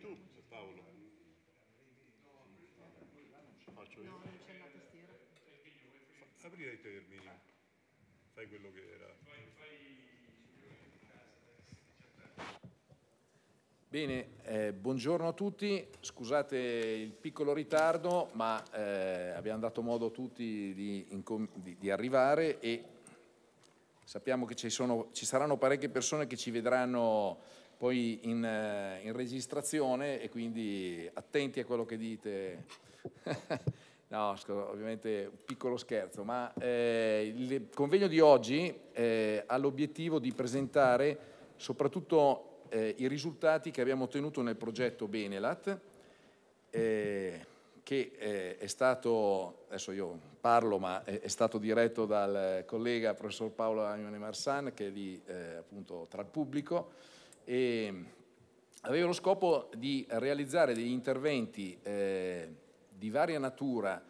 tu Paolo. Faccio io. No, non c'è la tastiera. Aprire i termini. Fai quello che era. Bene, eh, buongiorno a tutti, scusate il piccolo ritardo, ma eh, abbiamo dato modo tutti di, di, di arrivare e sappiamo che ci, sono, ci saranno parecchie persone che ci vedranno poi in, eh, in, registrazione e quindi attenti a quello che dite. no, ovviamente un piccolo scherzo, ma eh, il convegno di oggi eh, ha l'obiettivo di presentare soprattutto eh, i risultati che abbiamo ottenuto nel progetto Benelat, eh, che eh, è stato, adesso io parlo, ma è, è, stato diretto dal collega professor Paolo Agnone Marsan, che è lì appunto tra il pubblico, e aveva lo scopo di realizzare degli interventi eh, di varia natura,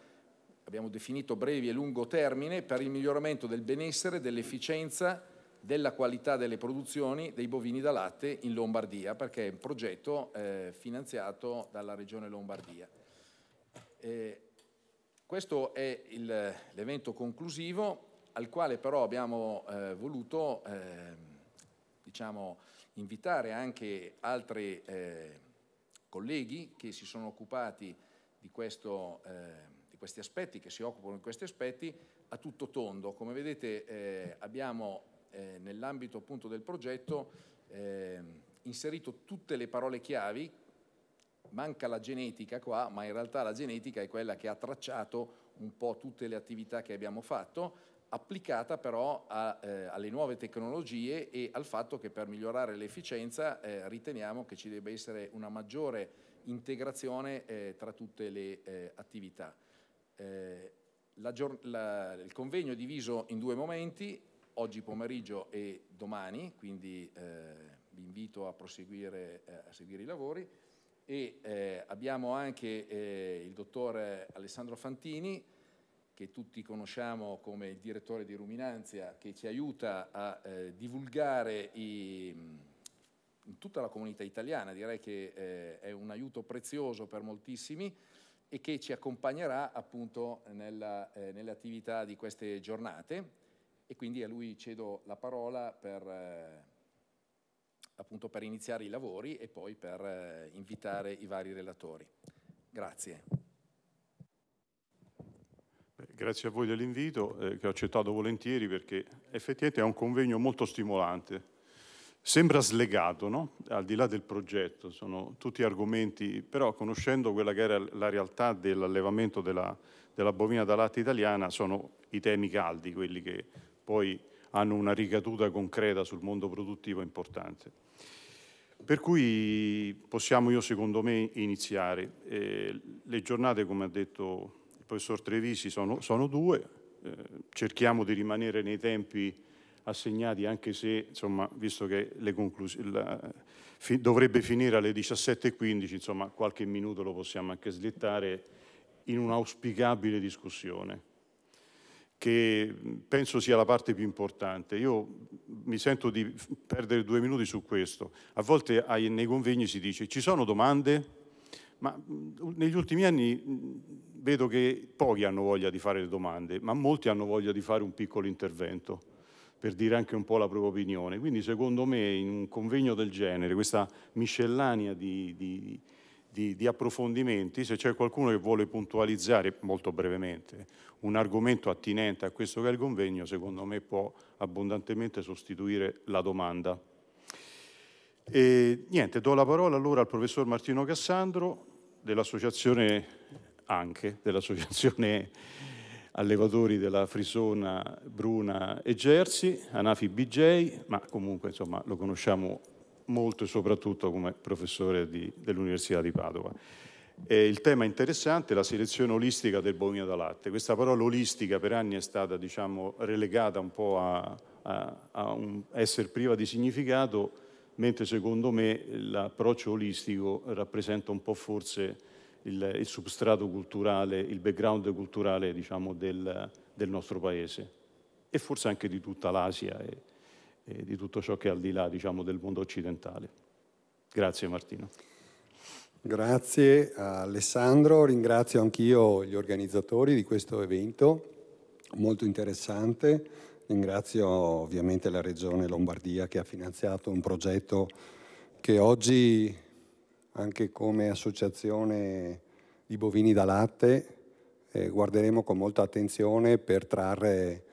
abbiamo definito brevi e lungo termine, per il miglioramento del benessere, dell'efficienza, della qualità delle produzioni dei bovini da latte in Lombardia, perché è un progetto eh, finanziato dalla Regione Lombardia. Eh, questo è l'evento conclusivo al quale però abbiamo eh, voluto ehm, diciamo, invitare anche altri eh, colleghi che si sono occupati di, questo, eh, di, questi aspetti, che si occupano di questi aspetti a tutto tondo. Come vedete eh, abbiamo eh, nell'ambito appunto del progetto eh, inserito tutte le parole chiavi, manca la genetica qua, ma in realtà la genetica è quella che ha tracciato un po' tutte le attività che abbiamo fatto, applicata però a, eh, alle nuove tecnologie e al fatto che per migliorare l'efficienza eh, riteniamo che ci debba essere una maggiore integrazione eh, tra tutte le eh, attività. Eh, la, la, il convegno è diviso in due momenti, oggi pomeriggio e domani, quindi eh, vi invito a proseguire a seguire i lavori e abbiamo anche il dottor Alessandro Fantini che tutti conosciamo come il direttore di Ruminanzia, che ci aiuta a eh, divulgare i, mm, in tutta la comunità italiana, direi che eh, è un aiuto prezioso per moltissimi e che ci accompagnerà appunto nella, eh, nelle attività di queste giornate e quindi a lui cedo la parola per eh, appunto per iniziare i lavori e poi per eh, invitare i vari relatori. Grazie. Grazie a voi dell'invito eh, che ho accettato volentieri perché effettivamente è un convegno molto stimolante. Sembra slegato, no? al di là del progetto, sono tutti argomenti, però conoscendo quella che era la realtà dell'allevamento della, della bovina da latte italiana, sono i temi caldi, quelli che poi hanno una ricaduta concreta sul mondo produttivo importante. Per cui possiamo io secondo me iniziare. Eh, le giornate, come ha detto professor Trevisi sono, sono due, eh, cerchiamo di rimanere nei tempi assegnati anche se, insomma, visto che la, eh, fi, dovrebbe finire alle 17.15, insomma, qualche minuto lo possiamo anche slittare in un'auspicabile discussione che penso sia la parte più importante. Io mi sento di perdere due minuti su questo. A volte nei convegni si dice ci sono domande, ma negli ultimi anni vedo che pochi hanno voglia di fare le domande, ma molti hanno voglia di fare un piccolo intervento per dire anche un po' la propria opinione. Quindi secondo me in un convegno del genere, questa miscellanea di, di, di, di approfondimenti, se c'è qualcuno che vuole puntualizzare molto brevemente un argomento attinente a questo che è il convegno, secondo me può abbondantemente sostituire la domanda. E, niente, do la parola allora al professor Martino Cassandro dell'Associazione anche dell'Associazione Allevatori della Frisona, Bruna e Gersi, Anafi BJ, ma comunque insomma, lo conosciamo molto e soprattutto come professore dell'Università di Padova. E il tema interessante è la selezione olistica del bovino da latte. Questa parola olistica per anni è stata diciamo, relegata un po' a, a, a un, essere priva di significato, mentre secondo me l'approccio olistico rappresenta un po' forse il, il substrato culturale, il background culturale diciamo, del, del, nostro paese e forse anche di tutta l'Asia e, e, di tutto ciò che è al di là diciamo, del mondo occidentale. Grazie Martino. Grazie Alessandro, ringrazio anch'io gli organizzatori di questo evento, molto interessante. Ringrazio ovviamente la Regione Lombardia che ha finanziato un progetto che oggi anche come associazione di bovini da latte eh, guarderemo con molta attenzione per trarre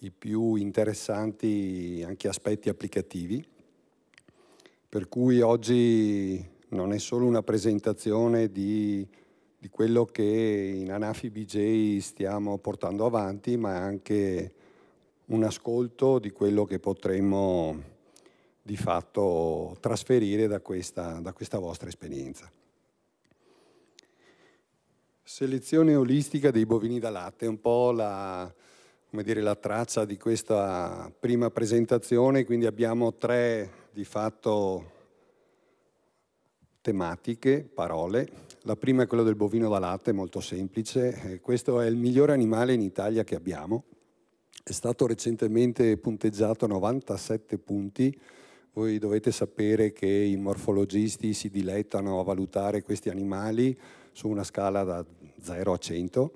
i più interessanti anche aspetti applicativi. Per cui oggi non è solo una presentazione di, di quello che in Anafi BJ stiamo portando avanti, ma anche un ascolto di quello che potremmo di fatto trasferire da questa, da questa vostra esperienza. Selezione olistica dei bovini da latte, un po' la, dire, la traccia di questa prima presentazione, quindi abbiamo tre di fatto tematiche, parole. La prima è quella del bovino da latte, molto semplice. Eh, questo è il migliore animale in Italia che abbiamo. È stato recentemente punteggiato 97 punti voi dovete sapere che i morfologisti si dilettano a valutare questi animali su una scala da 0 a 100.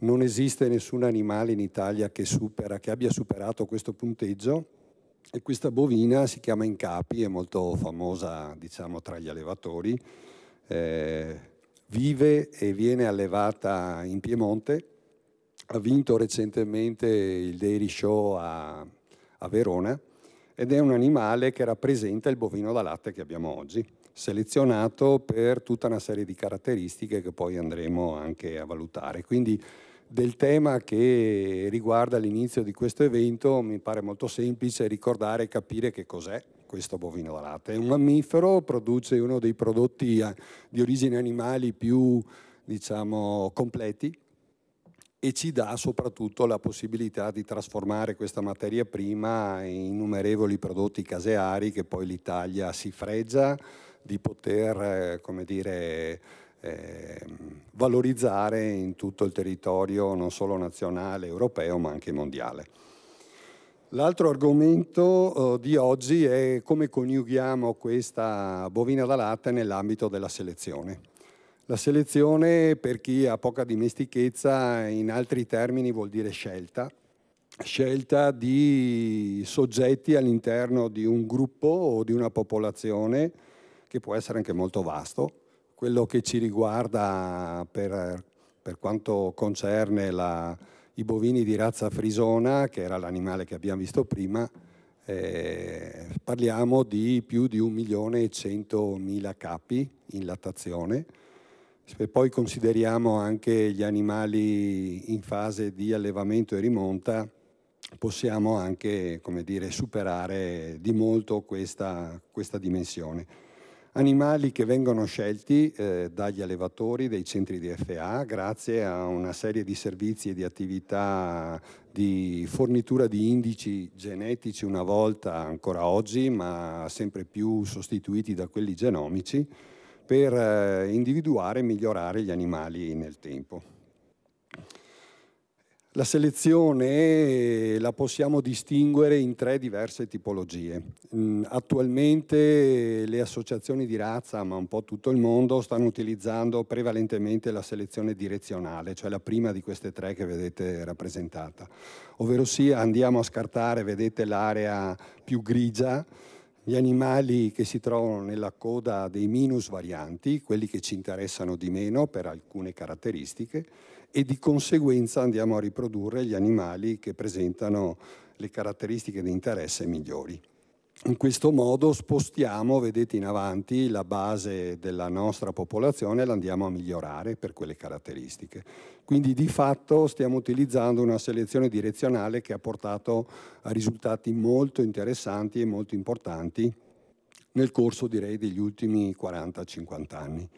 Non esiste nessun animale in Italia che, supera, che abbia superato questo punteggio e questa bovina si chiama Incapi, è molto famosa diciamo, tra gli allevatori. Eh, vive e viene allevata in Piemonte, ha vinto recentemente il Dairy Show a, a Verona ed è un animale che rappresenta il bovino da latte che abbiamo oggi, selezionato per tutta una serie di caratteristiche che poi andremo anche a valutare. Quindi del tema che riguarda l'inizio di questo evento mi pare molto semplice ricordare e capire che cos'è questo bovino da latte. È un mammifero, produce uno dei prodotti eh, di origine animali più diciamo, completi e ci dà soprattutto la possibilità di trasformare questa materia prima in innumerevoli prodotti caseari che poi l'Italia si fregia di poter, eh, come dire, eh, valorizzare in tutto il territorio non solo nazionale, europeo, ma anche mondiale. L'altro argomento eh, di oggi è come coniughiamo questa bovina da latte nell'ambito della selezione. La selezione, per chi ha poca dimestichezza, in altri termini vuol dire scelta, scelta di soggetti all'interno di un gruppo o di una popolazione che può essere anche molto vasto. Quello che ci riguarda per, per quanto concerne la, i bovini di razza frisona, che era l'animale che abbiamo visto prima, eh, parliamo di più di 1.100.000 capi in lattazione, se poi consideriamo anche gli animali in fase di allevamento e rimonta, possiamo anche dire, superare di molto questa, questa, dimensione. Animali che vengono scelti eh, dagli allevatori dei centri di FA grazie a una serie di servizi e di attività di fornitura di indici genetici una volta ancora oggi, ma sempre più sostituiti da quelli genomici, per eh, individuare e migliorare gli animali nel tempo. La selezione eh, la possiamo distinguere in tre diverse tipologie. Mm, attualmente eh, le associazioni di razza, ma un po' tutto il mondo, stanno utilizzando prevalentemente la selezione direzionale, cioè la prima di queste tre che vedete rappresentata. Ovvero sì, andiamo a scartare, vedete l'area più grigia, gli animali che si trovano nella coda dei minus varianti, quelli che ci interessano di meno per alcune caratteristiche, e di conseguenza andiamo a riprodurre gli animali che presentano le caratteristiche di interesse migliori in questo modo spostiamo, vedete in avanti, la base della nostra popolazione e la andiamo a migliorare per quelle caratteristiche. Quindi di fatto stiamo utilizzando una selezione direzionale che ha portato a risultati molto interessanti e molto importanti nel corso direi degli ultimi 40-50 anni.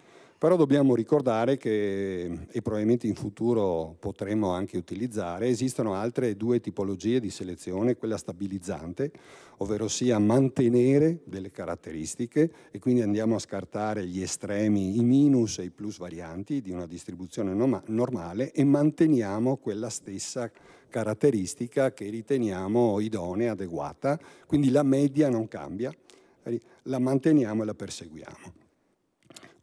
Però dobbiamo ricordare che, e eh, probabilmente in futuro potremo anche utilizzare, esistono altre due tipologie di selezione, quella stabilizzante, ovvero sia mantenere delle caratteristiche e quindi andiamo a scartare gli estremi, i minus e i plus varianti di una distribuzione normale e manteniamo quella stessa caratteristica che riteniamo idonea, adeguata, quindi la media non cambia, la manteniamo e la perseguiamo.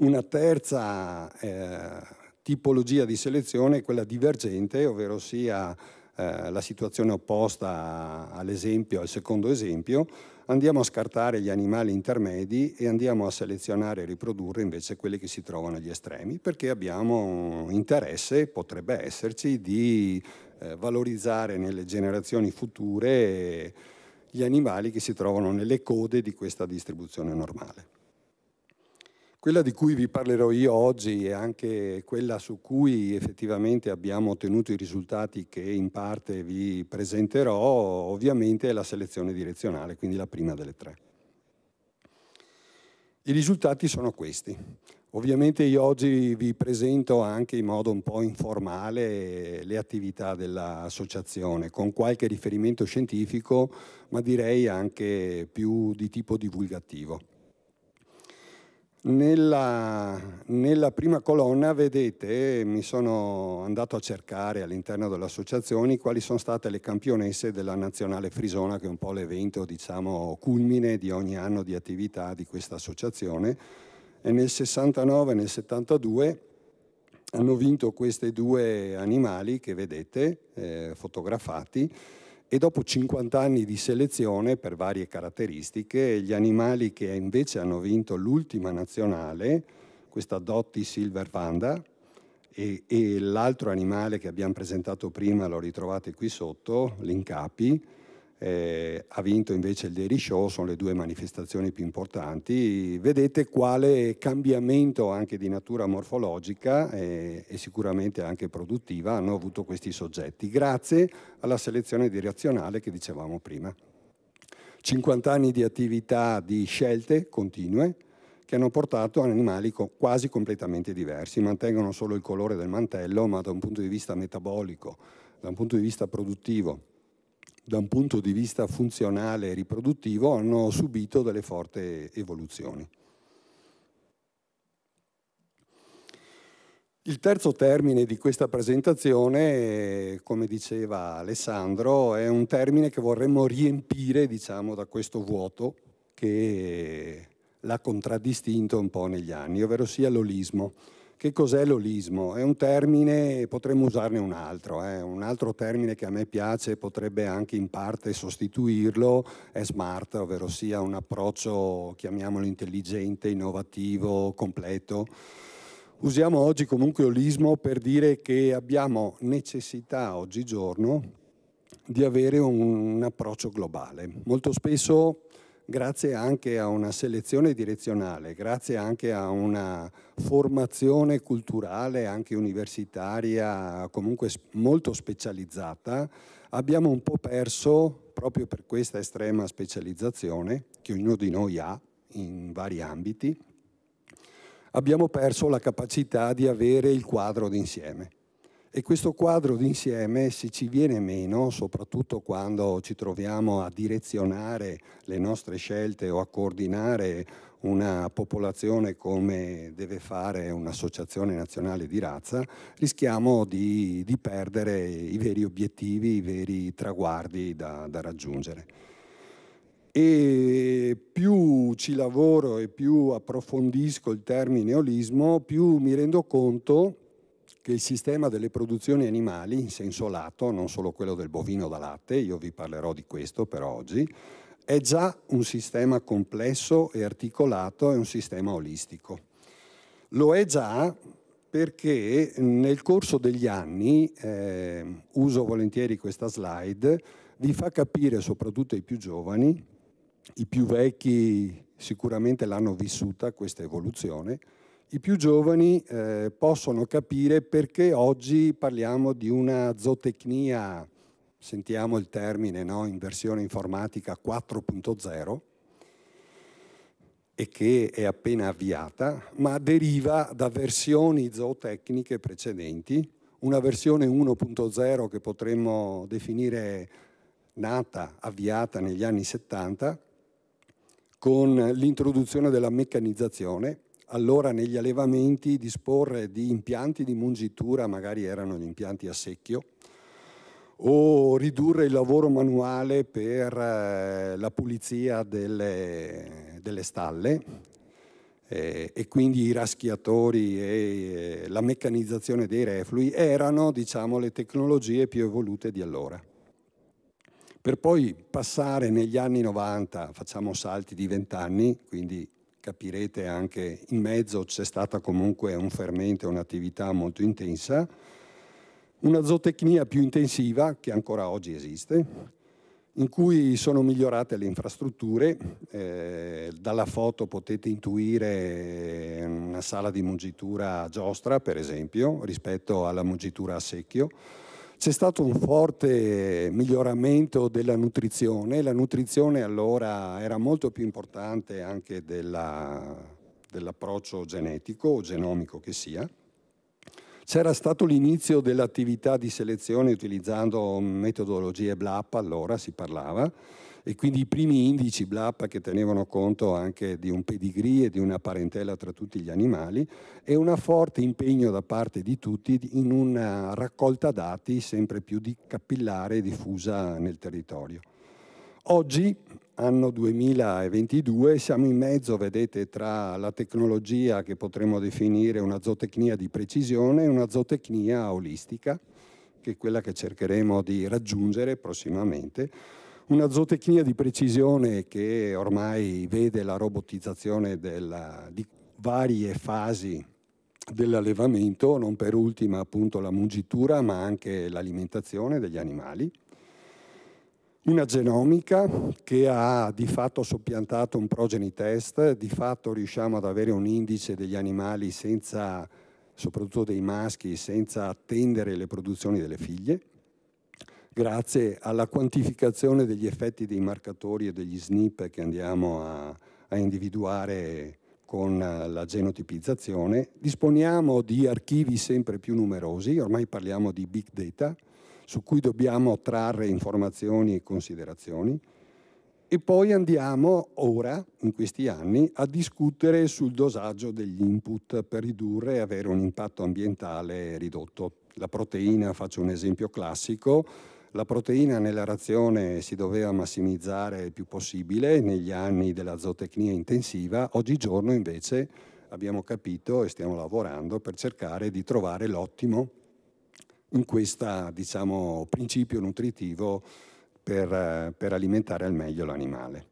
Una terza eh, tipologia di selezione è quella divergente, ovvero sia eh, la situazione opposta all'esempio, al secondo esempio, andiamo a scartare gli animali intermedi e andiamo a selezionare e riprodurre invece quelli che si trovano agli estremi, perché abbiamo interesse, potrebbe esserci, di eh, valorizzare nelle generazioni future gli animali che si trovano nelle code di questa distribuzione normale. Quella di cui vi parlerò io oggi e anche quella su cui effettivamente abbiamo ottenuto i risultati che in parte vi presenterò, ovviamente è la selezione direzionale, quindi la prima delle tre. I risultati sono questi. Ovviamente io oggi vi presento anche in modo un po' informale le attività dell'associazione, con qualche riferimento scientifico, ma direi anche più di tipo divulgativo. Nella, nella, prima colonna vedete, mi sono andato a cercare all'interno delle associazioni quali sono state le campionesse della nazionale frisona, che è un po' l'evento diciamo, culmine di ogni anno di attività di questa associazione. E nel 69 e nel 72 hanno vinto questi due animali che vedete eh, fotografati e dopo 50 anni di selezione per varie caratteristiche gli animali che invece hanno vinto l'ultima nazionale, questa Dotti Silver Panda e, e l'altro animale che abbiamo presentato prima, lo ritrovate qui sotto, l'incapi, eh, ha vinto invece il Dairy Show, sono le due manifestazioni più importanti, vedete quale cambiamento anche di natura morfologica eh, e sicuramente anche produttiva hanno avuto questi soggetti, grazie alla selezione direzionale che dicevamo prima. 50 anni di attività di scelte continue che hanno portato ad animali quasi completamente diversi, mantengono solo il colore del mantello, ma da un punto di vista metabolico, da un punto di vista produttivo da un punto di vista funzionale e riproduttivo hanno subito delle forti evoluzioni. Il terzo termine di questa presentazione, come diceva Alessandro, è un termine che vorremmo riempire diciamo, da questo vuoto che l'ha contraddistinto un po' negli anni, ovvero sia l'olismo. Che cos'è l'olismo? È un termine, potremmo usarne un altro, eh? un altro termine che a me piace, potrebbe anche in parte sostituirlo, è smart, ovvero sia un approccio, chiamiamolo intelligente, innovativo, completo. Usiamo oggi comunque olismo per dire che abbiamo necessità oggigiorno di avere un, un approccio globale. Molto spesso grazie anche a una selezione direzionale, grazie anche a una formazione culturale, anche universitaria, comunque molto specializzata, abbiamo un po' perso, proprio per questa estrema specializzazione che ognuno di noi ha in vari ambiti, abbiamo perso la capacità di avere il quadro d'insieme. E questo quadro d'insieme si ci viene meno, soprattutto quando ci troviamo a direzionare le nostre scelte o a coordinare una popolazione come deve fare un'associazione nazionale di razza, rischiamo di, di perdere i veri obiettivi, i veri traguardi da, da raggiungere e più ci lavoro e più approfondisco il termine olismo, più mi rendo conto che il sistema delle produzioni animali in senso lato, non solo quello del bovino da latte, io vi parlerò di questo per oggi, è già un sistema complesso e articolato, è un sistema olistico. Lo è già perché nel corso degli anni, eh, uso volentieri questa slide, vi fa capire soprattutto ai più giovani, i più vecchi sicuramente l'hanno vissuta questa evoluzione, i più giovani eh, possono capire perché oggi parliamo di una zootecnia, sentiamo il termine no? in versione informatica 4.0, e che è appena avviata, ma deriva da versioni zootecniche precedenti, una versione 1.0 che potremmo definire nata, avviata negli anni 70, con l'introduzione della meccanizzazione allora negli allevamenti disporre di impianti di mungitura, magari erano gli impianti a secchio, o ridurre il lavoro manuale per eh, la pulizia delle, delle stalle eh, e quindi i raschiatori e eh, la meccanizzazione dei reflui erano diciamo, le tecnologie più evolute di allora. Per poi passare negli anni 90, facciamo salti di 20 anni, quindi capirete anche in mezzo c'è stata comunque un fermento un'attività molto intensa, una zootecnia più intensiva che ancora oggi esiste, in cui sono migliorate le infrastrutture, eh, dalla foto potete intuire eh, una sala di mungitura a giostra per esempio rispetto alla mungitura a secchio, c'è stato un forte miglioramento della nutrizione, la nutrizione allora era molto più importante anche dell'approccio genetico o genomico che sia. C'era stato l'inizio dell'attività di selezione utilizzando metodologie BLAP, allora si parlava, e quindi i primi indici BLAP che tenevano conto anche di un pedigree e di una parentela tra tutti gli animali e un forte impegno da parte di tutti in una raccolta dati sempre più capillare e diffusa nel territorio. Oggi, anno 2022, siamo in mezzo, vedete, tra la tecnologia che potremmo definire una zootecnia di precisione e una zootecnia olistica, che è quella che cercheremo di raggiungere prossimamente, una zootecnia di precisione che ormai vede la robotizzazione della, di varie fasi dell'allevamento, non per ultima appunto la mungitura, ma anche l'alimentazione degli animali. Una genomica che ha di fatto soppiantato un progeny test, di fatto riusciamo ad avere un indice degli animali senza, soprattutto dei maschi, senza attendere le produzioni delle figlie grazie alla quantificazione degli effetti dei marcatori e degli SNP che andiamo a, a individuare con la genotipizzazione, disponiamo di archivi sempre più numerosi, ormai parliamo di big data, su cui dobbiamo trarre informazioni e considerazioni, e poi andiamo ora, in questi anni, a discutere sul dosaggio degli input per ridurre e avere un impatto ambientale ridotto. La proteina, faccio un esempio classico, la proteina nella razione si doveva massimizzare il più possibile negli anni della zootecnia intensiva, oggigiorno invece abbiamo capito e stiamo lavorando per cercare di trovare l'ottimo in questo diciamo, principio nutritivo per, per alimentare al meglio l'animale.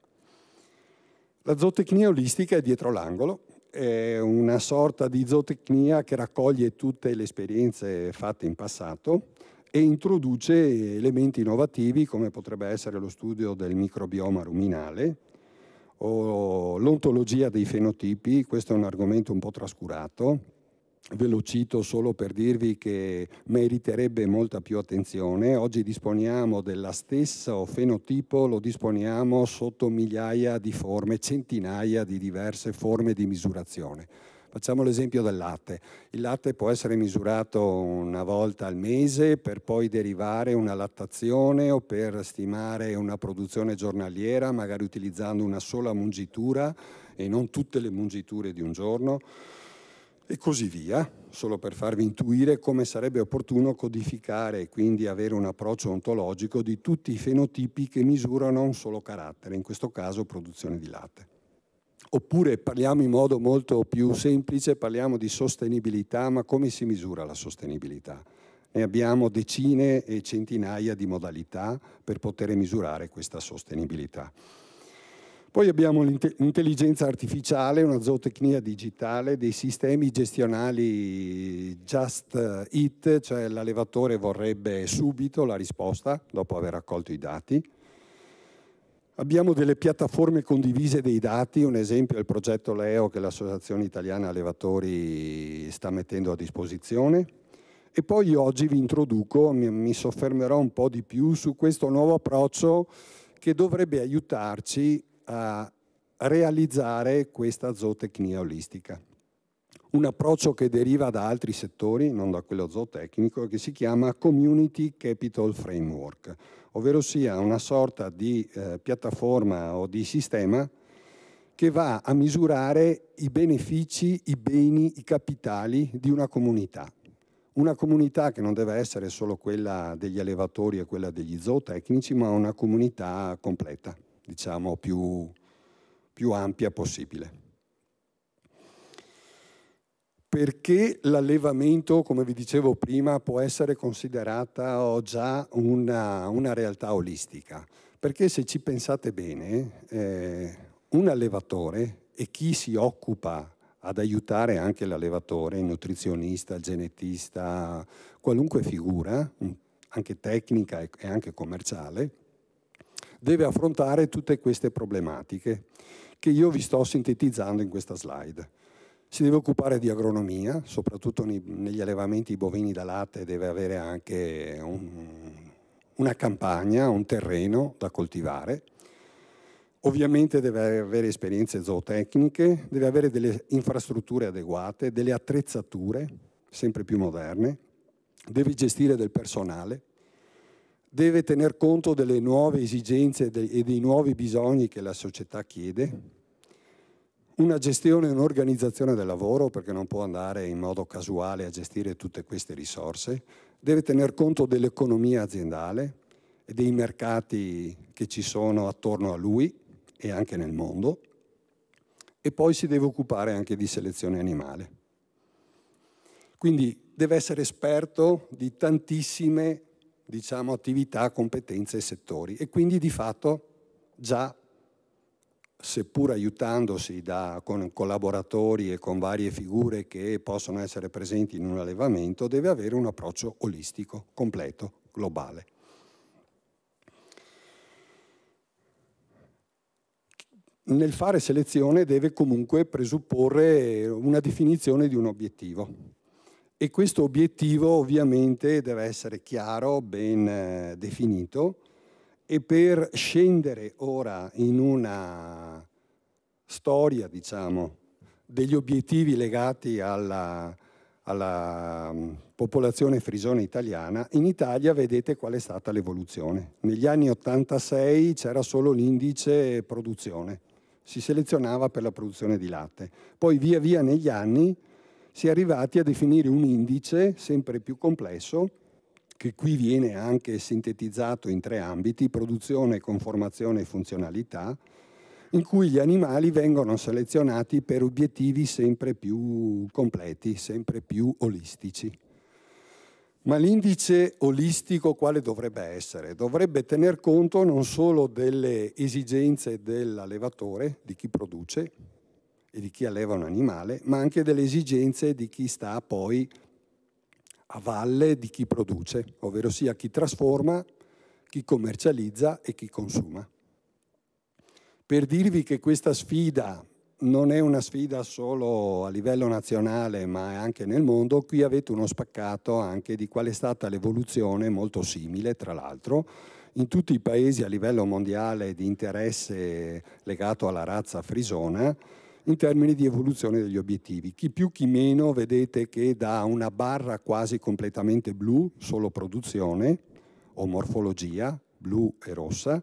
La zootecnia olistica è dietro l'angolo, è una sorta di zootecnia che raccoglie tutte le esperienze fatte in passato e introduce elementi innovativi come potrebbe essere lo studio del microbioma ruminale o l'ontologia dei fenotipi, questo è un argomento un po' trascurato, ve lo cito solo per dirvi che meriterebbe molta più attenzione. Oggi disponiamo della stessa fenotipo, lo disponiamo sotto migliaia di forme, centinaia di diverse forme di misurazione. Facciamo l'esempio del latte. Il latte può essere misurato una volta al mese per poi derivare una lattazione o per stimare una produzione giornaliera, magari utilizzando una sola mungitura e non tutte le mungiture di un giorno e così via, solo per farvi intuire come sarebbe opportuno codificare e quindi avere un approccio ontologico di tutti i fenotipi che misurano un solo carattere, in questo caso produzione di latte. Oppure parliamo in modo molto più semplice, parliamo di sostenibilità, ma come si misura la sostenibilità? Ne abbiamo decine e centinaia di modalità per poter misurare questa sostenibilità. Poi abbiamo l'intelligenza artificiale, una zootecnia digitale, dei sistemi gestionali just it, cioè l'allevatore vorrebbe subito la risposta dopo aver raccolto i dati, Abbiamo delle piattaforme condivise dei dati, un esempio è il progetto Leo che l'Associazione Italiana Allevatori sta mettendo a disposizione. E poi oggi vi introduco, mi soffermerò un po' di più su questo nuovo approccio che dovrebbe aiutarci a realizzare questa zootecnia olistica. Un approccio che deriva da altri settori, non da quello zootecnico, che si chiama Community Capital Framework, ovvero sia una sorta di eh, piattaforma o di sistema che va a misurare i benefici, i beni, i capitali di una comunità. Una comunità che non deve essere solo quella degli allevatori e quella degli zootecnici, ma una comunità completa, diciamo più, più ampia possibile perché l'allevamento, come vi dicevo prima, può essere considerata oh, già una, una realtà olistica. Perché se ci pensate bene, eh, un allevatore e chi si occupa ad aiutare anche l'allevatore, il nutrizionista, il genetista, qualunque figura, anche tecnica e anche commerciale, deve affrontare tutte queste problematiche che io vi sto sintetizzando in questa slide si deve occupare di agronomia, soprattutto negli allevamenti bovini da latte deve avere anche un, una campagna, un terreno da coltivare. Ovviamente deve avere esperienze zootecniche, deve avere delle infrastrutture adeguate, delle attrezzature sempre più moderne, deve gestire del personale, deve tener conto delle nuove esigenze e dei nuovi bisogni che la società chiede, una gestione e un'organizzazione del lavoro, perché non può andare in modo casuale a gestire tutte queste risorse, deve tener conto dell'economia aziendale e dei mercati che ci sono attorno a lui e anche nel mondo, e poi si deve occupare anche di selezione animale. Quindi deve essere esperto di tantissime diciamo, attività, competenze e settori e quindi di fatto già seppur aiutandosi da, con collaboratori e con varie figure che possono essere presenti in un allevamento, deve avere un approccio olistico, completo, globale. Nel fare selezione deve comunque presupporre una definizione di un obiettivo e questo obiettivo ovviamente deve essere chiaro, ben eh, definito e per scendere ora in una storia, diciamo, degli obiettivi legati alla, alla mm, popolazione frisone italiana, in Italia vedete qual è stata l'evoluzione. Negli anni 86 c'era solo l'indice produzione, si selezionava per la produzione di latte. Poi via via negli anni si è arrivati a definire un indice sempre più complesso che qui viene anche sintetizzato in tre ambiti, produzione, conformazione e funzionalità, in cui gli animali vengono selezionati per obiettivi sempre più completi, sempre più olistici. Ma l'indice olistico quale dovrebbe essere? Dovrebbe tener conto non solo delle esigenze dell'allevatore, di chi produce e di chi alleva un animale, ma anche delle esigenze di chi sta poi a valle di chi produce, ovvero sia chi trasforma, chi commercializza e chi consuma. Per dirvi che questa sfida non è una sfida solo a livello nazionale, ma è anche nel mondo, qui avete uno spaccato anche di qual è stata l'evoluzione molto simile, tra l'altro, in tutti i paesi a livello mondiale di interesse legato alla razza frisona, in termini di evoluzione degli obiettivi. Chi più chi meno vedete che da una barra quasi completamente blu, solo produzione o morfologia, blu e rossa,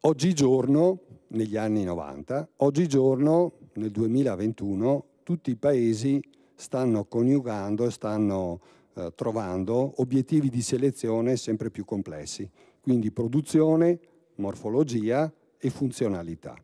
oggigiorno, negli anni 90, oggigiorno, nel 2021, tutti i paesi stanno coniugando e stanno eh, trovando obiettivi di selezione sempre più complessi, quindi produzione, morfologia e funzionalità.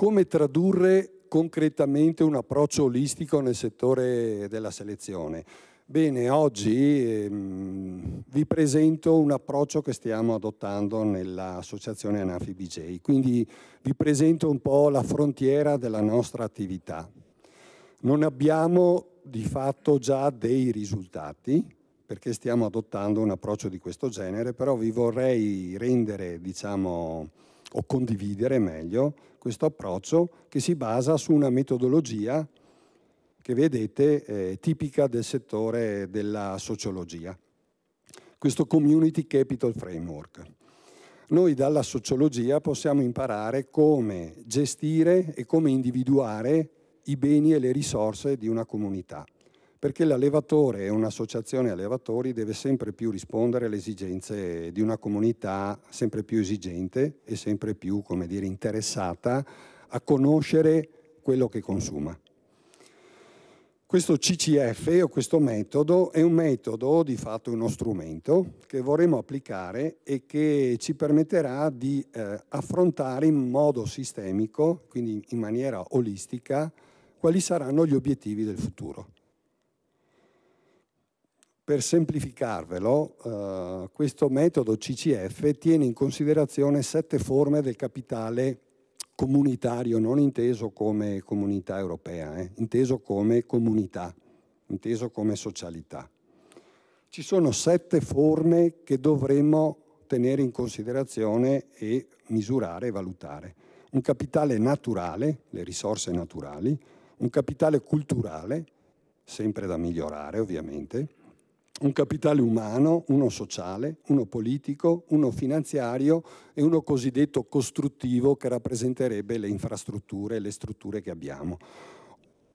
come tradurre concretamente un approccio olistico nel settore della selezione? Bene, oggi ehm, vi presento un approccio che stiamo adottando nell'associazione Anafi BJ, quindi vi presento un po' la frontiera della nostra attività. Non abbiamo di fatto già dei risultati perché stiamo adottando un approccio di questo genere, però vi vorrei rendere, diciamo, o condividere meglio questo approccio che si basa su una metodologia che vedete eh, tipica del settore della sociologia, questo Community Capital Framework. Noi dalla sociologia possiamo imparare come gestire e come individuare i beni e le risorse di una comunità perché l'allevatore e un'associazione allevatori deve sempre più rispondere alle esigenze di una comunità sempre più esigente e sempre più dire, interessata a conoscere quello che consuma. Questo CCF o questo metodo è un metodo, di fatto uno strumento che vorremmo applicare e che ci permetterà di eh, affrontare in modo sistemico, quindi in maniera olistica, quali saranno gli obiettivi del futuro. Per semplificarvelo, eh, questo metodo CCF tiene in considerazione sette forme del capitale comunitario, non inteso come comunità europea, eh, inteso come comunità, inteso come socialità. Ci sono sette forme che dovremmo tenere in considerazione e misurare e valutare. Un capitale naturale, le risorse naturali, un capitale culturale, sempre da migliorare ovviamente, un capitale umano, uno sociale, uno politico, uno finanziario e uno cosiddetto costruttivo che rappresenterebbe le infrastrutture e le strutture che abbiamo.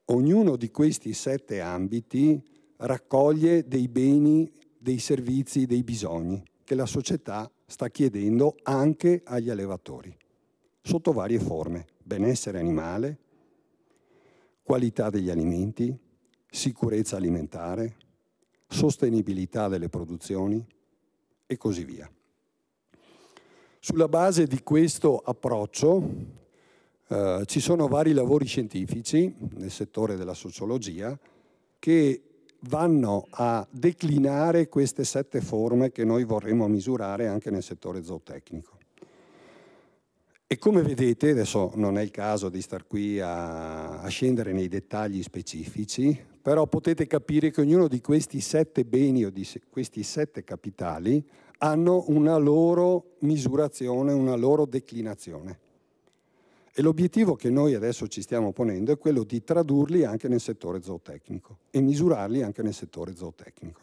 Ognuno di questi sette ambiti raccoglie dei beni, dei servizi, dei bisogni che la società sta chiedendo anche agli allevatori, sotto varie forme, benessere animale, qualità degli alimenti, sicurezza alimentare, sostenibilità delle produzioni e così via. Sulla base di questo approccio eh, ci sono vari lavori scientifici nel settore della sociologia che vanno a declinare queste sette forme che noi vorremmo misurare anche nel settore zootecnico. E come vedete, adesso non è il caso di star qui a, a scendere nei dettagli specifici, però potete capire che ognuno di questi sette beni o di questi sette capitali hanno una loro misurazione, una loro declinazione. E l'obiettivo che noi adesso ci stiamo ponendo è quello di tradurli anche nel settore zootecnico e misurarli anche nel settore zootecnico,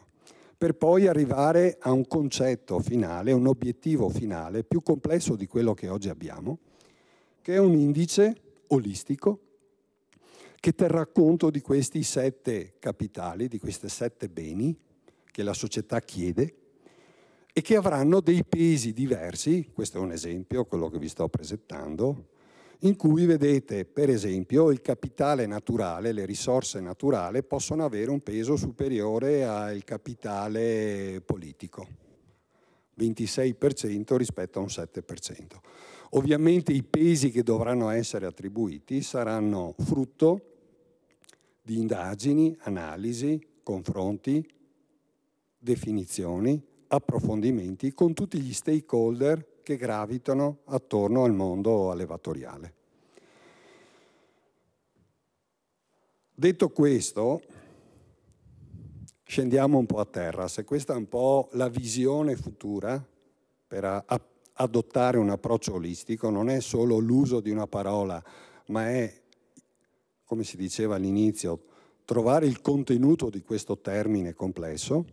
per poi arrivare a un concetto finale, un obiettivo finale più complesso di quello che oggi abbiamo, che è un indice olistico che terrà conto di questi sette capitali, di questi sette beni che la società chiede e che avranno dei pesi diversi, questo è un esempio, quello che vi sto presentando, in cui vedete per esempio il capitale naturale, le risorse naturali possono avere un peso superiore al capitale politico, 26% rispetto a un 7%. Ovviamente i pesi che dovranno essere attribuiti saranno frutto di indagini, analisi, confronti, definizioni, approfondimenti con tutti gli stakeholder che gravitano attorno al mondo allevatoriale. Detto questo, scendiamo un po' a terra. Se questa è un po' la visione futura per adottare un approccio olistico, non è solo l'uso di una parola, ma è come si diceva all'inizio, trovare il contenuto di questo termine complesso,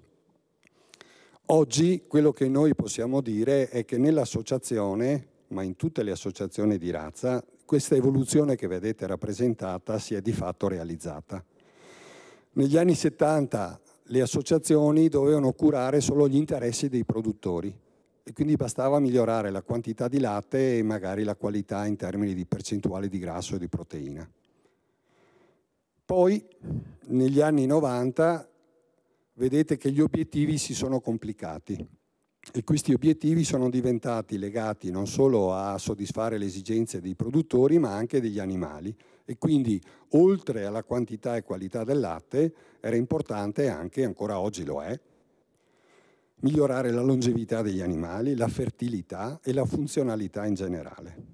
oggi quello che noi possiamo dire è che nell'associazione, ma in tutte le associazioni di razza, questa evoluzione che vedete rappresentata si è di fatto realizzata. Negli anni 70 le associazioni dovevano curare solo gli interessi dei produttori e quindi bastava migliorare la quantità di latte e magari la qualità in termini di percentuale di grasso e di proteina. Poi negli anni 90 vedete che gli obiettivi si sono complicati e questi obiettivi sono diventati legati non solo a soddisfare le esigenze dei produttori ma anche degli animali e quindi oltre alla quantità e qualità del latte era importante anche, ancora oggi lo è, migliorare la longevità degli animali, la fertilità e la funzionalità in generale.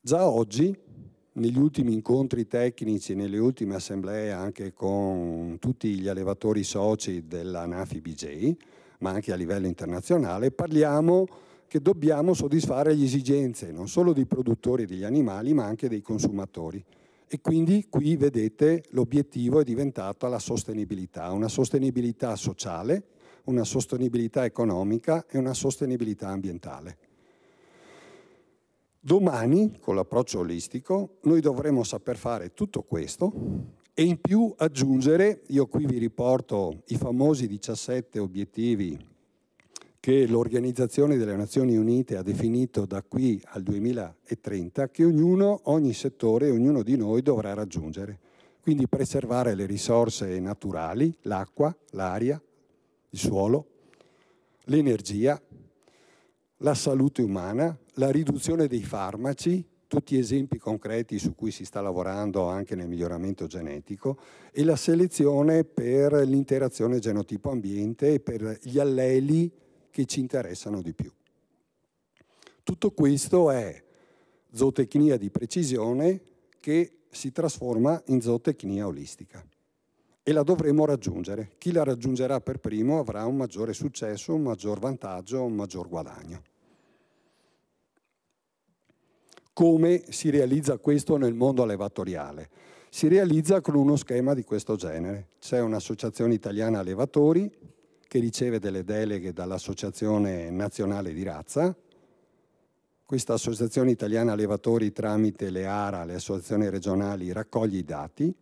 Già oggi negli ultimi incontri tecnici, nelle ultime assemblee anche con tutti gli allevatori soci dell'ANAFI BJ, ma anche a livello internazionale, parliamo che dobbiamo soddisfare le esigenze non solo dei produttori degli animali, ma anche dei consumatori. E quindi qui vedete l'obiettivo è diventato la sostenibilità, una sostenibilità sociale, una sostenibilità economica e una sostenibilità ambientale. Domani, con l'approccio olistico, noi dovremo saper fare tutto questo e in più aggiungere, io qui vi riporto i famosi 17 obiettivi che l'Organizzazione delle Nazioni Unite ha definito da qui al 2030, che ognuno, ogni settore, ognuno di noi dovrà raggiungere. Quindi preservare le risorse naturali, l'acqua, l'aria, il suolo, l'energia, la salute umana, la riduzione dei farmaci, tutti esempi concreti su cui si sta lavorando anche nel miglioramento genetico, e la selezione per l'interazione genotipo-ambiente e per gli alleli che ci interessano di più. Tutto questo è zootecnia di precisione che si trasforma in zootecnia olistica e la dovremo raggiungere. Chi la raggiungerà per primo avrà un maggiore successo, un maggior vantaggio, un maggior guadagno. Come si realizza questo nel mondo allevatoriale? Si realizza con uno schema di questo genere. C'è un'associazione italiana allevatori che riceve delle deleghe dall'Associazione Nazionale di Razza. Questa Associazione Italiana Allevatori tramite le ARA, le associazioni regionali, raccoglie i dati.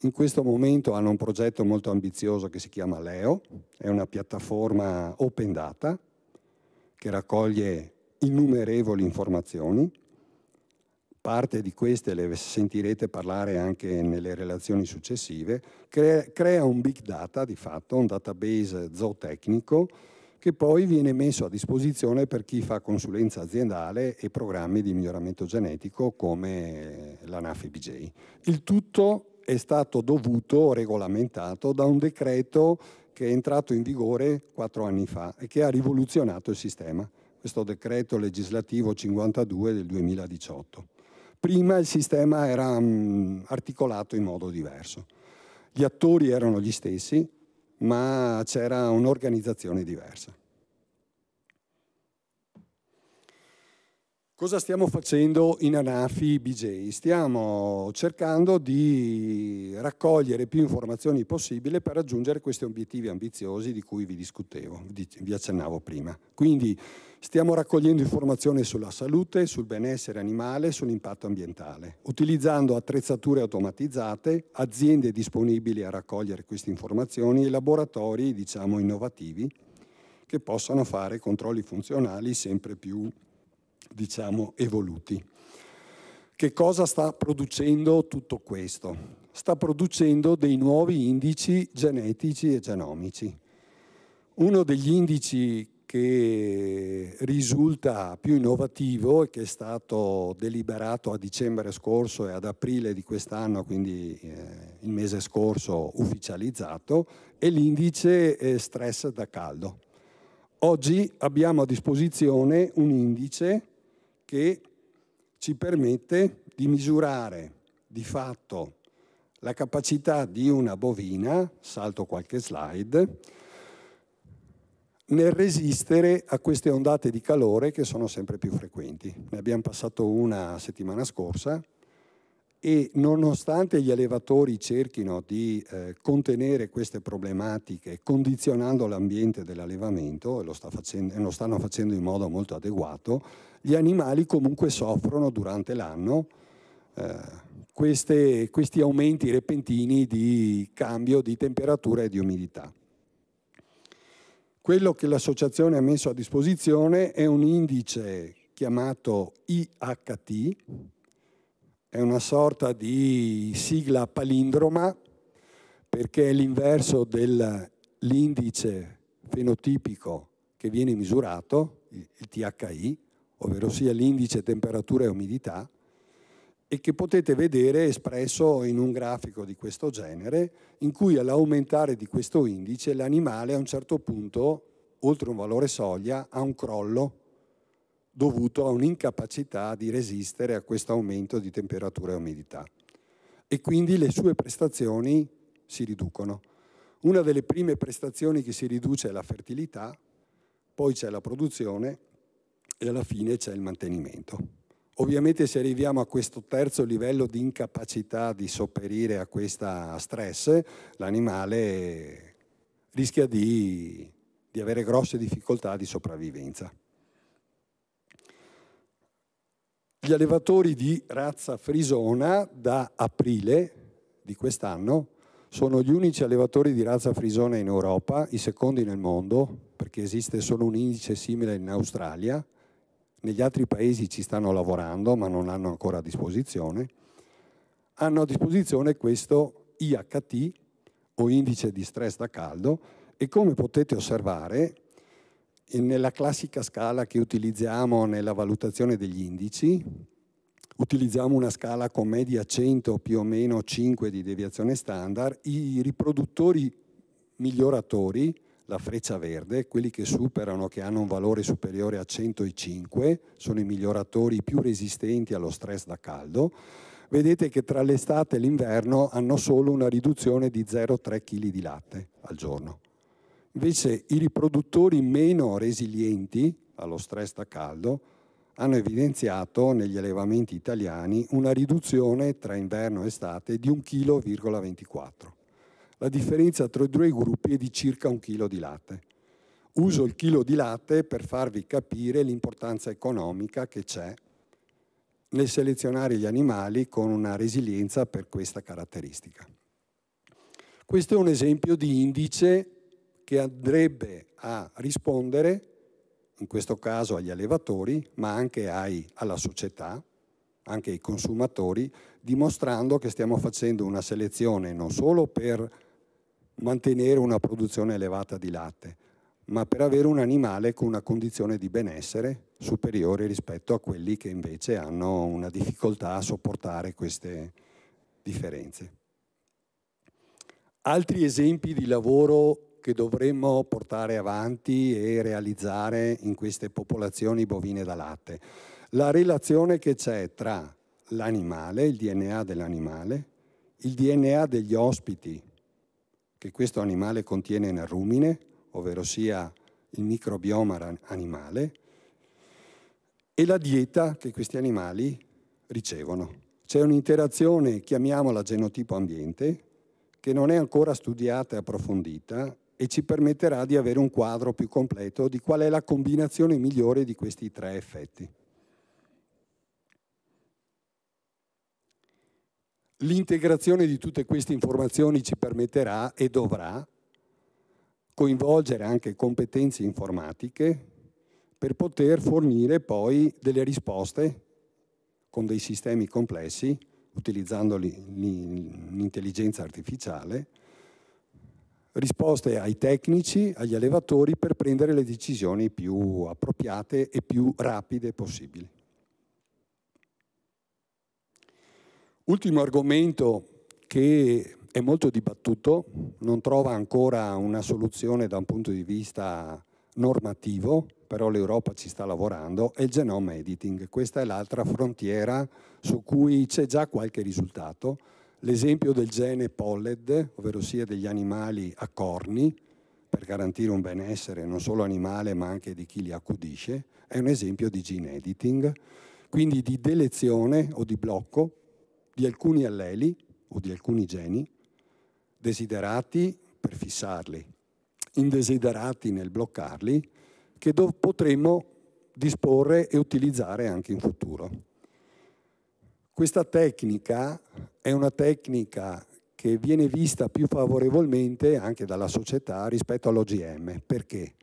In questo momento hanno un progetto molto ambizioso che si chiama Leo, è una piattaforma open data che raccoglie innumerevoli informazioni, parte di queste le sentirete parlare anche nelle relazioni successive, crea un big data di fatto, un database zootecnico che poi viene messo a disposizione per chi fa consulenza aziendale e programmi di miglioramento genetico come l'ANAF-IBJ. Il tutto è stato dovuto, regolamentato da un decreto che è entrato in vigore quattro anni fa e che ha rivoluzionato il sistema questo decreto legislativo 52 del 2018. Prima il sistema era mh, mm, articolato in modo diverso. Gli attori erano gli stessi, ma c'era un'organizzazione diversa. Cosa stiamo facendo in Anafi BJ? Stiamo cercando di raccogliere più informazioni possibile per raggiungere questi obiettivi ambiziosi di cui vi discutevo, vi accennavo prima. Quindi Stiamo raccogliendo informazioni sulla salute, sul benessere animale e sull'impatto ambientale, utilizzando attrezzature automatizzate, aziende disponibili a raccogliere queste informazioni e laboratori, diciamo, innovativi che possano fare controlli funzionali sempre più, diciamo, evoluti. Che cosa sta producendo tutto questo? Sta producendo dei nuovi indici genetici e genomici. Uno degli indici che risulta più innovativo e che è stato deliberato a dicembre scorso e ad aprile di quest'anno, quindi eh, il mese scorso ufficializzato, è l'indice eh, stress da caldo. Oggi abbiamo a disposizione un indice che ci permette di misurare di fatto la capacità di una bovina, salto qualche slide, nel resistere a queste ondate di calore che sono sempre più frequenti. Ne abbiamo passato una settimana scorsa e nonostante gli allevatori cerchino di eh, contenere queste problematiche condizionando l'ambiente dell'allevamento, e lo, sta facendo, e lo stanno facendo in modo molto adeguato, gli animali comunque soffrono durante l'anno eh, queste, questi aumenti repentini di cambio di temperatura e di umidità. Quello che l'associazione ha messo a disposizione è un indice chiamato IHT, è una sorta di sigla palindroma perché è l'inverso dell'indice fenotipico che viene misurato, il THI, ovvero sia l'indice temperatura e umidità, e che potete vedere espresso in un grafico di questo genere, in cui all'aumentare di questo indice l'animale a un certo punto, oltre un valore soglia, ha un crollo dovuto a un'incapacità di resistere a questo aumento di temperatura e umidità. E quindi le sue prestazioni si riducono. Una delle prime prestazioni che si riduce è la fertilità, poi c'è la produzione e alla fine c'è il mantenimento. Ovviamente se arriviamo a questo terzo livello di incapacità di sopperire a questo stress, l'animale rischia di, di avere grosse difficoltà di sopravvivenza. Gli allevatori di razza frisona da aprile di quest'anno sono gli unici allevatori di razza frisona in Europa, i secondi nel mondo, perché esiste solo un indice simile in Australia, negli altri paesi ci stanno lavorando ma non hanno ancora a disposizione, hanno a disposizione questo IHT o indice di stress da caldo e come potete osservare nella classica scala che utilizziamo nella valutazione degli indici, utilizziamo una scala con media 100 più o meno 5 di deviazione standard, i riproduttori miglioratori la freccia verde, quelli che superano, che hanno un valore superiore a 105, sono i miglioratori più resistenti allo stress da caldo, vedete che tra l'estate e l'inverno hanno solo una riduzione di 0,3 kg di latte al giorno. Invece i riproduttori meno resilienti allo stress da caldo hanno evidenziato negli allevamenti italiani una riduzione tra inverno e estate di 1,24 kg la differenza tra i due gruppi è di circa un chilo di latte. Uso il chilo di latte per farvi capire l'importanza economica che c'è nel selezionare gli animali con una resilienza per questa caratteristica. Questo è un esempio di indice che andrebbe a rispondere, in questo caso agli allevatori, ma anche ai, alla società, anche ai consumatori, dimostrando che stiamo facendo una selezione non solo per mantenere una produzione elevata di latte, ma per avere un animale con una condizione di benessere superiore rispetto a quelli che invece hanno una difficoltà a sopportare queste differenze. Altri esempi di lavoro che dovremmo portare avanti e realizzare in queste popolazioni bovine da latte. La relazione che c'è tra l'animale, il DNA dell'animale, il DNA degli ospiti che questo animale contiene nel rumine, ovvero sia il microbioma animale, e la dieta che questi animali ricevono. C'è un'interazione, chiamiamola genotipo ambiente, che non è ancora studiata e approfondita e ci permetterà di avere un quadro più completo di qual è la combinazione migliore di questi tre effetti. L'integrazione di tutte queste informazioni ci permetterà e dovrà coinvolgere anche competenze informatiche per poter fornire poi delle risposte con dei sistemi complessi, utilizzando l'intelligenza artificiale, risposte ai tecnici, agli allevatori per prendere le decisioni più appropriate e più rapide possibili. Ultimo argomento che è molto dibattuto, non trova ancora una soluzione da un punto di vista normativo, però l'Europa ci sta lavorando, è il genome editing. Questa è l'altra frontiera su cui c'è già qualche risultato. L'esempio del gene polled, ovvero sia degli animali a corni, per garantire un benessere non solo animale ma anche di chi li accudisce, è un esempio di gene editing, quindi di delezione o di blocco di alcuni alleli o di alcuni geni, desiderati per fissarli, indesiderati nel bloccarli, che potremmo disporre e utilizzare anche in futuro. Questa tecnica è una tecnica che viene vista più favorevolmente anche dalla società rispetto all'OGM. Perché?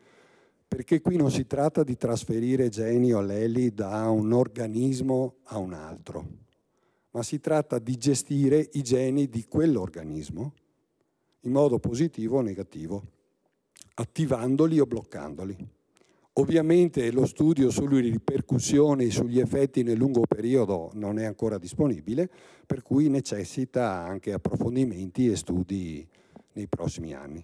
Perché qui non si tratta di trasferire geni o alleli da un organismo a un altro, ma si tratta di gestire i geni di quell'organismo in modo positivo o negativo, attivandoli o bloccandoli. Ovviamente lo studio sulle ripercussioni e sugli effetti nel lungo periodo non è ancora disponibile, per cui necessita anche approfondimenti e studi nei prossimi anni.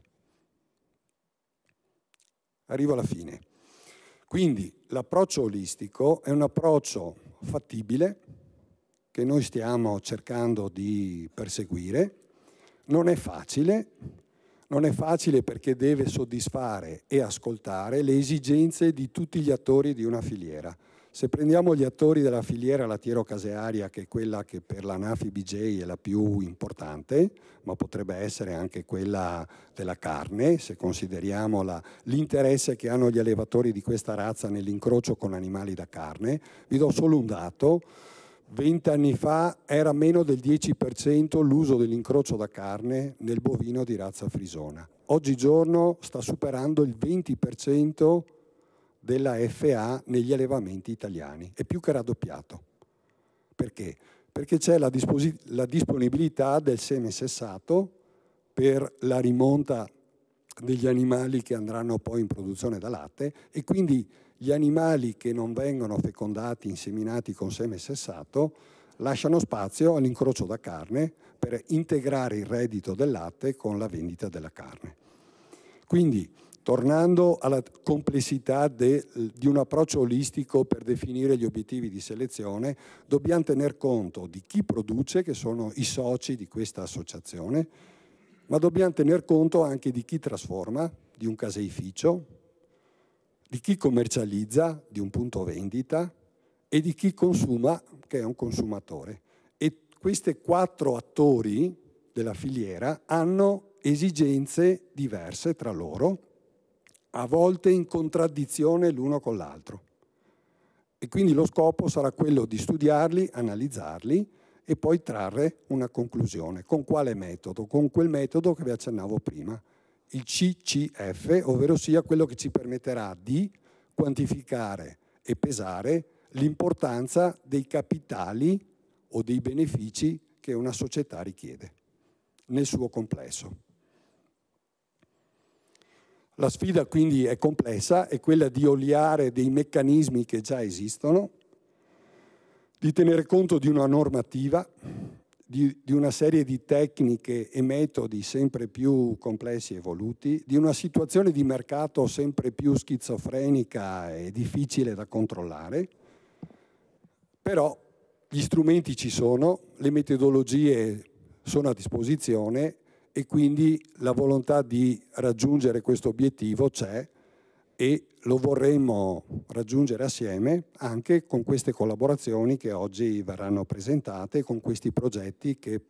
Arrivo alla fine. Quindi l'approccio olistico è un approccio fattibile, che noi stiamo cercando di perseguire. Non è facile, non è facile perché deve soddisfare e ascoltare le esigenze di tutti gli attori di una filiera. Se prendiamo gli attori della filiera lattiero-casearia, che è quella che per la Nafi BJ è la più importante, ma potrebbe essere anche quella della carne, se consideriamo la, l'interesse che hanno gli allevatori di questa razza nell'incrocio con animali da carne, vi do solo un dato. 20 anni fa era meno del 10% l'uso dell'incrocio da carne nel bovino di razza frisona. Oggigiorno sta superando il 20% della FA negli allevamenti italiani, è più che raddoppiato. Perché? Perché c'è la, la disponibilità del seme sessato per la rimonta degli animali che andranno poi in produzione da latte e quindi gli animali che non vengono fecondati, inseminati con seme sessato, lasciano spazio all'incrocio da carne per integrare il reddito del latte con la vendita della carne. Quindi, tornando alla complessità de, di un approccio olistico per definire gli obiettivi di selezione, dobbiamo tener conto di chi produce, che sono i soci di questa associazione, ma dobbiamo tener conto anche di chi trasforma, di un caseificio, di chi commercializza, di un punto vendita, e di chi consuma, che è un consumatore. E questi quattro attori della filiera hanno esigenze diverse tra loro, a volte in contraddizione l'uno con l'altro. E quindi lo scopo sarà quello di studiarli, analizzarli e poi trarre una conclusione. Con quale metodo? Con quel metodo che vi accennavo prima, il CCF, ovvero sia quello che ci permetterà di quantificare e pesare l'importanza dei capitali o dei benefici che una società richiede nel suo complesso. La sfida quindi è complessa, è quella di oliare dei meccanismi che già esistono, di tenere conto di una normativa di, di, una serie di tecniche e metodi sempre più complessi e evoluti, di una situazione di mercato sempre più schizofrenica e difficile da controllare, però gli strumenti ci sono, le metodologie sono a disposizione e quindi la volontà di raggiungere questo obiettivo c'è e lo vorremmo raggiungere assieme anche con queste collaborazioni che oggi verranno presentate, con questi progetti che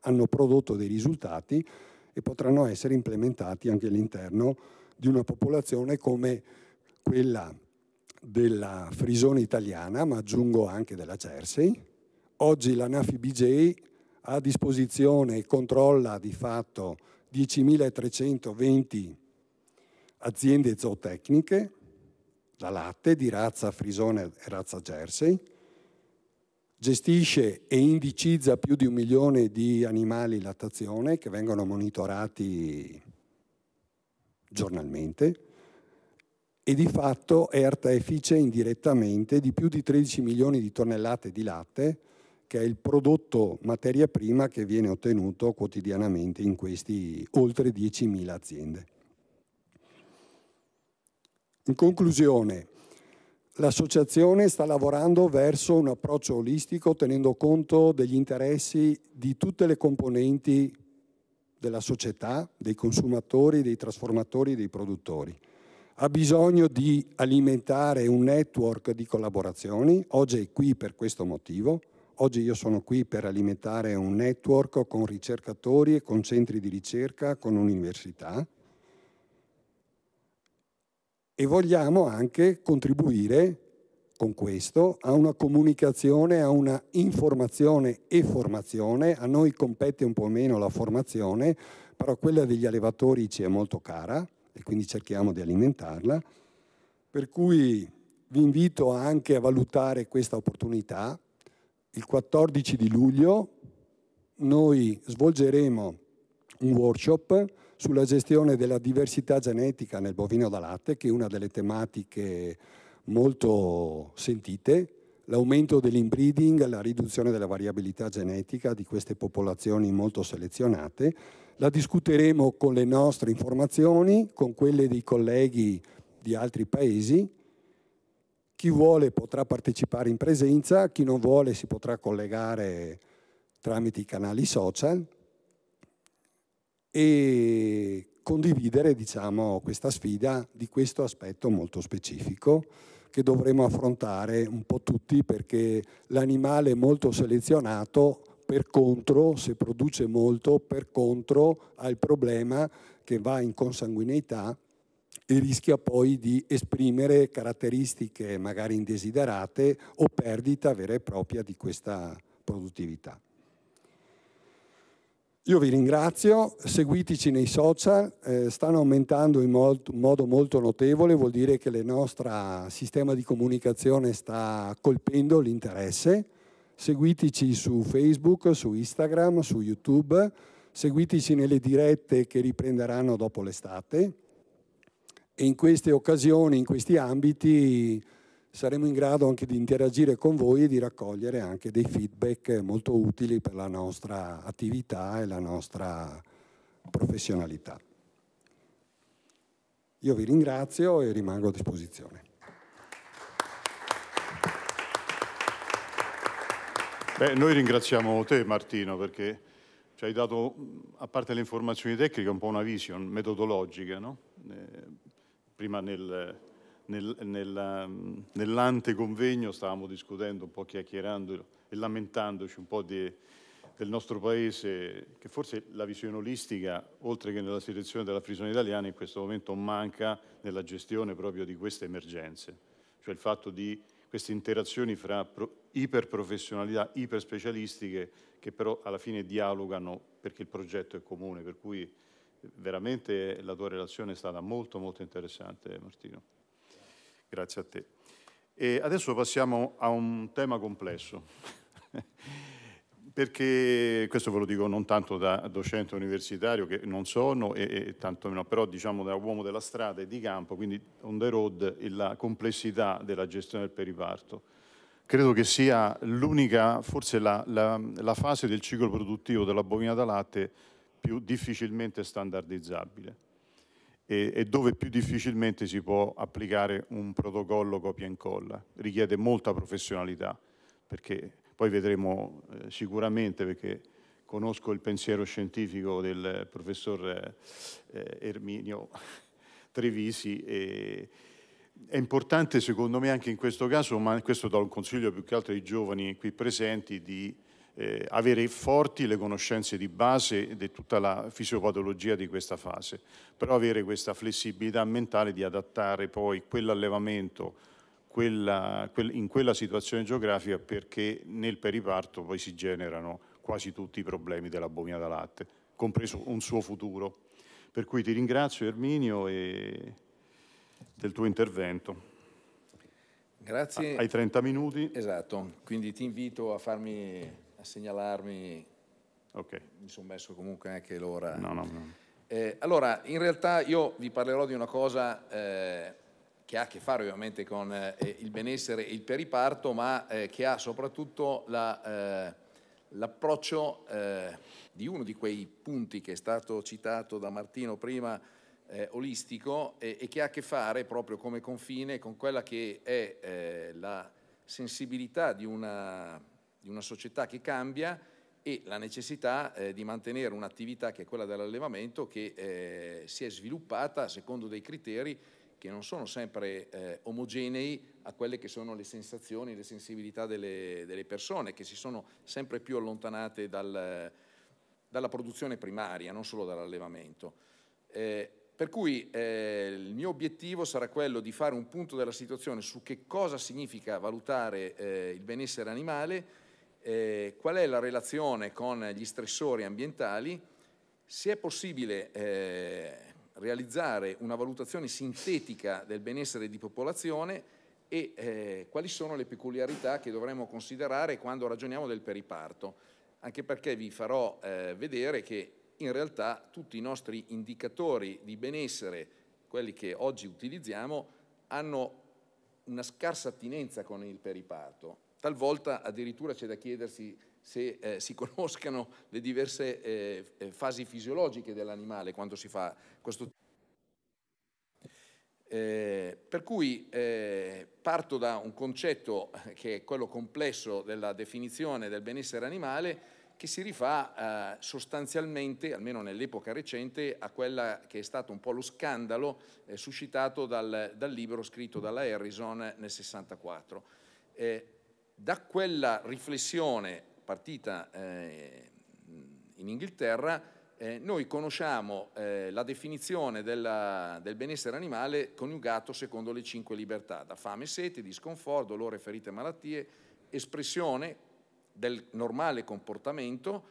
hanno prodotto dei risultati e potranno essere implementati anche all'interno di una popolazione come quella della Frisone italiana, ma aggiungo anche della Cersei. Oggi la Nafi BJ ha a disposizione e controlla di fatto 10.320 aziende zootecniche, la latte di razza frisone e razza jersey, gestisce e indicizza più di un milione di animali lattazione che vengono monitorati giornalmente e di fatto è artefice indirettamente di più di 13 milioni di tonnellate di latte, che è il prodotto materia prima che viene ottenuto quotidianamente in queste oltre 10.000 aziende. In conclusione, l'associazione sta lavorando verso un approccio olistico tenendo conto degli interessi di tutte le componenti della società, dei consumatori, dei trasformatori, dei produttori. Ha bisogno di alimentare un network di collaborazioni, oggi è qui per questo motivo, Oggi io sono qui per alimentare un network con ricercatori e con centri di ricerca, con università e vogliamo anche contribuire con questo a una comunicazione, a una informazione e formazione. A noi compete un po' meno la formazione, però quella degli allevatori ci è molto cara e quindi cerchiamo di alimentarla. Per cui vi invito anche a valutare questa opportunità. Il 14 di luglio noi svolgeremo un workshop sulla gestione della diversità genetica nel bovino da latte, che è una delle tematiche molto sentite, l'aumento dell'inbreeding, la riduzione della variabilità genetica di queste popolazioni molto selezionate. La discuteremo con le nostre informazioni, con quelle dei colleghi di altri paesi. Chi vuole potrà partecipare in presenza, chi non vuole si potrà collegare tramite i canali social e condividere diciamo, questa sfida di questo aspetto molto specifico che dovremo affrontare un po' tutti perché l'animale molto selezionato per contro, se produce molto, per contro ha il problema che va in consanguineità e rischia poi di esprimere caratteristiche magari indesiderate o perdita vera e propria di questa produttività. Io vi ringrazio, seguiteci nei social, eh, stanno aumentando in molto, modo molto notevole, vuol dire che il nostro sistema di comunicazione sta colpendo l'interesse. Seguiteci su Facebook, su Instagram, su YouTube, seguiteci nelle dirette che riprenderanno dopo l'estate e in queste occasioni, in questi ambiti saremo in grado anche di interagire con voi e di raccogliere anche dei feedback molto utili per la nostra attività e la nostra professionalità. Io vi ringrazio e rimango a disposizione. Beh, noi ringraziamo te Martino perché ci hai dato, a parte le informazioni tecniche, un po' una vision metodologica, no? eh, prima nel, nel, nel, um, nell'anteconvegno stavamo discutendo, un po' chiacchierando e lamentandoci un po' di, del nostro paese, che forse la visione olistica, oltre che nella selezione della frisona italiana, in questo momento manca nella gestione proprio di queste emergenze, cioè il fatto di queste interazioni fra iperprofessionalità, iperspecialistiche, che però alla fine dialogano perché il progetto è comune, per cui veramente la tua relazione è stata molto molto interessante Martino. Grazie a te. E adesso passiamo a un tema complesso, perché questo ve lo dico non tanto da docente universitario che non sono, e, e tanto meno, però diciamo da uomo della strada e di campo, quindi on the road, la complessità della gestione del periparto. Credo che sia l'unica, forse la, la, la fase del ciclo produttivo della bovina da latte più difficilmente standardizzabile e, e dove più difficilmente si può applicare un protocollo copia e incolla. Richiede molta professionalità, perché poi vedremo eh, sicuramente, perché conosco il pensiero scientifico del professor eh, Erminio Trevisi, e, è importante secondo me anche in questo caso, ma questo do un consiglio più che altro ai giovani qui presenti, di eh, avere forti le conoscenze di base di tutta la fisiopatologia di questa fase, però avere questa flessibilità mentale di adattare poi quell'allevamento quella, quel, in quella situazione geografica perché nel periparto poi si generano quasi tutti i problemi della bovina da latte, compreso un suo futuro. Per cui ti ringrazio Erminio e del tuo intervento. Grazie. Hai 30 minuti. Esatto, quindi ti invito a farmi a segnalarmi, okay. mi sono messo comunque anche l'ora. No, no, no. Eh, allora, in realtà io vi parlerò di una cosa eh, che ha a che fare ovviamente con eh, il benessere e il periparto, ma eh, che ha soprattutto la eh, l'approccio eh, di uno di quei punti che è stato citato da Martino prima, eh, olistico, e, e, che ha a che fare proprio come confine con quella che è eh, la sensibilità di una di una società che cambia e la necessità eh, di mantenere un'attività che è quella dell'allevamento che eh, si è sviluppata secondo dei criteri che non sono sempre eh, omogenei a quelle che sono le sensazioni, le sensibilità delle, delle persone che si sono sempre più allontanate dal, dalla produzione primaria, non solo dall'allevamento. Eh, per cui eh, il mio obiettivo sarà quello di fare un punto della situazione su che cosa significa valutare eh, il benessere animale, eh, qual è la relazione con gli stressori ambientali, se è possibile eh, realizzare una valutazione sintetica del benessere di popolazione e eh, quali sono le peculiarità che dovremmo considerare quando ragioniamo del periparto, anche perché vi farò eh, vedere che in realtà tutti i nostri indicatori di benessere, quelli che oggi utilizziamo, hanno una scarsa attinenza con il periparto Talvolta addirittura c'è da chiedersi se eh, si conoscano le diverse eh, eh, fasi fisiologiche dell'animale quando si fa questo tipo. Eh, per cui eh, parto da un concetto che è quello complesso della definizione del benessere animale che si rifà eh, sostanzialmente, almeno nell'epoca recente, a quella che è stato un po' lo scandalo eh, suscitato dal, dal, libro scritto dalla Harrison nel 64. Da quella riflessione partita eh, in Inghilterra eh, noi conosciamo eh, la definizione della, del benessere animale coniugato secondo le cinque libertà, da fame e sete, disconforto, dolore, ferite e malattie, espressione del normale comportamento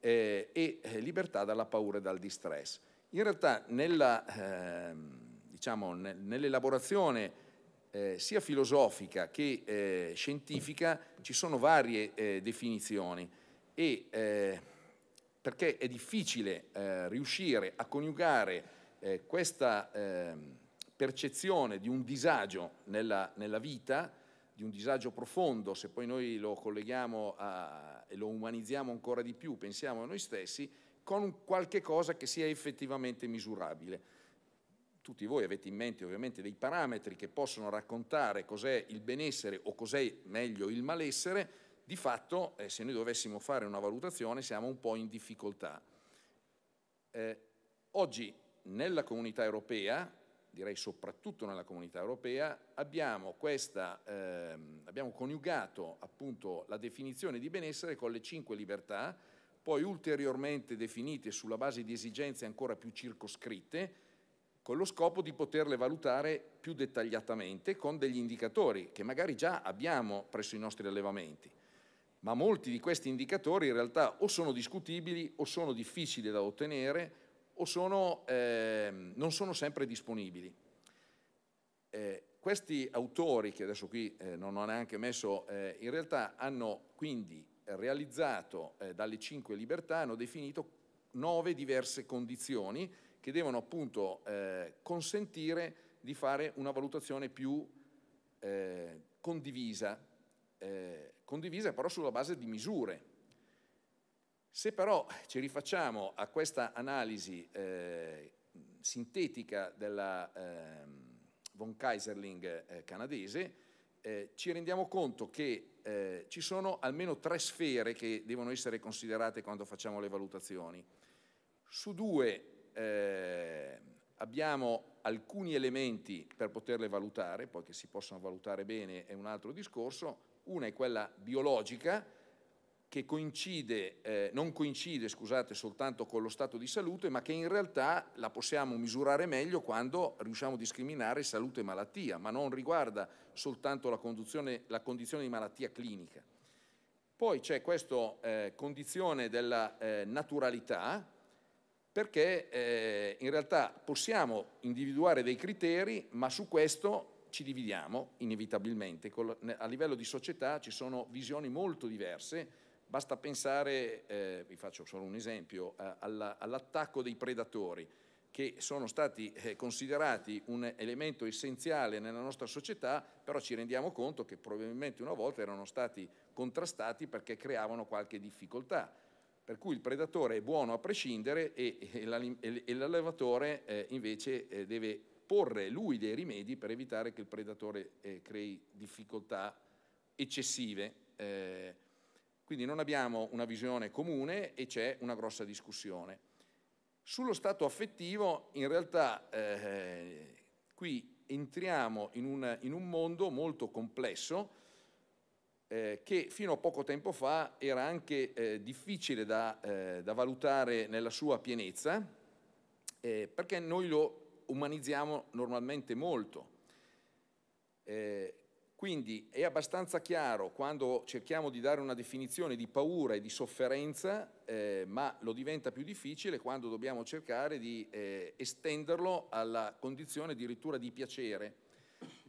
eh, e eh, libertà dalla paura e dal distress. In realtà nella, ehm, diciamo, nell'elaborazione eh, sia filosofica che eh, scientifica ci sono varie eh, definizioni e eh, perché è difficile eh, riuscire a coniugare eh, questa ehm, percezione di un disagio nella, nella, vita, di un disagio profondo, se poi noi lo colleghiamo a, e lo umanizziamo ancora di più, pensiamo a noi stessi, con qualche cosa che sia effettivamente misurabile tutti voi avete in mente ovviamente dei parametri che possono raccontare cos'è il benessere o cos'è meglio il malessere, di fatto eh, se noi dovessimo fare una valutazione siamo un po' in difficoltà. Eh, oggi nella comunità europea, direi soprattutto nella comunità europea, abbiamo, questa, eh, abbiamo coniugato appunto la definizione di benessere con le cinque libertà, poi ulteriormente definite sulla base di esigenze ancora più circoscritte, con lo scopo di poterle valutare più dettagliatamente con degli indicatori che magari già abbiamo presso i nostri allevamenti, ma molti di questi indicatori in realtà o sono discutibili o sono difficili da ottenere o sono, eh, non sono sempre disponibili. Eh, questi autori, che adesso qui eh, non ho neanche messo, eh, in realtà hanno quindi realizzato eh, dalle cinque libertà, hanno definito nove diverse condizioni che devono appunto eh, consentire di fare una valutazione più eh, condivisa, eh, condivisa però sulla base di misure. Se però ci rifacciamo a questa analisi eh, sintetica della ehm, von Kaiserling eh, canadese, eh, ci rendiamo conto che ci sono almeno tre sfere che devono essere considerate quando facciamo le valutazioni. Su due eh, abbiamo alcuni elementi per poterle valutare, poi che si possono valutare bene è un altro discorso, una è quella biologica che coincide, eh, non coincide scusate, soltanto con lo stato di salute, ma che in realtà la possiamo misurare meglio quando riusciamo a discriminare salute e malattia, ma non riguarda soltanto la, la condizione di malattia clinica. Poi c'è questa eh, condizione della eh, naturalità, perché eh, in realtà possiamo individuare dei criteri, ma su questo ci dividiamo inevitabilmente. A livello di società ci sono visioni molto diverse, basta pensare, eh, vi faccio solo un esempio, eh, all'attacco dei predatori che sono stati eh, considerati un elemento essenziale nella nostra società, però ci rendiamo conto che probabilmente una volta erano stati contrastati perché creavano qualche difficoltà per cui il predatore è buono a prescindere e, e l'allevatore eh, invece eh, deve porre lui dei rimedi per evitare che il predatore eh, crei difficoltà eccessive. Eh, quindi non abbiamo una visione comune e c'è una grossa discussione. Sullo stato affettivo in realtà eh, qui entriamo in un, in un mondo molto complesso eh, che fino a poco tempo fa era anche eh, difficile da, eh, da, valutare nella sua pienezza, eh, perché noi lo umanizziamo normalmente molto. Eh, quindi è abbastanza chiaro quando cerchiamo di dare una definizione di paura e di sofferenza, eh, ma lo diventa più difficile quando dobbiamo cercare di estenderlo alla condizione addirittura di piacere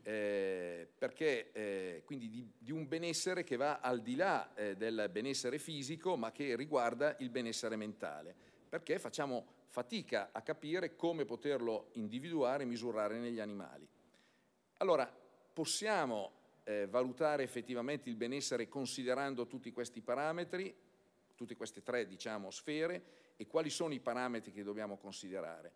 eh, perché, eh, quindi di, di, un benessere che va al di là eh, del benessere fisico ma che riguarda il benessere mentale, perché facciamo fatica a capire come poterlo individuare e misurare negli animali. Allora, possiamo eh, valutare effettivamente il benessere considerando tutti questi parametri, tutte queste tre diciamo, sfere, e quali sono i parametri che dobbiamo considerare?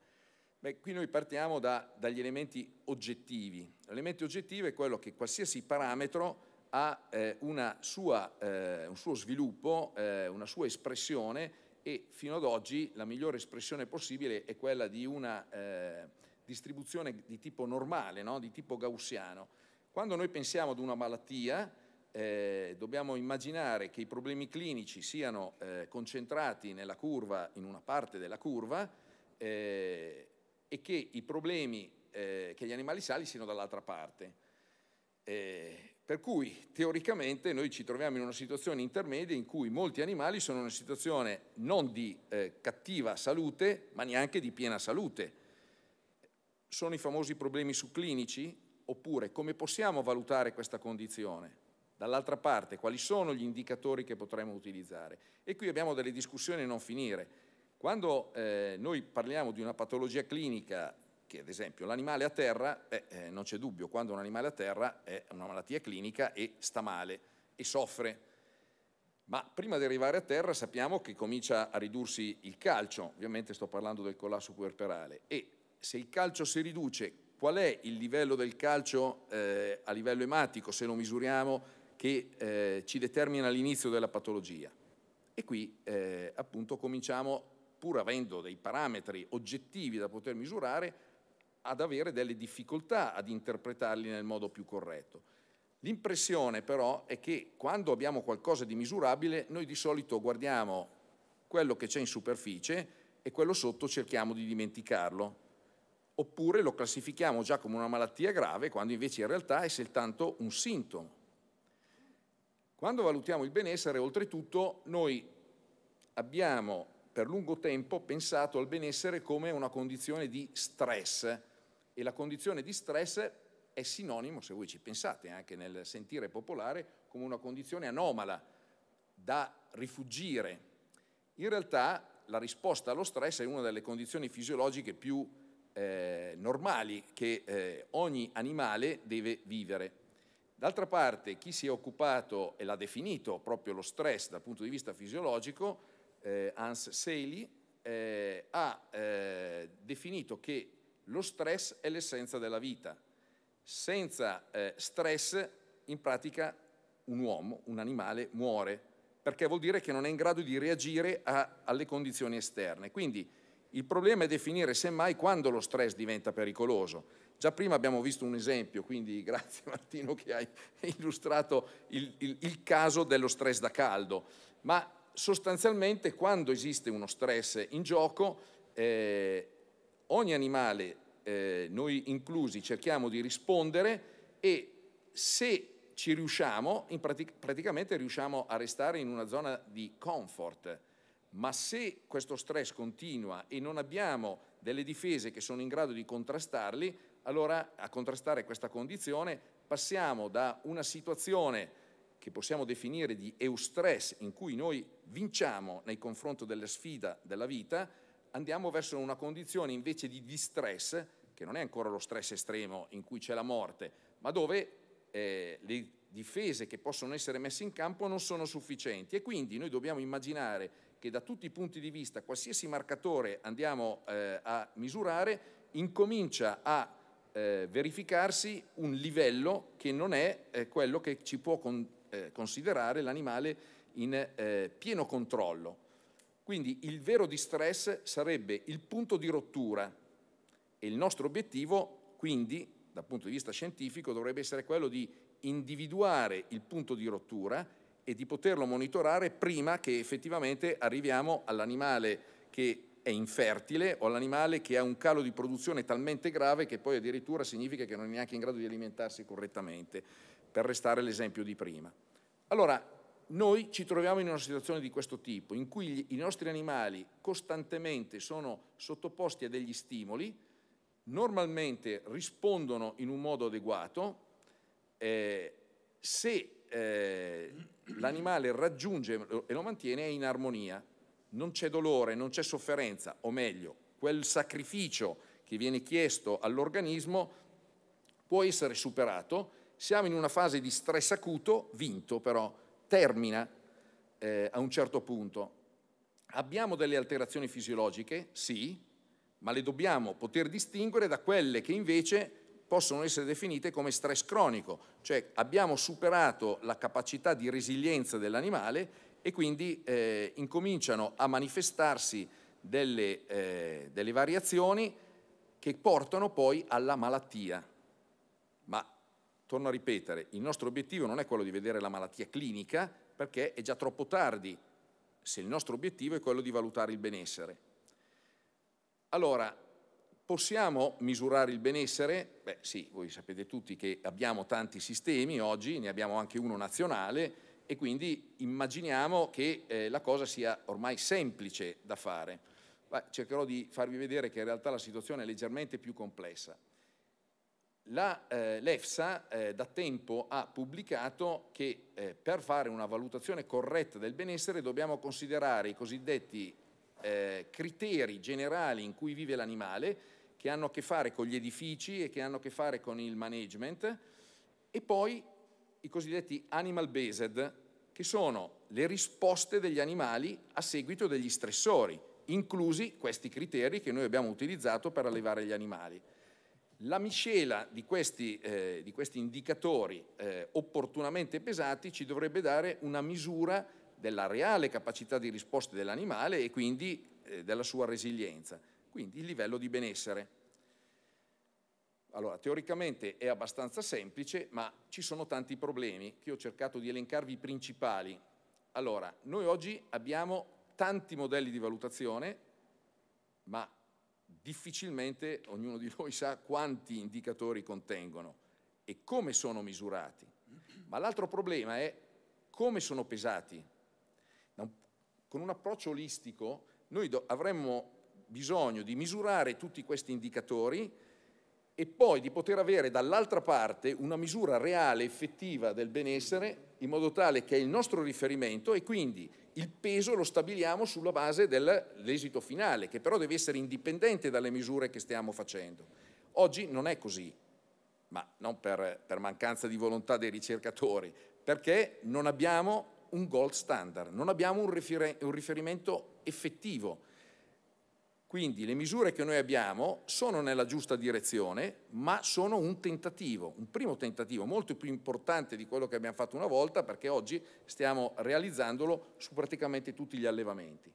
Beh, qui noi partiamo da, dagli elementi oggettivi. L'elemento oggettivo è quello che qualsiasi parametro ha eh, sua, eh, un suo sviluppo, eh, una sua espressione e fino ad oggi la migliore espressione possibile è quella di una eh, distribuzione di tipo normale, no? di tipo gaussiano. Quando noi pensiamo ad una malattia, eh, dobbiamo immaginare che i problemi clinici siano eh, concentrati nella curva, in una parte della curva, eh, e che i problemi, eh, che gli animali sali siano dall'altra parte. Eh, per cui teoricamente noi ci troviamo in una situazione intermedia in cui molti animali sono in una situazione non di eh, cattiva salute, ma neanche di piena salute. Sono i famosi problemi subclinici? Oppure come possiamo valutare questa condizione? Dall'altra parte, quali sono gli indicatori che potremmo utilizzare? E qui abbiamo delle discussioni a non finire quando eh, noi parliamo di una patologia clinica, che ad esempio l'animale a terra, beh, eh, non c'è dubbio, quando un animale a terra è una malattia clinica e sta male e soffre. Ma prima di arrivare a terra sappiamo che comincia a ridursi il calcio, ovviamente sto parlando del collasso puerperale, e se il calcio si riduce, qual è il livello del calcio eh, a livello ematico, se lo misuriamo, che eh, ci determina l'inizio della patologia? E qui eh, appunto cominciamo pur avendo dei parametri oggettivi da poter misurare, ad avere delle difficoltà ad interpretarli nel modo più corretto. L'impressione però è che quando abbiamo qualcosa di misurabile, noi di solito guardiamo quello che c'è in superficie e quello sotto cerchiamo di dimenticarlo, oppure lo classifichiamo già come una malattia grave quando invece in realtà è soltanto un sintomo. Quando valutiamo il benessere, oltretutto, noi abbiamo per lungo tempo pensato al benessere come una condizione di stress e la condizione di stress è sinonimo, se voi ci pensate anche nel sentire popolare, come una condizione anomala da rifugire. In realtà la risposta allo stress è una delle condizioni fisiologiche più eh, normali che eh, ogni animale deve vivere. D'altra parte chi si è occupato e l'ha definito proprio lo stress dal punto di vista fisiologico eh, Hans Sely, eh, ha eh, definito che lo stress è l'essenza della vita. Senza eh, stress, in pratica, un uomo, un animale, muore, perché vuol dire che non è in grado di reagire a, alle condizioni esterne. Quindi il problema è definire semmai quando lo stress diventa pericoloso. Già prima abbiamo visto un esempio, quindi grazie Martino che hai illustrato il, il, il caso dello stress da caldo, ma sostanzialmente quando esiste uno stress in gioco, eh, ogni animale, eh, noi inclusi, cerchiamo di rispondere e se ci riusciamo, pratic praticamente riusciamo a restare in una zona di comfort, ma se questo stress continua e non abbiamo delle difese che sono in grado di contrastarli, allora a contrastare questa condizione passiamo da una situazione che possiamo definire di eustress in cui noi vinciamo nei confronti della sfida della vita, andiamo verso una condizione invece di distress, che non è ancora lo stress estremo in cui c'è la morte, ma dove eh, le difese che possono essere messe in campo non sono sufficienti e quindi noi dobbiamo immaginare che da tutti i punti di vista, qualsiasi marcatore andiamo eh, a misurare, incomincia a eh, verificarsi un livello che non è eh, quello che ci può con, eh, considerare l'animale in eh, pieno controllo. Quindi il vero distress sarebbe il punto di rottura e il nostro obiettivo quindi dal punto di vista scientifico dovrebbe essere quello di individuare il punto di rottura e di poterlo monitorare prima che effettivamente arriviamo all'animale che è infertile o all'animale che ha un calo di produzione talmente grave che poi addirittura significa che non è neanche in grado di alimentarsi correttamente, per restare l'esempio di prima. Allora, noi ci troviamo in una situazione di questo tipo, in cui gli, i nostri animali costantemente sono sottoposti a degli stimoli, normalmente rispondono in un modo adeguato, eh, se eh, l'animale raggiunge e lo mantiene è in armonia, non c'è dolore, non c'è sofferenza, o meglio, quel sacrificio che viene chiesto all'organismo può essere superato, siamo in una fase di stress acuto, vinto però, termina eh, a un certo punto. Abbiamo delle alterazioni fisiologiche, sì, ma le dobbiamo poter distinguere da quelle che invece possono essere definite come stress cronico, cioè abbiamo superato la capacità di resilienza dell'animale e quindi eh, incominciano a manifestarsi delle, eh, delle variazioni che portano poi alla malattia torno a ripetere, il nostro obiettivo non è quello di vedere la malattia clinica perché è già troppo tardi, se il nostro obiettivo è quello di valutare il benessere. Allora, possiamo misurare il benessere? Beh sì, voi sapete tutti che abbiamo tanti sistemi oggi, ne abbiamo anche uno nazionale e quindi immaginiamo che eh, la cosa sia ormai semplice da fare. Ma cercherò di farvi vedere che in realtà la situazione è leggermente più complessa. Eh, L'EFSA eh, da tempo ha pubblicato che eh, per fare una valutazione corretta del benessere dobbiamo considerare i cosiddetti eh, criteri generali in cui vive l'animale, che hanno a che fare con gli edifici e che hanno a che fare con il management, e poi i cosiddetti animal based, che sono le risposte degli animali a seguito degli stressori, inclusi questi criteri che noi abbiamo utilizzato per allevare gli animali. La miscela di questi, eh, di questi indicatori eh, opportunamente pesati ci dovrebbe dare una misura della reale capacità di risposta dell'animale e quindi eh, della sua resilienza, quindi il livello di benessere. Allora, teoricamente è abbastanza semplice, ma ci sono tanti problemi che ho cercato di elencarvi i principali. Allora, noi oggi abbiamo tanti modelli di valutazione, ma difficilmente ognuno di noi sa quanti indicatori contengono e come sono misurati. Ma l'altro problema è come sono pesati. Con un approccio olistico noi avremmo bisogno di misurare tutti questi indicatori e poi di poter avere dall'altra parte una misura reale, effettiva del benessere, in modo tale che è il nostro riferimento e quindi il peso lo stabiliamo sulla base dell'esito finale, che però deve essere indipendente dalle misure che stiamo facendo. Oggi non è così, ma non per, per mancanza di volontà dei ricercatori, perché non abbiamo un gold standard, non abbiamo un, rifer un riferimento effettivo quindi le misure che noi abbiamo sono nella giusta direzione, ma sono un tentativo, un primo tentativo molto più importante di quello che abbiamo fatto una volta, perché oggi stiamo realizzandolo su praticamente tutti gli allevamenti.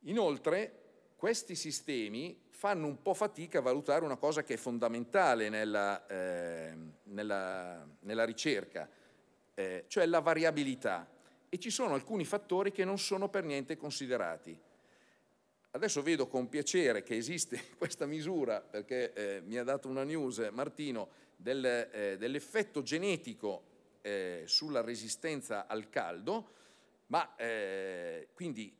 Inoltre, questi sistemi fanno un po' fatica a valutare una cosa che è fondamentale nella, eh, nella, nella ricerca, eh, cioè la variabilità. E ci sono alcuni fattori che non sono per niente considerati. Adesso vedo con piacere che esiste questa misura, perché eh, mi ha dato una news eh, Martino, del, eh, dell'effetto genetico eh, sulla resistenza al caldo, ma eh, quindi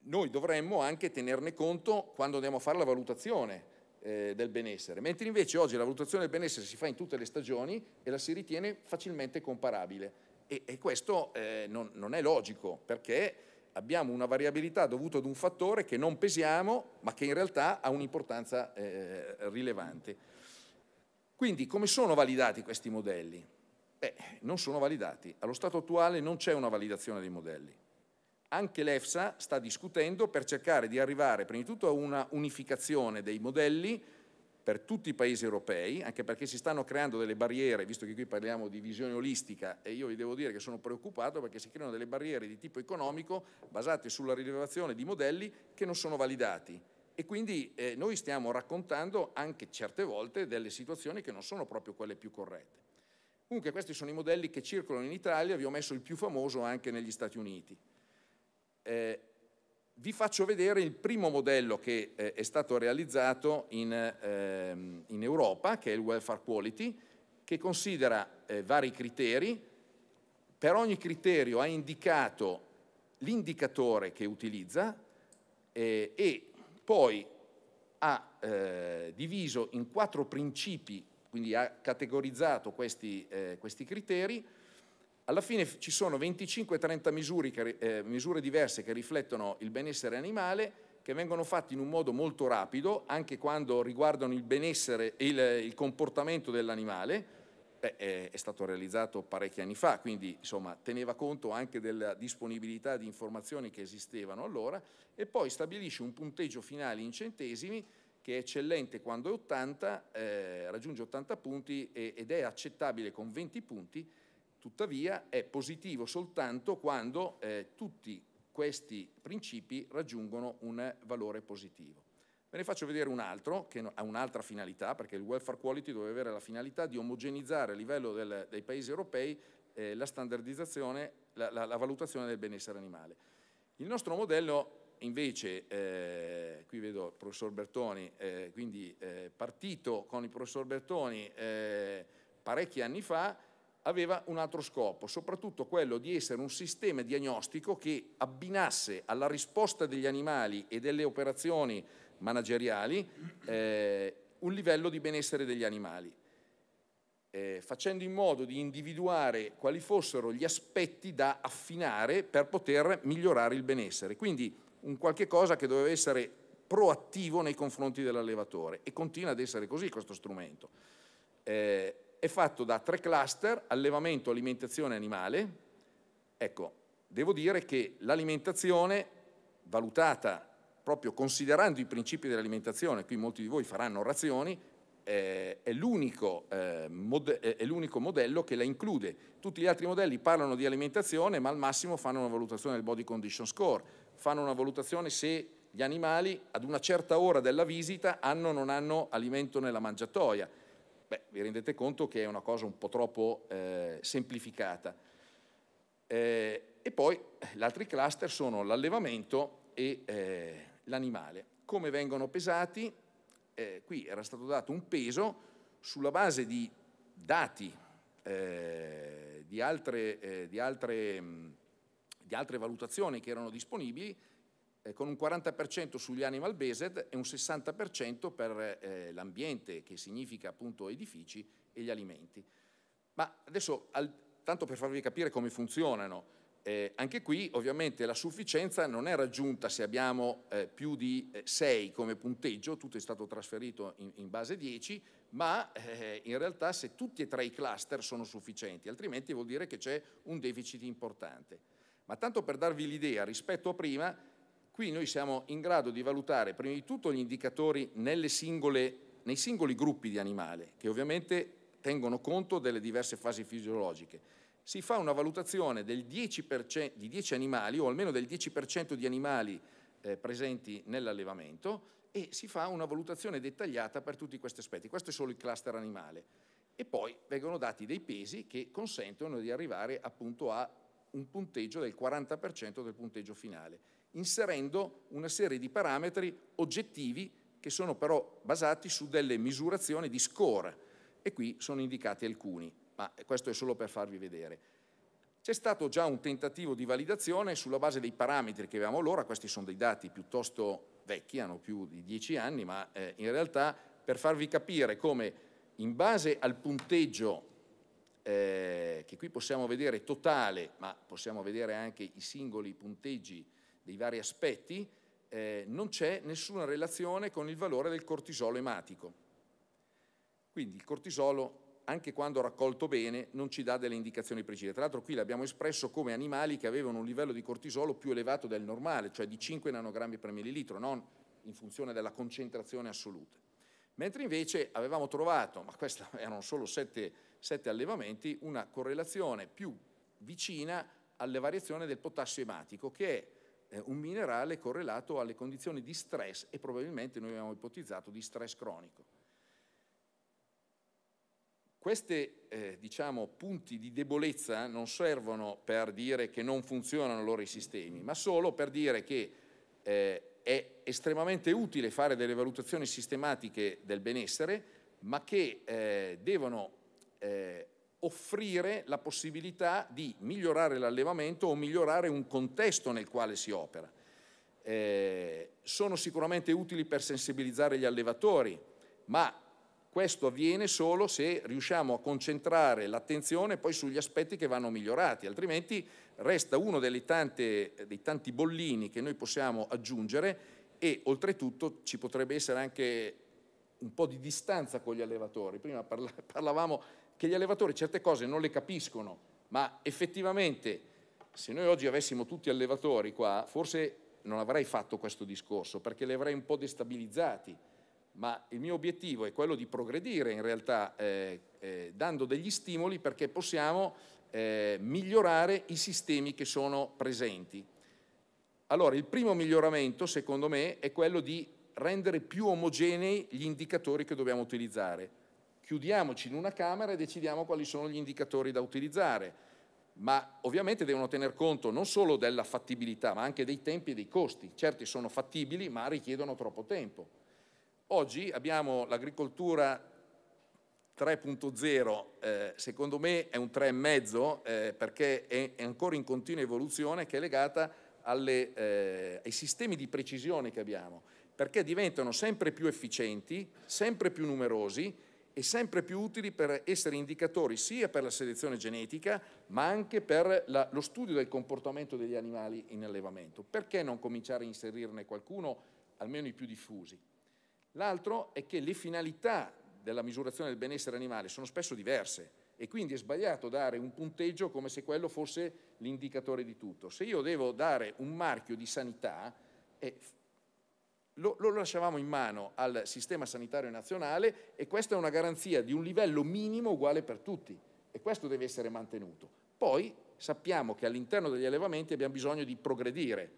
noi dovremmo anche tenerne conto quando andiamo a fare la valutazione eh, del benessere, mentre invece oggi la valutazione del benessere si fa in tutte le stagioni e la si ritiene facilmente comparabile. E, e questo non, non, è logico, perché abbiamo una variabilità dovuta ad un fattore che non pesiamo ma che in realtà ha un'importanza eh, rilevante. Quindi come sono validati questi modelli? Beh, non sono validati. Allo stato attuale non c'è una validazione dei modelli. Anche l'EFSA sta discutendo per cercare di arrivare prima di tutto a una unificazione dei modelli per tutti i paesi europei, anche perché si stanno creando delle barriere, visto che qui parliamo di visione olistica, e io vi devo dire che sono preoccupato perché si creano delle barriere di tipo economico basate sulla rilevazione di modelli che non sono validati. E quindi eh, noi stiamo raccontando anche certe volte delle situazioni che non sono proprio quelle più corrette. Comunque questi sono i modelli che circolano in Italia, vi ho messo il più famoso anche negli Stati Uniti. Eh, vi faccio vedere il primo modello che eh, è stato realizzato in, ehm, in, Europa, che è il welfare quality, che considera eh, vari criteri. Per ogni criterio ha indicato l'indicatore che utilizza eh, e poi ha eh, diviso in quattro principi, quindi ha categorizzato questi, eh, questi criteri, alla fine ci sono 25-30 misure, eh, misure diverse che riflettono il benessere animale che vengono fatte in un modo molto rapido, anche quando riguardano il benessere e il, il, comportamento dell'animale. È, è, stato realizzato parecchi anni fa, quindi insomma teneva conto anche della disponibilità di informazioni che esistevano allora e poi stabilisce un punteggio finale in centesimi che è eccellente quando è 80, eh, raggiunge 80 punti e, ed è accettabile con 20 punti Tuttavia è positivo soltanto quando eh, tutti questi principi raggiungono un valore positivo. Ve ne faccio vedere un altro che ha un'altra finalità, perché il welfare quality doveva avere la finalità di omogenizzare a livello del, dei paesi europei eh, la standardizzazione, la, la, la, valutazione del benessere animale. Il nostro modello invece, eh, qui vedo il professor Bertoni, eh, quindi eh, partito con il professor Bertoni eh, parecchi anni fa, aveva un altro scopo, soprattutto quello di essere un sistema diagnostico che abbinasse alla risposta degli animali e delle operazioni manageriali eh, un livello di benessere degli animali, eh, facendo in modo di individuare quali fossero gli aspetti da affinare per poter migliorare il benessere. Quindi un qualche cosa che doveva essere proattivo nei confronti dell'allevatore e continua ad essere così questo strumento. Eh, è fatto da tre cluster, allevamento, alimentazione animale. Ecco, devo dire che l'alimentazione, valutata proprio considerando i principi dell'alimentazione, qui molti di voi faranno razioni, eh, è, l'unico, eh, è l'unico modello che la include. Tutti gli altri modelli parlano di alimentazione, ma al massimo fanno una valutazione del body condition score, fanno una valutazione se gli animali ad una certa ora della visita hanno o non hanno alimento nella mangiatoia Beh, vi rendete conto che è una cosa un po' troppo eh, semplificata. Eh, e poi gli altri cluster sono l'allevamento e eh, l'animale. Come vengono pesati? Eh, qui era stato dato un peso sulla base di dati eh, di altre, eh, di, altre, mh, di altre valutazioni che erano disponibili eh, con un 40% sugli animal based e un 60% per eh, l'ambiente, che significa appunto edifici e gli alimenti. Ma adesso, al, tanto per farvi capire come funzionano, eh, anche qui ovviamente la sufficienza non è raggiunta se abbiamo eh, più di 6 eh, come punteggio, tutto è stato trasferito in, in base 10, ma eh, in realtà se tutti e tre i cluster sono sufficienti, altrimenti vuol dire che c'è un deficit importante. Ma tanto per darvi l'idea rispetto a prima, Qui noi siamo in grado di valutare prima di tutto gli indicatori singole, nei singoli gruppi di animale, che ovviamente tengono conto delle diverse fasi fisiologiche. Si fa una valutazione 10%, di 10 animali, o almeno del 10% di animali eh, presenti nell'allevamento, e si fa una valutazione dettagliata per tutti questi aspetti. Questo è solo il cluster animale. E poi vengono dati dei pesi che consentono di arrivare appunto a un punteggio del 40% del punteggio finale inserendo una serie di parametri oggettivi che sono però basati su delle misurazioni di score e qui sono indicati alcuni, ma questo è solo per farvi vedere. C'è stato già un tentativo di validazione sulla base dei parametri che avevamo allora, questi sono dei dati piuttosto vecchi, hanno più di dieci anni, ma eh, in realtà per farvi capire come in base al punteggio eh, che qui possiamo vedere totale, ma possiamo vedere anche i singoli punteggi dei vari aspetti, eh, non c'è nessuna relazione con il valore del cortisolo ematico. Quindi il cortisolo, anche quando raccolto bene, non ci dà delle indicazioni precise. Tra l'altro qui l'abbiamo espresso come animali che avevano un livello di cortisolo più elevato del normale, cioè di 5 nanogrammi per millilitro, non in funzione della concentrazione assoluta. Mentre invece avevamo trovato, ma questi erano solo 7 allevamenti, una correlazione più vicina alle variazioni del potassio ematico, che è eh, un minerale correlato alle condizioni di stress e probabilmente noi abbiamo ipotizzato di stress cronico. Questi eh, diciamo, punti di debolezza non servono per dire che non funzionano loro i sistemi, ma solo per dire che eh, è estremamente utile fare delle valutazioni sistematiche del benessere, ma che eh, devono eh, offrire la possibilità di migliorare l'allevamento o migliorare un contesto nel quale si opera. Eh, sono sicuramente utili per sensibilizzare gli allevatori, ma questo avviene solo se riusciamo a concentrare l'attenzione poi sugli aspetti che vanno migliorati, altrimenti resta uno tante, dei tanti bollini che noi possiamo aggiungere e oltretutto ci potrebbe essere anche un po' di distanza con gli allevatori. Prima parlavamo che gli allevatori certe cose non le capiscono, ma effettivamente se noi oggi avessimo tutti allevatori qua, forse non avrei fatto questo discorso perché li avrei un po' destabilizzati, ma il mio obiettivo è quello di progredire in realtà eh, eh, dando degli stimoli perché possiamo eh, migliorare i sistemi che sono presenti. Allora, il primo miglioramento, secondo me, è quello di rendere più omogenei gli indicatori che dobbiamo utilizzare chiudiamoci in una camera e decidiamo quali sono gli indicatori da utilizzare, ma ovviamente devono tener conto non solo della fattibilità, ma anche dei tempi e dei costi. Certi sono fattibili, ma richiedono troppo tempo. Oggi abbiamo l'agricoltura 3.0, eh, secondo me è un 3,5 eh, perché è, è, ancora in continua evoluzione che è legata alle, eh, ai sistemi di precisione che abbiamo, perché diventano sempre più efficienti, sempre più numerosi e sempre più utili per essere indicatori sia per la selezione genetica ma anche per la, lo studio del comportamento degli animali in allevamento. Perché non cominciare a inserirne qualcuno, almeno i più diffusi? L'altro è che le finalità della misurazione del benessere animale sono spesso diverse e quindi è sbagliato dare un punteggio come se quello fosse l'indicatore di tutto. Se io devo dare un marchio di sanità, eh, lo, lo, lasciavamo in mano al sistema sanitario nazionale e questa è una garanzia di un livello minimo uguale per tutti e questo deve essere mantenuto. Poi sappiamo che all'interno degli allevamenti abbiamo bisogno di progredire,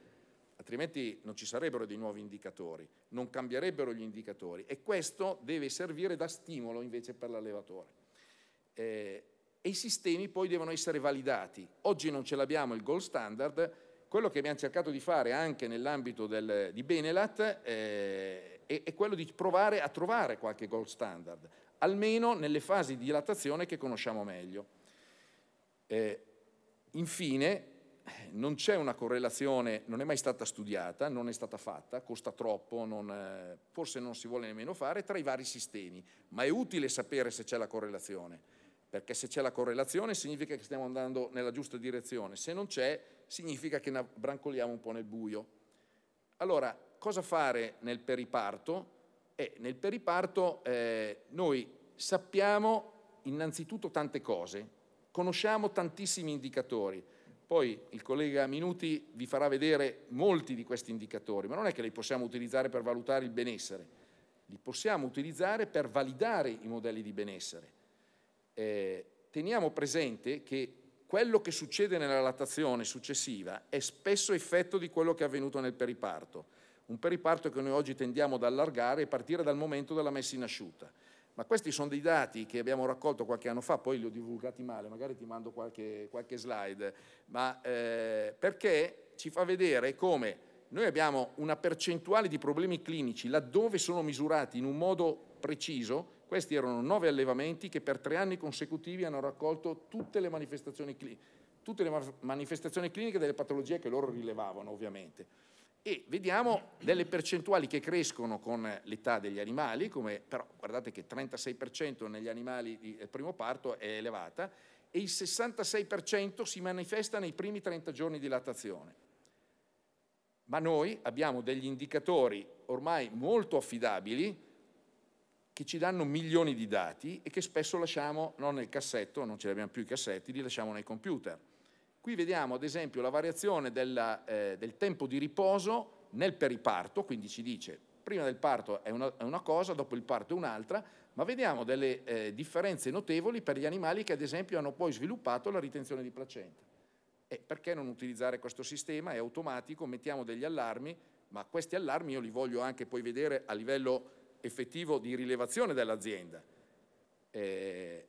altrimenti non ci sarebbero dei nuovi indicatori, non cambierebbero gli indicatori e questo deve servire da stimolo invece per l'allevatore. Eh, e i sistemi poi devono essere validati. Oggi non ce l'abbiamo il gold standard, quello che abbiamo cercato di fare anche nell'ambito del, di Benelat eh, è, è quello di provare a trovare qualche gold standard, almeno nelle fasi di dilatazione che conosciamo meglio. Eh, infine, non c'è una correlazione, non è mai stata studiata, non è stata fatta, costa troppo, non, eh, forse non si vuole nemmeno fare, tra i vari sistemi, ma è utile sapere se c'è la correlazione, perché se c'è la correlazione significa che stiamo andando nella giusta direzione, se non c'è significa che brancoliamo un po' nel buio. Allora, cosa fare nel periparto? Eh, nel periparto eh, noi sappiamo innanzitutto tante cose, conosciamo tantissimi indicatori, poi il collega Minuti vi farà vedere molti di questi indicatori, ma non è che li possiamo utilizzare per valutare il benessere, li possiamo utilizzare per validare i modelli di benessere. Eh, teniamo presente che quello che succede nella lattazione successiva è spesso effetto di quello che è avvenuto nel periparto, un periparto che noi oggi tendiamo ad allargare e partire dal momento della messa in asciutta. Ma questi sono dei dati che abbiamo raccolto qualche anno fa, poi li ho divulgati male, magari ti mando qualche, qualche slide, ma eh, perché ci fa vedere come noi abbiamo una percentuale di problemi clinici laddove sono misurati in un modo preciso questi erano nove allevamenti che per tre anni consecutivi hanno raccolto tutte le manifestazioni, tutte le ma manifestazioni cliniche delle patologie che loro rilevavano ovviamente. E vediamo delle percentuali che crescono con l'età degli animali, come, però guardate che 36% negli animali di eh, primo parto è elevata e il 66% si manifesta nei primi 30 giorni di lattazione. Ma noi abbiamo degli indicatori ormai molto affidabili che ci danno milioni di dati e che spesso lasciamo non nel cassetto, non ce li abbiamo più i cassetti, li lasciamo nei computer. Qui vediamo ad esempio la variazione della, eh, del tempo di riposo nel periparto, quindi ci dice prima del parto è una, è una cosa, dopo il parto è un'altra, ma vediamo delle eh, differenze notevoli per gli animali che ad esempio hanno poi sviluppato la ritenzione di placenta. E perché non utilizzare questo sistema? È automatico, mettiamo degli allarmi, ma questi allarmi io li voglio anche poi vedere a livello effettivo di rilevazione dell'azienda. Eh,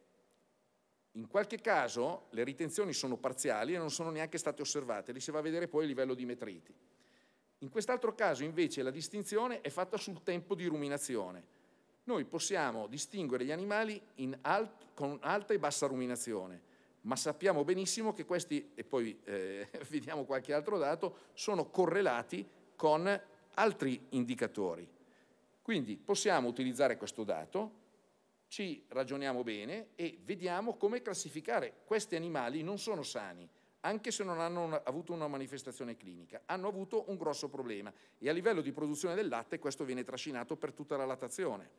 in qualche caso le ritenzioni sono parziali e non sono neanche state osservate, li si va a vedere poi a livello di metriti. In quest'altro caso invece la distinzione è fatta sul tempo di ruminazione. Noi possiamo distinguere gli animali alt con alta e bassa ruminazione, ma sappiamo benissimo che questi, e poi eh, vediamo qualche altro dato, sono correlati con altri indicatori. Quindi possiamo utilizzare questo dato, ci ragioniamo bene e vediamo come classificare. Questi animali non sono sani, anche se non hanno una, avuto una manifestazione clinica, hanno avuto un grosso problema e a livello di produzione del latte questo viene trascinato per tutta la lattazione.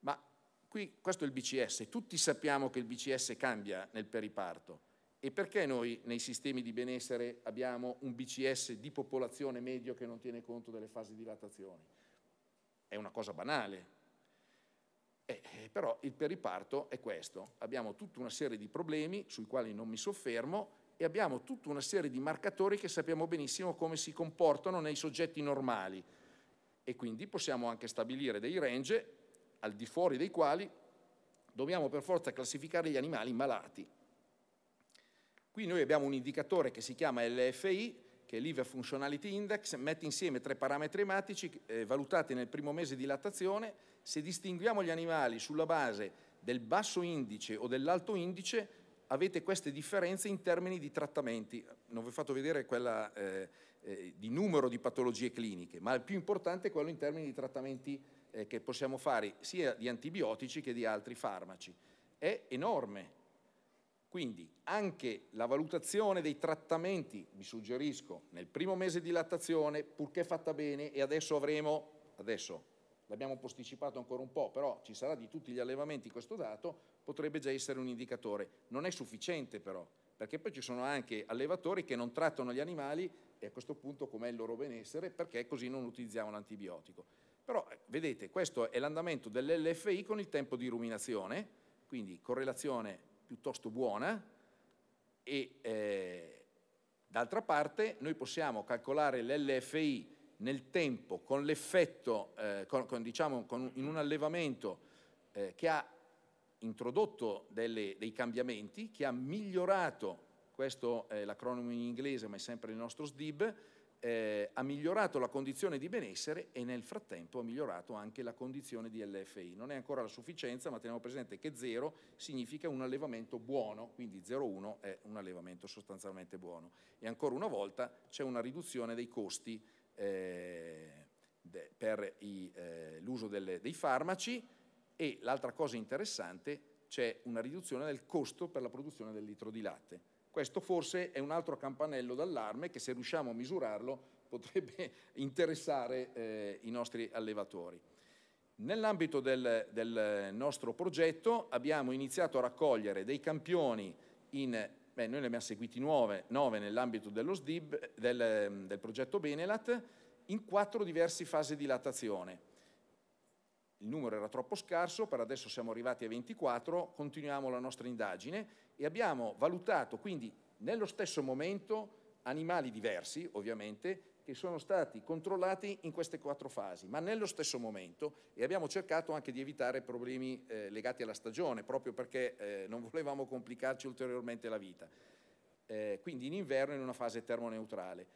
Ma qui questo è il BCS, tutti sappiamo che il BCS cambia nel periparto e perché noi nei sistemi di benessere abbiamo un BCS di popolazione medio che non tiene conto delle fasi di lattazione? è una cosa banale. Eh, eh però il periparto è questo, abbiamo tutta una serie di problemi sui quali non mi soffermo e abbiamo tutta una serie di marcatori che sappiamo benissimo come si comportano nei soggetti normali e quindi possiamo anche stabilire dei range al di fuori dei quali dobbiamo per forza classificare gli animali malati. Qui noi abbiamo un indicatore che si chiama LFI, che è l'IVA Functionality Index, mette insieme tre parametri ematici eh, valutati nel primo mese di lattazione. Se distinguiamo gli animali sulla base del basso indice o dell'alto indice, avete queste differenze in termini di trattamenti. Non vi ho fatto vedere quella eh, eh, di numero di patologie cliniche, ma il più importante è quello in termini di trattamenti eh, che possiamo fare sia di antibiotici che di altri farmaci. È enorme quindi anche la valutazione dei trattamenti, vi suggerisco, nel primo mese di lattazione, purché fatta bene, e adesso avremo, adesso l'abbiamo posticipato ancora un po', però ci sarà di tutti gli allevamenti questo dato, potrebbe già essere un indicatore. Non è sufficiente però, perché poi ci sono anche allevatori che non trattano gli animali e a questo punto com'è il loro benessere, perché così non utilizziamo l'antibiotico. Però eh, vedete, questo è l'andamento dell'LFI con il tempo di ruminazione, quindi correlazione piuttosto buona e eh, d'altra parte noi possiamo calcolare l'LFI nel tempo con l'effetto, eh, con, con, diciamo, con, in un allevamento eh, che ha introdotto delle, dei cambiamenti, che ha migliorato, questo è l'acronimo in inglese ma è sempre il nostro SDIB, eh, ha migliorato la condizione di benessere e nel frattempo ha migliorato anche la condizione di LFI. Non è ancora la sufficienza, ma teniamo presente che 0 significa un allevamento buono, quindi 0,1 è un allevamento sostanzialmente buono. E ancora una volta c'è una riduzione dei costi eh, de, per eh, l'uso dei farmaci e l'altra cosa interessante c'è una riduzione del costo per la produzione del litro di latte questo forse è un altro campanello d'allarme che se riusciamo a misurarlo potrebbe interessare eh, i nostri allevatori. Nell'ambito del, del, nostro progetto abbiamo iniziato a raccogliere dei campioni in, beh, noi ne abbiamo seguiti nove nell'ambito dello SDIB, del, del progetto Benelat, in quattro diverse fasi di lattazione il numero era troppo scarso, per adesso siamo arrivati a 24, continuiamo la nostra indagine e abbiamo valutato quindi nello stesso momento animali diversi, ovviamente, che sono stati controllati in queste quattro fasi, ma nello stesso momento e abbiamo cercato anche di evitare problemi eh, legati alla stagione, proprio perché eh, non volevamo complicarci ulteriormente la vita. Eh, quindi in inverno in una fase termoneutrale.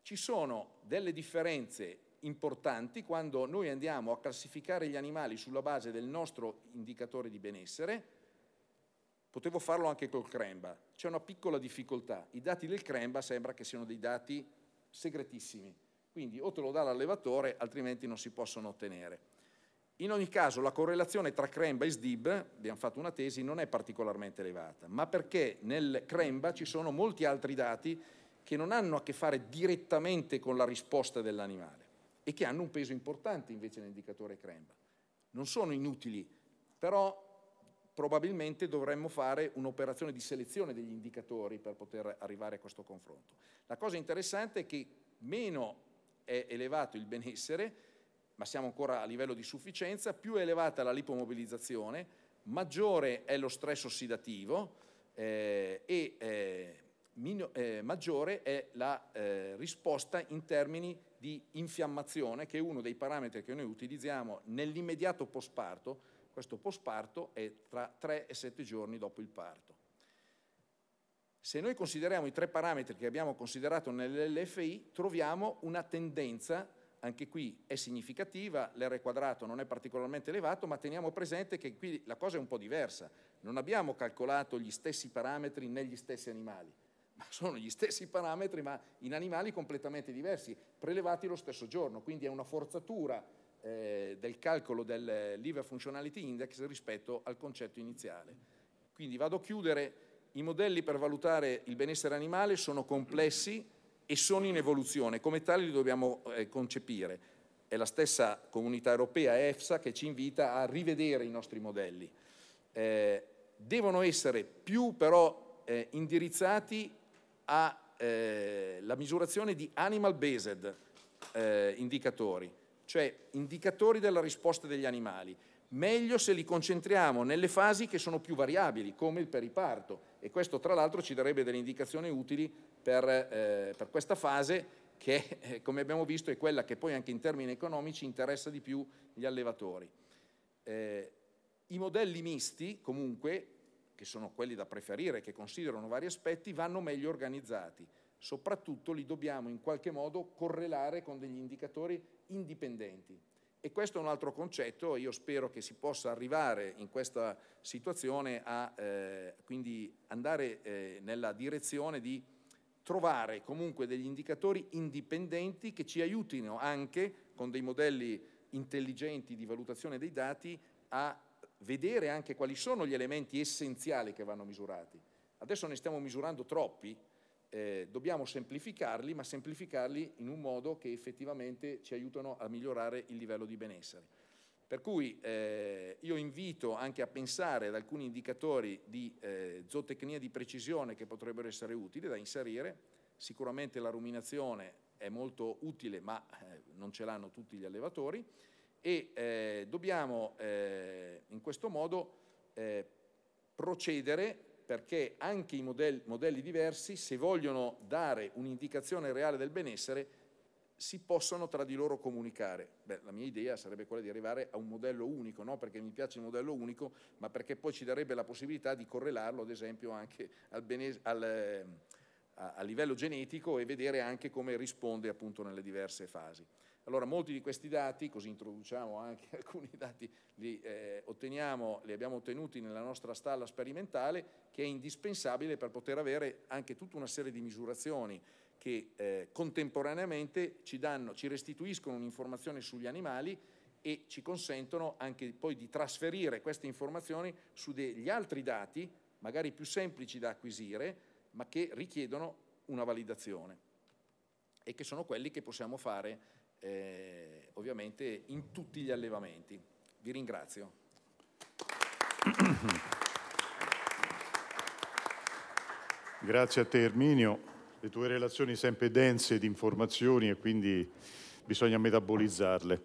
Ci sono delle differenze importanti quando noi andiamo a classificare gli animali sulla base del nostro indicatore di benessere. Potevo farlo anche col Cremba, c'è una piccola difficoltà. I dati del Cremba sembra che siano dei dati segretissimi, quindi o te lo dà l'allevatore altrimenti non si possono ottenere. In ogni caso la correlazione tra Cremba e SDIB, abbiamo fatto una tesi, non è particolarmente elevata, ma perché nel Cremba ci sono molti altri dati che non hanno a che fare direttamente con la risposta dell'animale e che hanno un peso importante invece nell'indicatore CREMBA. Non sono inutili, però probabilmente dovremmo fare un'operazione di selezione degli indicatori per poter arrivare a questo confronto. La cosa interessante è che meno è elevato il benessere, ma siamo ancora a livello di sufficienza, più è elevata la lipomobilizzazione, maggiore è lo stress ossidativo eh, e eh, minio, eh, maggiore è la eh, risposta in termini di infiammazione, che è uno dei parametri che noi utilizziamo nell'immediato postparto. Questo postparto è tra 3 e 7 giorni dopo il parto. Se noi consideriamo i tre parametri che abbiamo considerato nell'LFI, troviamo una tendenza, anche qui è significativa, l'R quadrato non è particolarmente elevato, ma teniamo presente che qui la cosa è un po' diversa. Non abbiamo calcolato gli stessi parametri negli stessi animali ma sono gli stessi parametri ma in animali completamente diversi, prelevati lo stesso giorno, quindi è una forzatura eh, del calcolo del liver functionality index rispetto al concetto iniziale. Quindi vado a chiudere, i modelli per valutare il benessere animale sono complessi e sono in evoluzione, come tali li dobbiamo eh, concepire. È la stessa comunità europea, EFSA, che ci invita a rivedere i nostri modelli. Eh, devono essere più però eh, indirizzati eh, la misurazione di animal based eh, indicatori, cioè indicatori della risposta degli animali. Meglio se li concentriamo nelle fasi che sono più variabili, come il periparto, e questo tra l'altro ci darebbe delle indicazioni utili per, eh, per questa fase che, eh, come abbiamo visto, è quella che poi anche in termini economici interessa di più gli allevatori. Eh, I modelli misti, comunque, che sono quelli da preferire, che considerano vari aspetti, vanno meglio organizzati. Soprattutto li dobbiamo in qualche modo correlare con degli indicatori indipendenti. E questo è un altro concetto, io spero che si possa arrivare in questa situazione a eh, quindi andare eh, nella direzione di trovare comunque degli indicatori indipendenti che ci aiutino anche con dei modelli intelligenti di valutazione dei dati a vedere anche quali sono gli elementi essenziali che vanno misurati. Adesso ne stiamo misurando troppi, eh, dobbiamo semplificarli, ma semplificarli in un modo che effettivamente ci aiutano a migliorare il livello di benessere. Per cui eh, io invito anche a pensare ad alcuni indicatori di eh, zootecnia di precisione che potrebbero essere utili da inserire. Sicuramente la ruminazione è molto utile, ma eh, non ce l'hanno tutti gli allevatori e eh, dobbiamo eh, in questo modo eh, procedere perché anche i modelli, modelli diversi, se vogliono dare un'indicazione reale del benessere, si possono tra di loro comunicare. Beh, la mia idea sarebbe quella di arrivare a un modello unico, non perché mi piace il modello unico, ma perché poi ci darebbe la possibilità di correlarlo, ad esempio, anche al al, eh, a, a livello genetico e vedere anche come risponde appunto nelle diverse fasi. Allora molti di questi dati, così introduciamo anche alcuni dati, li, eh, li abbiamo ottenuti nella nostra stalla sperimentale che è indispensabile per poter avere anche tutta una serie di misurazioni che eh, contemporaneamente ci, danno, ci restituiscono un'informazione sugli animali e ci consentono anche poi di trasferire queste informazioni su degli altri dati, magari più semplici da acquisire, ma che richiedono una validazione e che sono quelli che possiamo fare eh, ovviamente in tutti gli allevamenti. Vi ringrazio. Grazie a te Erminio, le tue relazioni sempre dense di informazioni e quindi bisogna metabolizzarle.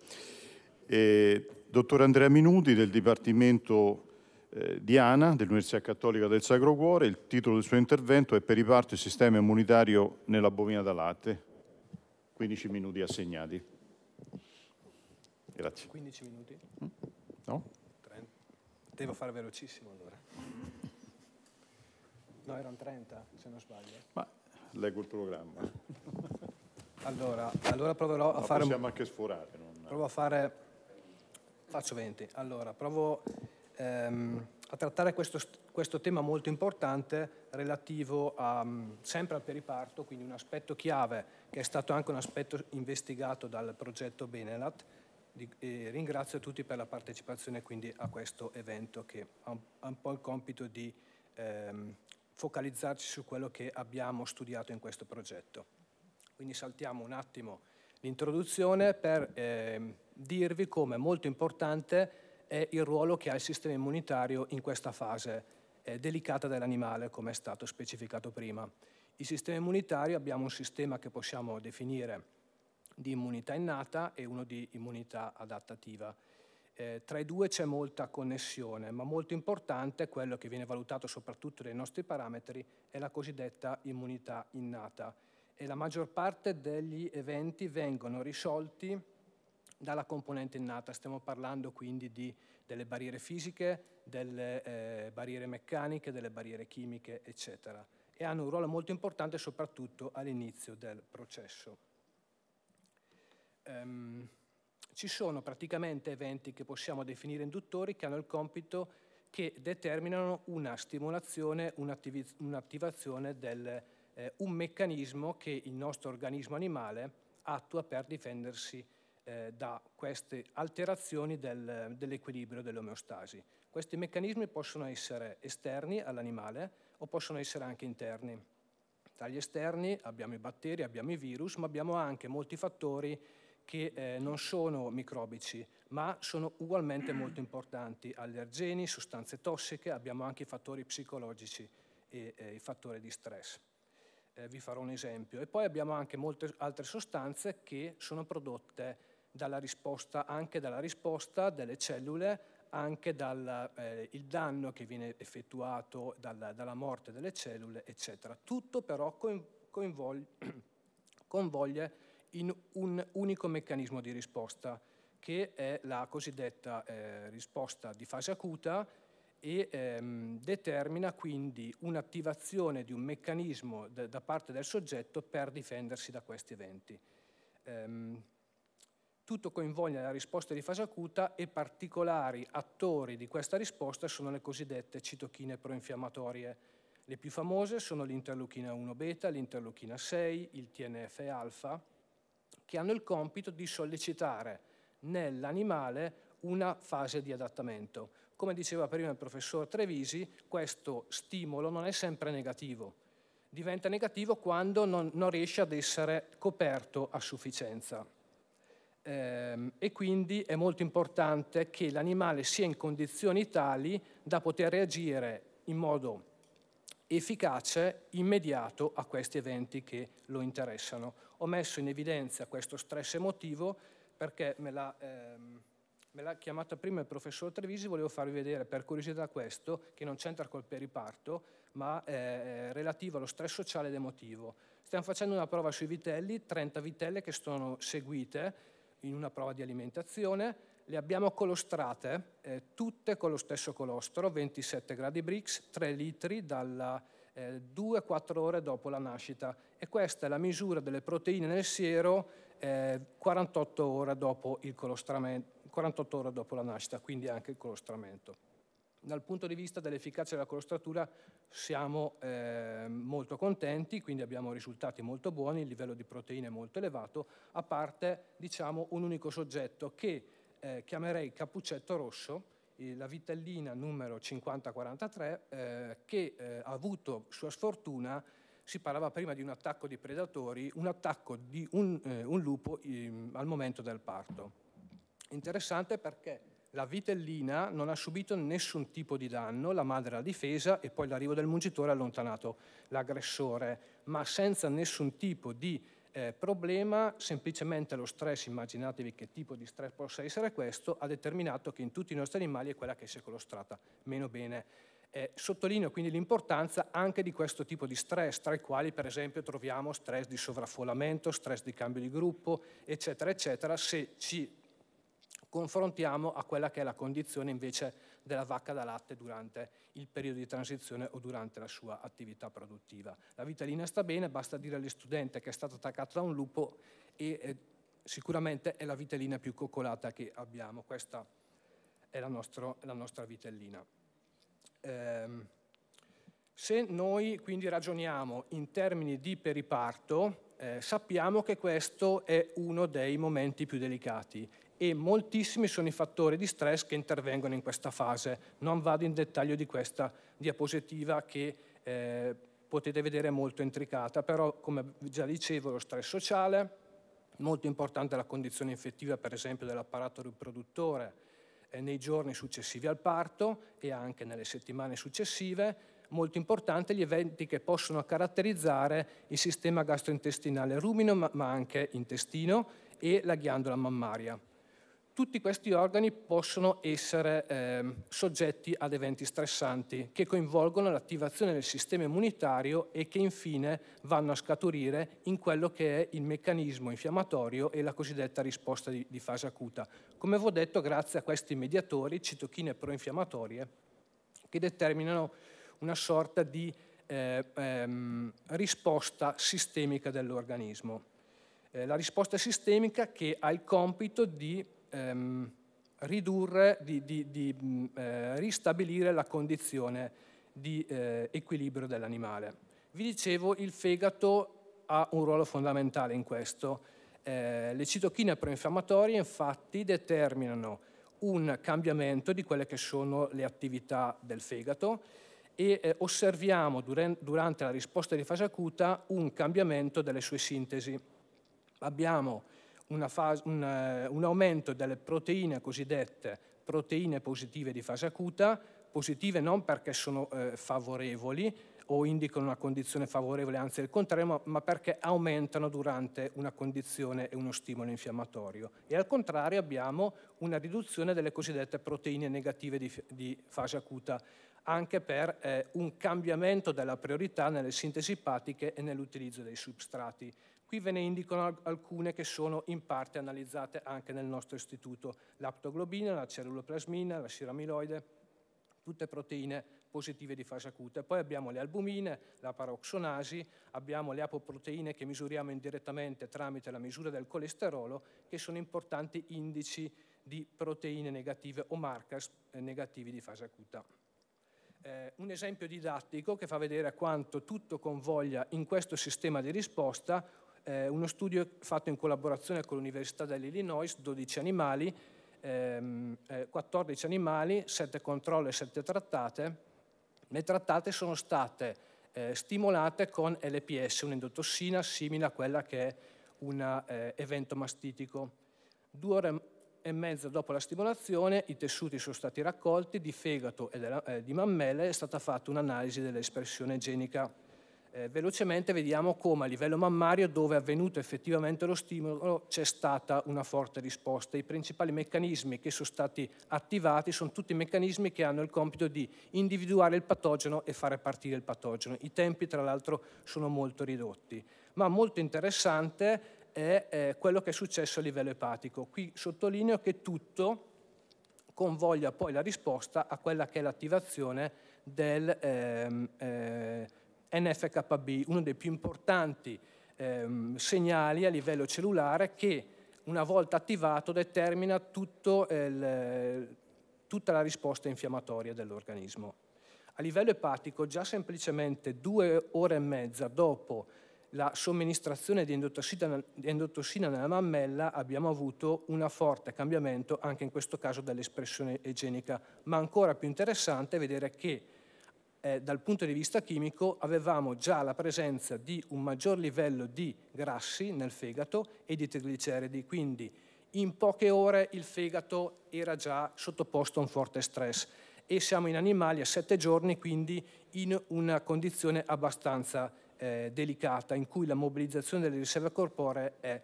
E, eh, dottor Andrea Minuti del Dipartimento eh, di ANA dell'Università Cattolica del Sacro Cuore, il titolo del suo intervento è Per i parti il sistema immunitario nella bovina da latte. 15 minuti assegnati. Grazie. 15 minuti? No? 30. Devo fare velocissimo allora. No, erano 30, se non sbaglio. Ma leggo il programma. Allora, allora proverò a Ma fare... Possiamo anche sforare. Non... Provo a fare... Faccio 20. Allora, provo... Ehm, a trattare questo, questo, tema molto importante relativo a, mm, sempre al periparto, quindi un aspetto chiave che è stato anche un aspetto investigato dal progetto Benelat. Di, ringrazio tutti per la partecipazione quindi a questo evento che ha un, ha un po' il compito di ehm, focalizzarci su quello che abbiamo studiato in questo progetto. Quindi saltiamo un attimo l'introduzione per ehm, dirvi come è molto importante è il ruolo che ha il sistema immunitario in questa fase eh, delicata dell'animale, come è stato specificato prima. Il sistema immunitario abbiamo un sistema che possiamo definire di immunità innata e uno di immunità adattativa. Eh, tra i due c'è molta connessione, ma molto importante, quello che viene valutato soprattutto dai nostri parametri, è la cosiddetta immunità innata. E la maggior parte degli eventi vengono risolti dalla componente innata. Stiamo parlando quindi di, delle barriere fisiche, delle eh, barriere meccaniche, delle barriere chimiche, eccetera. E hanno un ruolo molto importante soprattutto all'inizio del processo. Um, ci sono praticamente eventi che possiamo definire induttori che hanno il compito che determinano una stimolazione, un'attivazione un del eh, un meccanismo che il nostro organismo animale attua per difendersi eh, da queste alterazioni del, dell'equilibrio dell'omeostasi. Questi meccanismi possono essere esterni all'animale o possono essere anche interni. Tra gli esterni abbiamo i batteri, abbiamo i virus, ma abbiamo anche molti fattori che eh, non sono microbici, ma sono ugualmente molto importanti. Allergeni, sostanze tossiche, abbiamo anche i fattori psicologici e eh, i fattori di stress. Eh, vi farò un esempio. E poi abbiamo anche molte altre sostanze che sono prodotte dalla risposta, anche dalla risposta delle cellule, anche dal eh, danno che viene effettuato dalla, dalla morte delle cellule, eccetera. Tutto però coinvolge, convoglie in un unico meccanismo di risposta, che è la cosiddetta eh, risposta di fase acuta e ehm, determina quindi un'attivazione di un meccanismo da parte del soggetto per difendersi da questi eventi. Ehm, tutto coinvolge la risposta di fase acuta e particolari attori di questa risposta sono le cosiddette citochine proinfiammatorie. Le più famose sono l'interleuchina 1 beta, l'interleuchina 6, il TNF alfa, che hanno il compito di sollecitare nell'animale una fase di adattamento. Come diceva prima il professor Trevisi, questo stimolo non è sempre negativo, diventa negativo quando non, non riesce ad essere coperto a sufficienza. Ehm, e quindi è molto importante che l'animale sia in condizioni tali da poter reagire in modo efficace, immediato a questi eventi che lo interessano. Ho messo in evidenza questo stress emotivo perché me l'ha, ehm, chiamata prima il professor Trevisi, volevo farvi vedere per curiosità questo, che non c'entra col periparto, ma è relativo allo stress sociale ed emotivo. Stiamo facendo una prova sui vitelli, 30 vitelle che sono seguite, in una prova di alimentazione, le abbiamo colostrate eh, tutte con lo stesso colostro, 27 gradi Brix, 3 litri dalla, 2-4 eh, ore dopo la nascita e questa è la misura delle proteine nel siero eh, 48, ore 48 ore dopo la nascita, quindi anche il colostramento dal punto di vista dell'efficacia della colostratura siamo eh, molto contenti, quindi abbiamo risultati molto buoni, il livello di proteine è molto elevato, a parte diciamo, un unico soggetto che eh, chiamerei cappuccetto rosso, la vitellina numero 5043, eh, che eh, ha avuto sua sfortuna si parlava prima di un attacco di predatori, un attacco di un, eh, un lupo ehm, al momento del parto. Interessante perché la vitellina non ha subito nessun tipo di danno, la madre l'ha difesa e poi l'arrivo del mungitore ha allontanato l'aggressore, ma senza nessun tipo di eh, problema, semplicemente lo stress, immaginatevi che tipo di stress possa essere questo, ha determinato che in tutti i nostri animali è quella che si è colostrata meno bene. Eh, sottolineo quindi l'importanza anche di questo tipo di stress, tra i quali per esempio troviamo stress di sovraffollamento, stress di cambio di gruppo, eccetera, eccetera, se ci confrontiamo a quella che è la condizione invece della vacca da latte durante il periodo di transizione o durante la sua attività produttiva. La vitalina sta bene, basta dire agli studenti che è stata attaccata da un lupo e eh, sicuramente è la vitellina più coccolata che abbiamo, questa è la, nostro, la nostra vitellina. Ehm, se noi quindi ragioniamo in termini di periparto, eh, sappiamo che questo è uno dei momenti più delicati e moltissimi sono i fattori di stress che intervengono in questa fase. Non vado in dettaglio di questa diapositiva che eh, potete vedere molto intricata, però come già dicevo lo stress sociale, molto importante la condizione infettiva per esempio dell'apparato riproduttore eh, nei giorni successivi al parto e anche nelle settimane successive, molto importante gli eventi che possono caratterizzare il sistema gastrointestinale rumino ma, ma anche intestino e la ghiandola mammaria tutti questi organi possono essere eh, soggetti ad eventi stressanti che coinvolgono l'attivazione del sistema immunitario e che infine vanno a scaturire in quello che è il meccanismo infiammatorio e la cosiddetta risposta di, di fase acuta. Come vi ho detto, grazie a questi mediatori, citochine proinfiammatorie, che determinano una sorta di eh, ehm, risposta sistemica dell'organismo. Eh, la risposta sistemica che ha il compito di ehm, ridurre, di, di, di mm, eh, ristabilire la condizione di eh, equilibrio dell'animale. Vi dicevo, il fegato ha un ruolo fondamentale in questo. Eh, le citochine proinfiammatorie infatti determinano un cambiamento di quelle che sono le attività del fegato e eh, osserviamo durante la risposta di fase acuta un cambiamento delle sue sintesi. Abbiamo fase, un, eh, un aumento delle proteine cosiddette proteine positive di fase acuta, positive non perché sono eh, favorevoli o indicano una condizione favorevole, anzi il contrario, ma perché aumentano durante una condizione e uno stimolo infiammatorio. E al contrario abbiamo una riduzione delle cosiddette proteine negative di, di fase acuta, anche per eh, un cambiamento della priorità nelle sintesi ipatiche e nell'utilizzo dei substrati Qui ve ne indicano alcune che sono in parte analizzate anche nel nostro istituto, l'aptoglobina, la ceruloplasmina, la siramiloide, tutte proteine positive di fase acuta. Poi abbiamo le albumine, la paroxonasi, abbiamo le apoproteine che misuriamo indirettamente tramite la misura del colesterolo, che sono importanti indici di proteine negative o markers eh, negativi di fase acuta. Eh, un esempio didattico che fa vedere quanto tutto convoglia in questo sistema di risposta eh, uno studio fatto in collaborazione con l'Università dell'Illinois, 12 animali, ehm, eh, 14 animali, 7 controlli e 7 trattate. Le trattate sono state eh, stimolate con LPS, un'endotossina simile a quella che è un eh, evento mastitico. Due ore e mezza dopo la stimolazione i tessuti sono stati raccolti di fegato e eh, di mammelle è stata fatta un'analisi dell'espressione genica eh, velocemente vediamo come a livello mammario, dove è avvenuto effettivamente lo stimolo, c'è stata una forte risposta. I principali meccanismi che sono stati attivati sono tutti meccanismi che hanno il compito di individuare il patogeno e fare partire il patogeno. I tempi, tra l'altro, sono molto ridotti. Ma molto interessante è eh, quello che è successo a livello epatico. Qui sottolineo che tutto convoglia poi la risposta a quella che è l'attivazione del... Ehm, eh, NFKB, uno dei più importanti ehm, segnali a livello cellulare che una volta attivato determina tutto eh, il, tutta la risposta infiammatoria dell'organismo. A livello epatico, già semplicemente due ore e mezza dopo la somministrazione di endotossina, endotossina nella mammella abbiamo avuto un forte cambiamento anche in questo caso dell'espressione egenica, ma ancora più interessante è vedere che eh, dal punto di vista chimico avevamo già la presenza di un maggior livello di grassi nel fegato e di trigliceridi, quindi in poche ore il fegato era già sottoposto a un forte stress e siamo in animali a sette giorni, quindi in una condizione abbastanza eh, delicata in cui la mobilizzazione delle riserve corporee è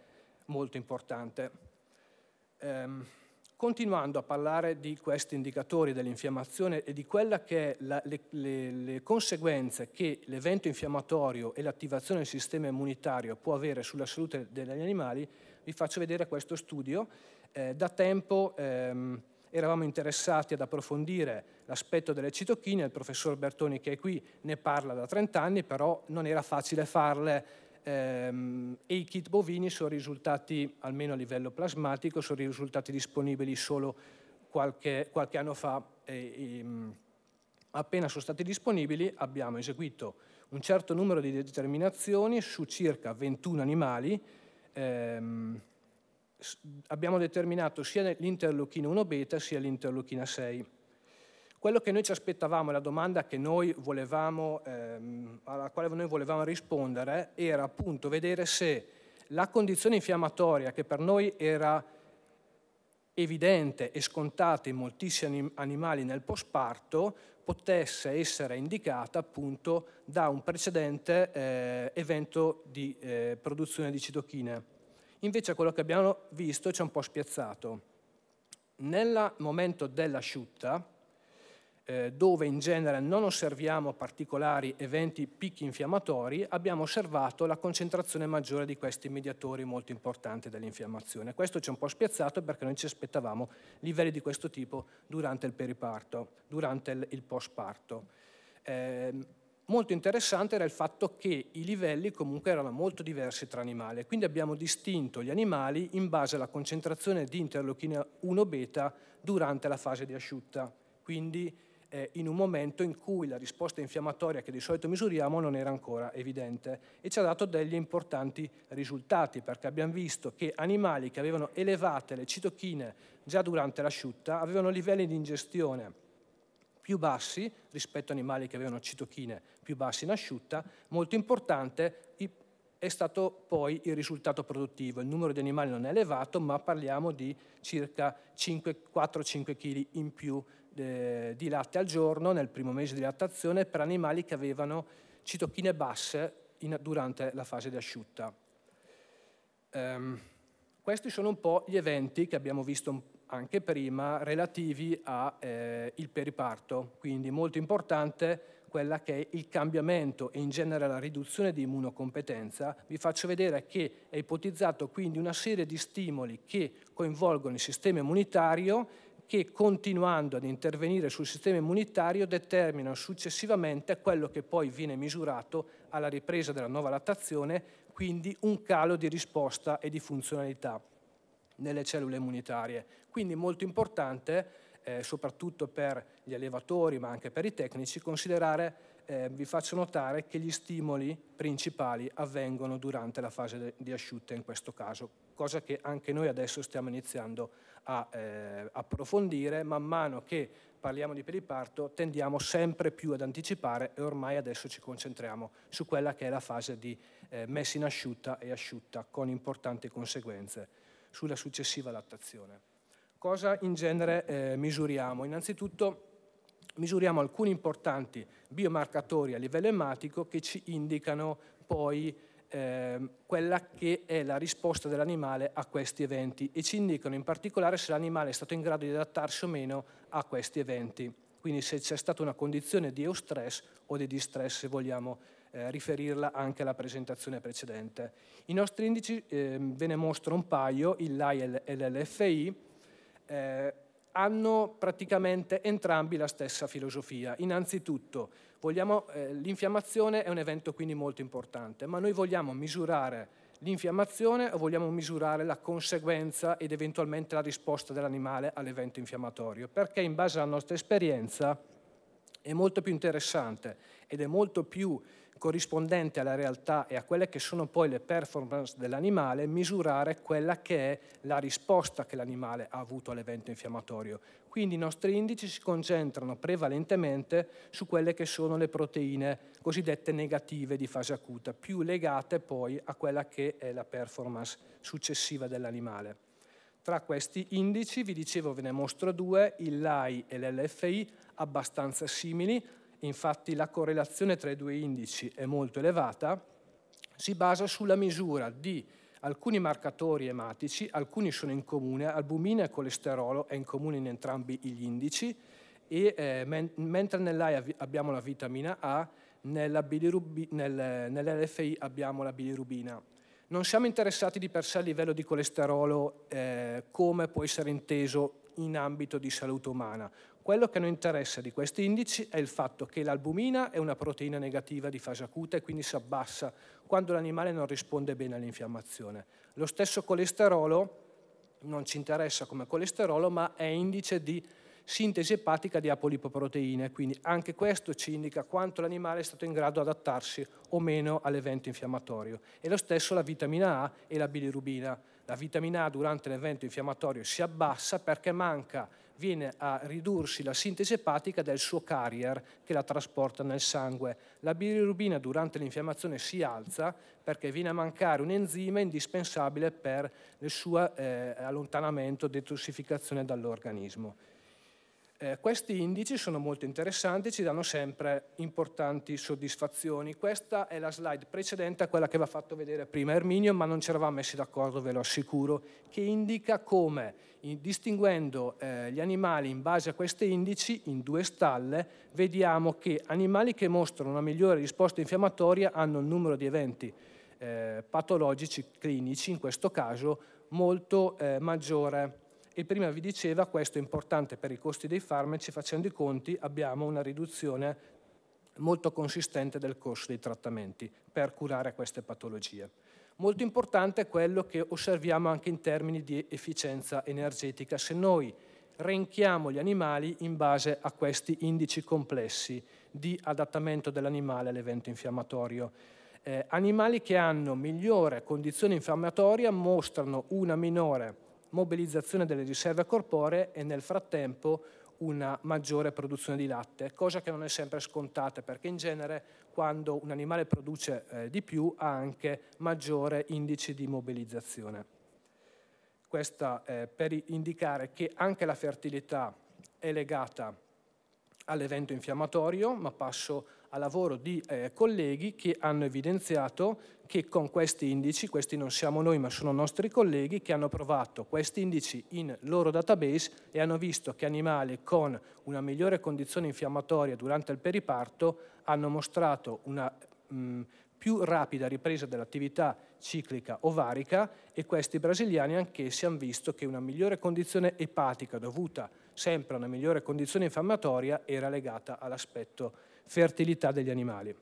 molto importante. Um, continuando a parlare di questi indicatori dell'infiammazione e di quelle che sono le, le, le conseguenze che l'evento infiammatorio e l'attivazione del sistema immunitario può avere sulla salute degli animali, vi faccio vedere questo studio. Eh, da tempo ehm, eravamo interessati ad approfondire l'aspetto delle citochine, il professor Bertoni che è qui ne parla da 30 anni, però non era facile farle ehm, e i kit bovini sono risultati, almeno a livello plasmatico, sono risultati disponibili solo qualche, qualche anno fa. E, e, mm, appena sono stati disponibili abbiamo eseguito un certo numero di determinazioni su circa 21 animali ehm, abbiamo determinato sia l'interleuchina 1 beta sia l'interleuchina 6 quello che noi ci aspettavamo, la domanda volevamo, ehm, alla quale noi volevamo rispondere, era appunto vedere se la condizione infiammatoria che per noi era evidente e scontata in moltissimi animali nel postparto potesse essere indicata appunto da un precedente eh, evento di eh, produzione di citochine. Invece quello che abbiamo visto ci ha un po' spiazzato. Nel momento dell'asciutta eh, dove in genere non osserviamo particolari eventi picchi infiammatori, abbiamo osservato la concentrazione maggiore di questi mediatori molto importanti dell'infiammazione. Questo ci ha un po' spiazzato perché noi ci aspettavamo livelli di questo tipo durante il periparto, durante il, il postparto. Eh, molto interessante era il fatto che i livelli comunque erano molto diversi tra animali, quindi abbiamo distinto gli animali in base alla concentrazione di interleuchina 1 beta durante la fase di asciutta. Quindi eh, in un momento in cui la risposta infiammatoria che di solito misuriamo non era ancora evidente e ci ha dato degli importanti risultati perché abbiamo visto che animali che avevano elevate le citochine già durante l'asciutta avevano livelli di ingestione più bassi rispetto a animali che avevano citochine più bassi in asciutta, molto importante è stato poi il risultato produttivo. Il numero di animali non è elevato, ma parliamo di circa 4-5 kg in più eh, di latte al giorno nel primo mese di lattazione per animali che avevano citochine basse in, durante la fase di asciutta. Um, questi sono un po' gli eventi che abbiamo visto anche prima relativi al eh, periparto, quindi molto importante quella che è il cambiamento e in genere la riduzione di immunocompetenza, vi faccio vedere che è ipotizzato quindi una serie di stimoli che coinvolgono il sistema immunitario che continuando ad intervenire sul sistema immunitario determinano successivamente quello che poi viene misurato alla ripresa della nuova lattazione, quindi un calo di risposta e di funzionalità nelle cellule immunitarie. Quindi molto importante, eh, soprattutto per gli allevatori ma anche per i tecnici, considerare, eh, vi faccio notare che gli stimoli principali avvengono durante la fase di asciutta in questo caso, cosa che anche noi adesso stiamo iniziando a a eh, approfondire man mano che parliamo di periparto tendiamo sempre più ad anticipare e ormai adesso ci concentriamo su quella che è la fase di eh, messa in asciutta e asciutta con importanti conseguenze sulla successiva lattazione. Cosa in genere eh, misuriamo? Innanzitutto misuriamo alcuni importanti biomarcatori a livello ematico che ci indicano poi Ehm, quella che è la risposta dell'animale a questi eventi e ci indicano in particolare se l'animale è stato in grado di adattarsi o meno a questi eventi, quindi se c'è stata una condizione di eustress o di distress se vogliamo eh, riferirla anche alla presentazione precedente. I nostri indici eh, ve ne mostro un paio, il LAI e l'LFI, eh, hanno praticamente entrambi la stessa filosofia. Innanzitutto, eh, l'infiammazione è un evento quindi molto importante, ma noi vogliamo misurare l'infiammazione o vogliamo misurare la conseguenza ed eventualmente la risposta dell'animale all'evento infiammatorio? Perché in base alla nostra esperienza è molto più interessante ed è molto più corrispondente alla realtà e a quelle che sono poi le performance dell'animale, misurare quella che è la risposta che l'animale ha avuto all'evento infiammatorio. Quindi i nostri indici si concentrano prevalentemente su quelle che sono le proteine cosiddette negative di fase acuta, più legate poi a quella che è la performance successiva dell'animale. Tra questi indici, vi dicevo, ve ne mostro due, il LAI e l'LFI, abbastanza simili, infatti la correlazione tra i due indici è molto elevata, si basa sulla misura di alcuni marcatori ematici, alcuni sono in comune, albumina e colesterolo è in comune in entrambi gli indici, e, eh, men mentre nell'AI abbiamo la vitamina A, nel, nell'LFI abbiamo la bilirubina. Non siamo interessati di per sé a livello di colesterolo eh, come può essere inteso in ambito di salute umana. Quello che non interessa di questi indici è il fatto che l'albumina è una proteina negativa di fase acuta e quindi si abbassa quando l'animale non risponde bene all'infiammazione. Lo stesso colesterolo non ci interessa come colesterolo, ma è indice di sintesi epatica di apolipoproteine, quindi anche questo ci indica quanto l'animale è stato in grado di adattarsi o meno all'evento infiammatorio. E lo stesso la vitamina A e la bilirubina. La vitamina A durante l'evento infiammatorio si abbassa perché manca viene a ridursi la sintesi epatica del suo carrier che la trasporta nel sangue. La bilirubina durante l'infiammazione si alza perché viene a mancare un enzima indispensabile per il suo eh, allontanamento, detossificazione dall'organismo. Eh, questi indici sono molto interessanti, ci danno sempre importanti soddisfazioni. Questa è la slide precedente a quella che vi ha fatto vedere prima Erminio, ma non ci eravamo messi d'accordo, ve lo assicuro, che indica come, in, distinguendo eh, gli animali in base a questi indici, in due stalle, vediamo che animali che mostrano una migliore risposta infiammatoria hanno un numero di eventi eh, patologici, clinici in questo caso, molto eh, maggiore e prima vi diceva questo è importante per i costi dei farmaci, facendo i conti abbiamo una riduzione molto consistente del costo dei trattamenti per curare queste patologie. Molto importante è quello che osserviamo anche in termini di efficienza energetica. Se noi renchiamo gli animali in base a questi indici complessi di adattamento dell'animale all'evento infiammatorio. Eh, animali che hanno migliore condizione infiammatoria mostrano una minore mobilizzazione delle riserve corporee e nel frattempo una maggiore produzione di latte, cosa che non è sempre scontata perché in genere quando un animale produce eh, di più ha anche maggiore indice di mobilizzazione. Questa eh, per indicare che anche la fertilità è legata all'evento infiammatorio, ma passo a lavoro di eh, colleghi che hanno evidenziato che con questi indici, questi non siamo noi ma sono nostri colleghi, che hanno provato questi indici in loro database e hanno visto che animali con una migliore condizione infiammatoria durante il periparto hanno mostrato una mh, mm, più rapida ripresa dell'attività ciclica ovarica e questi brasiliani anch'essi hanno visto che una migliore condizione epatica dovuta sempre a una migliore condizione infiammatoria era legata all'aspetto fertilità degli animali.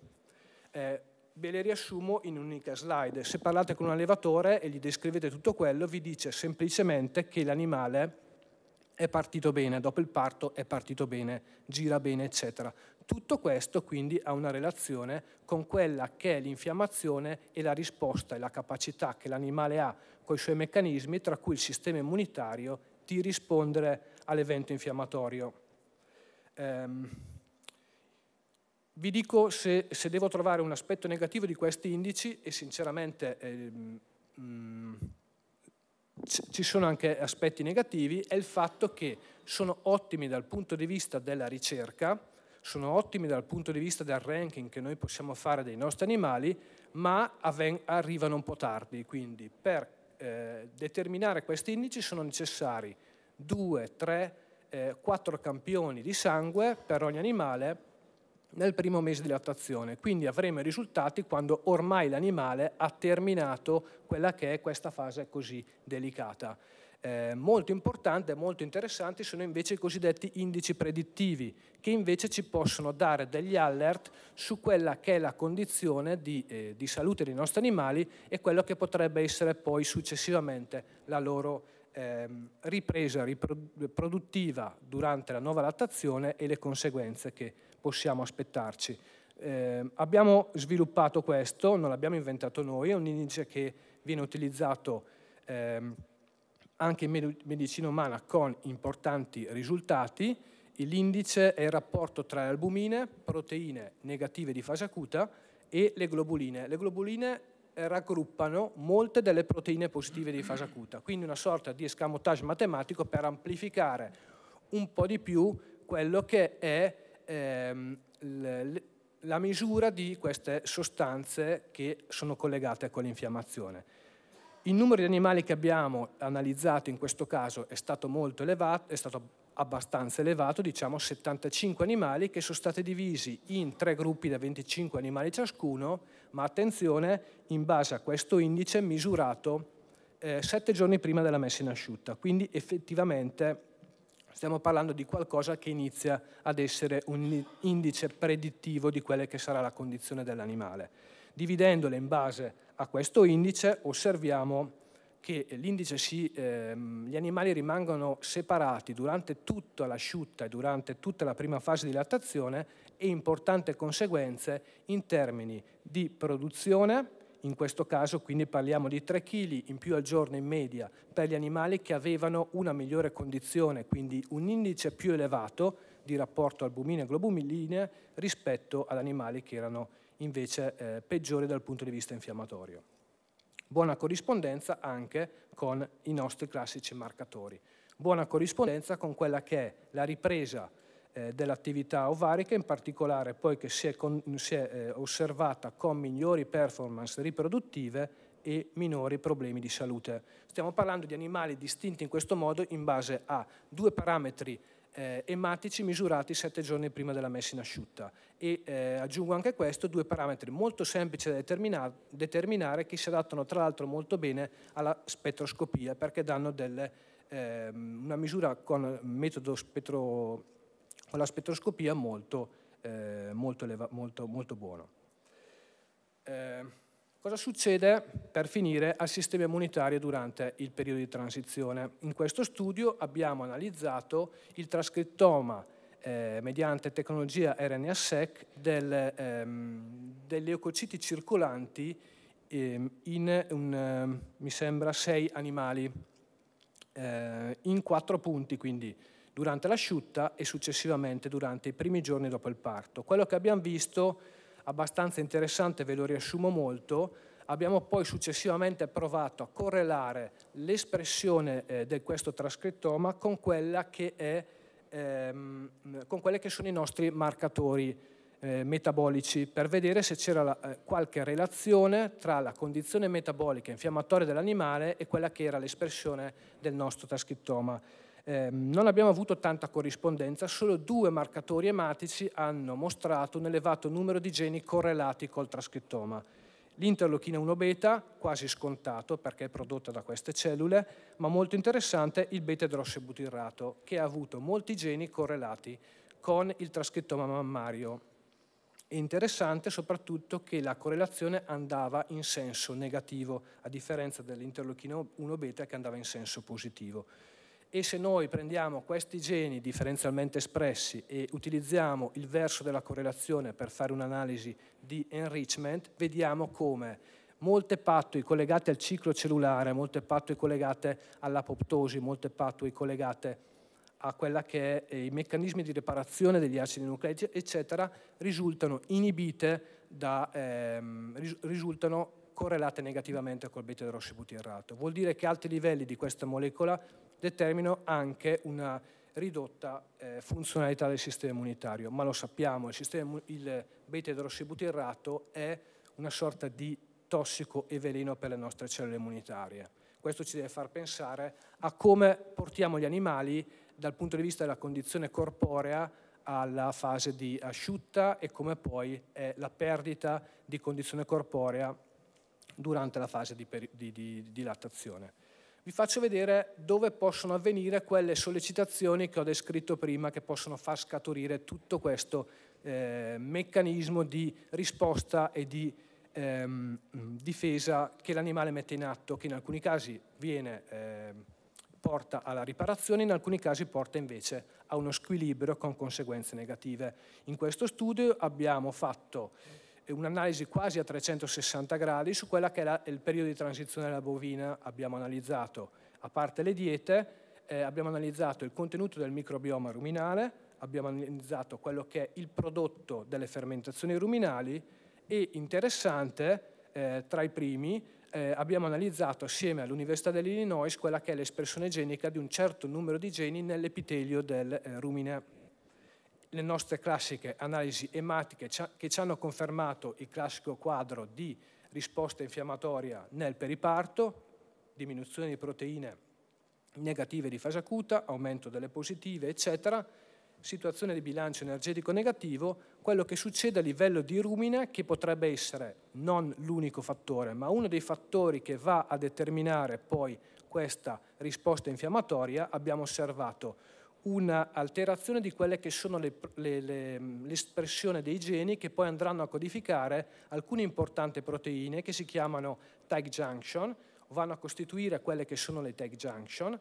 Eh, ve le riassumo in un'unica slide. Se parlate con un allevatore e gli descrivete tutto quello, vi dice semplicemente che l'animale è partito bene, dopo il parto è partito bene, gira bene, eccetera. Tutto questo quindi ha una relazione con quella che è l'infiammazione e la risposta e la capacità che l'animale ha con i suoi meccanismi, tra cui il sistema immunitario, di rispondere all'evento infiammatorio. Ehm, vi dico se, se, devo trovare un aspetto negativo di questi indici e sinceramente eh, mh, mm, ci sono anche aspetti negativi, è il fatto che sono ottimi dal punto di vista della ricerca, sono ottimi dal punto di vista del ranking che noi possiamo fare dei nostri animali, ma arrivano un po' tardi, quindi per eh, determinare questi indici sono necessari due, tre, eh, quattro campioni di sangue per ogni animale nel primo mese di lattazione, quindi avremo i risultati quando ormai l'animale ha terminato quella che è questa fase così delicata. Eh, molto importante e molto interessanti sono invece i cosiddetti indici predittivi, che invece ci possono dare degli alert su quella che è la condizione di, eh, di salute dei nostri animali e quello che potrebbe essere poi successivamente la loro eh, ripresa riproduttiva durante la nuova lattazione e le conseguenze che possiamo aspettarci. Eh, abbiamo sviluppato questo, non l'abbiamo inventato noi, è un indice che viene utilizzato ehm, anche in medicina umana con importanti risultati. L'indice è il rapporto tra le albumine, proteine negative di fase acuta e le globuline. Le globuline raggruppano molte delle proteine positive di fase acuta, quindi una sorta di escamotage matematico per amplificare un po' di più quello che è ehm, le, la misura di queste sostanze che sono collegate con l'infiammazione. Il numero di animali che abbiamo analizzato in questo caso è stato molto elevato, è stato abbastanza elevato, diciamo 75 animali che sono stati divisi in tre gruppi da 25 animali ciascuno, ma attenzione, in base a questo indice misurato eh, sette giorni prima della messa in asciutta, quindi effettivamente stiamo parlando di qualcosa che inizia ad essere un indice predittivo di quella che sarà la condizione dell'animale. Dividendole in base a questo indice osserviamo che si, eh, gli animali rimangono separati durante tutta l'asciutta e durante tutta la prima fase di lattazione e importanti conseguenze in termini di produzione, in questo caso quindi parliamo di 3 kg in più al giorno in media per gli animali che avevano una migliore condizione, quindi un indice più elevato di rapporto albumine e globuline rispetto ad animali che erano invece eh, peggiori dal punto di vista infiammatorio. Buona corrispondenza anche con i nostri classici marcatori. Buona corrispondenza con quella che è la ripresa eh, dell'attività ovarica, in particolare poi che si è, con, si è eh, osservata con migliori performance riproduttive e minori problemi di salute. Stiamo parlando di animali distinti in questo modo in base a due parametri eh, ematici misurati sette giorni prima della messa in asciutta e eh, aggiungo anche questo due parametri molto semplici da determinare, determinare che si adattano tra l'altro molto bene alla spettroscopia perché danno delle, eh, una misura con metodo spettro con la spettroscopia molto, eh, molto, molto, molto buono. Eh, cosa succede per finire al sistema immunitario durante il periodo di transizione? In questo studio abbiamo analizzato il trascrittoma eh, mediante tecnologia RNA-seq del, ehm, dei leucociti circolanti ehm, in, un, eh, mi sembra, sei animali, eh, in quattro punti quindi durante l'asciutta e successivamente durante i primi giorni dopo il parto. Quello che abbiamo visto, abbastanza interessante, ve lo riassumo molto, abbiamo poi successivamente provato a correlare l'espressione eh, di questo trascrittoma con, che è, ehm, con quelli che sono i nostri marcatori eh, metabolici per vedere se c'era eh, qualche relazione tra la condizione metabolica infiammatoria dell'animale e quella che era l'espressione del nostro trascrittoma. Eh, non abbiamo avuto tanta corrispondenza, solo due marcatori ematici hanno mostrato un elevato numero di geni correlati col trascrittoma. L'interlochina 1 beta, quasi scontato perché è prodotta da queste cellule, ma molto interessante il beta idrossibutirrato, che ha avuto molti geni correlati con il trascrittoma mammario. È interessante soprattutto che la correlazione andava in senso negativo, a differenza dell'interlochina 1 beta che andava in senso positivo e se noi prendiamo questi geni differenzialmente espressi e utilizziamo il verso della correlazione per fare un'analisi di enrichment, vediamo come molte pattoi collegate al ciclo cellulare, molte pattoi collegate all'apoptosi, molte pattoi collegate a quella che è eh, i meccanismi di riparazione degli acidi nucleici, eccetera, risultano inibite da, ehm, risultano correlate negativamente col beta idrossibutirato. Vuol dire che alti livelli di questa molecola determinano anche una ridotta eh, funzionalità del sistema immunitario, ma lo sappiamo, il, sistema, il beta-idrossibutirrato è una sorta di tossico e veleno per le nostre cellule immunitarie. Questo ci deve far pensare a come portiamo gli animali dal punto di vista della condizione corporea alla fase di asciutta e come poi è la perdita di condizione corporea durante la fase di, di, di, di lattazione vi faccio vedere dove possono avvenire quelle sollecitazioni che ho descritto prima che possono far scaturire tutto questo eh, meccanismo di risposta e di ehm, difesa che l'animale mette in atto, che in alcuni casi viene, eh, porta alla riparazione, in alcuni casi porta invece a uno squilibrio con conseguenze negative. In questo studio abbiamo fatto un'analisi quasi a 360 gradi su quella che è il periodo di transizione della bovina. Abbiamo analizzato, a parte le diete, eh, abbiamo analizzato il contenuto del microbioma ruminale, abbiamo analizzato quello che è il prodotto delle fermentazioni ruminali e interessante, eh, tra i primi, eh, abbiamo analizzato assieme all'Università dell'Illinois quella che è l'espressione genica di un certo numero di geni nell'epitelio del eh, rumine le nostre classiche analisi ematiche che ci hanno confermato il classico quadro di risposta infiammatoria nel periparto, diminuzione di proteine negative di fase acuta, aumento delle positive, eccetera, situazione di bilancio energetico negativo, quello che succede a livello di rumine che potrebbe essere non l'unico fattore, ma uno dei fattori che va a determinare poi questa risposta infiammatoria, abbiamo osservato un'alterazione di quelle che sono le, le, le, l'espressione dei geni che poi andranno a codificare alcune importanti proteine che si chiamano tag junction, vanno a costituire quelle che sono le tag junction,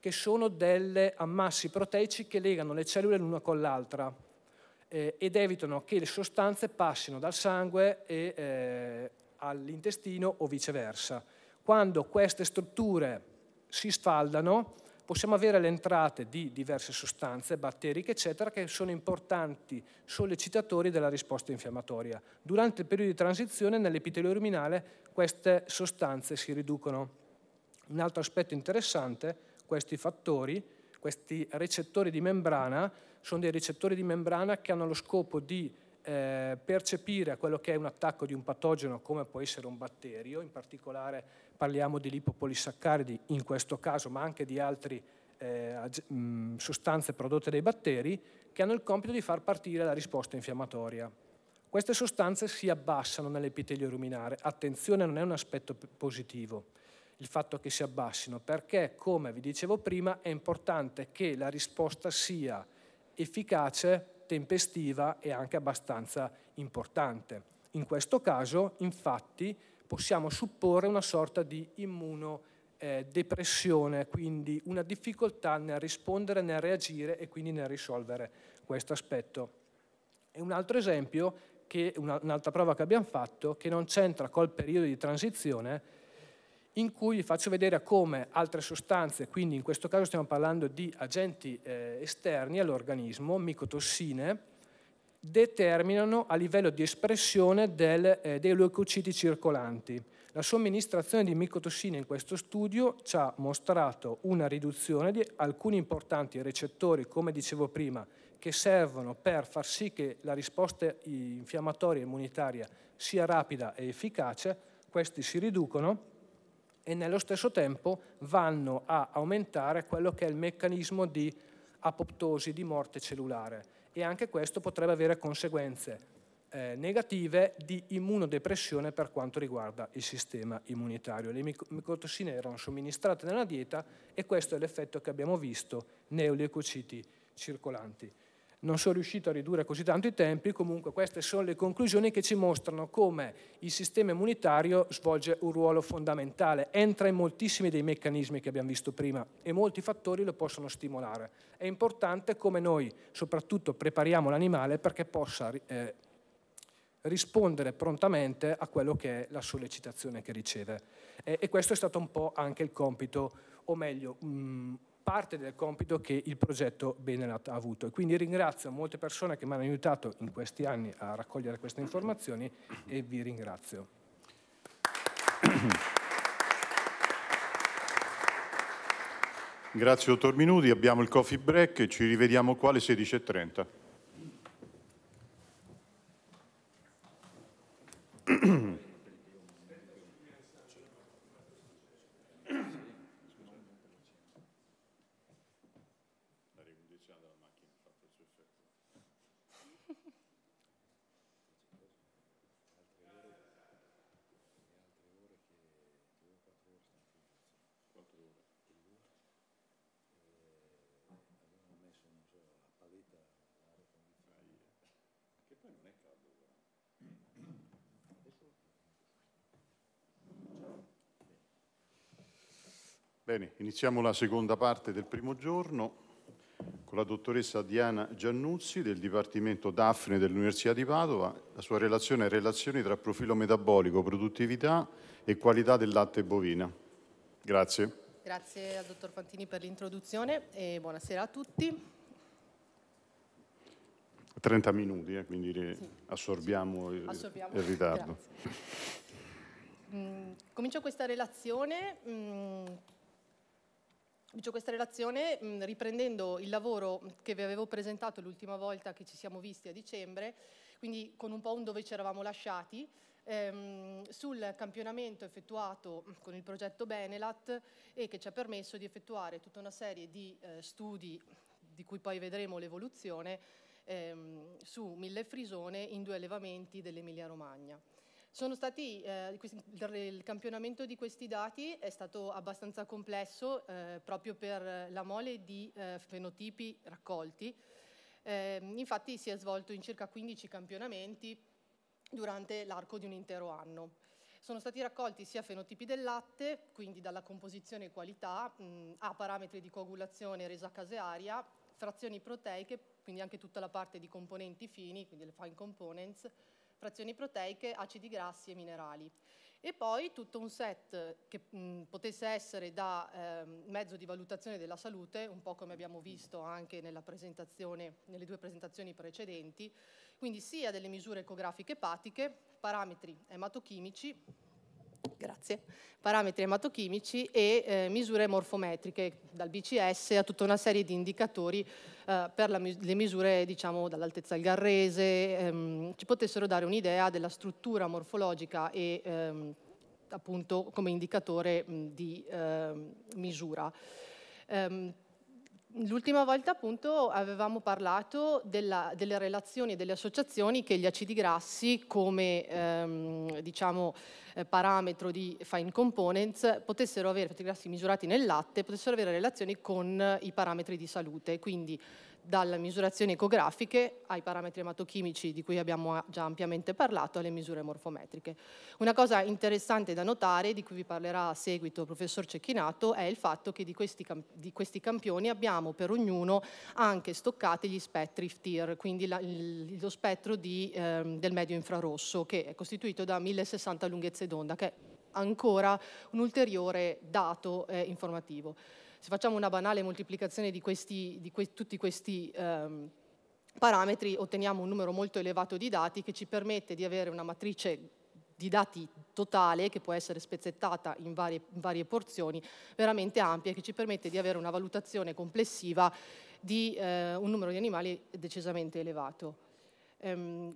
che sono delle ammassi proteici che legano le cellule l'una con l'altra eh, ed evitano che le sostanze passino dal sangue e, eh, all'intestino o viceversa. Quando queste strutture si sfaldano, possiamo avere le entrate di diverse sostanze, batteriche, eccetera, che sono importanti sollecitatori della risposta infiammatoria. Durante il periodo di transizione nell'epitelio ruminale queste sostanze si riducono. Un altro aspetto interessante, questi fattori, questi recettori di membrana, sono dei recettori di membrana che hanno lo scopo di eh, percepire quello che è un attacco di un patogeno come può essere un batterio, in particolare parliamo di lipopolisaccaridi in questo caso, ma anche di altre eh, sostanze prodotte dai batteri, che hanno il compito di far partire la risposta infiammatoria. Queste sostanze si abbassano nell'epitelio ruminare. Attenzione, non è un aspetto positivo il fatto che si abbassino, perché, come vi dicevo prima, è importante che la risposta sia efficace, tempestiva e anche abbastanza importante. In questo caso, infatti, possiamo supporre una sorta di immunodepressione, quindi una difficoltà nel rispondere, nel reagire e quindi nel risolvere questo aspetto. E un altro esempio, un'altra prova che abbiamo fatto, che non c'entra col periodo di transizione, in cui vi faccio vedere come altre sostanze, quindi in questo caso stiamo parlando di agenti eh, esterni all'organismo, micotossine, determinano a livello di espressione del, eh, dei leucociti circolanti. La somministrazione di micotossine in questo studio ci ha mostrato una riduzione di alcuni importanti recettori, come dicevo prima, che servono per far sì che la risposta infiammatoria e immunitaria sia rapida e efficace, questi si riducono e nello stesso tempo vanno a aumentare quello che è il meccanismo di apoptosi, di morte cellulare e anche questo potrebbe avere conseguenze eh, negative di immunodepressione per quanto riguarda il sistema immunitario. Le micotossine erano somministrate nella dieta e questo è l'effetto che abbiamo visto nei leucociti circolanti non sono riuscito a ridurre così tanto i tempi, comunque queste sono le conclusioni che ci mostrano come il sistema immunitario svolge un ruolo fondamentale, entra in moltissimi dei meccanismi che abbiamo visto prima e molti fattori lo possono stimolare. È importante come noi soprattutto prepariamo l'animale perché possa eh, rispondere prontamente a quello che è la sollecitazione che riceve. Eh, e questo è stato un po' anche il compito, o meglio, mh, mm, parte del compito che il progetto Benelat ha avuto. E quindi ringrazio molte persone che mi hanno aiutato in questi anni a raccogliere queste informazioni e vi ringrazio. Grazie dottor Minuti, abbiamo il coffee break, ci rivediamo qua alle 16.30. Mm-hmm. Bene, iniziamo la seconda parte del primo giorno con la dottoressa Diana Giannuzzi del Dipartimento Daphne dell'Università di Padova. La sua relazione è relazioni tra profilo metabolico, produttività e qualità del latte bovina. Grazie. Grazie al dottor Fantini per l'introduzione e buonasera a tutti. 30 minuti, eh, quindi sì. assorbiamo, il, assorbiamo, il, ritardo. Mm, comincio questa relazione mm, Faccio questa relazione riprendendo il lavoro che vi avevo presentato l'ultima volta che ci siamo visti a dicembre, quindi con un po' un dove ci eravamo lasciati, ehm, sul campionamento effettuato con il progetto Benelat e che ci ha permesso di effettuare tutta una serie di eh, studi di cui poi vedremo l'evoluzione ehm, su Mille Frisone in due allevamenti dell'Emilia Romagna. Sono Stati, eh, il campionamento di questi dati è stato abbastanza complesso eh, proprio per la mole di eh, fenotipi raccolti. Eh, infatti si è svolto in circa 15 campionamenti durante l'arco di un intero anno. Sono stati raccolti sia fenotipi del latte, quindi dalla composizione e qualità, mh, a parametri di coagulazione e resa casearia, frazioni proteiche, quindi anche tutta la parte di componenti fini, quindi le fine components, frazioni proteiche, acidi grassi e minerali. E poi tutto un set che mh, potesse essere da eh, mezzo di valutazione della salute, un po' come abbiamo visto anche nelle due presentazioni precedenti, quindi sia delle misure ecografiche epatiche, parametri ematochimici, grazie, parametri ematochimici e eh, misure morfometriche, dal BCS a tutta una serie di indicatori eh, per la, le misure diciamo, dall'altezza al garrese, ehm, ci potessero dare un'idea della struttura morfologica e ehm, appunto come indicatore mh, di eh, misura. Ehm, L'ultima volta appunto avevamo parlato della, delle relazioni e delle associazioni che gli acidi grassi come ehm, diciamo, eh, parametro di fine components potessero avere, i grassi misurati nel latte, potessero avere relazioni con eh, i parametri di salute, quindi dalle misurazioni ecografiche ai parametri ematochimici di cui abbiamo già ampiamente parlato alle misure morfometriche. Una cosa interessante da notare, di cui vi parlerà a seguito il professor Cecchinato, è il fatto che di questi, di questi campioni abbiamo per ognuno anche stoccati gli spettri FTIR, quindi la, il, lo spettro di, eh, del medio infrarosso che è costituito da 1060 lunghezze d'onda, che è ancora un ulteriore dato eh, informativo. Se facciamo una banale moltiplicazione di, questi, di que tutti questi ehm, parametri, otteniamo un numero molto elevato di dati che ci permette di avere una matrice di dati totale che può essere spezzettata in varie, in varie porzioni veramente ampia, che ci permette di avere una valutazione complessiva di eh, un numero di animali decisamente elevato. Ehm,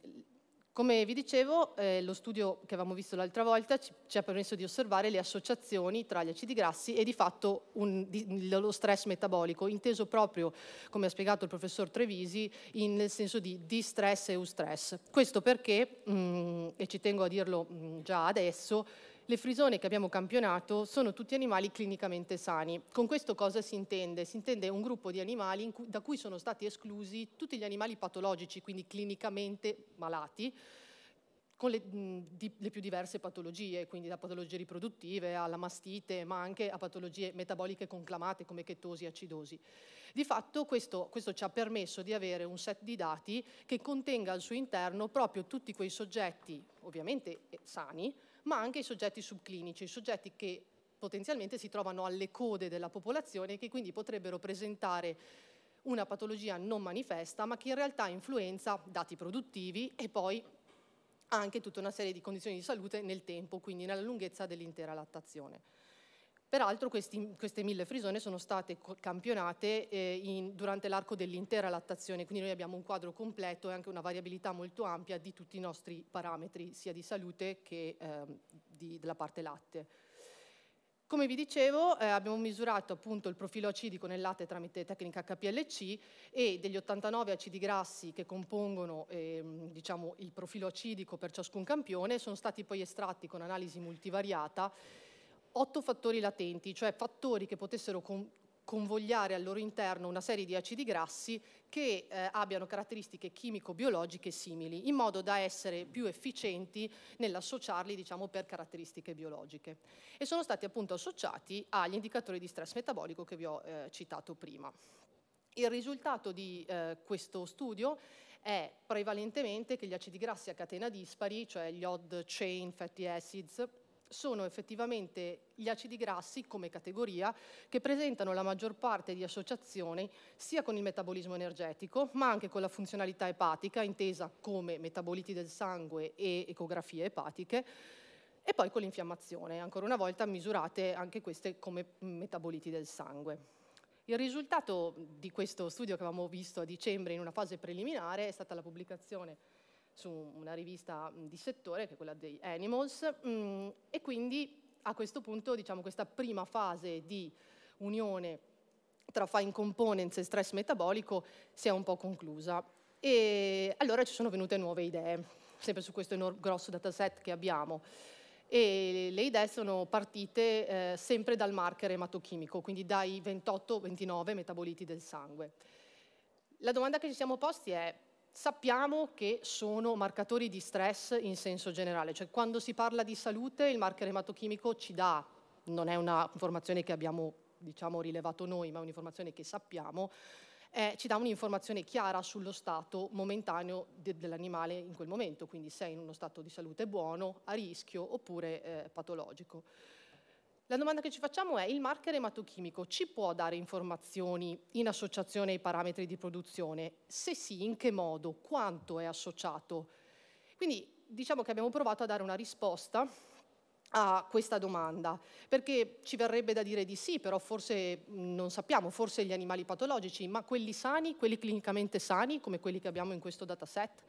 come vi dicevo, eh, lo studio che avevamo visto l'altra volta ci, ci, ha permesso di osservare le associazioni tra gli acidi grassi e di fatto un, di, lo stress metabolico, inteso proprio, come ha spiegato il professor Trevisi, in, nel senso di distress e eustress. Questo perché, mh, mm, e ci tengo a dirlo mh, mm, già adesso, le frisone che abbiamo campionato sono tutti animali clinicamente sani. Con questo cosa si intende? Si intende un gruppo di animali cui, da cui sono stati esclusi tutti gli animali patologici, quindi clinicamente malati, con le, mh, di, le, più diverse patologie, quindi da patologie riproduttive alla mastite, ma anche a patologie metaboliche conclamate come chetosi e acidosi. Di fatto questo, questo, ci ha permesso di avere un set di dati che contenga al suo interno proprio tutti quei soggetti, ovviamente eh, sani, ma anche i soggetti subclinici, i soggetti che potenzialmente si trovano alle code della popolazione e che quindi potrebbero presentare una patologia non manifesta, ma che in realtà influenza dati produttivi e poi anche tutta una serie di condizioni di salute nel tempo, quindi nella lunghezza dell'intera lattazione. Peraltro questi, queste mille frisone sono state campionate eh, in, durante l'arco dell'intera lattazione, quindi noi abbiamo un quadro completo e anche una variabilità molto ampia di tutti i nostri parametri, sia di salute che eh, di, della parte latte. Come vi dicevo, eh, abbiamo misurato appunto il profilo acidico nel latte tramite tecnica HPLC e degli 89 acidi grassi che compongono ehm, diciamo, il profilo acidico per ciascun campione sono stati poi estratti con analisi multivariata otto fattori latenti, cioè fattori che potessero con convogliare al loro interno una serie di acidi grassi che eh, abbiano caratteristiche chimico-biologiche simili, in modo da essere più efficienti nell'associarli diciamo, per caratteristiche biologiche. E sono stati appunto associati agli indicatori di stress metabolico che vi ho eh, citato prima. Il risultato di eh, questo studio è prevalentemente che gli acidi grassi a catena dispari, cioè gli odd chain fatty acids, sono effettivamente gli acidi grassi come categoria che presentano la maggior parte di associazioni sia con il metabolismo energetico ma anche con la funzionalità epatica intesa come metaboliti del sangue e ecografie epatiche e poi con l'infiammazione, ancora una volta misurate anche queste come metaboliti del sangue. Il risultato di questo studio che avevamo visto a dicembre in una fase preliminare è stata la pubblicazione su una rivista mm, di settore, che è quella dei Animals, mm, e quindi a questo punto diciamo, questa prima fase di unione tra fine components e stress metabolico si è un po' conclusa. E allora ci sono venute nuove idee, sempre su questo grosso dataset che abbiamo. E le idee sono partite eh, sempre dal marker ematochimico, quindi dai 28-29 metaboliti del sangue. La domanda che ci siamo posti è sappiamo che sono marcatori di stress in senso generale, cioè quando si parla di salute il marker ematochimico ci dà, non è un'informazione che abbiamo diciamo, rilevato noi, ma è un'informazione che sappiamo, eh, ci dà un'informazione chiara sullo stato momentaneo de dell'animale in quel momento, quindi se è in uno stato di salute buono, a rischio oppure eh, patologico. La domanda che ci facciamo è, il marker ematochimico ci può dare informazioni in associazione ai parametri di produzione? Se sì, in che modo? Quanto è associato? Quindi diciamo che abbiamo provato a dare una risposta a questa domanda, perché ci verrebbe da dire di sì, però forse non sappiamo, forse gli animali patologici, ma quelli sani, quelli clinicamente sani, come quelli che abbiamo in questo dataset,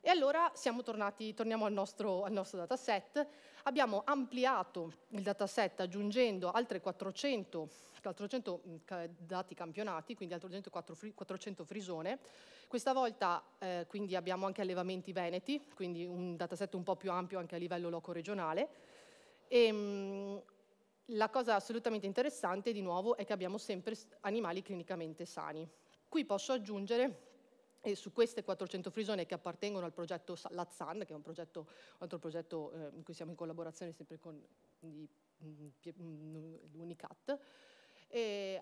e allora siamo tornati, torniamo al nostro, al nostro dataset, abbiamo ampliato il dataset aggiungendo altri 400, 400 dati campionati, quindi altri 400 frisone, questa volta eh, quindi abbiamo anche allevamenti veneti, quindi un dataset un po' più ampio anche a livello loco-regionale. E, ehm, mh, la cosa assolutamente interessante di nuovo è che abbiamo sempre animali clinicamente sani. Qui posso aggiungere e su queste 400 frisone che appartengono al progetto Lazzan, che è un, progetto, un altro progetto eh, in cui siamo in collaborazione sempre con mm, mm, l'Unicat,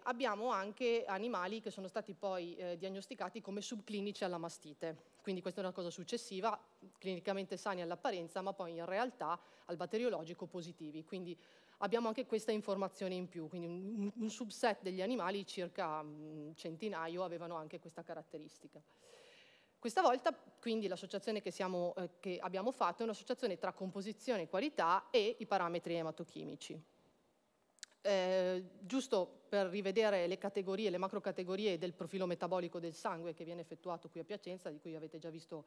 abbiamo anche animali che sono stati poi eh, diagnosticati come subclinici alla mastite. Quindi questa è una cosa successiva, clinicamente sani all'apparenza, ma poi in realtà al batteriologico positivi. Quindi abbiamo anche questa informazione in più, quindi un, un subset degli animali, circa un mm, centinaio, avevano anche questa caratteristica. Questa volta quindi l'associazione che, siamo, eh, che abbiamo fatto è un'associazione tra composizione e qualità e i parametri ematochimici. Eh, giusto per rivedere le categorie, le macrocategorie del profilo metabolico del sangue che viene effettuato qui a Piacenza, di cui avete già visto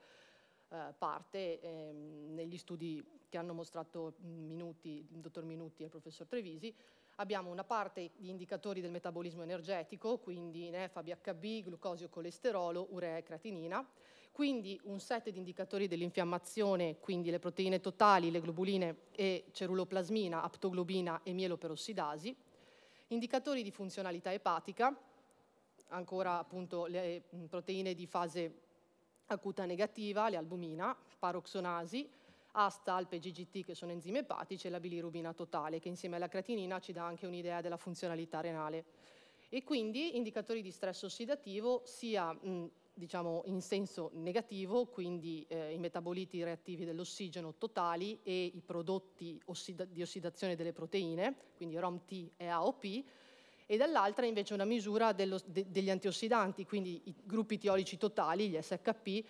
eh, parte eh, negli studi che hanno mostrato Minuti, il dottor Minuti e il professor Trevisi, abbiamo una parte di indicatori del metabolismo energetico, quindi NEFA, BHB, glucosio, colesterolo, urea e creatinina, quindi un set di indicatori dell'infiammazione, quindi le proteine totali, le globuline e ceruloplasmina, aptoglobina e mieloperossidasi, indicatori di funzionalità epatica, ancora appunto le mm, proteine di fase acuta negativa, le albumina, paroxonasi, ASTA, ALPE, GGT che sono enzimi epatici e la bilirubina totale che insieme alla creatinina ci dà anche un'idea della funzionalità renale. E quindi indicatori di stress ossidativo sia mh, diciamo, in senso negativo, quindi eh, i metaboliti reattivi dell'ossigeno totali e i prodotti ossida di ossidazione delle proteine, quindi ROMT e AOP, e dall'altra invece una misura dello, de, degli antiossidanti, quindi i gruppi teolici totali, gli SHP,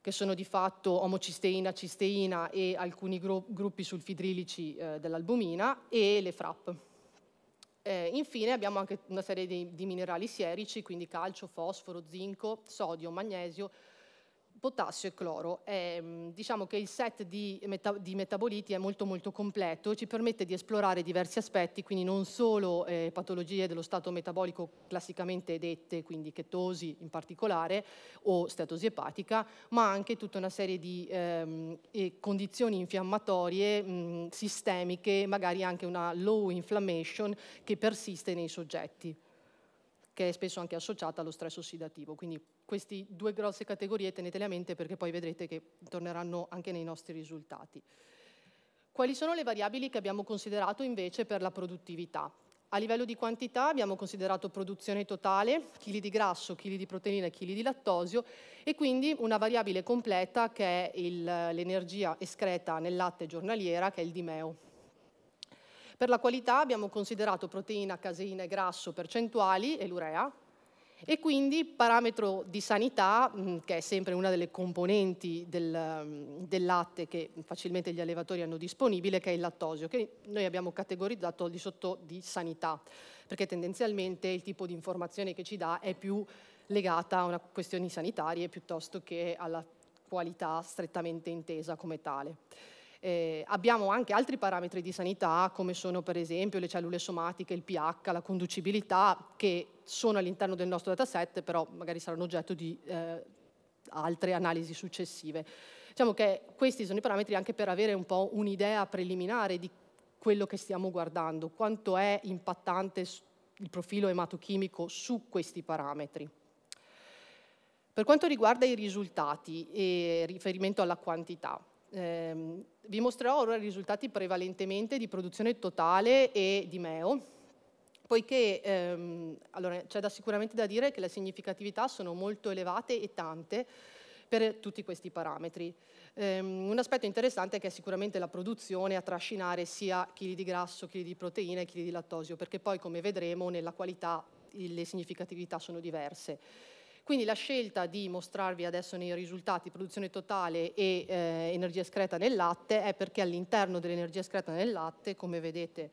che sono di fatto omocisteina, cisteina e alcuni gru gruppi sulfidrilici eh, dell'albumina e le FRAP. Eh, infine abbiamo anche una serie di, di minerali sierici, quindi calcio, fosforo, zinco, sodio, magnesio, potassio e cloro. E, ehm, diciamo che il set di, meta di, metaboliti è molto molto completo ci permette di esplorare diversi aspetti, quindi non solo eh, patologie dello stato metabolico classicamente dette, quindi chetosi in particolare o stetosi epatica, ma anche tutta una serie di ehm, condizioni infiammatorie mh, mm, sistemiche, magari anche una low inflammation che persiste nei soggetti che è spesso anche associata allo stress ossidativo. Quindi queste due grosse categorie tenetele a mente perché poi vedrete che torneranno anche nei nostri risultati. Quali sono le variabili che abbiamo considerato invece per la produttività? A livello di quantità abbiamo considerato produzione totale, chili di grasso, chili di proteina e chili di lattosio e quindi una variabile completa che è l'energia escreta nel latte giornaliera che è il dimeo. Per la qualità abbiamo considerato proteina, caseina e grasso percentuali e l'urea e quindi parametro di sanità, mm, che è sempre una delle componenti del, mm, del latte che facilmente gli allevatori hanno disponibile, che è il lattosio, che noi abbiamo categorizzato al di sotto di sanità, perché tendenzialmente il tipo di informazione che ci dà è più legata a questioni sanitarie piuttosto che alla qualità strettamente intesa come tale. Eh, abbiamo anche altri parametri di sanità come sono per esempio le cellule somatiche, il pH, la conducibilità che sono all'interno del nostro dataset però magari saranno oggetto di eh, altre analisi successive. Diciamo che questi sono i parametri anche per avere un po' un'idea preliminare di quello che stiamo guardando, quanto è impattante il profilo ematochimico su questi parametri. Per quanto riguarda i risultati e riferimento alla quantità, eh, vi mostrerò ora i risultati prevalentemente di produzione totale e di MEO, poiché ehm, allora, c'è da sicuramente da dire che le significatività sono molto elevate e tante per tutti questi parametri. Um, un aspetto interessante è che è sicuramente la produzione a trascinare sia chili di grasso, chili di proteine, chili di lattosio, perché poi come vedremo nella qualità le significatività sono diverse. Quindi la scelta di mostrarvi adesso nei risultati produzione totale e eh, energia escreta nel latte è perché all'interno dell'energia escreta nel latte, come vedete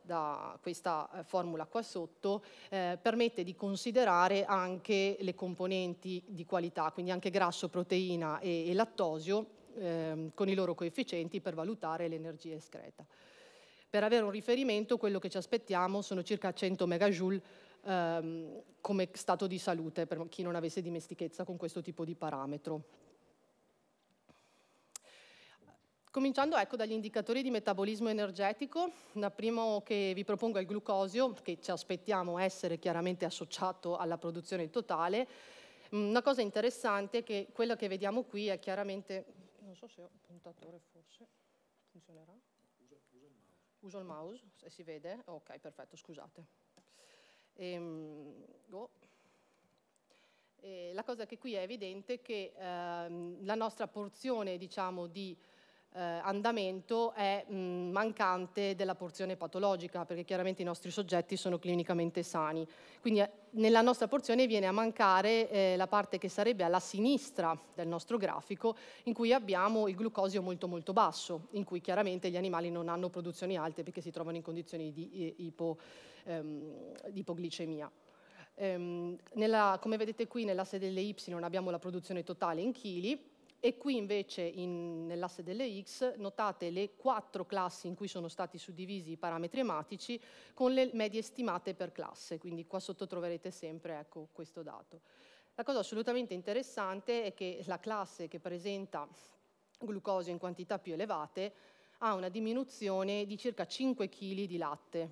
da questa eh, formula qua sotto, eh, permette di considerare anche le componenti di qualità, quindi anche grasso, proteina e, e lattosio, ehm, con i loro coefficienti per valutare l'energia escreta. Per avere un riferimento, quello che ci aspettiamo sono circa 100 megajoule ehm, come stato di salute per chi non avesse dimestichezza con questo tipo di parametro. Cominciando ecco, dagli indicatori di metabolismo energetico, il primo che vi propongo è il glucosio, che ci aspettiamo essere chiaramente associato alla produzione totale. Mm, una cosa interessante è che quello che vediamo qui è chiaramente... Non so se ho puntatore forse, funzionerà? Uso il mouse, se si vede? Ok, perfetto, scusate. Ehm, oh. e eh, la cosa che qui è evidente è che ehm, la nostra porzione diciamo, di eh, andamento è mh, mm, mancante della porzione patologica, perché chiaramente i nostri soggetti sono clinicamente sani. Quindi eh, nella nostra porzione viene a mancare eh, la parte che sarebbe alla sinistra del nostro grafico, in cui abbiamo il glucosio molto molto basso, in cui chiaramente gli animali non hanno produzioni alte perché si trovano in condizioni di, eh, ipo, ehm, di ipoglicemia. Ehm, nella, come vedete qui nella sede delle Y abbiamo la produzione totale in chili, e qui invece nell'asse delle X notate le quattro classi in cui sono stati suddivisi i parametri ematici con le medie stimate per classe, quindi qua sotto troverete sempre ecco, questo dato. La cosa assolutamente interessante è che la classe che presenta glucosio in quantità più elevate ha una diminuzione di circa 5 kg di latte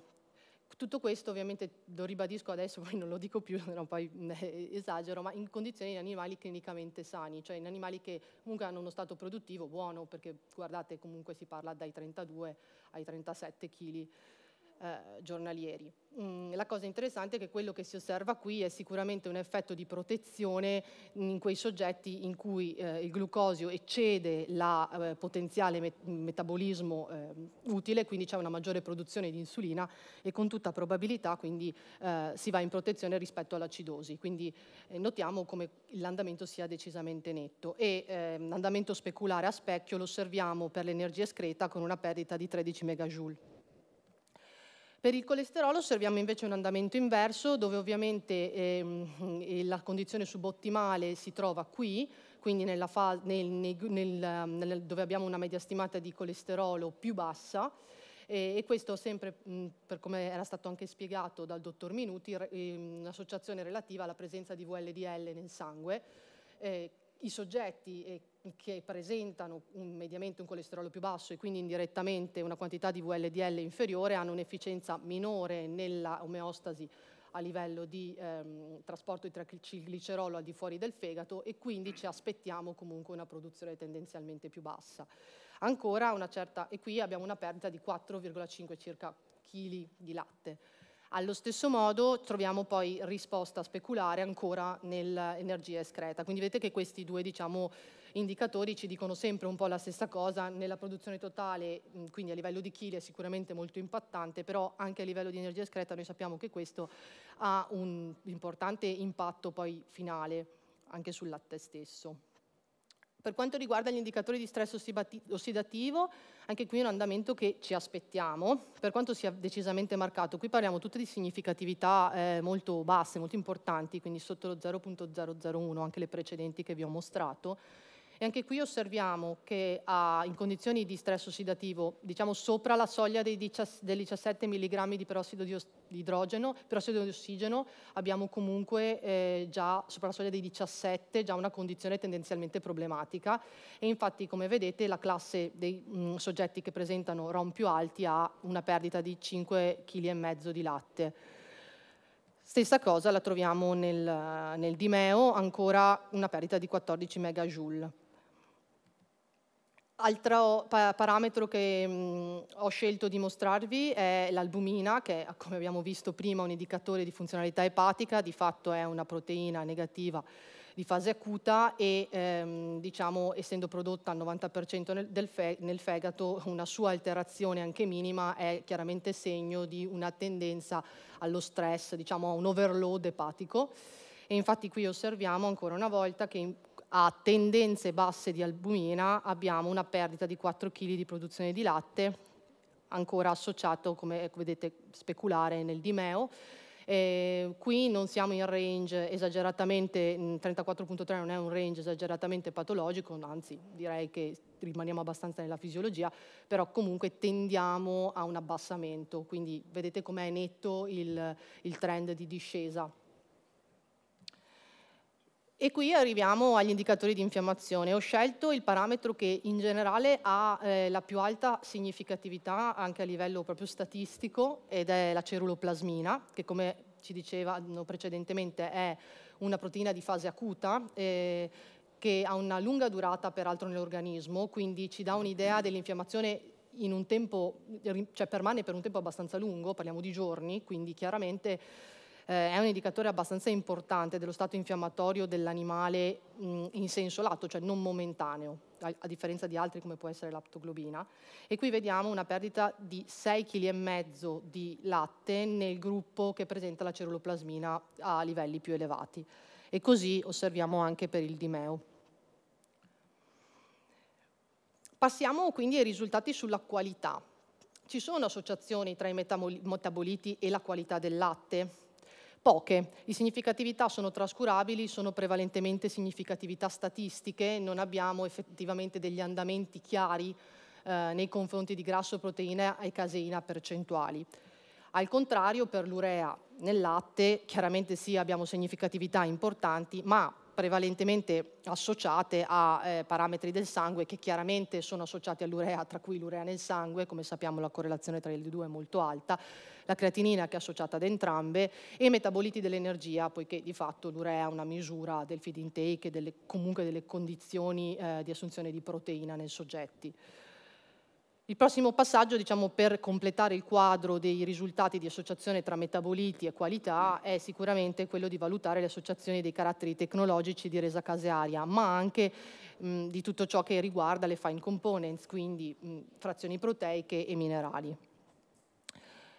tutto questo ovviamente lo ribadisco adesso, poi non lo dico più, no, poi eh, esagero, ma in condizioni di animali clinicamente sani, cioè in animali che comunque hanno uno stato produttivo buono, perché guardate comunque si parla dai 32 ai 37 kg eh, giornalieri. Mm, la cosa interessante è che quello che si osserva qui è sicuramente un effetto di protezione in quei soggetti in cui eh, il glucosio eccede la eh, potenziale met metabolismo eh, utile, quindi c'è una maggiore produzione di insulina e con tutta probabilità quindi eh, si va in protezione rispetto all'acidosi. Quindi eh, notiamo come l'andamento sia decisamente netto e l'andamento ehm, speculare a specchio lo osserviamo per l'energia escreta con una perdita di 13 megajoule. Per il colesterolo osserviamo invece un andamento inverso dove ovviamente ehm, eh, la condizione subottimale si trova qui, quindi nel, nel, nel, dove abbiamo una media stimata di colesterolo più bassa eh, e questo sempre, mh, per come era stato anche spiegato dal dottor Minuti, re, in ehm, associazione relativa alla presenza di VLDL nel sangue, eh, i soggetti eh, che presentano un, mediamente un colesterolo più basso e quindi indirettamente una quantità di VLDL inferiore hanno un'efficienza minore nella omeostasi a livello di ehm, trasporto di glicerolo al di fuori del fegato e quindi ci aspettiamo comunque una produzione tendenzialmente più bassa. Ancora una certa, e qui abbiamo una perdita di 4,5 circa kg di latte. Allo stesso modo troviamo poi risposta speculare ancora nell'energia escreta. Quindi vedete che questi due diciamo, indicatori ci dicono sempre un po' la stessa cosa, nella produzione totale, quindi a livello di chili è sicuramente molto impattante, però anche a livello di energia escreta noi sappiamo che questo ha un importante impatto poi finale anche sul latte stesso. Per quanto riguarda gli indicatori di stress ossidativo, anche qui è un andamento che ci aspettiamo, per quanto sia decisamente marcato. Qui parliamo tutte di significatività eh, molto basse, molto importanti, quindi sotto lo 0.001, anche le precedenti che vi ho mostrato e anche qui osserviamo che a, in condizioni di stress ossidativo, diciamo sopra la soglia dei 17 mg di perossido di, idrogeno, perossido di ossigeno, abbiamo comunque eh, già sopra la soglia dei 17 già una condizione tendenzialmente problematica e infatti come vedete la classe dei mh, mm, soggetti che presentano ROM più alti ha una perdita di 5,5 kg di latte. Stessa cosa la troviamo nel, nel Dimeo, ancora una perdita di 14 megajoule. Altro pa parametro che mh, ho scelto di mostrarvi è l'albumina, che come abbiamo visto prima è un indicatore di funzionalità epatica, di fatto è una proteina negativa di fase acuta e ehm, diciamo, essendo prodotta al 90% nel, fe nel, fegato una sua alterazione anche minima è chiaramente segno di una tendenza allo stress, diciamo a un overload epatico e infatti qui osserviamo ancora una volta che a tendenze basse di albumina abbiamo una perdita di 4 kg di produzione di latte, ancora associato, come ecco, vedete, speculare nel dimeo. Eh, qui non siamo in range esageratamente, 34.3 mm, non è un range esageratamente patologico, anzi direi che rimaniamo abbastanza nella fisiologia, però comunque tendiamo a un abbassamento, quindi vedete com'è netto il, il trend di discesa. E qui arriviamo agli indicatori di infiammazione. Ho scelto il parametro che in generale ha eh, la più alta significatività anche a livello proprio statistico ed è la ceruloplasmina, che come ci dicevano precedentemente è una proteina di fase acuta eh, che ha una lunga durata peraltro nell'organismo, quindi ci dà un'idea dell'infiammazione in un tempo, cioè permane per un tempo abbastanza lungo, parliamo di giorni, quindi chiaramente eh, è un indicatore abbastanza importante dello stato infiammatorio dell'animale mh, mm, in senso lato, cioè non momentaneo, a, a, differenza di altri come può essere l'aptoglobina. E qui vediamo una perdita di 6,5 kg di latte nel gruppo che presenta la ceruloplasmina a livelli più elevati. E così osserviamo anche per il dimeo. Passiamo quindi ai risultati sulla qualità. Ci sono associazioni tra i metaboliti e la qualità del latte? poche. Le significatività sono trascurabili, sono prevalentemente significatività statistiche, non abbiamo effettivamente degli andamenti chiari eh, nei confronti di grasso, proteina e caseina percentuali. Al contrario, per l'urea nel latte, chiaramente sì, abbiamo significatività importanti, ma prevalentemente associate a eh, parametri del sangue che chiaramente sono associati all'urea, tra cui l'urea nel sangue, come sappiamo la correlazione tra i due è molto alta, la creatinina che è associata ad entrambe e metaboliti dell'energia, poiché di fatto l'urea è una misura del feed intake e delle, comunque delle condizioni eh, di assunzione di proteina nei soggetti. Il prossimo passaggio, diciamo, per completare il quadro dei risultati di associazione tra metaboliti e qualità è sicuramente quello di valutare le associazioni dei caratteri tecnologici di resa casearia, ma anche mh, di tutto ciò che riguarda le fine components, quindi mh, frazioni proteiche e minerali.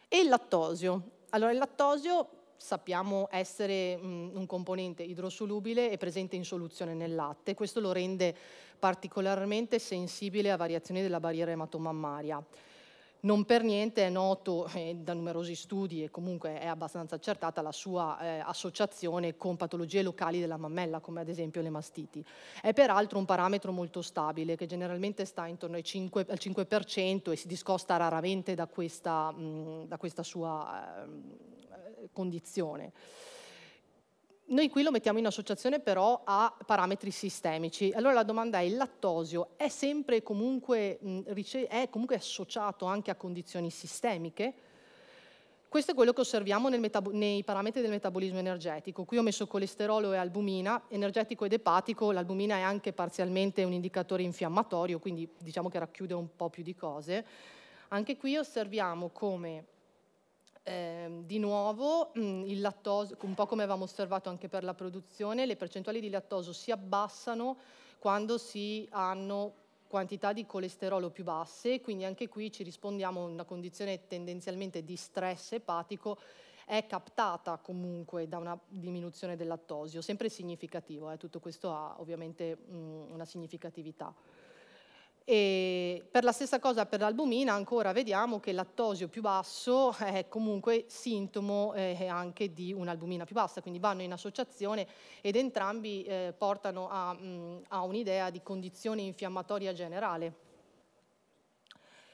E il lattosio. Allora, il lattosio sappiamo essere mh, un componente idrosolubile e presente in soluzione nel latte. Questo lo rende particolarmente sensibile a variazioni della barriera ematomammaria. Non per niente è noto eh, da numerosi studi e comunque è abbastanza accertata la sua eh, associazione con patologie locali della mammella, come ad esempio le mastiti. È peraltro un parametro molto stabile che generalmente sta intorno 5, al 5% e si discosta raramente da questa, mh, mm, da questa sua eh, condizione. Noi qui lo mettiamo in associazione però a parametri sistemici. Allora la domanda è, il lattosio è sempre comunque, è comunque associato anche a condizioni sistemiche? Questo è quello che osserviamo nei parametri del metabolismo energetico. Qui ho messo colesterolo e albumina, energetico ed epatico, l'albumina è anche parzialmente un indicatore infiammatorio, quindi diciamo che racchiude un po' più di cose. Anche qui osserviamo come eh, di nuovo mh, mm, il lattosio, un po' come avevamo osservato anche per la produzione, le percentuali di lattosio si abbassano quando si hanno quantità di colesterolo più basse, quindi anche qui ci rispondiamo a una condizione tendenzialmente di stress epatico è captata comunque da una diminuzione del lattosio, sempre significativo, eh? tutto questo ha ovviamente mh, mm, una significatività. E per la stessa cosa per l'albumina ancora vediamo che lattosio più basso è comunque sintomo eh, anche di un'albumina più bassa, quindi vanno in associazione ed entrambi eh, portano a, mh, mm, a un'idea di condizione infiammatoria generale.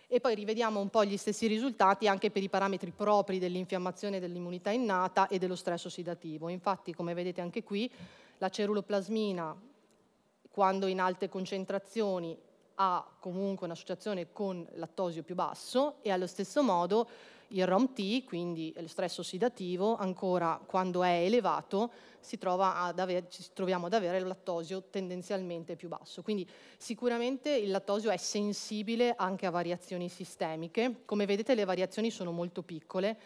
E poi rivediamo un po' gli stessi risultati anche per i parametri propri dell'infiammazione dell'immunità innata e dello stress ossidativo. Infatti, come vedete anche qui, la ceruloplasmina, quando in alte concentrazioni ha comunque un'associazione con lattosio più basso e allo stesso modo il ROMT, quindi lo stress ossidativo, ancora quando è elevato si avere, ci troviamo ad avere il lattosio tendenzialmente più basso. Quindi sicuramente il lattosio è sensibile anche a variazioni sistemiche. Come vedete le variazioni sono molto piccole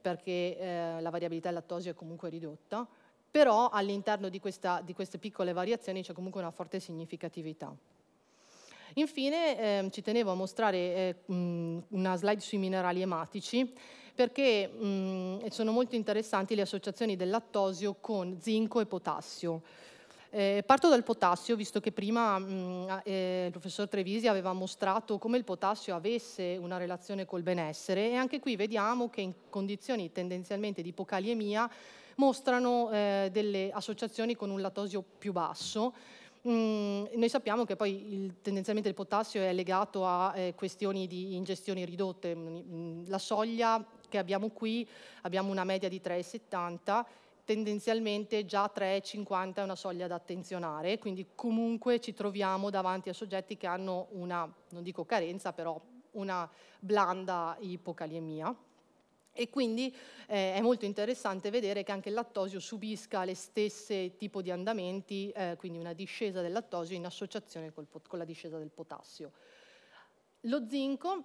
perché eh, la variabilità del lattosio è comunque ridotta, però all'interno di, di queste piccole variazioni c'è comunque una forte significatività. Infine eh, ci tenevo a mostrare eh, una slide sui minerali ematici perché mh, sono molto interessanti le associazioni del lattosio con zinco e potassio. Eh, parto dal potassio, visto che prima mh, eh, il professor Trevisi aveva mostrato come il potassio avesse una relazione col benessere e anche qui vediamo che in condizioni tendenzialmente di ipocaliemia mostrano eh, delle associazioni con un lattosio più basso, Mm, noi sappiamo che poi il, tendenzialmente il potassio è legato a eh, questioni di ingestioni ridotte. Mm, mm, la soglia che abbiamo qui, abbiamo una media di 3,70 tendenzialmente già 3,50 è una soglia da attenzionare, quindi comunque ci troviamo davanti a soggetti che hanno una, non dico carenza, però una blanda ipocaliemia. E quindi eh, è molto interessante vedere che anche il lattosio subisca le stesse tipo di andamenti, eh, quindi una discesa del lattosio in associazione col, con la discesa del potassio. Lo zinco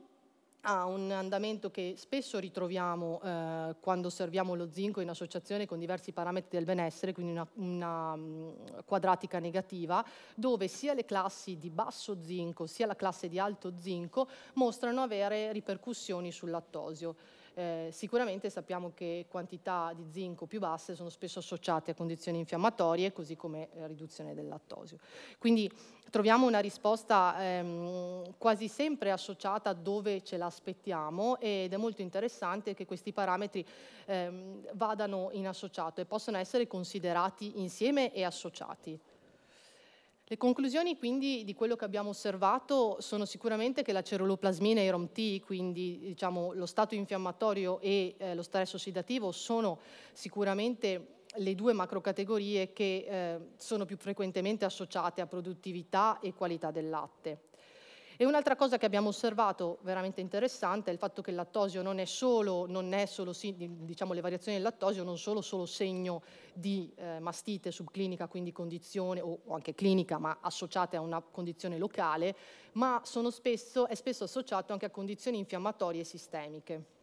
ha un andamento che spesso ritroviamo eh, quando osserviamo lo zinco in associazione con diversi parametri del benessere, quindi una, una mm, quadratica negativa, dove sia le classi di basso zinco sia la classe di alto zinco mostrano avere ripercussioni sul lattosio. Eh, sicuramente sappiamo che quantità di zinco più basse sono spesso associate a condizioni infiammatorie, così come eh, riduzione del lattosio. Quindi troviamo una risposta ehm, quasi sempre associata dove ce l'aspettiamo ed è molto interessante che questi parametri ehm, vadano in associato e possano essere considerati insieme e associati. Le conclusioni quindi di quello che abbiamo osservato sono sicuramente che la ceruloplasmina e i ROMT, quindi diciamo, lo stato infiammatorio e eh, lo stress ossidativo, sono sicuramente le due macrocategorie che eh, sono più frequentemente associate a produttività e qualità del latte. E un'altra cosa che abbiamo osservato veramente interessante è il fatto che il lattosio non è solo, non è solo diciamo, le variazioni del lattosio non sono solo segno di eh, mastite subclinica, quindi condizione, o, o, anche clinica, ma associate a una condizione locale, ma spesso, è spesso associato anche a condizioni infiammatorie sistemiche.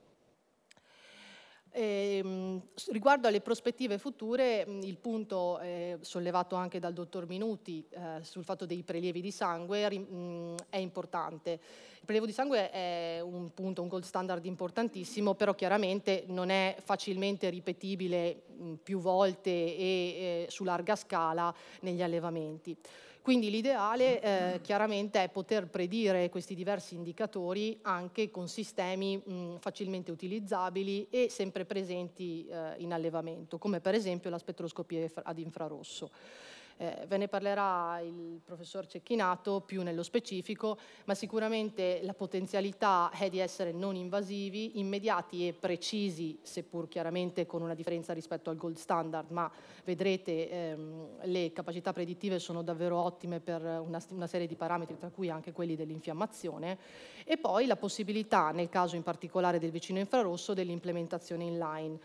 E, ehm, riguardo alle prospettive future, mm, il punto eh, sollevato anche dal dottor Minuti eh, sul fatto dei prelievi di sangue mh, mm, è importante. Il prelievo di sangue è un punto, un gold standard importantissimo, però chiaramente non è facilmente ripetibile mh, mm, più volte e eh, su larga scala negli allevamenti. Quindi l'ideale eh, chiaramente è poter predire questi diversi indicatori anche con sistemi mh, mm, facilmente utilizzabili e sempre presenti eh, in allevamento, come per esempio la spettroscopia ad infrarosso. Eh, ve ne parlerà il professor Cecchinato più nello specifico, ma sicuramente la potenzialità è di essere non invasivi, immediati e precisi, seppur chiaramente con una differenza rispetto al gold standard, ma vedrete ehm, le capacità predittive sono davvero ottime per una, una serie di parametri, tra cui anche quelli dell'infiammazione, e poi la possibilità, nel caso in particolare del vicino infrarosso, dell'implementazione in line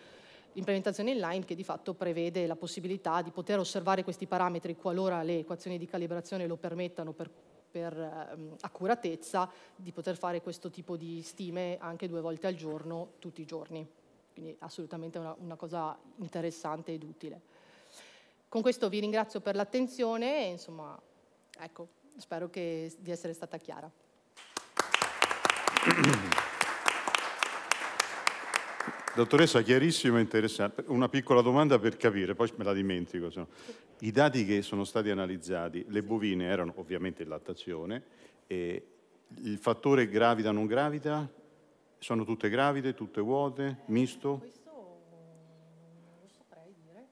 implementazione inline che di fatto prevede la possibilità di poter osservare questi parametri qualora le equazioni di calibrazione lo permettano per, per um, accuratezza, di poter fare questo tipo di stime anche due volte al giorno, tutti i giorni. Quindi assolutamente una, una cosa interessante ed utile. Con questo vi ringrazio per l'attenzione e insomma, ecco, spero che, di essere stata chiara. Dottoressa, chiarissima e interessante. Una piccola domanda per capire, poi me la dimentico. No. I dati che sono stati analizzati, le bovine erano ovviamente in lattazione, il fattore gravida non gravida, sono tutte gravide, tutte vuote, misto? Questo non saprei dire,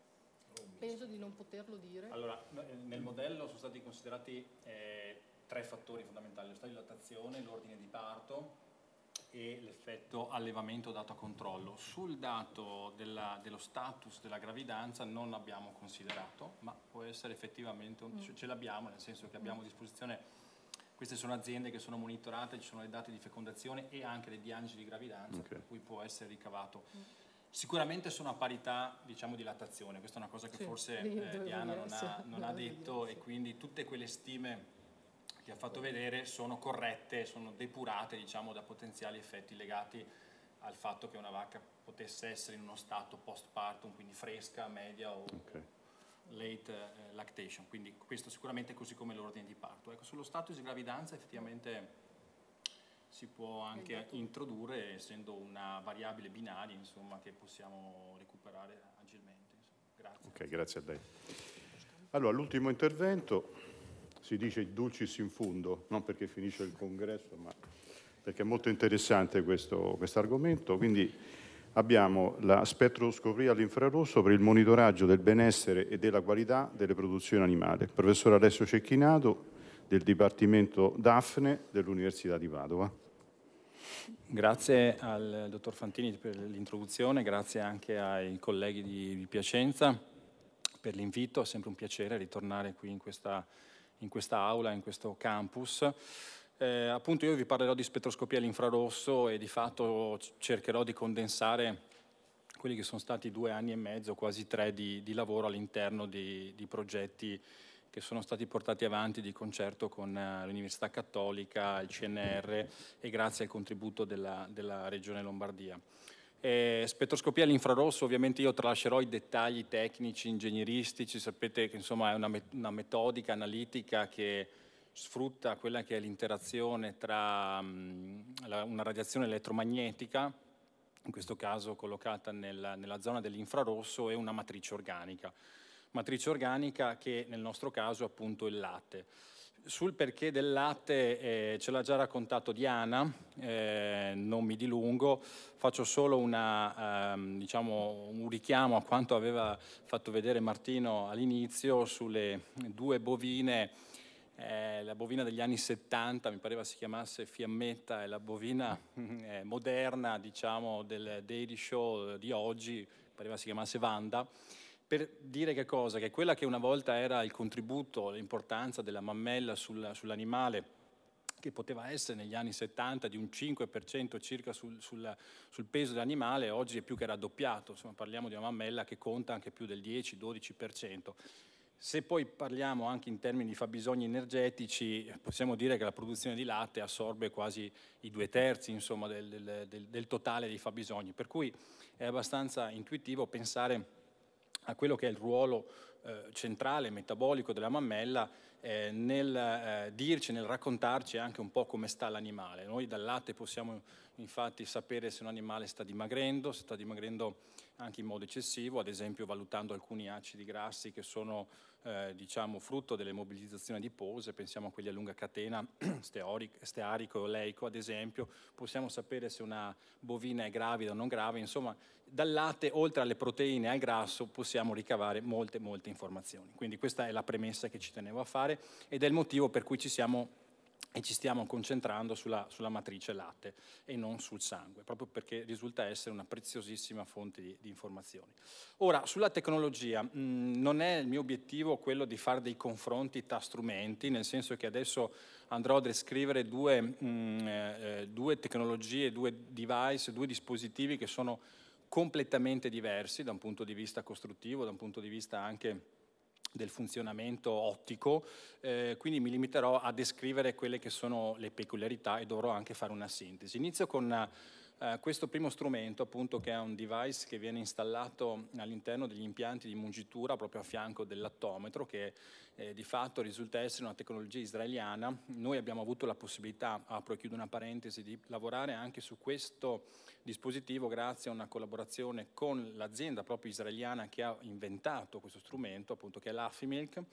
penso di non poterlo dire. Allora, nel modello sono stati considerati eh, tre fattori fondamentali, lo stato di lattazione, l'ordine di parto e l'effetto allevamento dato a controllo. Sul dato della, dello status della gravidanza non l'abbiamo considerato, ma può essere effettivamente, un, mm. ce l'abbiamo nel senso che abbiamo a mm. disposizione queste sono aziende che sono monitorate, ci sono i dati di fecondazione e anche le diagnosi di gravidanza, okay. per cui può essere ricavato. Mm. Sicuramente sono a parità diciamo, di lattazione, questa è una cosa che sì, forse eh, Diana non, ha, non ha detto e quindi tutte quelle stime che ha fatto vedere sono corrette, sono depurate diciamo, da potenziali effetti legati al fatto che una vacca potesse essere in uno stato postpartum, quindi fresca, media o okay. late eh, lactation, quindi questo sicuramente è così come l'ordine di parto. Ecco, sullo status di gravidanza effettivamente si può anche esatto. introdurre essendo una variabile binaria insomma, che possiamo recuperare agilmente. Grazie. Ok, grazie a lei. Allora, l'ultimo intervento si dice dulcis in fundo, non perché finisce il congresso, ma perché è molto interessante questo argomento. Quindi abbiamo la spettroscopia all'infrarosso per il monitoraggio del benessere e della qualità delle produzioni animali. Il professor Alessio Cecchinato del Dipartimento DAFNE dell'Università di Padova. Grazie al dottor Fantini per l'introduzione, grazie anche ai colleghi di Piacenza per l'invito, è sempre un piacere ritornare qui in questa in questa aula, in questo campus. Eh, appunto io vi parlerò di spettroscopia all'infrarosso e di fatto cercherò di condensare quelli che sono stati due anni e mezzo, quasi tre, di, di lavoro all'interno di, di, progetti che sono stati portati avanti di concerto con eh, l'Università Cattolica, il CNR e grazie al contributo della, della Regione Lombardia. Eh, spettroscopia all'infrarosso, ovviamente io tralascerò i dettagli tecnici, ingegneristici, sapete che insomma è una, met una metodica analitica che sfrutta quella che è l'interazione tra mh, mm, la, una radiazione elettromagnetica, in questo caso collocata nel, nella zona dell'infrarosso, e una matrice organica. Matrice organica che nel nostro caso è appunto il latte. Sul perché del latte eh, ce l'ha già raccontato Diana, eh, non mi dilungo, faccio solo una, ehm, diciamo, un richiamo a quanto aveva fatto vedere Martino all'inizio sulle due bovine, eh, la bovina degli anni 70 mi pareva si chiamasse Fiammetta e la bovina eh, moderna diciamo, del Daily Show di oggi, mi pareva si chiamasse Vanda per dire che cosa? Che quella che una volta era il contributo, l'importanza della mammella sul, sull'animale, che poteva essere negli anni 70 di un 5% circa sul, sul, sul, peso dell'animale, oggi è più che raddoppiato, insomma parliamo di una mammella che conta anche più del 10-12%. Se poi parliamo anche in termini di fabbisogni energetici, possiamo dire che la produzione di latte assorbe quasi i due terzi insomma, del, del, del, del totale dei fabbisogni, per cui è abbastanza intuitivo pensare a quello che è il ruolo eh, centrale, metabolico della mammella eh, nel eh, dirci, nel raccontarci anche un po' come sta l'animale. Noi dal latte possiamo infatti sapere se un animale sta dimagrendo, se sta dimagrendo anche in modo eccessivo, ad esempio valutando alcuni acidi grassi che sono eh, diciamo, frutto delle mobilizzazioni adipose, pensiamo a quelli a lunga catena, stearico e oleico ad esempio, possiamo sapere se una bovina è gravida o non grave, insomma dal latte oltre alle proteine e al grasso possiamo ricavare molte molte informazioni. Quindi questa è la premessa che ci tenevo a fare ed è il motivo per cui ci siamo e ci stiamo concentrando sulla, sulla, matrice latte e non sul sangue, proprio perché risulta essere una preziosissima fonte di, di informazioni. Ora, sulla tecnologia, mh, mm, non è il mio obiettivo quello di fare dei confronti tra strumenti, nel senso che adesso andrò a descrivere due, mh, mm, eh, eh, due tecnologie, due device, due dispositivi che sono completamente diversi da un punto di vista costruttivo, da un punto di vista anche del funzionamento ottico, eh, quindi mi limiterò a descrivere quelle che sono le peculiarità e dovrò anche fare una sintesi. Inizio con eh, eh, questo primo strumento, appunto, che è un device che viene installato all'interno degli impianti di mungitura proprio a fianco dell'attometro, che eh, di fatto risulta essere una tecnologia israeliana. Noi abbiamo avuto la possibilità, apro e chiudo una parentesi, di lavorare anche su questo dispositivo grazie a una collaborazione con l'azienda proprio israeliana che ha inventato questo strumento, appunto, che è l'Afimilk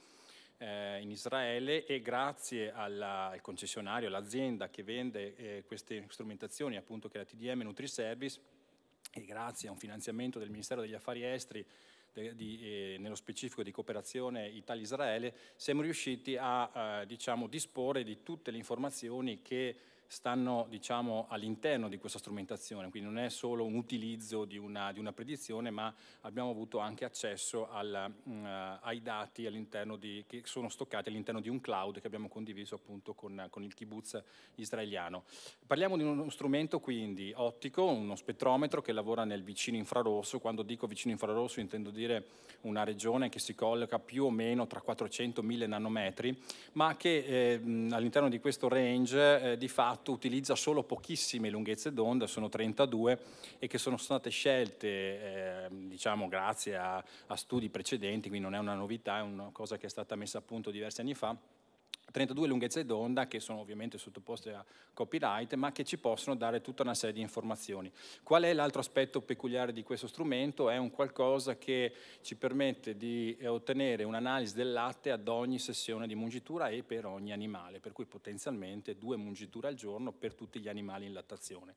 eh, in Israele e grazie alla, al concessionario, all'azienda che vende eh, queste strumentazioni, appunto che è la TDM Nutriservice, e grazie a un finanziamento del Ministero degli Affari Esteri di, di, eh, nello specifico di cooperazione Italia-Israele, siamo riusciti a eh, diciamo, disporre di tutte le informazioni che stanno diciamo, all'interno di questa strumentazione, quindi non è solo un utilizzo di una, di una predizione, ma abbiamo avuto anche accesso al, mh, mm, ai dati di, che sono stoccati all'interno di un cloud che abbiamo condiviso appunto con, con il kibbutz israeliano. Parliamo di uno strumento quindi ottico, uno spettrometro che lavora nel vicino infrarosso, quando dico vicino infrarosso intendo dire una regione che si colloca più o meno tra 400 e 1000 nanometri, ma che eh, mm, all'interno di questo range eh, di fatto fatto utilizza solo pochissime lunghezze d'onda, sono 32, e che sono state scelte, eh, diciamo, grazie a, a studi precedenti, quindi non è una novità, è una cosa che è stata messa a punto diversi anni fa, 32 lunghezze d'onda che sono ovviamente sottoposte a copyright ma che ci possono dare tutta una serie di informazioni. Qual è l'altro aspetto peculiare di questo strumento? È un qualcosa che ci permette di eh, ottenere un'analisi del latte ad ogni sessione di mungitura e per ogni animale, per cui potenzialmente due mungiture al giorno per tutti gli animali in lattazione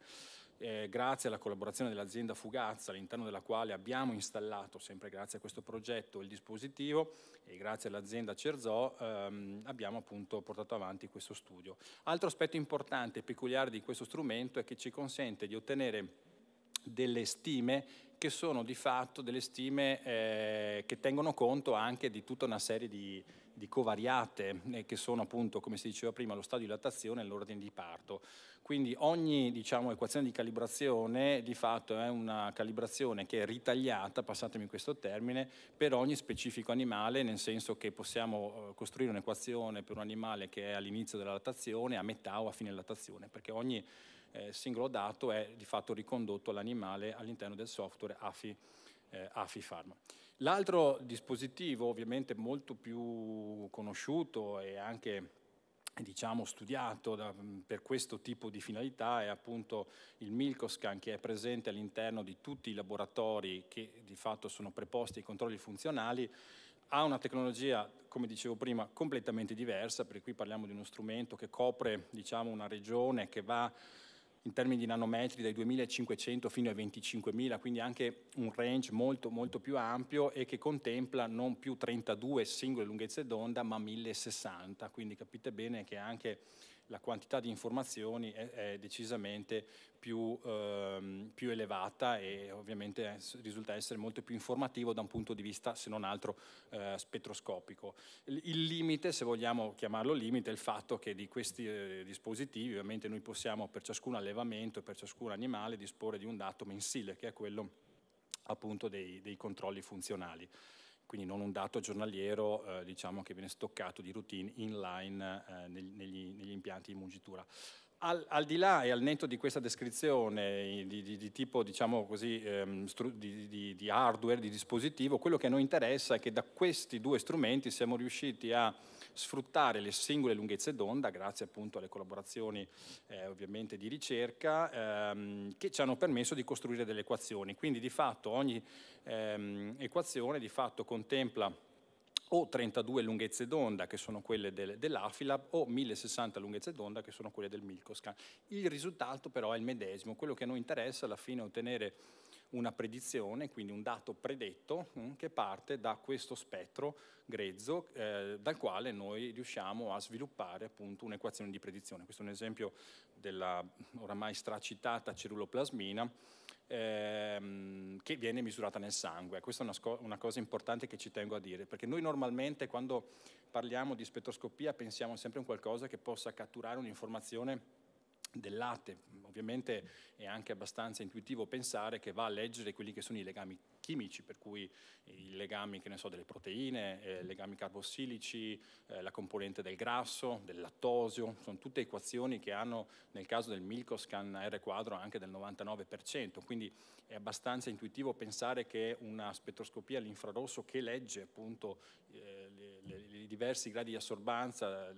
eh, grazie alla collaborazione dell'azienda Fugazza, all'interno della quale abbiamo installato, sempre grazie a questo progetto, il dispositivo e grazie all'azienda Cerzò ehm, abbiamo appunto portato avanti questo studio. Altro aspetto importante e peculiare di questo strumento è che ci consente di ottenere delle stime che sono di fatto delle stime eh, che tengono conto anche di tutta una serie di, di covariate eh, che sono appunto, come si diceva prima, lo stato di lattazione e l'ordine di parto. Quindi ogni diciamo, equazione di calibrazione di fatto è una calibrazione che è ritagliata, passatemi questo termine, per ogni specifico animale, nel senso che possiamo eh, costruire un'equazione per un animale che è all'inizio della lattazione, a metà o a fine lattazione, perché ogni eh, singolo dato è di fatto ricondotto all'animale all'interno del software AFI, eh, AFI Pharma. L'altro dispositivo, ovviamente molto più conosciuto e anche diciamo, studiato da, mm, per questo tipo di finalità è appunto il Milcoscan che è presente all'interno di tutti i laboratori che di fatto sono preposti ai controlli funzionali, ha una tecnologia, come dicevo prima, completamente diversa, per cui parliamo di uno strumento che copre diciamo, una regione che va in termini di nanometri dai 2500 fino ai 25.000, quindi anche un range molto, molto più ampio e che contempla non più 32 singole lunghezze d'onda ma 1060, quindi capite bene che anche la quantità di informazioni è, è decisamente più, ehm, più, elevata e ovviamente risulta essere molto più informativo da un punto di vista, se non altro, eh, spettroscopico. Il limite, se vogliamo chiamarlo limite, è il fatto che di questi eh, dispositivi ovviamente noi possiamo per ciascun allevamento e per ciascun animale disporre di un dato mensile, che è quello appunto dei, dei controlli funzionali quindi non un dato giornaliero eh, diciamo, che viene stoccato di routine inline eh, negli, negli, impianti di mungitura. Al, al, di là e al netto di questa descrizione eh, di, di, di tipo diciamo così, ehm, di, di hardware, di dispositivo, quello che a noi interessa è che da questi due strumenti siamo riusciti a sfruttare le singole lunghezze d'onda, grazie appunto alle collaborazioni eh, ovviamente di ricerca, ehm, che ci hanno permesso di costruire delle equazioni. Quindi di fatto ogni ehm, equazione di fatto contempla o 32 lunghezze d'onda che sono quelle del, dell'Afilab o 1060 lunghezze d'onda che sono quelle del Milcoscan. Il risultato però è il medesimo, quello che a noi interessa alla fine è ottenere una predizione, quindi un dato predetto mm, che parte da questo spettro grezzo eh, dal quale noi riusciamo a sviluppare appunto un'equazione di predizione. Questo è un esempio della oramai stracitata ceruloplasmina ehm, che viene misurata nel sangue. Questa è una, sco- una cosa importante che ci tengo a dire, perché noi normalmente quando parliamo di spettroscopia pensiamo sempre a qualcosa che possa catturare un'informazione del latte, ovviamente è anche abbastanza intuitivo pensare che va a leggere quelli che sono i legami chimici, per cui i legami so, delle proteine, eh, mm. legami carbossilici, eh, la componente del grasso, del lattosio, sono tutte equazioni che hanno nel caso del Milkoscan R quadro anche del 99%, quindi è abbastanza intuitivo pensare che una spettroscopia all'infrarosso che legge appunto eh, i diversi gradi di assorbanza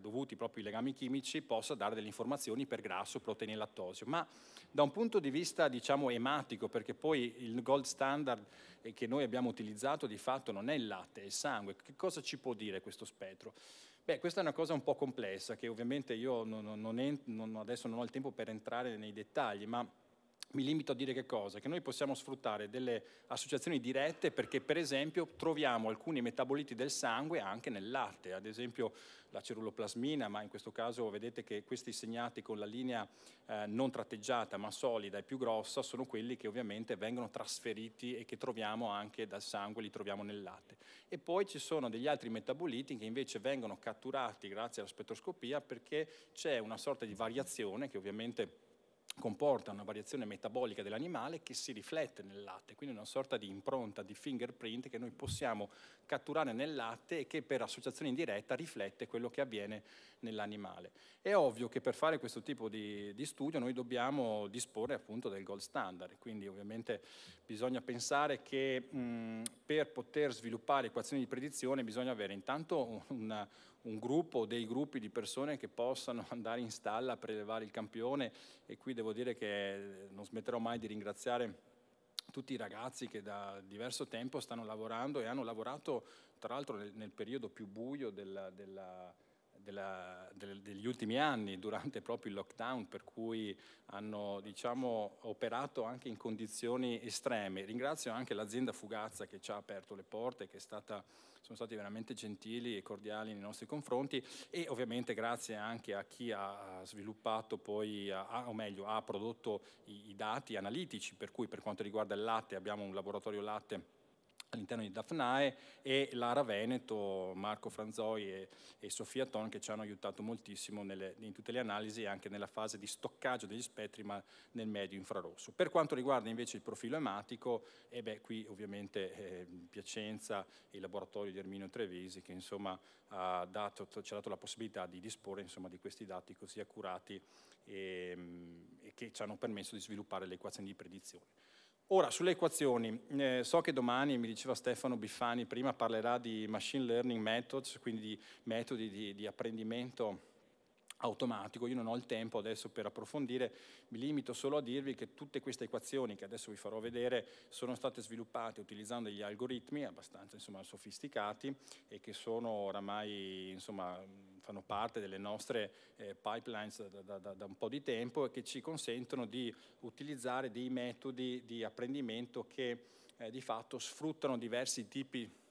dovuti proprio ai legami chimici possa dare delle informazioni per grasso, proteine e lattosio. Ma da un punto di vista diciamo ematico, perché poi il gold standard eh, che noi abbiamo utilizzato di fatto non è il latte, è il sangue, che cosa ci può dire questo spettro? Beh, questa è una cosa un po' complessa che ovviamente io non, non, non, adesso non ho il tempo per entrare nei dettagli, ma mi limito a dire che cosa? Che noi possiamo sfruttare delle associazioni dirette perché per esempio troviamo alcuni metaboliti del sangue anche nel latte, ad esempio la ceruloplasmina, ma in questo caso vedete che questi segnati con la linea eh, non tratteggiata ma solida e più grossa sono quelli che ovviamente vengono trasferiti e che troviamo anche dal sangue, li troviamo nel latte. E poi ci sono degli altri metaboliti che invece vengono catturati grazie alla spettroscopia perché c'è una sorta di variazione che ovviamente comporta una variazione metabolica dell'animale che si riflette nel latte, quindi una sorta di impronta, di fingerprint che noi possiamo catturare nel latte e che per associazione indiretta riflette quello che avviene nell'animale. È ovvio che per fare questo tipo di, di studio noi dobbiamo disporre appunto del gold standard, quindi ovviamente bisogna pensare che mh, per poter sviluppare equazioni di predizione bisogna avere intanto una, un gruppo o dei gruppi di persone che possano andare in stalla a prelevare il campione e qui devo dire che eh, non smetterò mai di ringraziare tutti i ragazzi che da diverso tempo stanno lavorando e hanno lavorato tra l'altro nel, nel periodo più buio della, della, della, del, degli ultimi anni, durante proprio il lockdown, per cui hanno diciamo, operato anche in condizioni estreme. Ringrazio anche l'azienda Fugazza che ci ha aperto le porte, che è stata sono stati veramente gentili e cordiali nei nostri confronti e ovviamente grazie anche a chi ha sviluppato poi, ha, o meglio ha prodotto i, i dati analitici, per cui per quanto riguarda il latte abbiamo un laboratorio latte all'interno di Dafnae e Lara Veneto, Marco Franzoi e, e Sofia Ton che ci hanno aiutato moltissimo nelle, in tutte le analisi e anche nella fase di stoccaggio degli spettri ma nel medio infrarosso. Per quanto riguarda invece il profilo ematico, eh beh, qui ovviamente eh, Piacenza e il laboratorio di Erminio Trevisi che insomma, ha dato, ci ha dato la possibilità di disporre insomma, di questi dati così accurati e, ehm, e che ci hanno permesso di sviluppare le equazioni di predizione. Ora, sulle equazioni, eh, so che domani, mi diceva Stefano Biffani, prima parlerà di machine learning methods, quindi di metodi di, di apprendimento automatico, io non ho il tempo adesso per approfondire, mi limito solo a dirvi che tutte queste equazioni che adesso vi farò vedere sono state sviluppate utilizzando degli algoritmi abbastanza insomma, sofisticati e che sono oramai, insomma, fanno parte delle nostre eh, pipelines da, da, da, un po' di tempo e che ci consentono di utilizzare dei metodi di apprendimento che eh, di fatto sfruttano diversi tipi di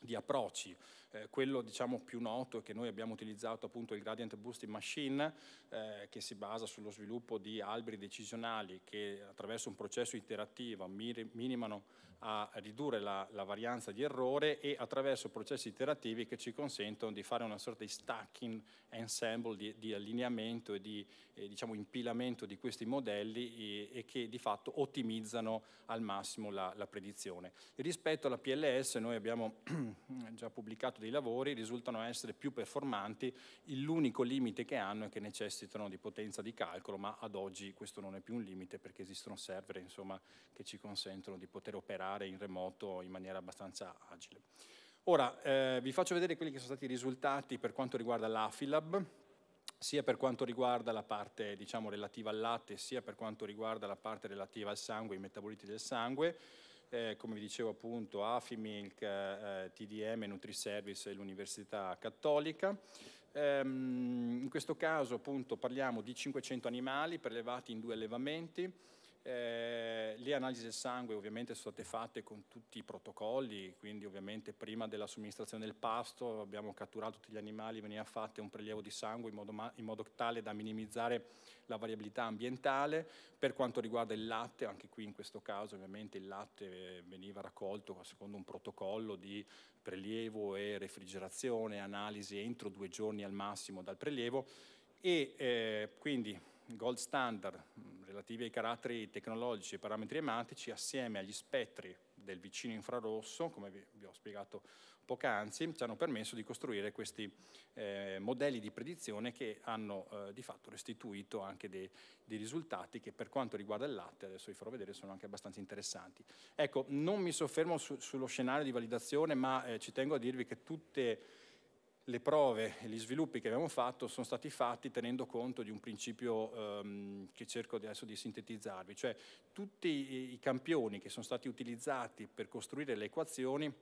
di approcci. Eh, quello diciamo, più noto è che noi abbiamo utilizzato appunto il Gradient Boosting Machine eh, che si basa sullo sviluppo di alberi decisionali che attraverso un processo interattivo minimano a ridurre la, la, varianza di errore e attraverso processi iterativi che ci consentono di fare una sorta di stacking ensemble, di, di allineamento e di eh, diciamo, impilamento di questi modelli e, e, che di fatto ottimizzano al massimo la, la predizione. E rispetto alla PLS noi abbiamo già pubblicato dei lavori, risultano essere più performanti, l'unico limite che hanno è che necessitano di potenza di calcolo, ma ad oggi questo non è più un limite perché esistono server insomma, che ci consentono di poter operare lavorare in remoto in maniera abbastanza agile. Ora eh, vi faccio vedere quelli che sono stati i risultati per quanto riguarda l'Afilab, sia per quanto riguarda la parte diciamo, relativa al latte, sia per quanto riguarda la parte relativa al sangue, i metaboliti del sangue. Eh, come vi dicevo appunto Afimilk, eh, eh TDM, Nutriservice e l'Università Cattolica. Ehm, in questo caso appunto parliamo di 500 animali prelevati in due allevamenti, eh, le analisi del sangue ovviamente sono state fatte con tutti i protocolli, quindi ovviamente prima della somministrazione del pasto abbiamo catturato tutti gli animali, veniva fatto un prelievo di sangue in modo, in modo tale da minimizzare la variabilità ambientale. Per quanto riguarda il latte, anche qui in questo caso ovviamente il latte eh, veniva raccolto secondo un protocollo di prelievo e refrigerazione, analisi entro due giorni al massimo dal prelievo e eh, quindi gold standard mm, relativi ai caratteri tecnologici e parametri ematici assieme agli spettri del vicino infrarosso, come vi ho spiegato poc'anzi, ci hanno permesso di costruire questi eh, modelli di predizione che hanno eh, di fatto restituito anche dei, dei, risultati che per quanto riguarda il latte, adesso vi farò vedere, sono anche abbastanza interessanti. Ecco, non mi soffermo su, sullo scenario di validazione, ma eh, ci tengo a dirvi che tutte le prove e gli sviluppi che abbiamo fatto sono stati fatti tenendo conto di un principio ehm, che cerco adesso di sintetizzarvi, cioè tutti i campioni che sono stati utilizzati per costruire le equazioni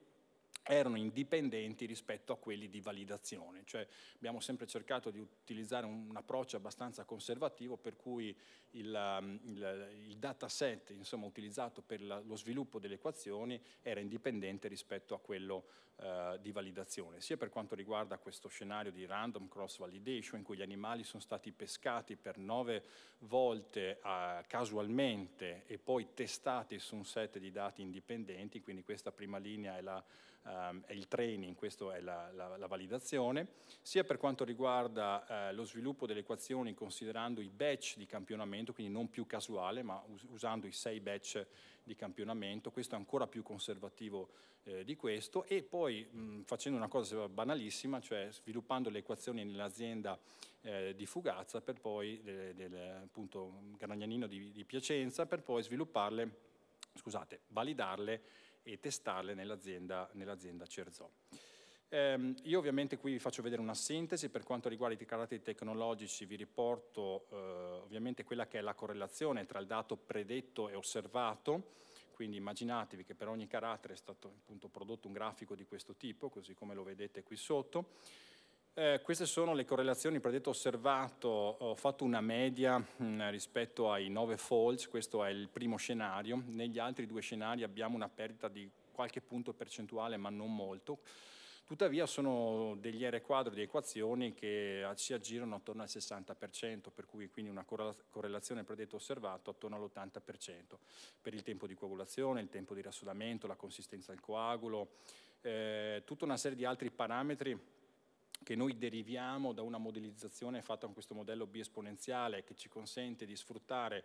erano indipendenti rispetto a quelli di validazione, cioè abbiamo sempre cercato di utilizzare un, approccio abbastanza conservativo per cui il, um, il, il dataset insomma, utilizzato per la, lo sviluppo delle equazioni era indipendente rispetto a quello eh, di validazione, sia per quanto riguarda questo scenario di random cross validation in cui gli animali sono stati pescati per nove volte eh, casualmente e poi testati su un set di dati indipendenti, quindi questa prima linea è la ehm, è il training, questa è la, la, la, validazione, sia per quanto riguarda eh, lo sviluppo delle equazioni considerando i batch di campionamento, quindi non più casuale, ma us usando i sei batch di campionamento, questo è ancora più conservativo eh, di questo e poi mh, facendo una cosa banalissima, cioè sviluppando le equazioni nell'azienda eh, di Fugazza per poi, del, del appunto Granagnanino di, di Piacenza, per poi svilupparle, scusate, validarle e testarle nell'azienda, nell'azienda Cerzò. Eh, io ovviamente qui vi faccio vedere una sintesi, per quanto riguarda i caratteri tecnologici vi riporto eh, ovviamente quella che è la correlazione tra il dato predetto e osservato, quindi immaginatevi che per ogni carattere è stato appunto, prodotto un grafico di questo tipo, così come lo vedete qui sotto, eh, queste sono le correlazioni, predetto osservato, ho fatto una media mh, mm, rispetto ai 9 folds, questo è il primo scenario, negli altri due scenari abbiamo una perdita di qualche punto percentuale ma non molto, tuttavia sono degli R quadro di equazioni che si aggirano attorno al 60%, per cui quindi una correlazione predetto osservato attorno all'80% per il tempo di coagulazione, il tempo di rassodamento, la consistenza del coagulo, eh, tutta una serie di altri parametri che noi deriviamo da una modellizzazione fatta con questo modello biesponenziale che ci consente di sfruttare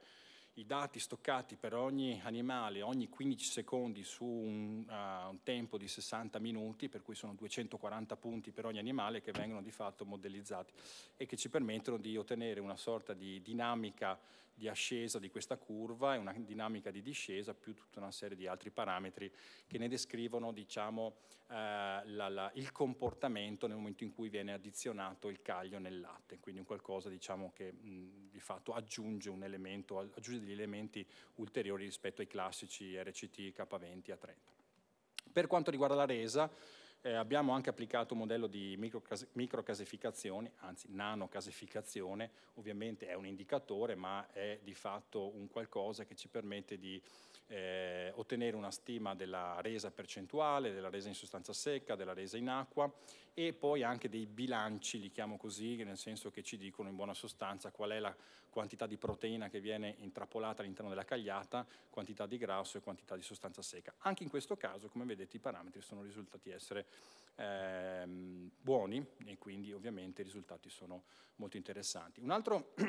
i dati stoccati per ogni animale ogni 15 secondi su un, uh, un, tempo di 60 minuti, per cui sono 240 punti per ogni animale che vengono di fatto modellizzati e che ci permettono di ottenere una sorta di dinamica di ascesa di questa curva e una dinamica di discesa più tutta una serie di altri parametri che ne descrivono diciamo, eh, la, la, il comportamento nel momento in cui viene addizionato il caglio nel latte, quindi un qualcosa diciamo, che mh, di fatto aggiunge, elemento, aggiunge degli elementi ulteriori rispetto ai classici RCT K20 a 30. Per quanto riguarda la resa, eh, abbiamo anche applicato un modello di microcasificazione, micro anzi nanocasificazione, ovviamente è un indicatore ma è di fatto un qualcosa che ci permette di eh, ottenere una stima della resa percentuale, della resa in sostanza secca, della resa in acqua e poi anche dei bilanci, li chiamo così, nel senso che ci dicono in buona sostanza qual è la quantità di proteina che viene intrappolata all'interno della cagliata, quantità di grasso e quantità di sostanza secca. Anche in questo caso, come vedete, i parametri sono risultati essere ehm, buoni e quindi ovviamente i risultati sono molto interessanti. Un altro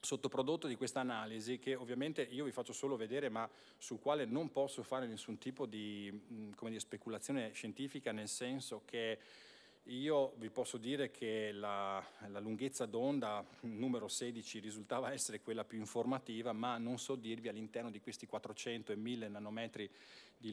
sottoprodotto di questa analisi che ovviamente io vi faccio solo vedere ma sul quale non posso fare nessun tipo di dire, speculazione scientifica nel senso che io vi posso dire che la, la lunghezza d'onda numero 16 risultava essere quella più informativa ma non so dirvi all'interno di questi 400 e 1000 nanometri di,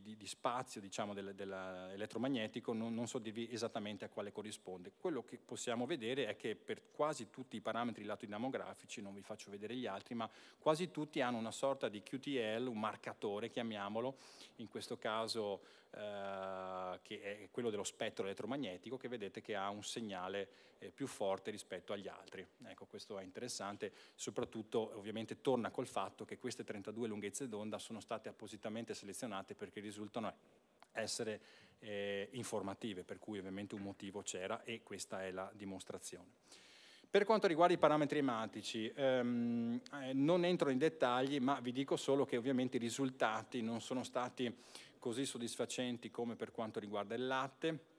di, di spazio diciamo, dell'elettromagnetico non, non so dirvi esattamente a quale corrisponde. Quello che possiamo vedere è che per quasi tutti i parametri latodinamografici, non vi faccio vedere gli altri, ma quasi tutti hanno una sorta di QTL, un marcatore, chiamiamolo, in questo caso eh, che è quello dello spettro elettromagnetico, che vedete che ha un segnale eh, più forte rispetto agli altri. Ecco, questo è interessante, soprattutto ovviamente torna col fatto che queste 32 lunghezze d'onda sono state appositamente selezionate perché risultano essere eh, informative, per cui ovviamente un motivo c'era e questa è la dimostrazione. Per quanto riguarda i parametri ematici, ehm, eh, non entro in dettagli, ma vi dico solo che ovviamente i risultati non sono stati così soddisfacenti come per quanto riguarda il latte,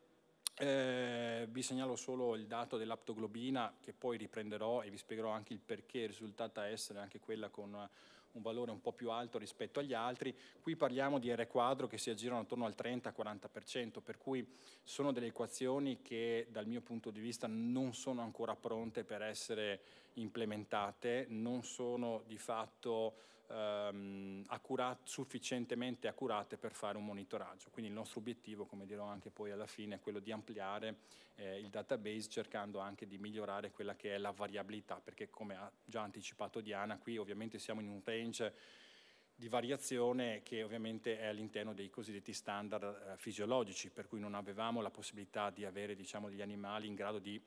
eh, vi segnalo solo il dato dell'aptoglobina che poi riprenderò e vi spiegherò anche il perché è risultata essere anche quella con un valore un po' più alto rispetto agli altri. Qui parliamo di R quadro che si aggirano attorno al 30-40%, per cui sono delle equazioni che dal mio punto di vista non sono ancora pronte per essere implementate, non sono di fatto ehm, accurat sufficientemente accurate per fare un monitoraggio. Quindi il nostro obiettivo, come dirò anche poi alla fine, è quello di ampliare eh, il database cercando anche di migliorare quella che è la variabilità, perché come ha già anticipato Diana, qui ovviamente siamo in un range di variazione che ovviamente è all'interno dei cosiddetti standard eh, fisiologici, per cui non avevamo la possibilità di avere diciamo, degli animali in grado di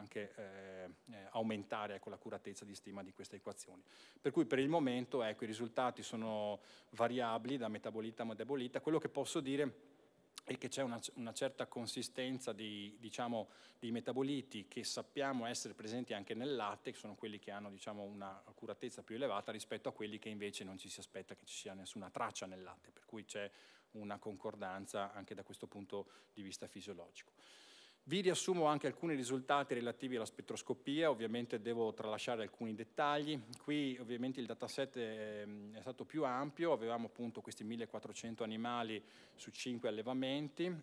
anche eh, eh, aumentare ecco, l'accuratezza di stima di queste equazioni. Per cui per il momento ecco, i risultati sono variabili da metabolita a metabolita, quello che posso dire è che c'è una, una, certa consistenza di, diciamo, di, metaboliti che sappiamo essere presenti anche nel latte, che sono quelli che hanno diciamo, accuratezza più elevata rispetto a quelli che invece non ci si aspetta che ci sia nessuna traccia nel latte, per cui c'è una concordanza anche da questo punto di vista fisiologico. Vi riassumo anche alcuni risultati relativi alla spettroscopia, ovviamente devo tralasciare alcuni dettagli. Qui ovviamente il dataset ehm, è stato più ampio, avevamo appunto questi 1400 animali su 5 allevamenti,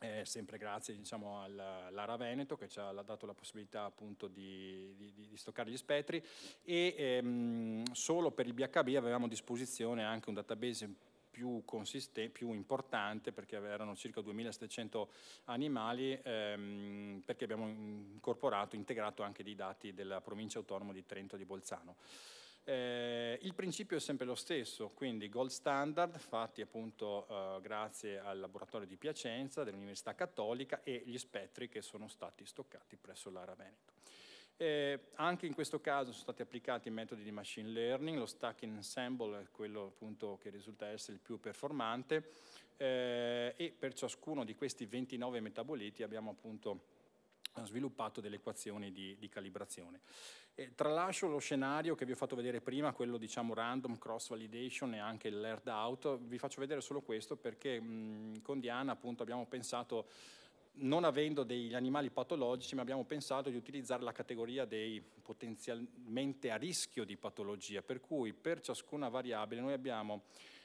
eh, sempre grazie diciamo, all'Ara Veneto che ci ha dato la possibilità appunto di, di, di stoccare gli spettri e ehm, solo per il BHB avevamo a disposizione anche un database più, più importante perché erano circa 2700 animali ehm, perché abbiamo incorporato, integrato anche dei dati della provincia autonoma di Trento di Bolzano. Eh, il principio è sempre lo stesso, quindi gold standard fatti appunto eh, grazie al laboratorio di Piacenza dell'Università Cattolica e gli spettri che sono stati stoccati presso l'Ara Veneto. Eh, anche in questo caso sono stati applicati metodi di machine learning, lo stacking ensemble è quello appunto che risulta essere il più performante eh, e per ciascuno di questi 29 metaboliti abbiamo appunto sviluppato delle equazioni di, di calibrazione. E eh, tralascio lo scenario che vi ho fatto vedere prima, quello diciamo random cross validation e anche l'erd out, vi faccio vedere solo questo perché mh, con Diana appunto abbiamo pensato non avendo degli animali patologici, ma abbiamo pensato di utilizzare la categoria dei potenzialmente a rischio di patologia, per cui per ciascuna variabile noi abbiamo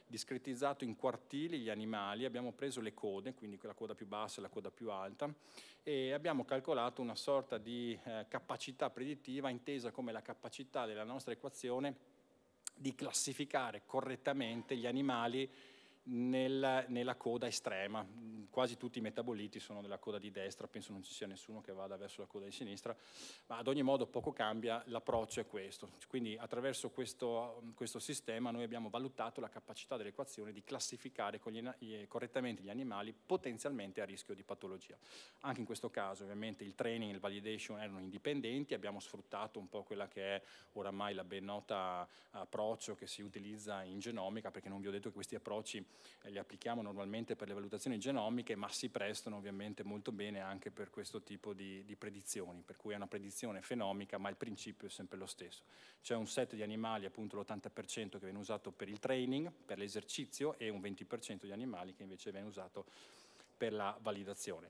discretizzato in quartili gli animali, abbiamo preso le code, quindi la coda più bassa e la coda più alta, e abbiamo calcolato una sorta di eh, capacità predittiva intesa come la capacità della nostra equazione di classificare correttamente gli animali nel, nella coda estrema. Quasi tutti i metaboliti sono nella coda di destra, penso non ci sia nessuno che vada verso la coda di sinistra, ma ad ogni modo poco cambia, l'approccio è questo. Quindi attraverso questo, questo sistema noi abbiamo valutato la capacità dell'equazione di classificare gli, correttamente gli animali potenzialmente a rischio di patologia. Anche in questo caso ovviamente il training e il validation erano indipendenti, abbiamo sfruttato un po' quella che è oramai la ben nota approccio che si utilizza in genomica, perché non vi ho detto che questi approcci eh, li applichiamo normalmente per le valutazioni genomiche, ma si prestano ovviamente molto bene anche per questo tipo di, di predizioni, per cui è una predizione fenomica, ma il principio è sempre lo stesso. C'è un set di animali, appunto l'80% che viene usato per il training, per l'esercizio, e un 20% di animali che invece viene usato per la validazione.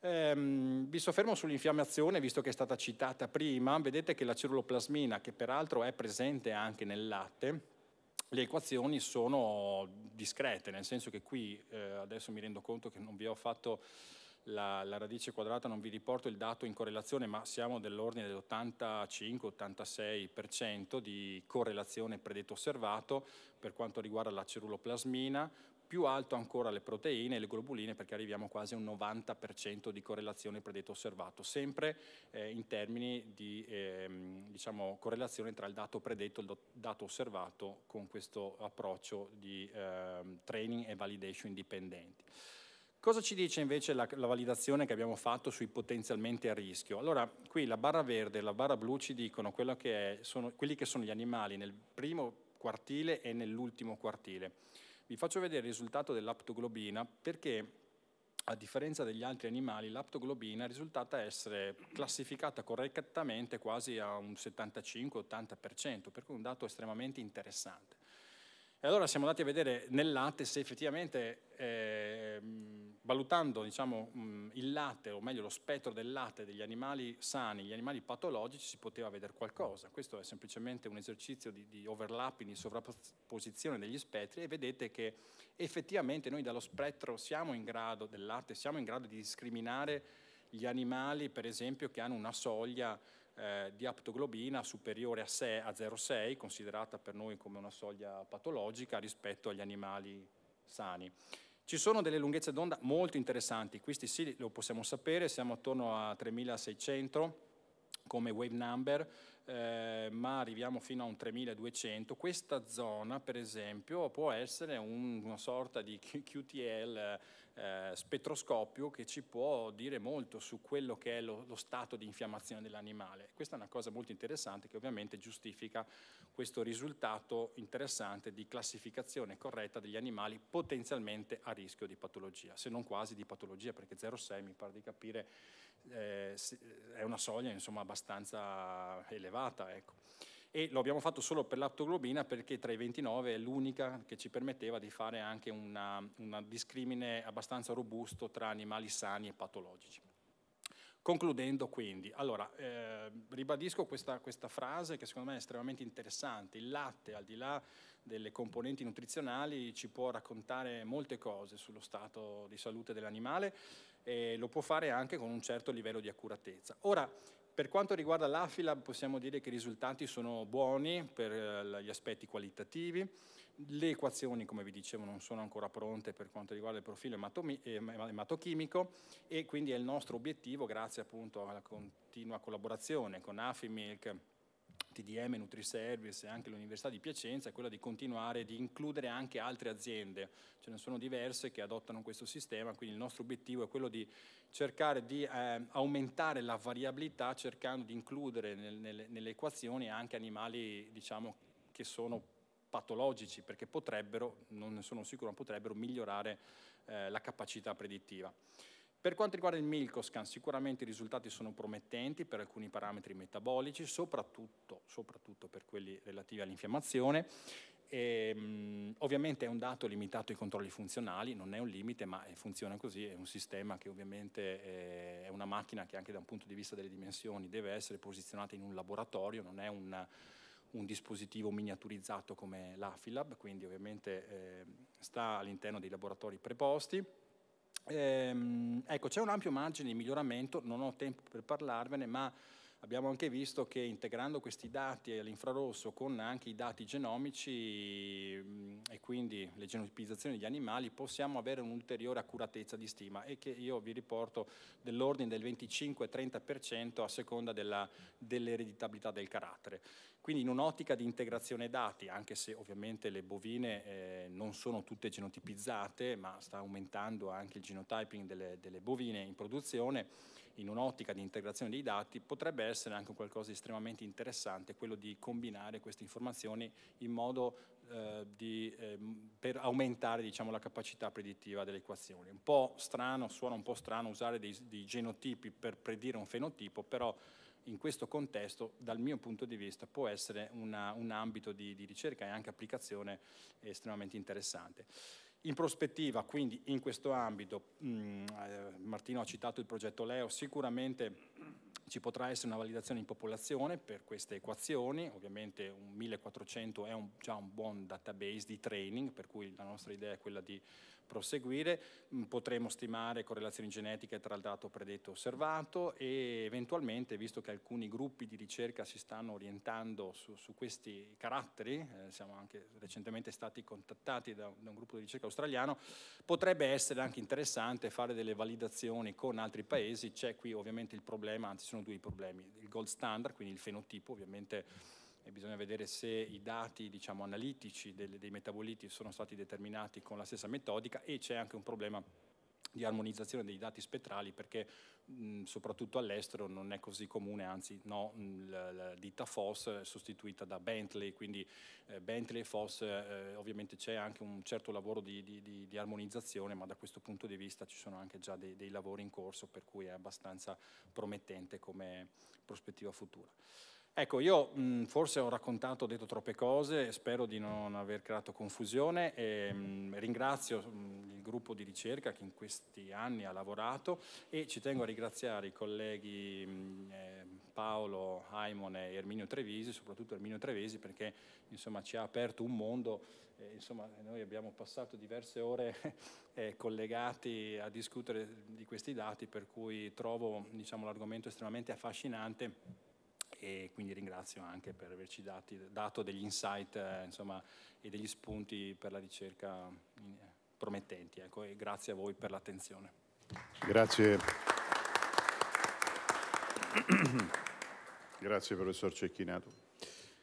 Ehm, vi soffermo sull'infiammazione, visto che è stata citata prima. Vedete che la ceruloplasmina, che peraltro è presente anche nel latte, le equazioni sono discrete, nel senso che qui eh, adesso mi rendo conto che non vi ho fatto la, la, radice quadrata, non vi riporto il dato in correlazione, ma siamo dell'ordine dell'85-86% di correlazione predetto osservato per quanto riguarda la ceruloplasmina, più alto ancora le proteine e le globuline perché arriviamo quasi a un 90% di correlazione predetto osservato, sempre eh, in termini di ehm, diciamo, correlazione tra il dato predetto e il dato osservato con questo approccio di ehm, training e validation indipendenti. Cosa ci dice invece la, la, validazione che abbiamo fatto sui potenzialmente a rischio? Allora, qui la barra verde e la barra blu ci dicono che è, sono, quelli che sono gli animali nel primo quartile e nell'ultimo quartile. Vi faccio vedere il risultato dell'aptoglobina perché a differenza degli altri animali, l'aptoglobina è risultata essere classificata correttamente quasi a un 75-80%, per cui un dato estremamente interessante. E allora siamo andati a vedere nel latte se effettivamente eh, valutando diciamo, il latte, o meglio lo spettro del latte degli animali sani, gli animali patologici, si poteva vedere qualcosa. Questo è semplicemente un esercizio di, di overlapping, di sovrapposizione degli spettri e vedete che effettivamente noi dallo spettro siamo in grado, del latte, siamo in grado di discriminare gli animali, per esempio, che hanno una soglia eh, di aptoglobina superiore a, a 0,6, considerata per noi come una soglia patologica rispetto agli animali sani. Ci sono delle lunghezze d'onda molto interessanti, questi sì lo possiamo sapere, siamo attorno a 3600 come wave number, eh, ma arriviamo fino a un 3200, questa zona per esempio può essere un, una sorta di QTL eh, spettroscopio che ci può dire molto su quello che è lo, lo stato di infiammazione dell'animale. Questa è una cosa molto interessante che ovviamente giustifica questo risultato interessante di classificazione corretta degli animali potenzialmente a rischio di patologia, se non quasi di patologia, perché 0,6 mi pare di capire eh, eh, è una soglia insomma, abbastanza elevata. Ecco. E lo abbiamo fatto solo per l'aptoglobina perché tra i 29 è l'unica che ci permetteva di fare anche un discrimine abbastanza robusto tra animali sani e patologici. Concludendo quindi, allora, eh, ribadisco questa, questa, frase che secondo me è estremamente interessante, il latte al di là delle componenti nutrizionali ci può raccontare molte cose sullo stato di salute dell'animale, e lo può fare anche con un certo livello di accuratezza. Ora, per quanto riguarda l'Afilab possiamo dire che i risultati sono buoni per eh, gli aspetti qualitativi, le equazioni come vi dicevo non sono ancora pronte per quanto riguarda il profilo eh, ematochimico e quindi è il nostro obiettivo grazie appunto alla continua collaborazione con Afimilk TDM, Nutriservice e anche l'Università di Piacenza è quella di continuare di includere anche altre aziende, ce ne sono diverse che adottano questo sistema, quindi il nostro obiettivo è quello di cercare di eh, aumentare la variabilità cercando di includere nel, nel, nelle equazioni anche animali diciamo, che sono patologici perché potrebbero, non ne sono sicuro, ma potrebbero migliorare eh, la capacità predittiva. Per quanto riguarda il Milcoscan, sicuramente i risultati sono promettenti per alcuni parametri metabolici, soprattutto, soprattutto per quelli relativi all'infiammazione. E, ehm, ovviamente è un dato limitato ai controlli funzionali, non è un limite, ma funziona così, è un sistema che ovviamente eh, è una macchina che anche da un punto di vista delle dimensioni deve essere posizionata in un laboratorio, non è un, un dispositivo miniaturizzato come l'Afilab, quindi ovviamente eh, sta all'interno dei laboratori preposti Ehm, ecco, c'è un ampio margine di miglioramento, non ho tempo per parlarvene, ma Abbiamo anche visto che integrando questi dati all'infrarosso con anche i dati genomici mm, e quindi le genotipizzazioni degli animali possiamo avere un'ulteriore accuratezza di stima e che io vi riporto dell'ordine del 25-30% a seconda dell'ereditabilità dell del carattere. Quindi in un'ottica di integrazione dati, anche se ovviamente le bovine eh, non sono tutte genotipizzate, ma sta aumentando anche il genotyping delle, delle bovine in produzione, in un'ottica di integrazione dei dati, potrebbe essere anche qualcosa di estremamente interessante, quello di combinare queste informazioni in modo eh, di, eh, per aumentare diciamo, la capacità predittiva delle equazioni. Un po' strano, suona un po' strano usare dei, dei genotipi per predire un fenotipo, però in questo contesto, dal mio punto di vista, può essere una, un ambito di, di ricerca e anche applicazione estremamente interessante. In prospettiva, quindi in questo ambito, mh, mm, eh, Martino ha citato il progetto Leo, sicuramente ci potrà essere una validazione in popolazione per queste equazioni, ovviamente un 1400 è un, già un buon database di training, per cui la nostra idea è quella di proseguire, mm, potremo stimare correlazioni genetiche tra il dato predetto e osservato e eventualmente, visto che alcuni gruppi di ricerca si stanno orientando su, su questi caratteri, eh, siamo anche recentemente stati contattati da, da un gruppo di ricerca australiano, potrebbe essere anche interessante fare delle validazioni con altri paesi, c'è qui ovviamente il problema, anzi sono due i problemi, il gold standard, quindi il fenotipo ovviamente e bisogna vedere se i dati diciamo, analitici del, dei metaboliti sono stati determinati con la stessa metodica e c'è anche un problema di armonizzazione dei dati spettrali perché mh, soprattutto all'estero non è così comune, anzi no, mh, la, la, ditta FOSS è sostituita da Bentley, quindi eh, Bentley e FOSS eh, ovviamente c'è anche un certo lavoro di, di, di, di, armonizzazione, ma da questo punto di vista ci sono anche già dei, dei lavori in corso per cui è abbastanza promettente come prospettiva futura. Ecco, io mh, forse ho raccontato, ho detto troppe cose, spero di non aver creato confusione e mh, ringrazio mh, il gruppo di ricerca che in questi anni ha lavorato e ci tengo a ringraziare i colleghi eh, Paolo, Aimone e Erminio Trevisi, soprattutto Erminio Trevisi perché insomma, ci ha aperto un mondo, eh, insomma, noi abbiamo passato diverse ore eh, collegati a discutere di questi dati per cui trovo diciamo, l'argomento estremamente affascinante e quindi ringrazio anche per averci dati, dato degli insight eh, insomma, e degli spunti per la ricerca eh, promettenti. Ecco, e grazie a voi per l'attenzione. Grazie. grazie professor Cecchinato.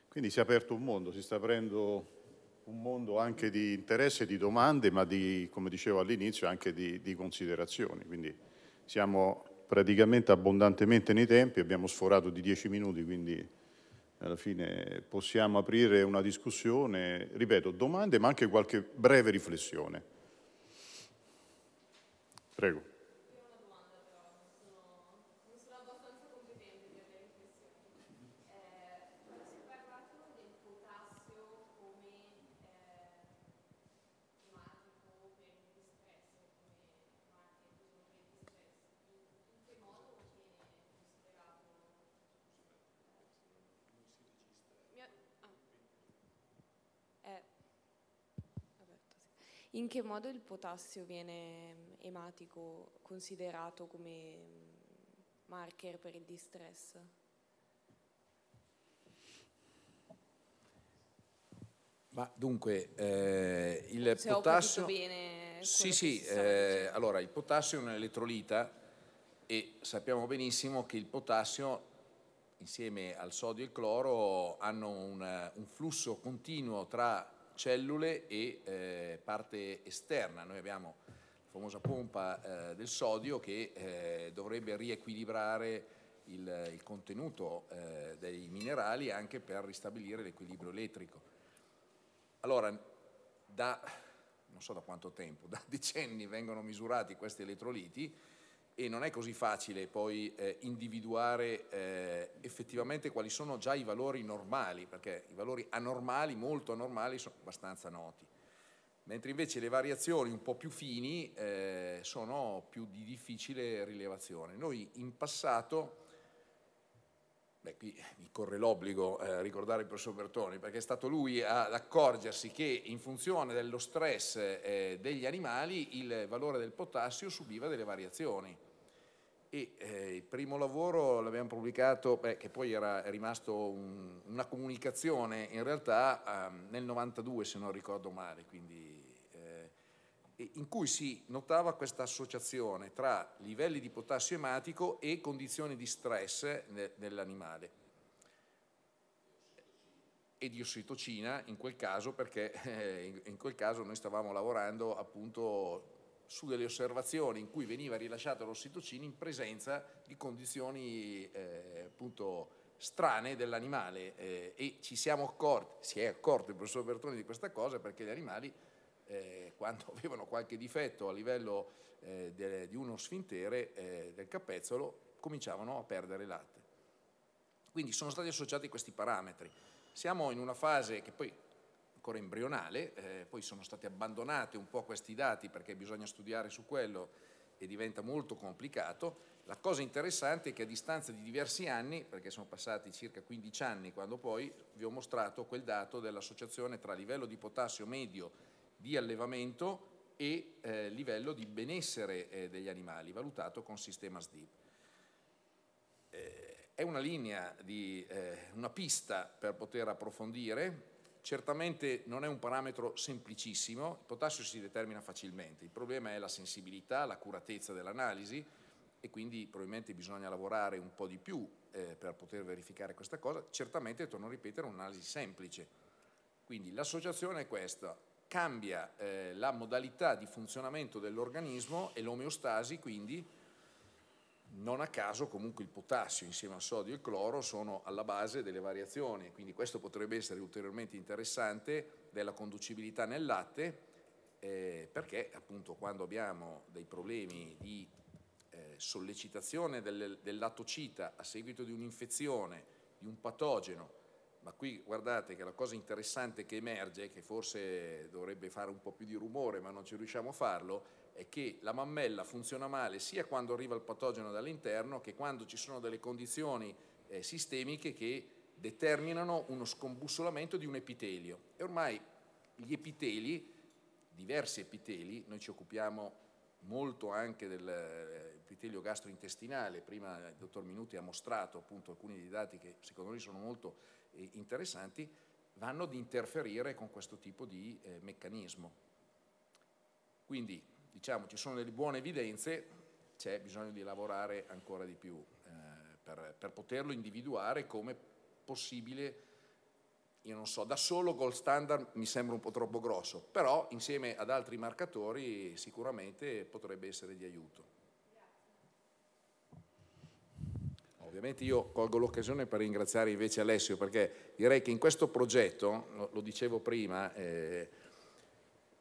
Quindi si è aperto un mondo, si sta aprendo un mondo anche di interesse, di domande, ma di, come dicevo all'inizio, anche di, di considerazioni. Quindi siamo praticamente abbondantemente nei tempi, abbiamo sforato di dieci minuti, quindi alla fine possiamo aprire una discussione, ripeto, domande ma anche qualche breve riflessione. Prego. In che modo il potassio viene mm, ematico considerato come mm, marker per il distress? Ma dunque, eh, il Se potassio... sì, sì, eh, allora il potassio è un elettrolita e sappiamo benissimo che il potassio insieme al sodio e il cloro hanno un, un flusso continuo tra cellule e eh, parte esterna. Noi abbiamo la famosa pompa eh, del sodio che eh, dovrebbe riequilibrare il, il contenuto eh, dei minerali anche per ristabilire l'equilibrio elettrico. Allora, da non so da quanto tempo, da decenni vengono misurati questi elettroliti e non è così facile poi eh, individuare eh, effettivamente quali sono già i valori normali, perché i valori anormali, molto anormali, sono abbastanza noti, mentre invece le variazioni un po' più fini eh, sono più di difficile rilevazione. Noi in passato Beh, qui mi corre l'obbligo a eh, ricordare il professor Bertoni, perché è stato lui ad accorgersi che in funzione dello stress eh, degli animali il valore del potassio subiva delle variazioni. E eh, il primo lavoro l'abbiamo pubblicato, beh, che poi era rimasto un, una comunicazione in realtà ehm, nel 92 se non ricordo male, quindi in cui si notava questa associazione tra livelli di potassio ematico e condizioni di stress nell'animale e di ossitocina in quel caso perché eh, in quel caso noi stavamo lavorando appunto su delle osservazioni in cui veniva rilasciata l'ossitocina in presenza di condizioni eh, appunto strane dell'animale eh, e ci siamo accorti, si è accorto il professor Bertoni di questa cosa perché gli animali eh, quando avevano qualche difetto a livello eh, de, di uno sfintere eh, del capezzolo, cominciavano a perdere latte. Quindi sono stati associati questi parametri. Siamo in una fase che poi ancora embrionale, eh, poi sono stati abbandonati un po' questi dati perché bisogna studiare su quello e diventa molto complicato. La cosa interessante è che a distanza di diversi anni, perché sono passati circa 15 anni quando poi vi ho mostrato quel dato dell'associazione tra livello di potassio medio di allevamento e eh, livello di benessere eh, degli animali, valutato con sistema SDIP. Eh, è una linea, di, eh, una pista per poter approfondire, certamente non è un parametro semplicissimo, il potassio si determina facilmente, il problema è la sensibilità, l'accuratezza dell'analisi e quindi probabilmente bisogna lavorare un po' di più eh, per poter verificare questa cosa, certamente, torno a ripetere, un'analisi semplice. Quindi l'associazione è questa, cambia eh, la modalità di funzionamento dell'organismo e l'omeostasi quindi non a caso comunque il potassio insieme al sodio e il cloro sono alla base delle variazioni, quindi questo potrebbe essere ulteriormente interessante della conducibilità nel latte eh, perché appunto quando abbiamo dei problemi di eh, sollecitazione del, lattocita a seguito di un'infezione, di un patogeno ma qui guardate che la cosa interessante che emerge, che forse dovrebbe fare un po' più di rumore ma non ci riusciamo a farlo, è che la mammella funziona male sia quando arriva il patogeno dall'interno che quando ci sono delle condizioni eh, sistemiche che determinano uno scombussolamento di un epitelio. E ormai gli epiteli, diversi epiteli, noi ci occupiamo molto anche dell'epitelio eh, gastrointestinale, prima il dottor Minuti ha mostrato appunto alcuni dei dati che secondo me sono molto eh, interessanti, vanno ad interferire con questo tipo di eh, meccanismo. Quindi diciamo ci sono delle buone evidenze, c'è bisogno di lavorare ancora di più eh, per, per, poterlo individuare come possibile, io non so, da solo gold standard mi sembra un po' troppo grosso, però insieme ad altri marcatori sicuramente potrebbe essere di aiuto. Ovviamente io colgo l'occasione per ringraziare invece Alessio perché direi che in questo progetto, lo, dicevo prima, eh,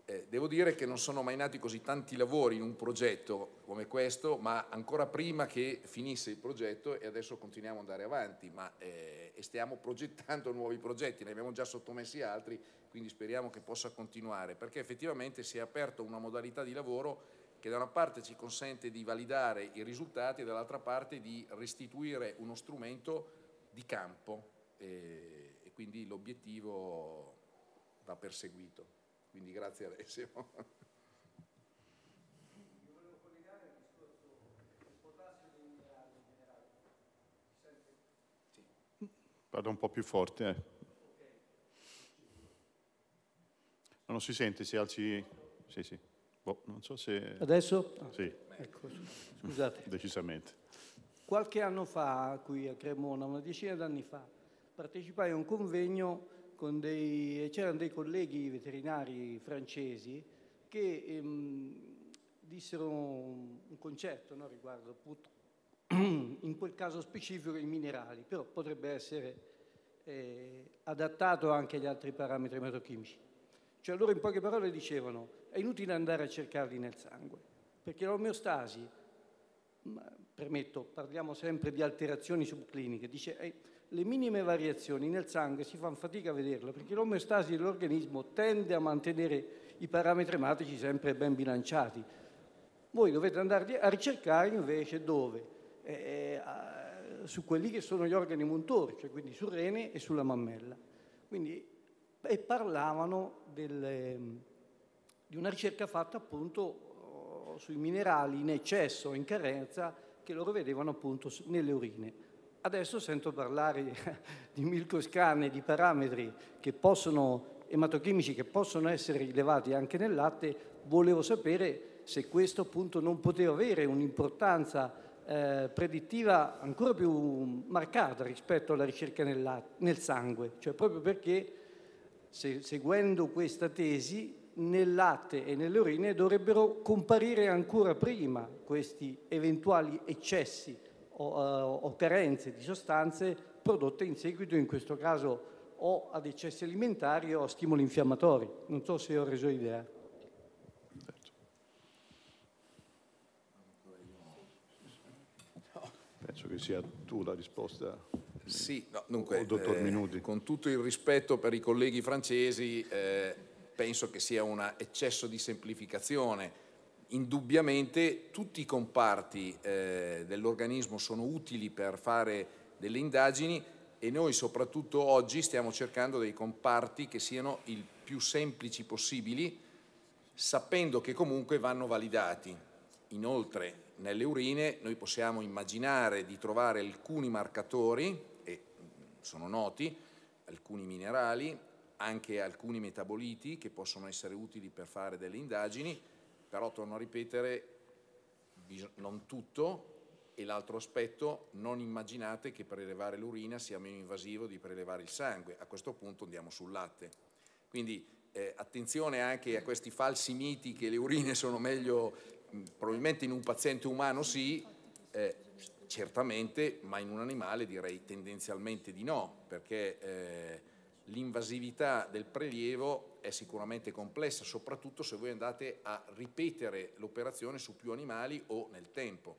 eh, devo dire che non sono mai nati così tanti lavori in un progetto come questo, ma ancora prima che finisse il progetto e adesso continuiamo ad andare avanti ma, eh, e stiamo progettando nuovi progetti, ne abbiamo già sottomessi altri, quindi speriamo che possa continuare perché effettivamente si è aperta una modalità di lavoro che da una parte ci consente di validare i risultati e dall'altra parte di restituire uno strumento di campo e, eh, e quindi l'obiettivo va perseguito. Quindi grazie a Alessio. Vado un po' più forte. Eh. Non si sente, si alzi... Sì, sì. Boh, non so se... Adesso? sì. Ecco, scusate. Decisamente. Qualche anno fa, qui a Cremona, una decina d'anni fa, partecipai a un convegno con dei... c'erano dei colleghi veterinari francesi che ehm, dissero un concetto no, riguardo appunto, in quel caso specifico i minerali, però potrebbe essere eh, adattato anche agli altri parametri ematochimici. Cioè loro in poche parole dicevano è inutile andare a cercarli nel sangue, perché l'omeostasi, permetto, parliamo sempre di alterazioni subcliniche, dice eh, le minime variazioni nel sangue si fanno fatica a vederle perché l'omeostasi dell'organismo tende a mantenere i parametri ematici sempre ben bilanciati. Voi dovete andare a ricercare invece dove? Eh, eh su quelli che sono gli organi montori, cioè quindi sul rene e sulla mammella. Quindi e parlavano delle, di una ricerca fatta appunto oh, sui minerali in eccesso, in carenza, che loro vedevano appunto nelle urine. Adesso sento parlare di milcoscanne, di parametri che possono, ematochimici che possono essere rilevati anche nel latte, volevo sapere se questo appunto non poteva avere un'importanza eh, predittiva ancora più marcata rispetto alla ricerca nel, nel sangue, cioè proprio perché se, seguendo questa tesi, nel latte e nelle urine dovrebbero comparire ancora prima questi eventuali eccessi o, uh, eh, o carenze di sostanze prodotte in seguito, in questo caso, o ad eccessi alimentari o a stimoli infiammatori. Non so se ho reso idea. Penso che sia tu la risposta. Sì, no, dunque, dottor eh, Minuti. Eh, con tutto il rispetto per i colleghi francesi, eh, penso che sia un eccesso di semplificazione. Indubbiamente tutti i comparti eh, dell'organismo sono utili per fare delle indagini e noi soprattutto oggi stiamo cercando dei comparti che siano il più semplici possibili, sapendo che comunque vanno validati. Inoltre nelle urine noi possiamo immaginare di trovare alcuni marcatori sono noti, alcuni minerali, anche alcuni metaboliti che possono essere utili per fare delle indagini, però torno a ripetere, non tutto e l'altro aspetto, non immaginate che prelevare l'urina sia meno invasivo di prelevare il sangue, a questo punto andiamo sul latte. Quindi eh, attenzione anche a questi falsi miti che le urine sono meglio, probabilmente in un paziente umano sì, eh, certamente, ma in un animale direi tendenzialmente di no, perché eh, l'invasività del prelievo è sicuramente complessa, soprattutto se voi andate a ripetere l'operazione su più animali o nel tempo.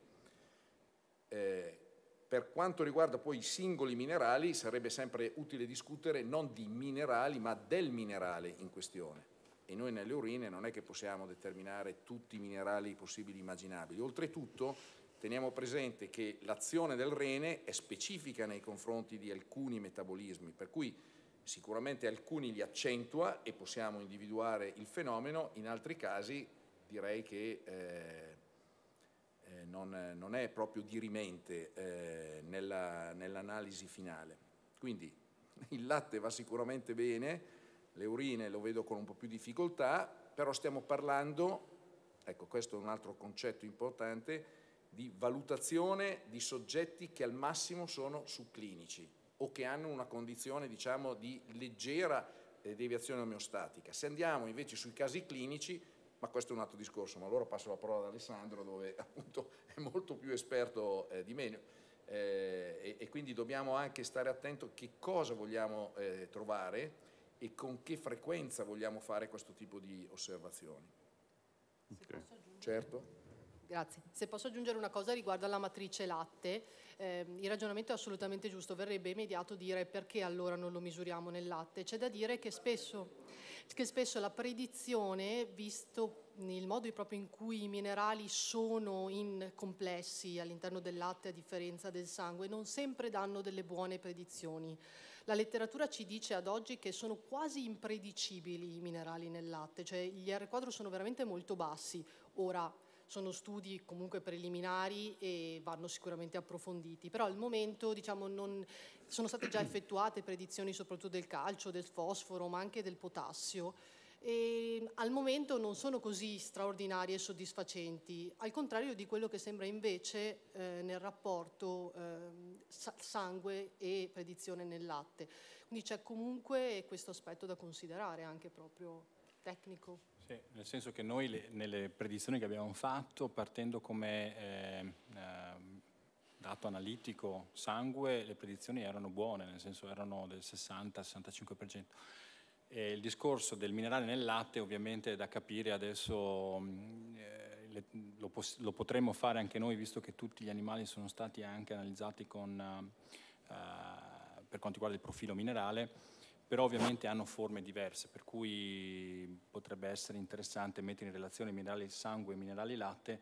Eh, per quanto riguarda poi i singoli minerali, sarebbe sempre utile discutere non di minerali, ma del minerale in questione. E noi nelle urine non è che possiamo determinare tutti i minerali possibili e immaginabili. Oltretutto, Teniamo presente che l'azione del rene è specifica nei confronti di alcuni metabolismi, per cui sicuramente alcuni li accentua e possiamo individuare il fenomeno, in altri casi direi che eh, eh non, non, è proprio dirimente eh, nell'analisi finale. Quindi il latte va sicuramente bene, le urine lo vedo con un po' più difficoltà, però stiamo parlando, ecco questo è un altro concetto importante, di valutazione di soggetti che al massimo sono subclinici o che hanno una condizione diciamo, di leggera eh, deviazione omeostatica. Se andiamo invece sui casi clinici, ma questo è un altro discorso, ma allora passo la parola ad Alessandro dove appunto è molto più esperto eh, di me. Eh, e, e, quindi dobbiamo anche stare attenti a che cosa vogliamo eh, trovare e con che frequenza vogliamo fare questo tipo di osservazioni. Okay. Certo. Grazie. Se posso aggiungere una cosa riguardo alla matrice latte, eh, il ragionamento è assolutamente giusto, verrebbe immediato dire perché allora non lo misuriamo nel latte. C'è da dire che spesso, che spesso la predizione, visto il modo proprio in cui i minerali sono in complessi all'interno del latte a differenza del sangue, non sempre danno delle buone predizioni. La letteratura ci dice ad oggi che sono quasi impredicibili i minerali nel latte, cioè gli R4 sono veramente molto bassi. Ora, sono studi comunque preliminari e vanno sicuramente approfonditi, però al momento diciamo, non, sono state già effettuate predizioni soprattutto del calcio, del fosforo, ma anche del potassio. E mm, al momento non sono così straordinarie e soddisfacenti, al contrario di quello che sembra invece eh, nel rapporto eh, sangue e predizione nel latte. Quindi c'è comunque questo aspetto da considerare anche proprio tecnico. Sì, nel senso che noi le, nelle predizioni che abbiamo fatto, partendo come eh, eh, dato analitico sangue, le predizioni erano buone, nel senso erano del 60-65%. E il discorso del minerale nel latte ovviamente è da capire adesso, mm, eh, le, lo, lo, potremmo fare anche noi visto che tutti gli animali sono stati anche analizzati con, eh, per quanto riguarda il profilo minerale però ovviamente hanno forme diverse, per cui potrebbe essere interessante mettere in relazione minerali sangue e minerali latte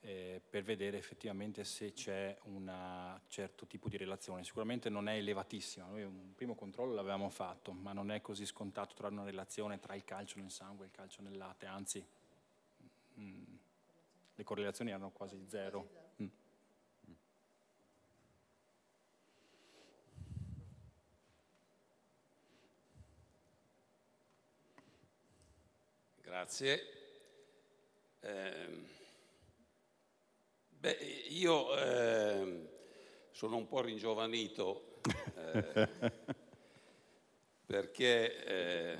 eh, per vedere effettivamente se c'è un certo tipo di relazione. Sicuramente non è elevatissima, noi un primo controllo l'avevamo fatto, ma non è così scontato trovare una relazione tra il calcio nel sangue e il calcio nel latte, anzi mh, mm, le correlazioni erano quasi zero. Grazie. Eh, beh, io eh, sono un po' ringiovanito eh, perché eh,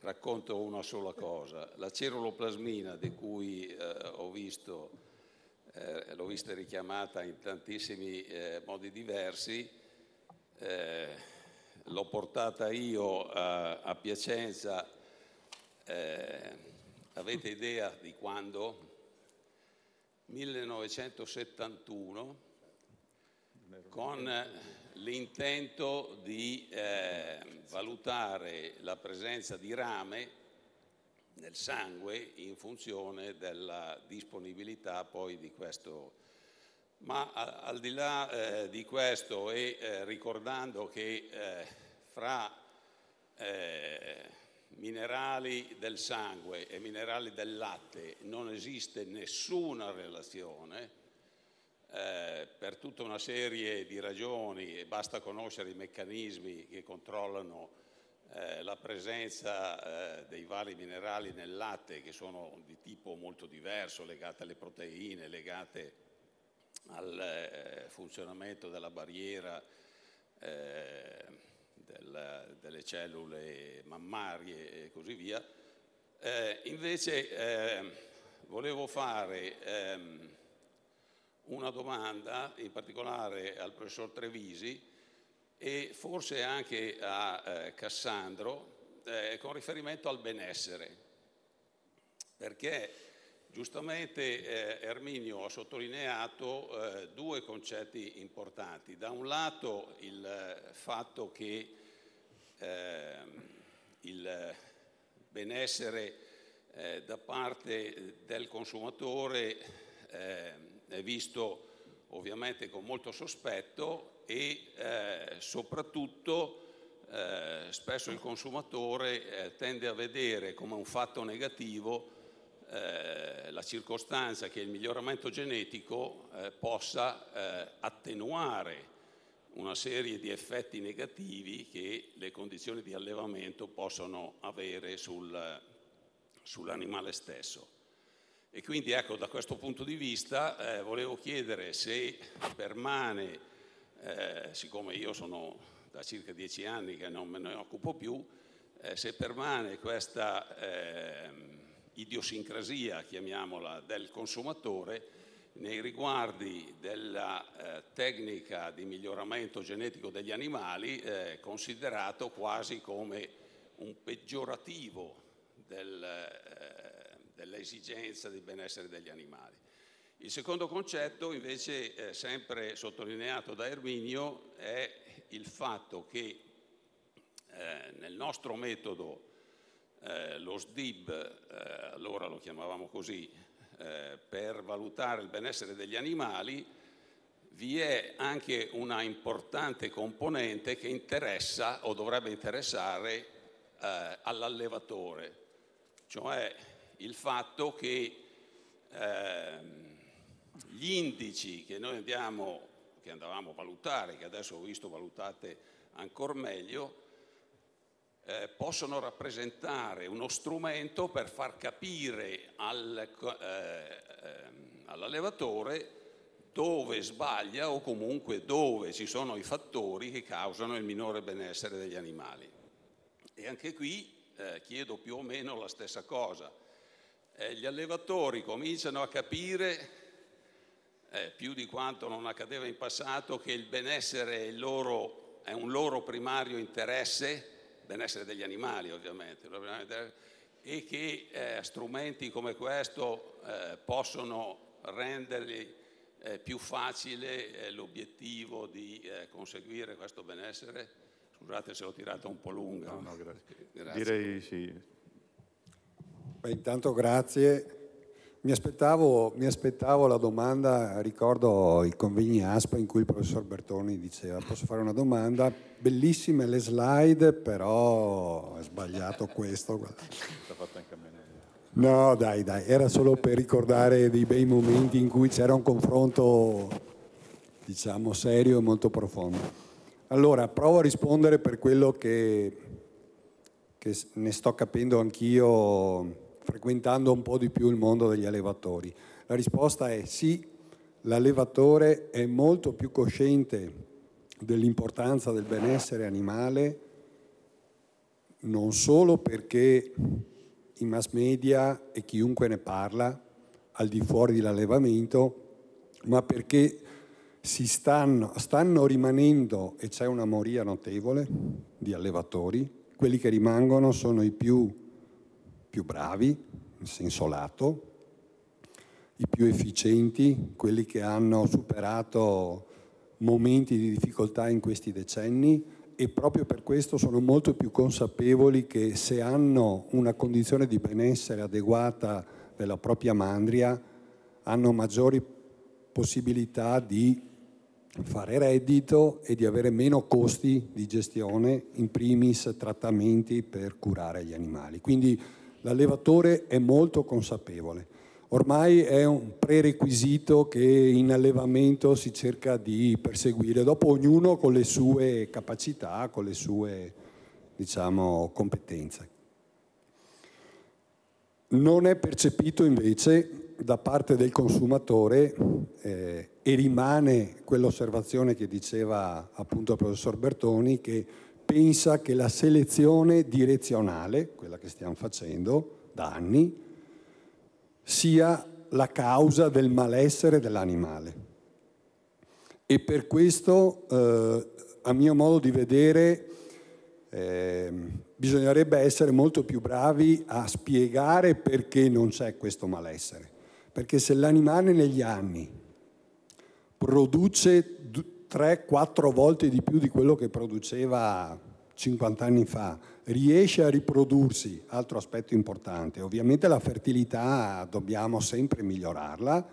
racconto una sola cosa. La ceruloplasmina di cui eh, ho visto, eh, l'ho vista richiamata in tantissimi modi diversi, l'ho portata io a, a Piacenza eh, avete idea di quando? 1971 con l'intento di eh, valutare la presenza di rame nel sangue in funzione della disponibilità poi di questo. Ma al di là eh, di questo e eh, ricordando che eh, fra eh, minerali del sangue e minerali del latte non esiste nessuna relazione eh, per tutta una serie di ragioni e basta conoscere i meccanismi che controllano eh, la presenza eh, dei vari minerali nel latte che sono di tipo molto diverso, legate alle proteine, legate al eh, funzionamento della barriera eh, del, delle cellule mammarie e così via. Eh, invece eh, volevo fare ehm, una domanda in particolare al professor Trevisi e forse anche a eh, Cassandro eh, con riferimento al benessere, perché giustamente eh, Erminio ha sottolineato eh, due concetti importanti. Da un lato il fatto che eh, il benessere eh, da parte del consumatore ehm, è visto ovviamente con molto sospetto e eh, soprattutto eh, spesso il consumatore eh, tende a vedere come un fatto negativo la circostanza che il miglioramento genetico possa attenuare una serie di effetti negativi che le condizioni di allevamento possono avere sul, sull'animale stesso. E quindi ecco, da questo punto di vista eh, volevo chiedere se permane, eh, siccome io sono da circa dieci anni che non me ne occupo più, eh, se permane questa ehm, idiosincrasia, chiamiamola, del consumatore, nei riguardi della eh, tecnica di miglioramento genetico degli animali eh, considerato quasi come un peggiorativo del, eh, dell'esigenza di benessere degli animali. Il secondo concetto invece eh, sempre sottolineato da Erminio è il fatto che eh, nel nostro metodo eh, lo SDIB, allora lo chiamavamo così, eh, per valutare il benessere degli animali vi è anche una importante componente che interessa o dovrebbe interessare eh, all'allevatore, cioè il fatto che eh, gli indici che noi andiamo, che andavamo a valutare, che adesso ho visto valutate ancora meglio, eh, possono rappresentare uno strumento per far capire al, eh, ehm, all'allevatore dove sbaglia o comunque dove ci sono i fattori che causano il minore benessere degli animali. E anche qui eh, chiedo più o meno la stessa cosa. Eh, gli allevatori cominciano a capire, eh, più di quanto non accadeva in passato, che il benessere è, il loro, è un loro primario interesse benessere degli animali ovviamente, e che eh, strumenti come questo eh, possono renderli eh, più facile eh, l'obiettivo di eh, conseguire questo benessere? Scusate se l'ho tirata un po' lunga. No, no, grazie. grazie. Direi sì. Beh, intanto grazie mi aspettavo, mi aspettavo, la domanda, ricordo i convegni ASPA in cui il professor Bertoni diceva posso fare una domanda, bellissime le slide, però è sbagliato questo. No dai dai, era solo per ricordare dei bei momenti in cui c'era un confronto diciamo serio e molto profondo. Allora provo a rispondere per quello che, che ne sto capendo anch'io frequentando un po' di più il mondo degli allevatori? La risposta è sì, l'allevatore è molto più cosciente dell'importanza del benessere animale non solo perché i mass media e chiunque ne parla al di fuori dell'allevamento, ma perché si stanno, stanno rimanendo, e c'è una moria notevole di allevatori, quelli che rimangono sono i più più bravi, in senso lato, i più efficienti, quelli che hanno superato momenti di difficoltà in questi decenni e proprio per questo sono molto più consapevoli che se hanno una condizione di benessere adeguata della propria mandria hanno maggiori possibilità di fare reddito e di avere meno costi di gestione, in primis trattamenti per curare gli animali. Quindi L'allevatore è molto consapevole. Ormai è un prerequisito che in allevamento si cerca di perseguire, dopo ognuno con le sue capacità, con le sue diciamo, competenze. Non è percepito invece da parte del consumatore eh, e rimane quell'osservazione che diceva appunto il professor Bertoni che pensa che la selezione direzionale, quella che stiamo facendo da anni, sia la causa del malessere dell'animale. E per questo, eh, a mio modo di vedere, eh, bisognerebbe essere molto più bravi a spiegare perché non c'è questo malessere. Perché se l'animale negli anni produce 3-4 volte di più di quello che produceva 50 anni fa, riesce a riprodursi, altro aspetto importante. Ovviamente la fertilità dobbiamo sempre migliorarla,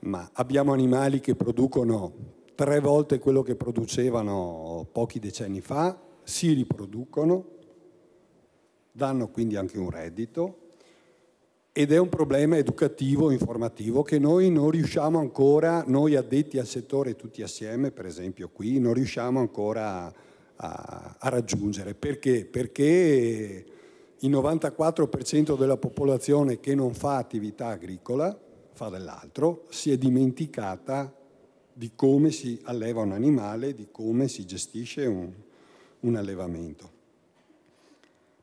ma abbiamo animali che producono tre volte quello che producevano pochi decenni fa, si riproducono, danno quindi anche un reddito, ed è un problema educativo, informativo, che noi non riusciamo ancora, noi addetti al settore tutti assieme, per esempio qui, non riusciamo ancora a, a, a raggiungere. Perché? Perché il 94% della popolazione che non fa attività agricola, fa dell'altro, si è dimenticata di come si alleva un animale, di come si gestisce un, un allevamento.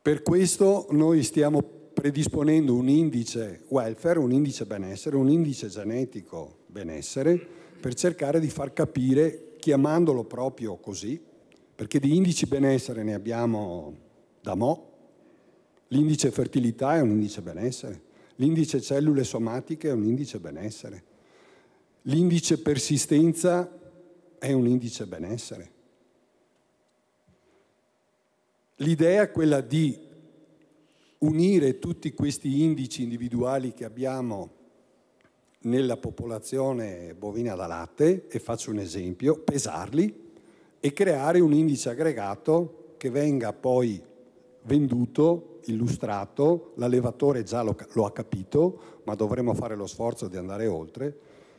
Per questo noi stiamo predisponendo un indice welfare, un indice benessere, un indice genetico benessere, per cercare di far capire, chiamandolo proprio così, perché di indici benessere ne abbiamo da mo', L'indice fertilità è un indice benessere, l'indice cellule somatiche è un indice benessere, l'indice persistenza è un indice benessere. L'idea è quella di unire tutti questi indici individuali che abbiamo nella popolazione bovina da latte, e faccio un esempio, pesarli e creare un indice aggregato che venga poi venduto, illustrato, l'allevatore già lo, lo ha capito, ma dovremo fare lo sforzo di andare oltre,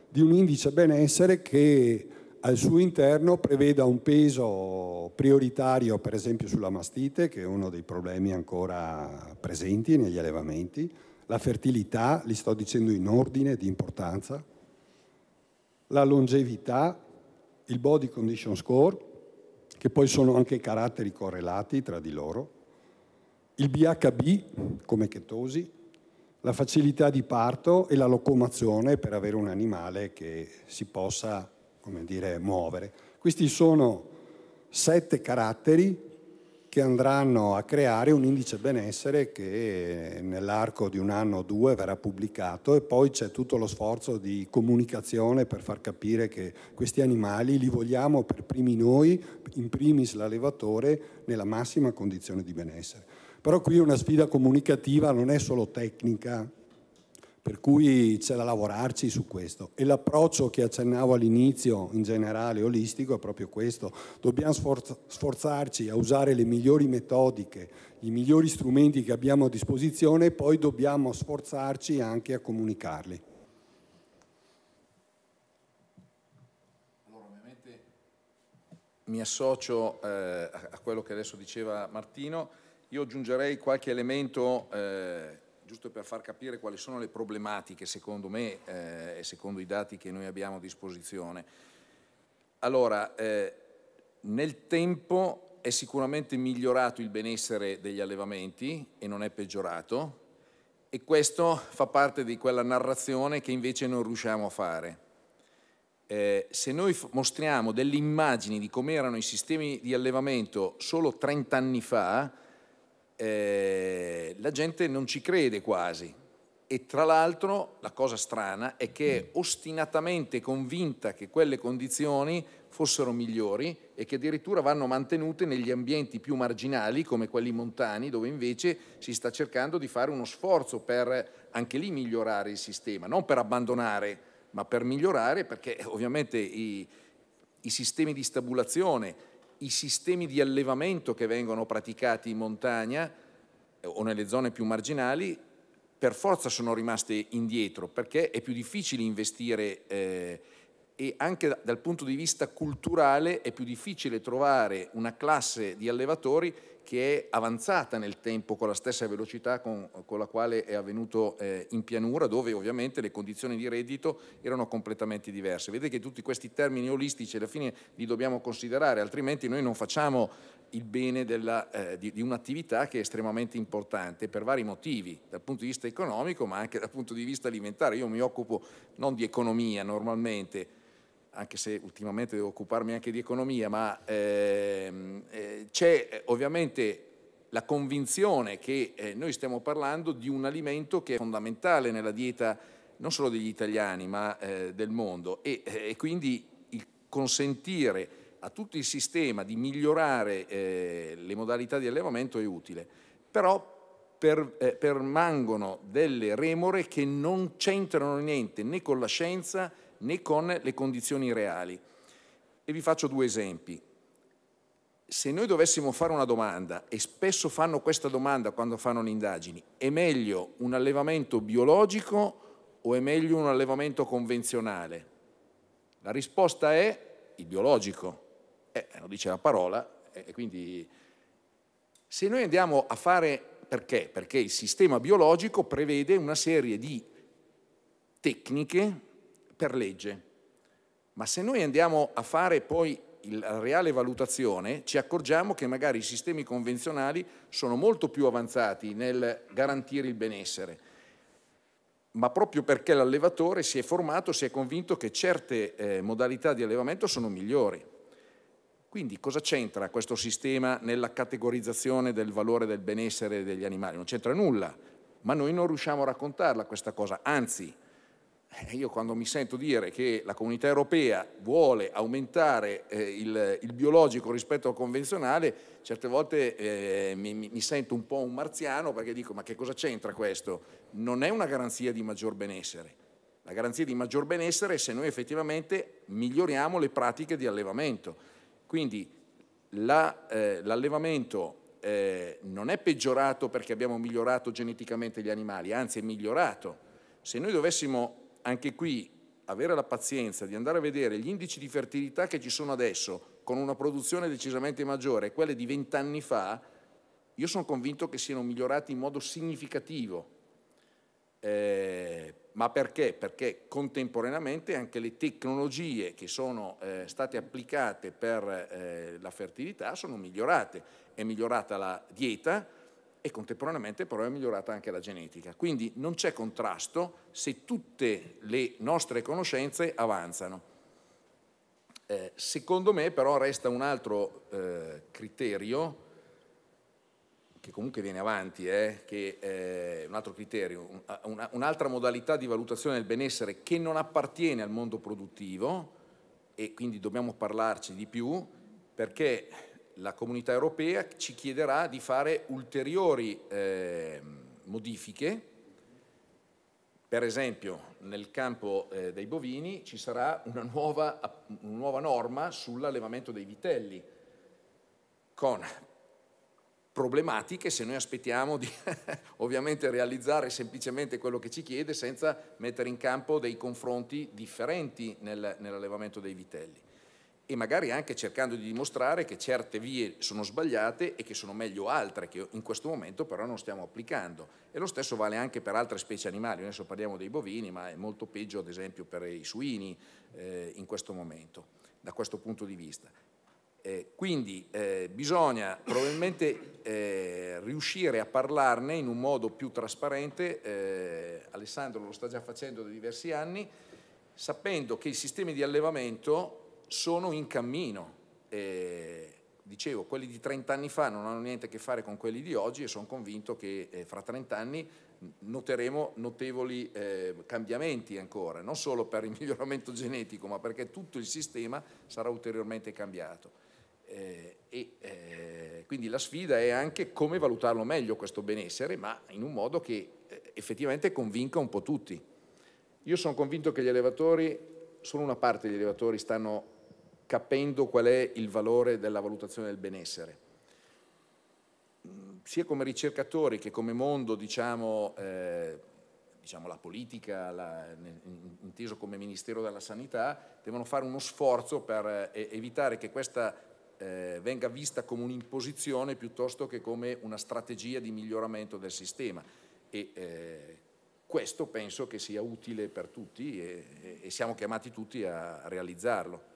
di un indice benessere che al suo interno preveda un peso prioritario per esempio sulla mastite, che è uno dei problemi ancora presenti negli allevamenti, la fertilità, li sto dicendo in ordine di importanza, la longevità, il body condition score, che poi sono anche caratteri correlati tra di loro, il BHB come chetosi, la facilità di parto e la locomozione per avere un animale che si possa come dire, muovere. Questi sono sette caratteri che andranno a creare un indice benessere che nell'arco di un anno o due verrà pubblicato e poi c'è tutto lo sforzo di comunicazione per far capire che questi animali li vogliamo per primi noi, in primis l'allevatore, nella massima condizione di benessere. Però qui una sfida comunicativa non è solo tecnica, per cui c'è da lavorarci su questo. E l'approccio che accennavo all'inizio, in generale olistico, è proprio questo. Dobbiamo sforzarci a usare le migliori metodiche, i migliori strumenti che abbiamo a disposizione e poi dobbiamo sforzarci anche a comunicarli. Allora, ovviamente mi associo eh, a quello che adesso diceva Martino, io aggiungerei qualche elemento eh, giusto per far capire quali sono le problematiche secondo me eh, e secondo i dati che noi abbiamo a disposizione. Allora, eh, nel tempo è sicuramente migliorato il benessere degli allevamenti e non è peggiorato e questo fa parte di quella narrazione che invece non riusciamo a fare. Eh, se noi mostriamo delle immagini di come erano i sistemi di allevamento solo 30 anni fa, eh, la gente non ci crede quasi. E tra l'altro la cosa strana è che è ostinatamente convinta che quelle condizioni fossero migliori e che addirittura vanno mantenute negli ambienti più marginali come quelli montani dove invece si sta cercando di fare uno sforzo per anche lì migliorare il sistema, non per abbandonare ma per migliorare perché ovviamente i, i sistemi di stabulazione i sistemi di allevamento che vengono praticati in montagna eh, o nelle zone più marginali per forza sono rimaste indietro perché è più difficile investire eh, e anche dal punto di vista culturale è più difficile trovare una classe di allevatori che è avanzata nel tempo con la stessa velocità con, con la quale è avvenuto eh, in pianura, dove ovviamente le condizioni di reddito erano completamente diverse. Vedete che tutti questi termini olistici alla fine li dobbiamo considerare, altrimenti noi non facciamo il bene della, eh, di, di un'attività che è estremamente importante per vari motivi, dal punto di vista economico ma anche dal punto di vista alimentare. Io mi occupo non di economia normalmente, anche se ultimamente devo occuparmi anche di economia, ma ehm, eh, c'è eh, ovviamente la convinzione che eh, noi stiamo parlando di un alimento che è fondamentale nella dieta non solo degli italiani ma eh, del mondo e, eh, e, quindi il consentire a tutto il sistema di migliorare eh, le modalità di allevamento è utile. Però per, eh, permangono delle remore che non c'entrano niente né con la scienza né con le condizioni reali. E vi faccio due esempi. Se noi dovessimo fare una domanda, e spesso fanno questa domanda quando fanno le indagini, è meglio un allevamento biologico o è meglio un allevamento convenzionale? La risposta è il biologico. Eh, eh lo dice la parola, eh, e quindi se noi andiamo a fare perché? Perché il sistema biologico prevede una serie di tecniche per legge. Ma se noi andiamo a fare poi la reale valutazione, ci accorgiamo che magari i sistemi convenzionali sono molto più avanzati nel garantire il benessere, ma proprio perché l'allevatore si è formato, si è convinto che certe eh, modalità di allevamento sono migliori. Quindi cosa c'entra questo sistema nella categorizzazione del valore del benessere degli animali? Non c'entra nulla, ma noi non riusciamo a raccontarla questa cosa, anzi eh, io quando mi sento dire che la comunità europea vuole aumentare eh, il, il, biologico rispetto al convenzionale, certe volte eh, mi, mi, sento un po' un marziano perché dico ma che cosa c'entra questo? Non è una garanzia di maggior benessere. La garanzia di maggior benessere è se noi effettivamente miglioriamo le pratiche di allevamento. Quindi la, eh, l'allevamento eh, non è peggiorato perché abbiamo migliorato geneticamente gli animali, anzi è migliorato. Se noi dovessimo anche qui avere la pazienza di andare a vedere gli indici di fertilità che ci sono adesso, con una produzione decisamente maggiore, quelle di vent'anni fa, io sono convinto che siano migliorati in modo significativo. Eh, ma perché? Perché contemporaneamente anche le tecnologie che sono eh, state applicate per eh, la fertilità sono migliorate. È migliorata la dieta, e contemporaneamente però è migliorata anche la genetica. Quindi non c'è contrasto se tutte le nostre conoscenze avanzano. Eh, secondo me però resta un altro eh, criterio che comunque viene avanti, eh, che eh, un altro criterio, un, un'altra modalità di valutazione del benessere che non appartiene al mondo produttivo e quindi dobbiamo parlarci di più perché la comunità europea ci chiederà di fare ulteriori eh, modifiche, per esempio nel campo eh, dei bovini ci sarà una nuova, una nuova norma sull'allevamento dei vitelli, con problematiche se noi aspettiamo di ovviamente realizzare semplicemente quello che ci chiede senza mettere in campo dei confronti differenti nel, nell'allevamento dei vitelli e magari anche cercando di dimostrare che certe vie sono sbagliate e che sono meglio altre che in questo momento però non stiamo applicando. E lo stesso vale anche per altre specie animali, adesso parliamo dei bovini, ma è molto peggio ad esempio per i suini eh, in questo momento, da questo punto di vista. Eh, quindi eh, bisogna probabilmente eh, riuscire a parlarne in un modo più trasparente, eh, Alessandro lo sta già facendo da diversi anni, sapendo che i sistemi di allevamento sono in cammino. Eh, dicevo, quelli di 30 anni fa non hanno niente a che fare con quelli di oggi e sono convinto che eh, fra 30 anni noteremo notevoli eh, cambiamenti ancora, non solo per il miglioramento genetico, ma perché tutto il sistema sarà ulteriormente cambiato. Eh, e eh, quindi la sfida è anche come valutarlo meglio questo benessere, ma in un modo che eh, effettivamente convinca un po' tutti. Io sono convinto che gli elevatori, solo una parte degli elevatori, stanno capendo qual è il valore della valutazione del benessere. Mm, sia come ricercatori che come mondo, diciamo, eh, diciamo la politica, la, inteso come Ministero della Sanità, devono fare uno sforzo per eh, evitare che questa eh, venga vista come un'imposizione piuttosto che come una strategia di miglioramento del sistema. E, eh, questo penso che sia utile per tutti e, e siamo chiamati tutti a realizzarlo.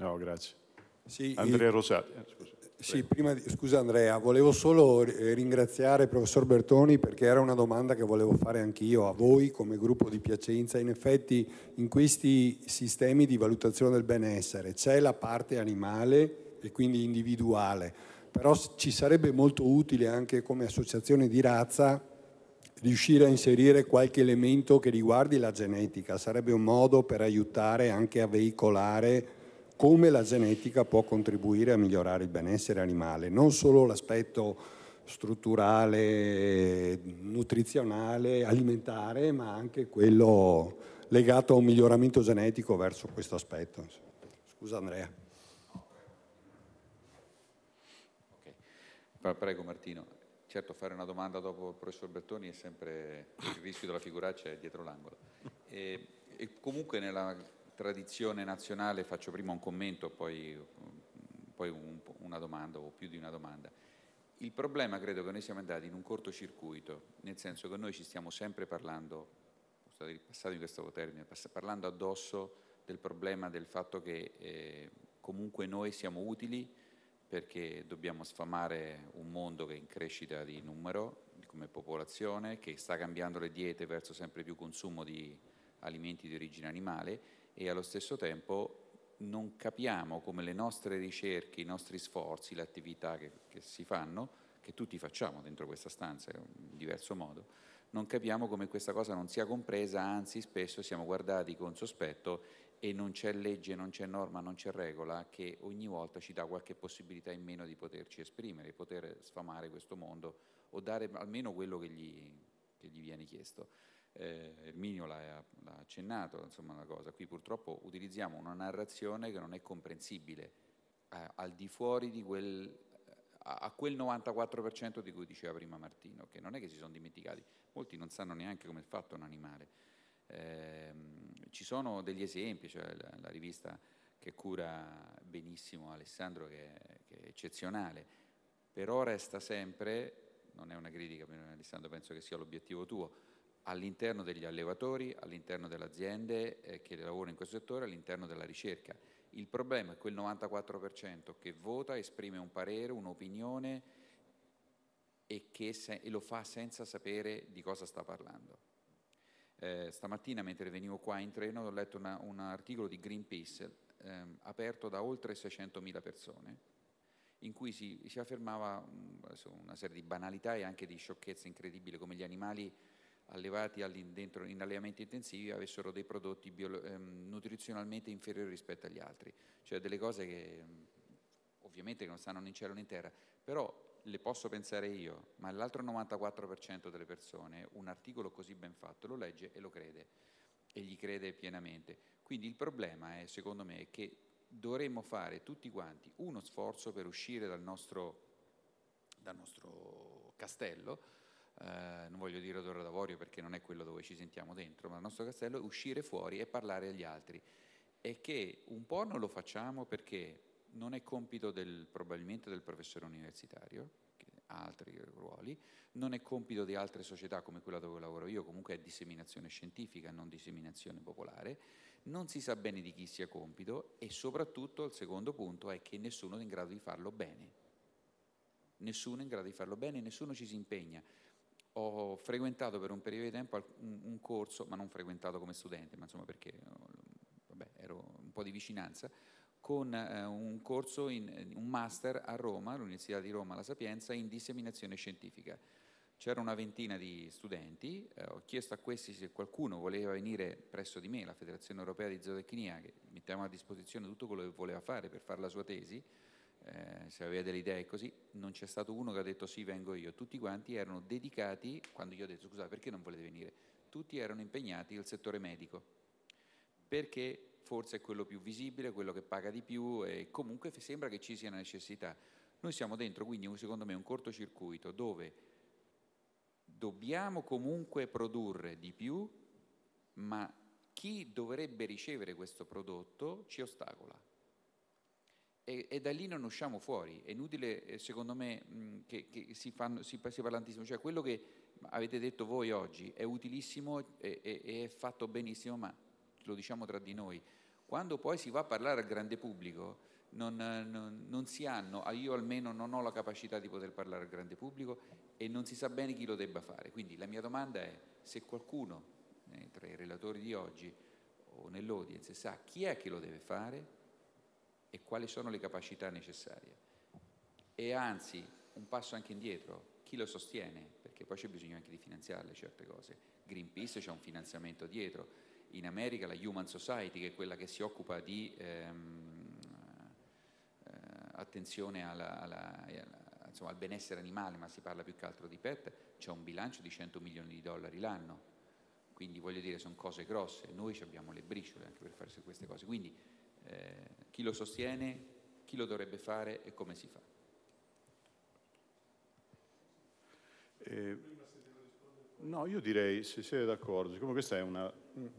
No, grazie. Sì, Andrea Rosati. Eh, sì, prima di, scusa Andrea, volevo solo eh, ringraziare il professor Bertoni perché era una domanda che volevo fare anch'io a voi come gruppo di Piacenza. In effetti in questi sistemi di valutazione del benessere c'è la parte animale e quindi individuale, però ci sarebbe molto utile anche come associazione di razza riuscire a inserire qualche elemento che riguardi la genetica, sarebbe un modo per aiutare anche a veicolare come la genetica può contribuire a migliorare il benessere animale, non solo l'aspetto strutturale, nutrizionale, alimentare, ma anche quello legato a un miglioramento genetico verso questo aspetto. Scusa Andrea. Okay. Prego Martino. Certo, fare una domanda dopo il professor Bertoni è sempre il rischio della figuraccia è dietro l'angolo. E, e comunque nella tradizione nazionale, faccio prima un commento, poi, poi un, una domanda o più di una domanda. Il problema credo che noi siamo andati in un cortocircuito, nel senso che noi ci stiamo sempre parlando, passate questo termine, parlando addosso del problema del fatto che eh, comunque noi siamo utili perché dobbiamo sfamare un mondo che è in crescita di numero, come popolazione, che sta cambiando le diete verso sempre più consumo di alimenti di origine animale e allo stesso tempo non capiamo come le nostre ricerche, i nostri sforzi, le attività che, che si fanno, che tutti facciamo dentro questa stanza in diverso modo, non capiamo come questa cosa non sia compresa, anzi spesso siamo guardati con sospetto e non c'è legge, non c'è norma, non c'è regola che ogni volta ci dà qualche possibilità in meno di poterci esprimere, di poter sfamare questo mondo o dare almeno quello che gli, che gli viene chiesto eh, Erminio l'ha, l'ha accennato, insomma, la cosa. Qui purtroppo utilizziamo una narrazione che non è comprensibile eh, al di fuori di quel a, a quel 94% di cui diceva prima Martino, che non è che si sono dimenticati, molti non sanno neanche come è fatto un animale. Eh, ci sono degli esempi, cioè la, la, rivista che cura benissimo Alessandro, che, che è eccezionale, però resta sempre, non è una critica Alessandro, penso che sia l'obiettivo tuo, all'interno degli allevatori, all'interno delle aziende eh, che lavorano in questo settore, all'interno della ricerca. Il problema è quel 94% che vota, esprime un parere, un'opinione e, e, lo fa senza sapere di cosa sta parlando. Eh, stamattina mentre venivo qua in treno ho letto una, un articolo di Greenpeace ehm, aperto da oltre 600.000 persone in cui si, si affermava mh, mm, una serie di banalità e anche di sciocchezze incredibili come gli animali allevati all'indentro in allevamenti intensivi avessero dei prodotti bio, ehm, nutrizionalmente inferiori rispetto agli altri, cioè delle cose che ovviamente non stanno né in cielo né in terra, però le posso pensare io, ma l'altro 94% delle persone un articolo così ben fatto lo legge e lo crede e gli crede pienamente. Quindi il problema è, secondo me, che dovremmo fare tutti quanti uno sforzo per uscire dal nostro, dal nostro castello eh, non voglio dire odore d'avorio perché non è quello dove ci sentiamo dentro, ma il nostro castello è uscire fuori e parlare agli altri. E che un po' non lo facciamo perché non è compito del, probabilmente del professore universitario, che ha altri ruoli, non è compito di altre società come quella dove lavoro io, comunque è disseminazione scientifica, non disseminazione popolare, non si sa bene di chi sia compito e soprattutto il secondo punto è che nessuno è in grado di farlo bene. Nessuno è in grado di farlo bene, nessuno ci si impegna ho frequentato per un periodo di tempo un, corso, ma non frequentato come studente, ma insomma perché eh, vabbè, ero un po' di vicinanza, con eh, un corso, in, eh, un master a Roma, l'Università di Roma La Sapienza, in disseminazione scientifica. C'era una ventina di studenti, eh, ho chiesto a questi se qualcuno voleva venire presso di me, la Federazione Europea di Zootecnia, che mettiamo a disposizione tutto quello che voleva fare per fare la sua tesi, eh, se aveva delle idee così, non c'è stato uno che ha detto sì vengo io, tutti quanti erano dedicati, quando io ho detto scusate perché non volete venire, tutti erano impegnati nel settore medico, perché forse è quello più visibile, quello che paga di più e comunque sembra che ci sia una necessità. Noi siamo dentro quindi secondo me un cortocircuito dove dobbiamo comunque produrre di più, ma chi dovrebbe ricevere questo prodotto ci ostacola e, e, da lì non usciamo fuori. È inutile, eh, secondo me, che, che, si, fanno, si, si parla tantissimo. Cioè, quello che avete detto voi oggi è utilissimo e, e, e, è fatto benissimo, ma lo diciamo tra di noi. Quando poi si va a parlare al grande pubblico, non, non, non si hanno, io almeno non ho la capacità di poter parlare al grande pubblico e non si sa bene chi lo debba fare. Quindi la mia domanda è se qualcuno eh, tra i relatori di oggi o nell'audience sa chi è che lo deve fare, e quali sono le capacità necessarie. E anzi, un passo anche indietro, chi lo sostiene? Perché poi c'è bisogno anche di finanziarle certe cose. Greenpeace c'è un finanziamento dietro, in America la Human Society, che è quella che si occupa di ehm, eh, attenzione alla, alla, alla, insomma, al benessere animale, ma si parla più che altro di pet, c'è un bilancio di 100 milioni di dollari l'anno. Quindi voglio dire, sono cose grosse, noi abbiamo le briciole anche per fare queste cose. Quindi eh, chi lo sostiene, chi lo dovrebbe fare e come si fa. Eh, no, io direi, se siete d'accordo, siccome questa è una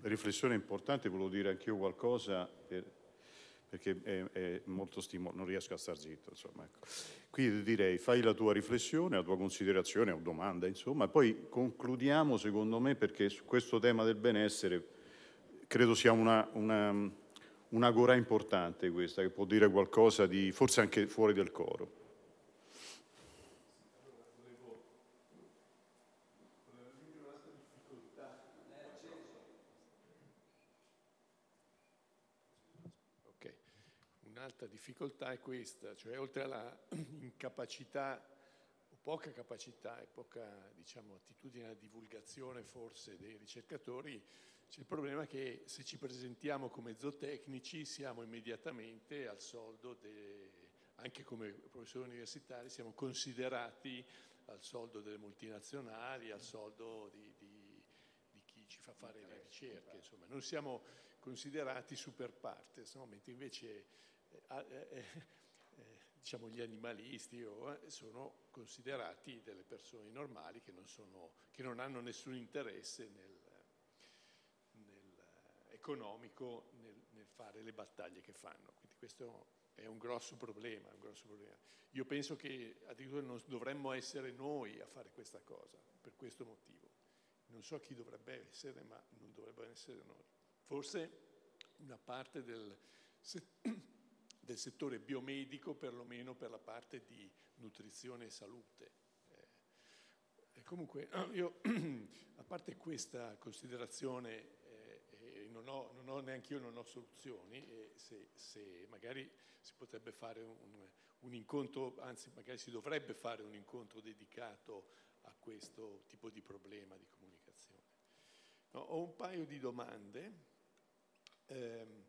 riflessione importante, volevo dire anch'io qualcosa per, perché è, è molto stimolo, non riesco a star zitto, insomma. Ecco. Quindi direi, fai la tua riflessione, la tua considerazione o domanda, insomma, poi concludiamo, secondo me, perché su questo tema del benessere credo sia una, una una gora importante questa, che può dire qualcosa di, forse anche fuori del coro. Okay. Un'altra difficoltà è questa, cioè oltre alla incapacità o poca capacità e poca diciamo, attitudine alla divulgazione forse dei ricercatori, c'è il problema che se ci presentiamo come zootecnici siamo immediatamente al soldo, de, anche come professori universitari, siamo considerati al soldo delle multinazionali, al soldo di, di, di chi ci fa fare le ricerche, insomma, non siamo considerati super partes, no? mentre invece eh, eh, eh, eh, diciamo gli animalisti eh, sono considerati delle persone normali che non, sono, che non hanno nessun interesse nel economico nel, nel, fare le battaglie che fanno. Quindi questo è un grosso, problema, un grosso problema. Io penso che addirittura non dovremmo essere noi a fare questa cosa, per questo motivo. Non so chi dovrebbe essere, ma non dovrebbe essere noi. Forse una parte del, se, del settore biomedico, perlomeno per la parte di nutrizione e salute. Eh, e comunque, io, a parte questa considerazione non ho, non ho neanche io non ho soluzioni e se, se magari si potrebbe fare un, un, incontro, anzi magari si dovrebbe fare un incontro dedicato a questo tipo di problema di comunicazione. No, ho un paio di domande, ehm,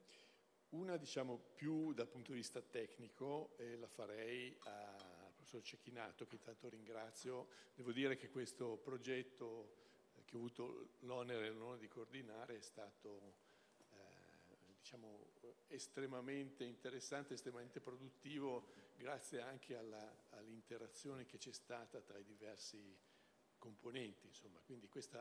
una diciamo più dal punto di vista tecnico eh, la farei al professor Cecchinato che intanto ringrazio, devo dire che questo progetto eh, che ho avuto l'onere e l'onore di coordinare è stato diciamo, eh, estremamente interessante, estremamente produttivo, grazie anche all'interazione che c'è stata tra i diversi componenti. Insomma. Quindi questo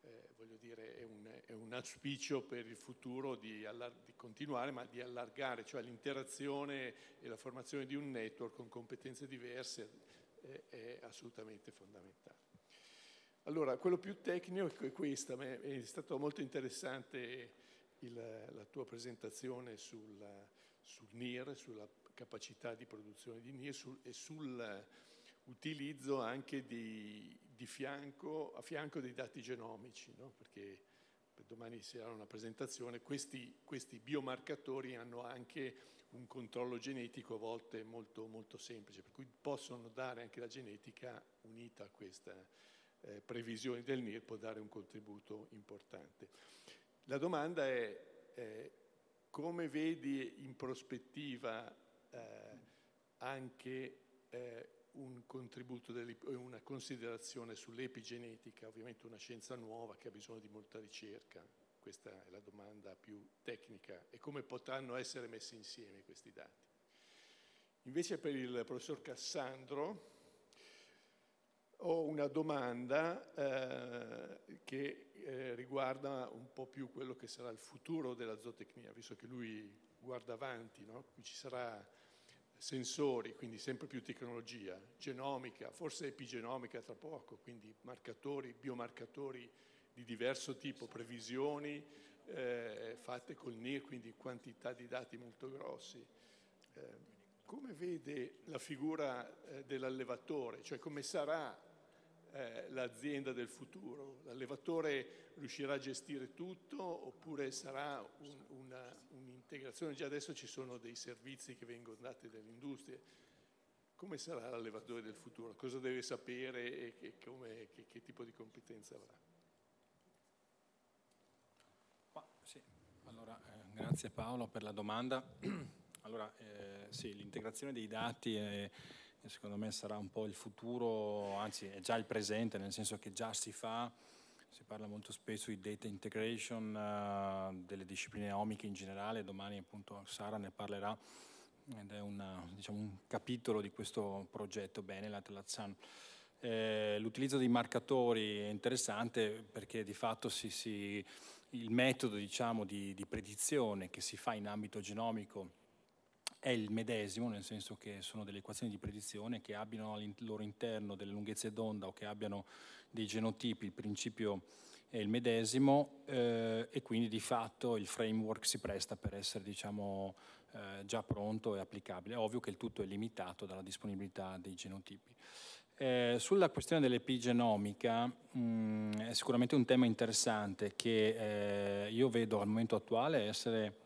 eh, è, un, è, un, auspicio per il futuro di, di continuare, ma di allargare, cioè l'interazione e la formazione di un network con competenze diverse eh, è assolutamente fondamentale. Allora, quello più tecnico è questo, è stato molto interessante il, la tua presentazione sul, sul, NIR, sulla capacità di produzione di NIR sul, e sull'utilizzo eh, anche di, di fianco, a fianco dei dati genomici, no? perché domani sarà una presentazione, questi, questi, biomarcatori hanno anche un controllo genetico a volte molto, molto semplice, per cui possono dare anche la genetica unita a questa eh, previsione del NIR, può dare un contributo importante. La domanda è eh, come vedi in prospettiva eh, anche eh, un contributo e una considerazione sull'epigenetica, ovviamente una scienza nuova che ha bisogno di molta ricerca? Questa è la domanda più tecnica e come potranno essere messi insieme questi dati. Invece per il professor Cassandro, ho una domanda eh, che eh, riguarda un po' più quello che sarà il futuro della zootecnia, visto che lui guarda avanti, no? qui ci sarà sensori, quindi sempre più tecnologia, genomica, forse epigenomica tra poco, quindi marcatori, biomarcatori di diverso tipo, previsioni eh, fatte col NIR, quindi quantità di dati molto grossi. Eh, come vede la figura eh, dell'allevatore, cioè come sarà eh, l'azienda del futuro? L'allevatore riuscirà a gestire tutto oppure sarà un, una, un'integrazione? Già adesso ci sono dei servizi che vengono dati dall'industria. Come sarà l'allevatore del futuro? Cosa deve sapere e che, come, che, che tipo di competenza avrà? Ma, sì. allora, eh, grazie Paolo per la domanda. Allora, eh, sì, l'integrazione dei dati è, eh, secondo me sarà un po' il futuro, anzi è già il presente, nel senso che già si fa, si parla molto spesso di data integration, eh, delle discipline omiche in generale, domani appunto Sara ne parlerà ed è una, diciamo, un capitolo di questo progetto bene, Lazzano. Eh, l'utilizzo dei marcatori è interessante perché di fatto si, si, il metodo diciamo, di, di predizione che si fa in ambito genomico è il medesimo, nel senso che sono delle equazioni di predizione che abbiano al loro interno delle lunghezze d'onda o che abbiano dei genotipi, il principio è il medesimo eh, e quindi di fatto il framework si presta per essere diciamo, eh, già pronto e applicabile. È ovvio che il tutto è limitato dalla disponibilità dei genotipi. Eh, sulla questione dell'epigenomica mh, mm, è sicuramente un tema interessante che eh, io vedo al momento attuale essere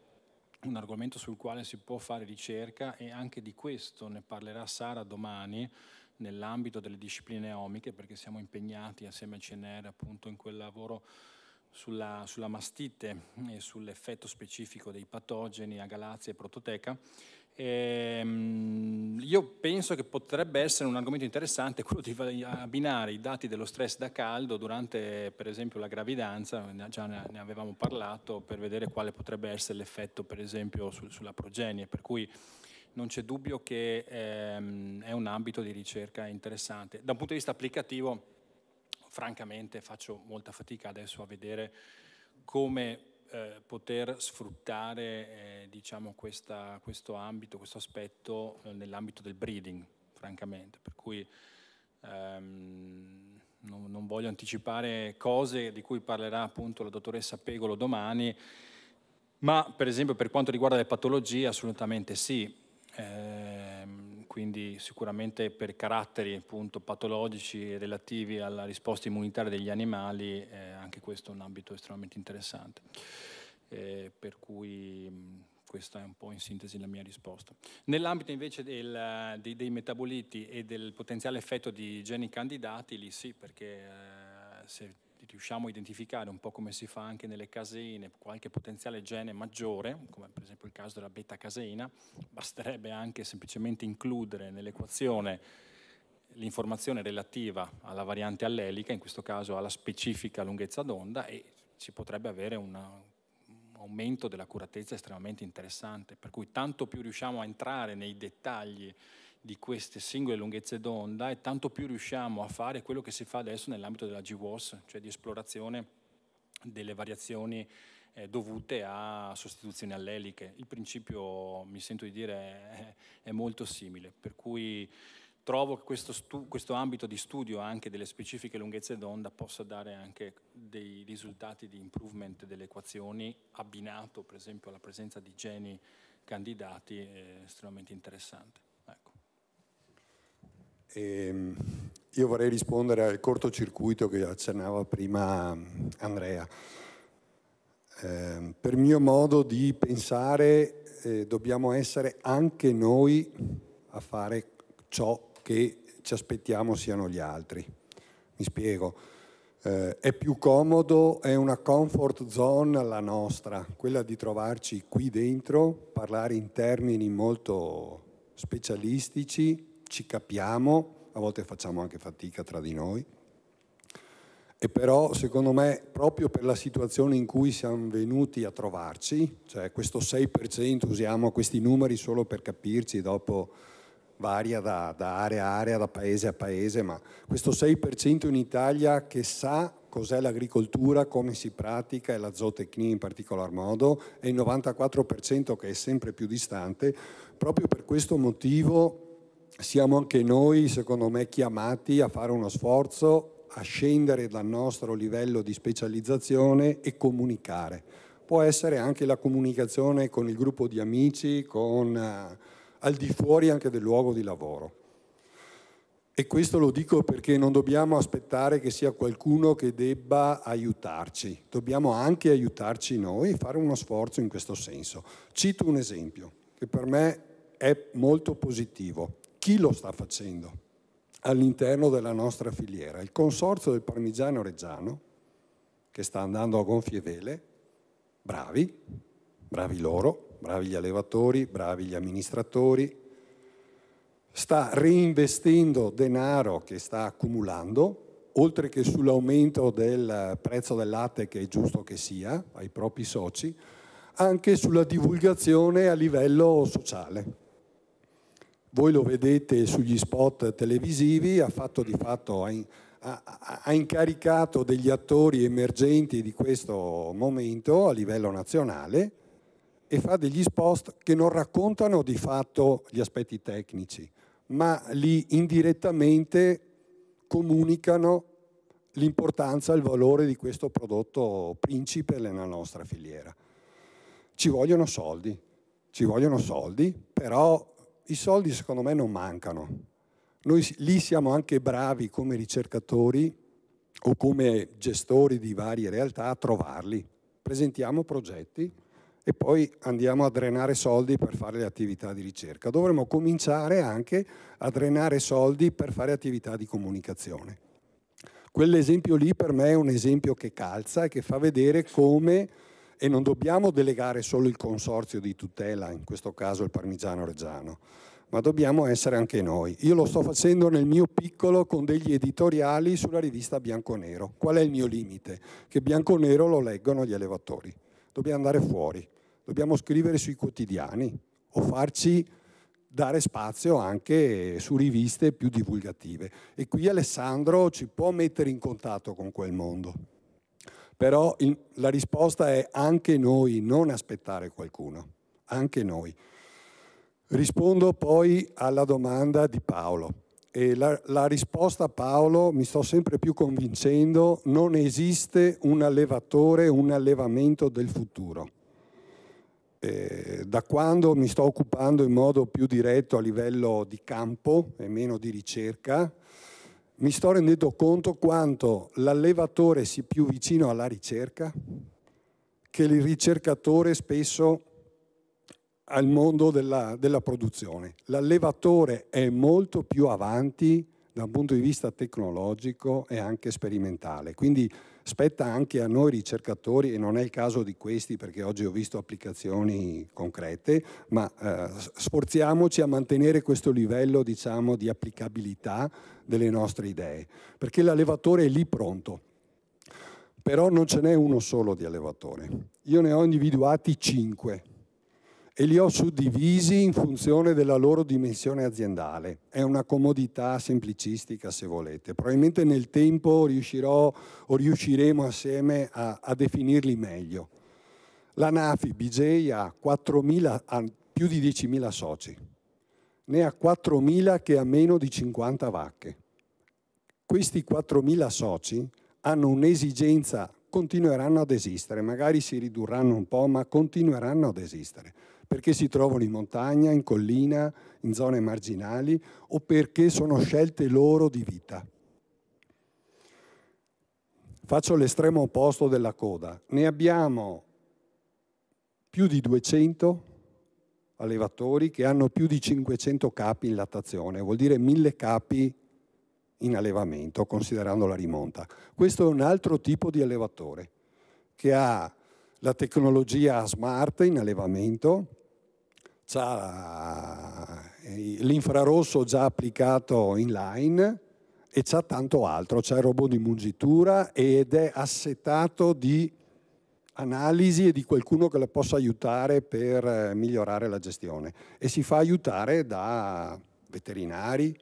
un argomento sul quale si può fare ricerca e anche di questo ne parlerà Sara domani nell'ambito delle discipline omiche perché siamo impegnati assieme al CNR appunto in quel lavoro sulla, sulla mastite e sull'effetto specifico dei patogeni a Galazia e Prototeca Ehm, io penso che potrebbe essere un argomento interessante quello di abbinare i dati dello stress da caldo durante per esempio la gravidanza, già ne avevamo parlato, per vedere quale potrebbe essere l'effetto per esempio su, sulla progenie, per cui non c'è dubbio che ehm, è un ambito di ricerca interessante. Da un punto di vista applicativo, francamente faccio molta fatica adesso a vedere come eh, poter sfruttare eh, diciamo questa, questo ambito, questo aspetto eh, nell'ambito del breeding, francamente. Per cui ehm, non, non, voglio anticipare cose di cui parlerà appunto la dottoressa Pegolo domani, ma per esempio per quanto riguarda le patologie assolutamente sì. Eh, quindi sicuramente per caratteri appunto, patologici relativi alla risposta immunitaria degli animali, eh, anche questo è un ambito estremamente interessante. Eh, per cui questa è un po' in sintesi la mia risposta. Nell'ambito invece del, dei, dei, metaboliti e del potenziale effetto di geni candidati, lì sì, perché eh, se riusciamo a identificare, un po' come si fa anche nelle caseine, qualche potenziale gene maggiore, come per esempio il caso della beta-caseina, basterebbe anche semplicemente includere nell'equazione l'informazione relativa alla variante allelica, in questo caso alla specifica lunghezza d'onda, e si potrebbe avere una, un aumento dell'accuratezza estremamente interessante. Per cui tanto più riusciamo a entrare nei dettagli di queste singole lunghezze d'onda e tanto più riusciamo a fare quello che si fa adesso nell'ambito della GWAS, cioè di esplorazione delle variazioni eh, dovute a sostituzioni alleliche. Il principio, mi sento di dire, è, è molto simile, per cui trovo che questo, questo, ambito di studio anche delle specifiche lunghezze d'onda possa dare anche dei risultati di improvement delle equazioni abbinato per esempio alla presenza di geni candidati eh, estremamente interessante. E ehm, io vorrei rispondere al cortocircuito che accennava prima mm, Andrea. Eh, per mio modo di pensare eh, dobbiamo essere anche noi a fare ciò che ci aspettiamo siano gli altri. Mi spiego. Eh, è più comodo, è una comfort zone la nostra, quella di trovarci qui dentro, parlare in termini molto specialistici, ci capiamo, a volte facciamo anche fatica tra di noi, e però secondo me proprio per la situazione in cui siamo venuti a trovarci, cioè questo 6% usiamo questi numeri solo per capirci, dopo varia da, da area a area, da paese a paese, ma questo 6% in Italia che sa cos'è l'agricoltura, come si pratica e la zootecnia in particolar modo, e il 94% che è sempre più distante, proprio per questo motivo siamo anche noi, secondo me, chiamati a fare uno sforzo, a scendere dal nostro livello di specializzazione e comunicare. Può essere anche la comunicazione con il gruppo di amici, con, uh, al di fuori anche del luogo di lavoro. E questo lo dico perché non dobbiamo aspettare che sia qualcuno che debba aiutarci, dobbiamo anche aiutarci noi e fare uno sforzo in questo senso. Cito un esempio che per me è molto positivo. Chi lo sta facendo all'interno della nostra filiera? Il consorzio del Parmigiano Reggiano, che sta andando a gonfie vele, bravi, bravi loro, bravi gli allevatori, bravi gli amministratori, sta reinvestendo denaro che sta accumulando, oltre che sull'aumento del prezzo del latte, che è giusto che sia, ai propri soci, anche sulla divulgazione a livello sociale voi lo vedete sugli spot televisivi, ha fatto di fatto... Ha ha incaricato degli attori emergenti di questo momento a livello nazionale e fa degli spot che non raccontano di fatto gli aspetti tecnici, ma li indirettamente comunicano l'importanza e il valore di questo prodotto principe nella nostra filiera. Ci vogliono soldi, ci vogliono soldi, però i soldi secondo me non mancano. Noi lì siamo anche bravi come ricercatori o come gestori di varie realtà a trovarli. Presentiamo progetti e poi andiamo a drenare soldi per fare le attività di ricerca. Dovremmo cominciare anche a drenare soldi per fare attività di comunicazione. Quell'esempio lì per me è un esempio che calza e che fa vedere come e non dobbiamo delegare solo il consorzio di tutela, in questo caso il Parmigiano Reggiano, ma dobbiamo essere anche noi. Io lo sto facendo nel mio piccolo con degli editoriali sulla rivista Bianconero. Qual è il mio limite? Che Bianconero lo leggono gli elevatori. Dobbiamo andare fuori, dobbiamo scrivere sui quotidiani o farci dare spazio anche su riviste più divulgative. E qui Alessandro ci può mettere in contatto con quel mondo. Però in, la risposta è anche noi, non aspettare qualcuno, anche noi. Rispondo poi alla domanda di Paolo. E la, la risposta a Paolo mi sto sempre più convincendo, non esiste un allevatore, un allevamento del futuro. Eh, da quando mi sto occupando in modo più diretto a livello di campo e meno di ricerca, mi sto rendendo conto quanto l'allevatore sia più vicino alla ricerca che il ricercatore spesso al mondo della, della produzione. L'allevatore è molto più avanti da un punto di vista tecnologico e anche sperimentale. Quindi Spetta anche a noi ricercatori, e non è il caso di questi perché oggi ho visto applicazioni concrete, ma eh, sforziamoci a mantenere questo livello diciamo, di applicabilità delle nostre idee, perché l'allevatore è lì pronto. Però non ce n'è uno solo di allevatore. Io ne ho individuati cinque e li ho suddivisi in funzione della loro dimensione aziendale. È una comodità semplicistica se volete. Probabilmente nel tempo riuscirò o riusciremo assieme a, a definirli meglio. La NAFI BJ ha, 4.000, ha più di 10.000 soci, ne ha 4.000 che ha meno di 50 vacche. Questi 4.000 soci hanno un'esigenza, continueranno ad esistere, magari si ridurranno un po', ma continueranno ad esistere perché si trovano in montagna, in collina, in zone marginali o perché sono scelte loro di vita. Faccio l'estremo opposto della coda. Ne abbiamo più di 200 allevatori che hanno più di 500 capi in lattazione, vuol dire 1000 capi in allevamento, considerando la rimonta. Questo è un altro tipo di allevatore che ha la tecnologia smart in allevamento, ha eh, l'infrarosso già applicato in line e c'ha tanto altro, c'è il robot di mungitura ed è assetato di analisi e di qualcuno che la possa aiutare per eh, migliorare la gestione e si fa aiutare da veterinari,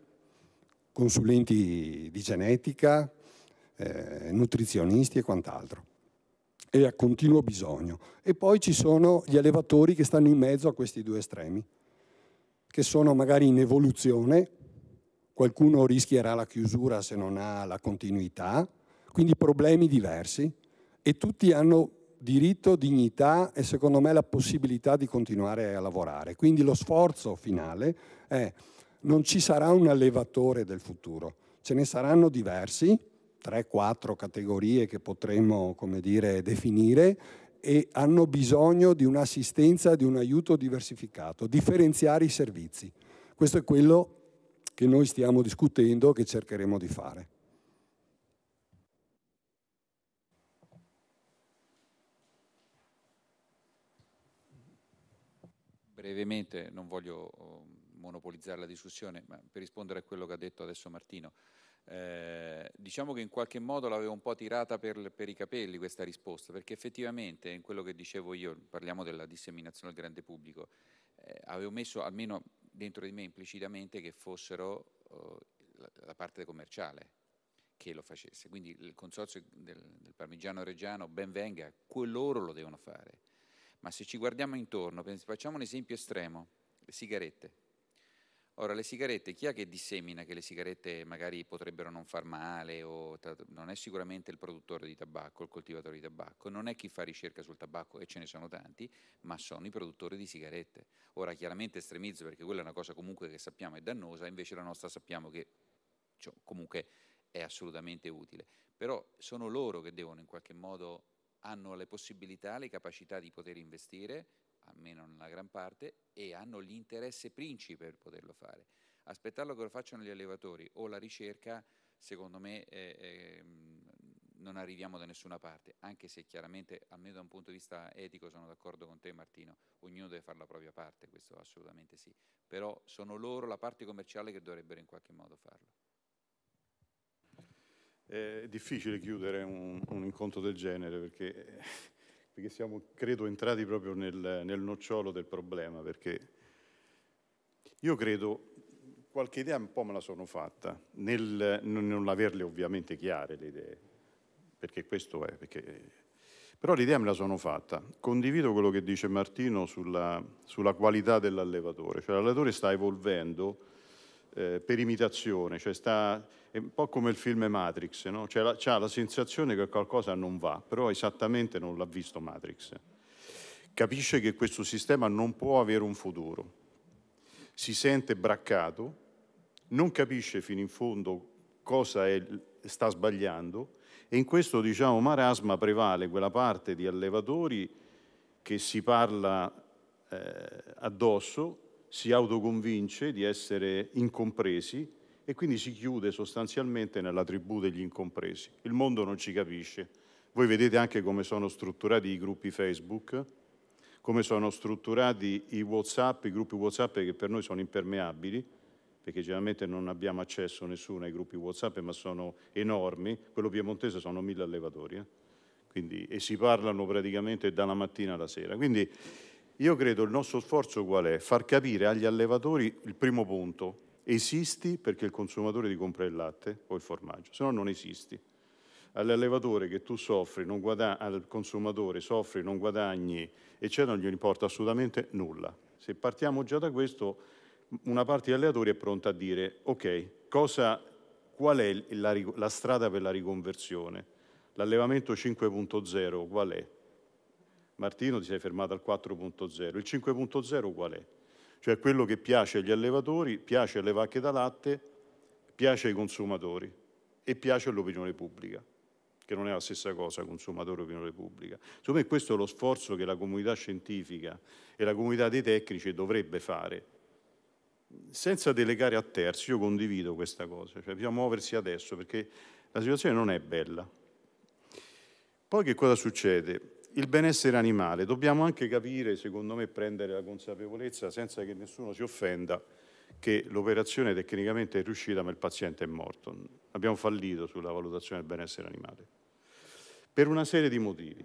consulenti di genetica, eh, nutrizionisti e quant'altro e a continuo bisogno. E poi ci sono gli allevatori che stanno in mezzo a questi due estremi, che sono magari in evoluzione, qualcuno rischierà la chiusura se non ha la continuità, quindi problemi diversi e tutti hanno diritto, dignità e secondo me la possibilità di continuare a lavorare. Quindi lo sforzo finale è non ci sarà un allevatore del futuro, ce ne saranno diversi 3-4 categorie che potremmo come dire, definire e hanno bisogno di un'assistenza, di un aiuto diversificato, differenziare i servizi. Questo è quello che noi stiamo discutendo, che cercheremo di fare. Brevemente, non voglio oh, monopolizzare la discussione, ma per rispondere a quello che ha detto adesso Martino, eh, diciamo che in qualche modo l'avevo un po' tirata per, per, i capelli questa risposta, perché effettivamente in quello che dicevo io, parliamo della disseminazione al grande pubblico, eh, avevo messo almeno dentro di me implicitamente che fossero oh, la, la, parte commerciale che lo facesse. Quindi il consorzio del, del Parmigiano Reggiano ben venga, loro lo devono fare. Ma se ci guardiamo intorno, facciamo un esempio estremo, le sigarette Ora, le sigarette, chi è che dissemina che le sigarette magari potrebbero non far male? non è sicuramente il produttore di tabacco, il coltivatore di tabacco, non è chi fa ricerca sul tabacco, e ce ne sono tanti, ma sono i produttori di sigarette. Ora, chiaramente estremizzo perché quella è una cosa comunque che sappiamo è dannosa, invece la nostra sappiamo che cioè, comunque è assolutamente utile. Però sono loro che devono in qualche modo, hanno le possibilità, le capacità di poter investire almeno nella gran parte, e hanno l'interesse principe per poterlo fare. Aspettarlo che lo facciano gli allevatori o la ricerca, secondo me, eh, eh, non arriviamo da nessuna parte, anche se chiaramente, almeno da un punto di vista etico, sono d'accordo con te Martino, ognuno deve fare la propria parte, questo assolutamente sì, però sono loro la parte commerciale che dovrebbero in qualche modo farlo. È difficile chiudere un, un incontro del genere perché perché siamo, credo, entrati proprio nel, nel nocciolo del problema, perché io credo, qualche idea un po' me la sono fatta, nel non averle ovviamente chiare le idee, perché questo è, perché... però l'idea me la sono fatta. Condivido quello che dice Martino sulla, sulla qualità dell'allevatore, cioè l'allevatore sta evolvendo eh, per imitazione, cioè sta, è un po' come il film Matrix, no? cioè la, ha la sensazione che qualcosa non va, però esattamente non l'ha visto Matrix. Capisce che questo sistema non può avere un futuro, si sente braccato, non capisce fino in fondo cosa è, sta sbagliando e in questo diciamo, marasma prevale quella parte di allevatori che si parla eh, addosso si autoconvince di essere incompresi e quindi si chiude sostanzialmente nella tribù degli incompresi. Il mondo non ci capisce. Voi vedete anche come sono strutturati i gruppi Facebook, come sono strutturati i WhatsApp, i gruppi WhatsApp che per noi sono impermeabili, perché generalmente non abbiamo accesso nessuno ai gruppi WhatsApp, ma sono enormi. Quello piemontese sono mille allevatori, eh? quindi, e si parlano praticamente dalla mattina alla sera. Quindi io credo il nostro sforzo qual è? Far capire agli allevatori il primo punto. Esisti perché il consumatore ti compra il latte o il formaggio, se no non esisti. All'allevatore che tu soffri, guadagni, al consumatore soffri, non guadagni, eccetera, non gli importa assolutamente nulla. Se partiamo già da questo, una parte degli allevatori è pronta a dire ok, cosa, qual è la, la strada per la riconversione? L'allevamento 5.0 qual è? Martino ti sei fermato al 4.0. Il 5.0 qual è? Cioè quello che piace agli allevatori, piace alle vacche da latte, piace ai consumatori e piace all'opinione pubblica, che non è la stessa cosa consumatore e opinione pubblica. Secondo questo è lo sforzo che la comunità scientifica e la comunità dei tecnici dovrebbe fare senza delegare a terzi, io condivido questa cosa, cioè bisogna muoversi adesso perché la situazione non è bella. Poi che cosa succede? il benessere animale. Dobbiamo anche capire, secondo me, prendere la consapevolezza, senza che nessuno si offenda, che l'operazione tecnicamente è riuscita ma il paziente è morto. Abbiamo fallito sulla valutazione del benessere animale. Per una serie di motivi.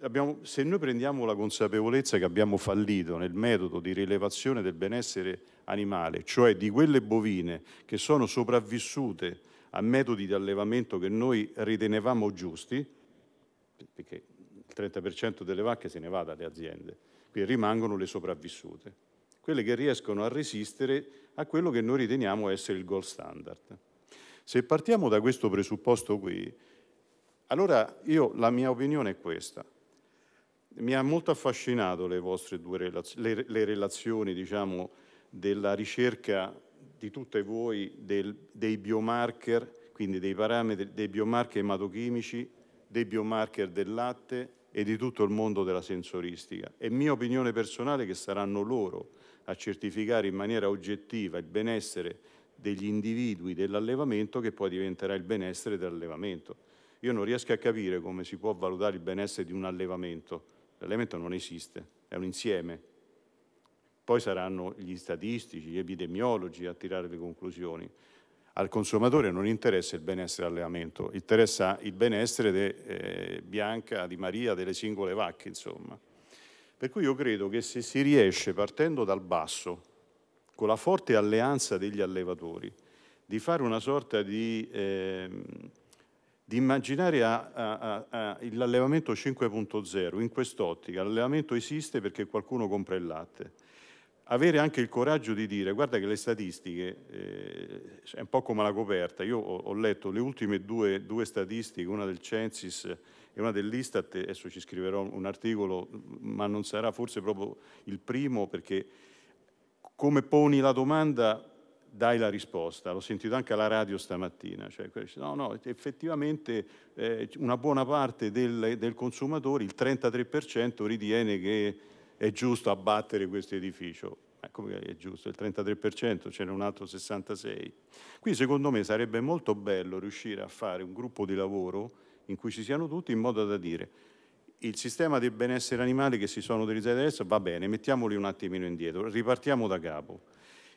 Abbiamo, se noi prendiamo la consapevolezza che abbiamo fallito nel metodo di rilevazione del benessere animale, cioè di quelle bovine che sono sopravvissute a metodi di allevamento che noi ritenevamo giusti, perché il 30% delle vacche se ne va dalle aziende, quindi rimangono le sopravvissute, quelle che riescono a resistere a quello che noi riteniamo essere il gold standard. Se partiamo da questo presupposto qui, allora io, la mia opinione è questa. Mi ha molto affascinato le vostre due relazioni, le, le relazioni diciamo, della ricerca di tutte voi del, dei biomarker, quindi dei parametri dei biomarker ematochimici, dei biomarker del latte e di tutto il mondo della sensoristica. È mia opinione personale che saranno loro a certificare in maniera oggettiva il benessere degli individui dell'allevamento che poi diventerà il benessere dell'allevamento. Io non riesco a capire come si può valutare il benessere di un allevamento. L'allevamento non esiste, è un insieme. Poi saranno gli statistici, gli epidemiologi a tirare le conclusioni al consumatore non interessa il benessere dell'allevamento, interessa il benessere di eh, Bianca, di Maria, delle singole vacche, insomma. Per cui io credo che se si riesce, partendo dal basso, con la forte alleanza degli allevatori, di fare una sorta di... Eh, di immaginare l'allevamento 5.0 in quest'ottica. L'allevamento esiste perché qualcuno compra il latte avere anche il coraggio di dire, guarda che le statistiche, eh, è un po' come la coperta, io ho, ho letto le ultime due, due, statistiche, una del Censis e una dell'Istat, adesso ci scriverò un articolo, ma non sarà forse proprio il primo perché come poni la domanda dai la risposta, l'ho sentito anche alla radio stamattina, cioè, no, no, effettivamente eh, una buona parte del, del consumatore, il 33% ritiene che è giusto abbattere questo edificio. Ecco è giusto, il 33%, ce n'è un altro 66%. Qui secondo me sarebbe molto bello riuscire a fare un gruppo di lavoro in cui ci siano tutti in modo da dire il sistema del benessere animale che si sono utilizzati adesso va bene, mettiamoli un attimino indietro, ripartiamo da capo.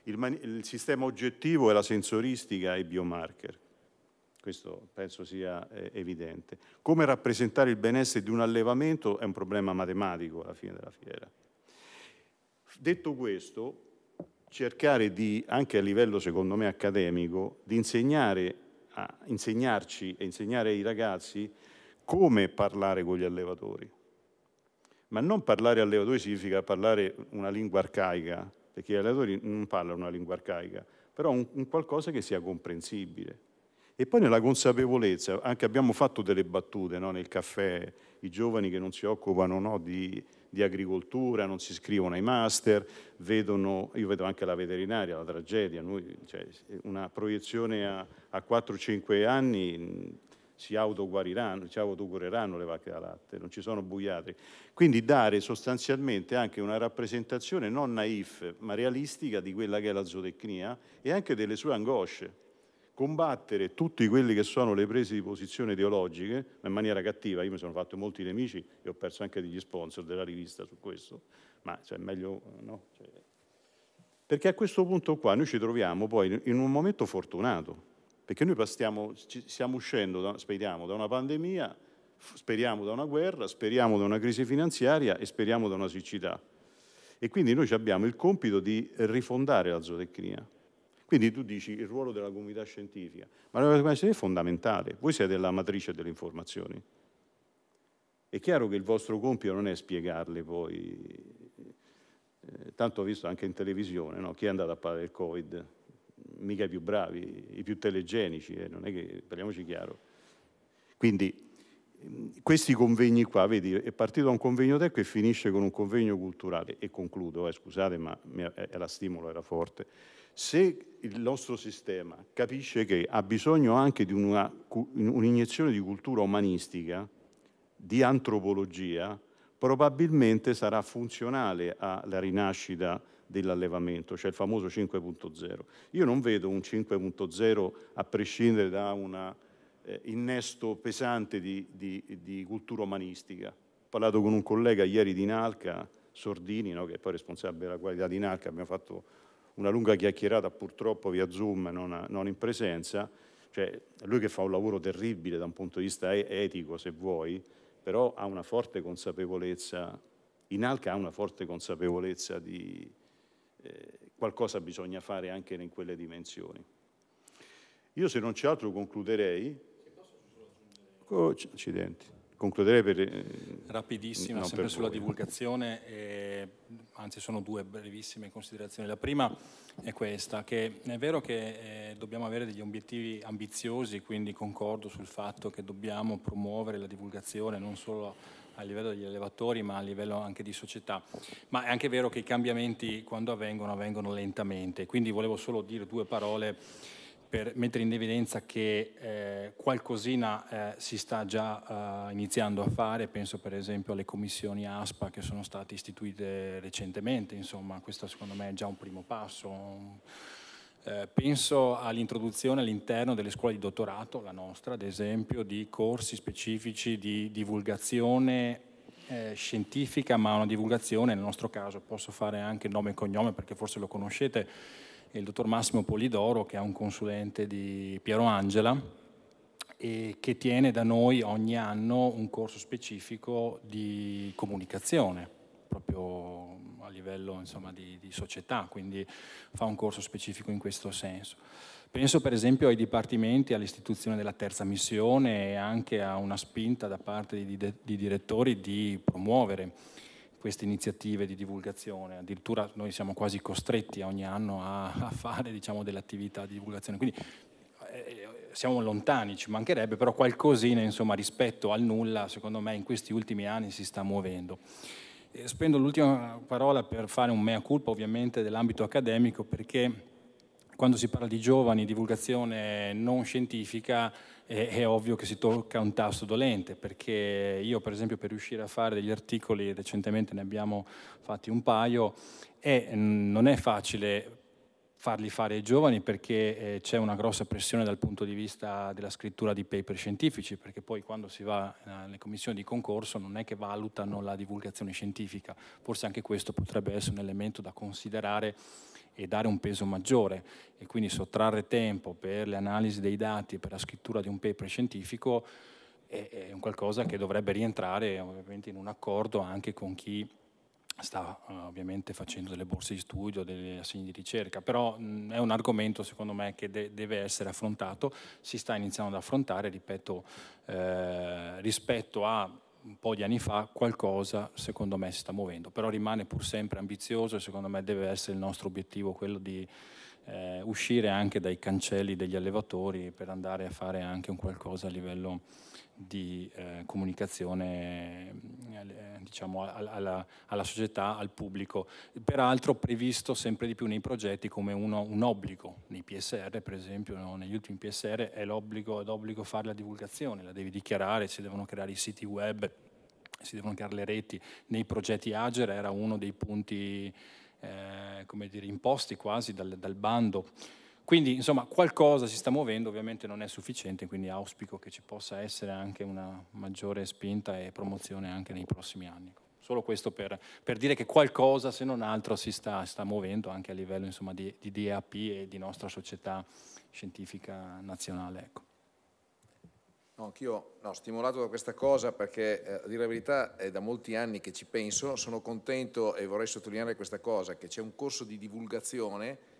Il, il sistema oggettivo è la sensoristica e i biomarker questo penso sia eh, evidente. Come rappresentare il benessere di un allevamento è un problema matematico alla fine della fiera. Detto questo, cercare di, anche a livello secondo me accademico, di insegnare a insegnarci e insegnare ai ragazzi come parlare con gli allevatori. Ma non parlare allevatori significa parlare una lingua arcaica, perché gli allevatori non parlano una lingua arcaica, però un, un qualcosa che sia comprensibile. E poi nella consapevolezza, anche abbiamo fatto delle battute no, nel caffè, i giovani che non si occupano no, di, di, agricoltura, non si iscrivono ai master, vedono, io vedo anche la veterinaria, la tragedia, noi, cioè, una proiezione a, a 4-5 anni si autoguariranno, si autocureranno le vacche da latte, non ci sono buiatri. Quindi dare sostanzialmente anche una rappresentazione non naif ma realistica di quella che è la zootecnia e anche delle sue angosce combattere tutti quelli che sono le prese di posizione ideologiche, ma in maniera cattiva, io mi sono fatto molti nemici e ho perso anche degli sponsor della rivista su questo, ma cioè, meglio no? Cioè, perché a questo punto qua noi ci troviamo poi in un momento fortunato, perché noi stiamo, stiamo uscendo, da, speriamo, da una pandemia, speriamo da una guerra, speriamo da una crisi finanziaria e speriamo da una siccità. E quindi noi abbiamo il compito di rifondare la zootecnia, quindi tu dici il ruolo della comunità scientifica, ma la comunità scientifica è fondamentale, voi siete la matrice delle informazioni. È chiaro che il vostro compito non è spiegarle poi, eh, tanto ho visto anche in televisione, no? chi è andato a parlare del Covid? Mica i più bravi, i più telegenici, eh? non è che, parliamoci chiaro. Quindi questi convegni qua, vedi, è partito da un convegno tecnico e finisce con un convegno culturale. E concludo, eh, scusate, ma la stimolo era forte. Se il nostro sistema capisce che ha bisogno anche di una, un'iniezione di cultura umanistica, di antropologia, probabilmente sarà funzionale alla rinascita dell'allevamento, cioè il famoso 5.0. Io non vedo un 5.0 a prescindere da una eh, innesto pesante di, di, di, cultura umanistica. Ho parlato con un collega ieri di Nalca, Sordini, no, che è poi responsabile della qualità di Nalca, abbiamo fatto una lunga chiacchierata purtroppo via Zoom, non, a, non in presenza, cioè, lui che fa un lavoro terribile da un punto di vista etico, se vuoi, però ha una forte consapevolezza, in Alca ha una forte consapevolezza di eh, qualcosa bisogna fare anche in quelle dimensioni. Io se non c'è altro concluderei accidenti. Concluderei per... Eh, Rapidissima, sempre per sulla voi. divulgazione, eh, anzi sono due brevissime considerazioni. La prima è questa, che è vero che eh, dobbiamo avere degli obiettivi ambiziosi, quindi concordo sul fatto che dobbiamo promuovere la divulgazione non solo a livello degli allevatori ma a livello anche di società, ma è anche vero che i cambiamenti quando avvengono avvengono lentamente, quindi volevo solo dire due parole per mettere in evidenza che eh, qualcosina eh, si sta già eh, iniziando a fare, penso per esempio alle commissioni ASPA che sono state istituite recentemente, insomma questo secondo me è già un primo passo. Eh, penso all'introduzione all'interno delle scuole di dottorato, la nostra ad esempio, di corsi specifici di divulgazione eh, scientifica, ma una divulgazione, nel nostro caso posso fare anche nome e cognome perché forse lo conoscete, il dottor Massimo Polidoro che è un consulente di Piero Angela e che tiene da noi ogni anno un corso specifico di comunicazione proprio a livello insomma, di, di, società, quindi fa un corso specifico in questo senso. Penso per esempio ai dipartimenti, all'istituzione della terza missione e anche a una spinta da parte di, di direttori di promuovere queste iniziative di divulgazione, addirittura noi siamo quasi costretti ogni anno a, a fare diciamo, delle attività di divulgazione, quindi eh, siamo lontani, ci mancherebbe, però qualcosina insomma, rispetto al nulla secondo me in questi ultimi anni si sta muovendo. E spendo l'ultima parola per fare un mea culpa ovviamente dell'ambito accademico perché quando si parla di giovani, divulgazione non scientifica, è, è, ovvio che si tocca un tasto dolente, perché io per esempio per riuscire a fare degli articoli, recentemente ne abbiamo fatti un paio, e non è facile farli fare ai giovani perché eh, c'è una grossa pressione dal punto di vista della scrittura di paper scientifici, perché poi quando si va eh, alle commissioni di concorso non è che valutano la divulgazione scientifica, forse anche questo potrebbe essere un elemento da considerare e dare un peso maggiore e quindi sottrarre tempo per le analisi dei dati e per la scrittura di un paper scientifico è, è un qualcosa che dovrebbe rientrare ovviamente in un accordo anche con chi sta uh, ovviamente facendo delle borse di studio, degli assegni di ricerca, però mh, è un argomento secondo me che de deve essere affrontato, si sta iniziando ad affrontare, ripeto, eh, rispetto a un po' di anni fa qualcosa secondo me si sta muovendo, però rimane pur sempre ambizioso e secondo me deve essere il nostro obiettivo quello di eh, uscire anche dai cancelli degli allevatori per andare a fare anche un qualcosa a livello di eh, comunicazione eh, diciamo, alla, alla, società, al pubblico. Peraltro previsto sempre di più nei progetti come uno, un obbligo, nei PSR per esempio, no? negli ultimi PSR è l'obbligo, è fare la divulgazione, la devi dichiarare, si devono creare i siti web, si devono creare le reti. Nei progetti Ager era uno dei punti eh, come dire, imposti quasi dal, dal bando. Quindi insomma qualcosa si sta muovendo, ovviamente non è sufficiente, quindi auspico che ci possa essere anche una maggiore spinta e promozione anche nei prossimi anni. Solo questo per, per dire che qualcosa, se non altro, si sta, sta muovendo anche a livello insomma, di, di, DAP e di nostra società scientifica nazionale. Ecco. No, anch'io no, stimolato da questa cosa perché eh, a dire la verità è da molti anni che ci penso, sono contento e vorrei sottolineare questa cosa, che c'è un corso di divulgazione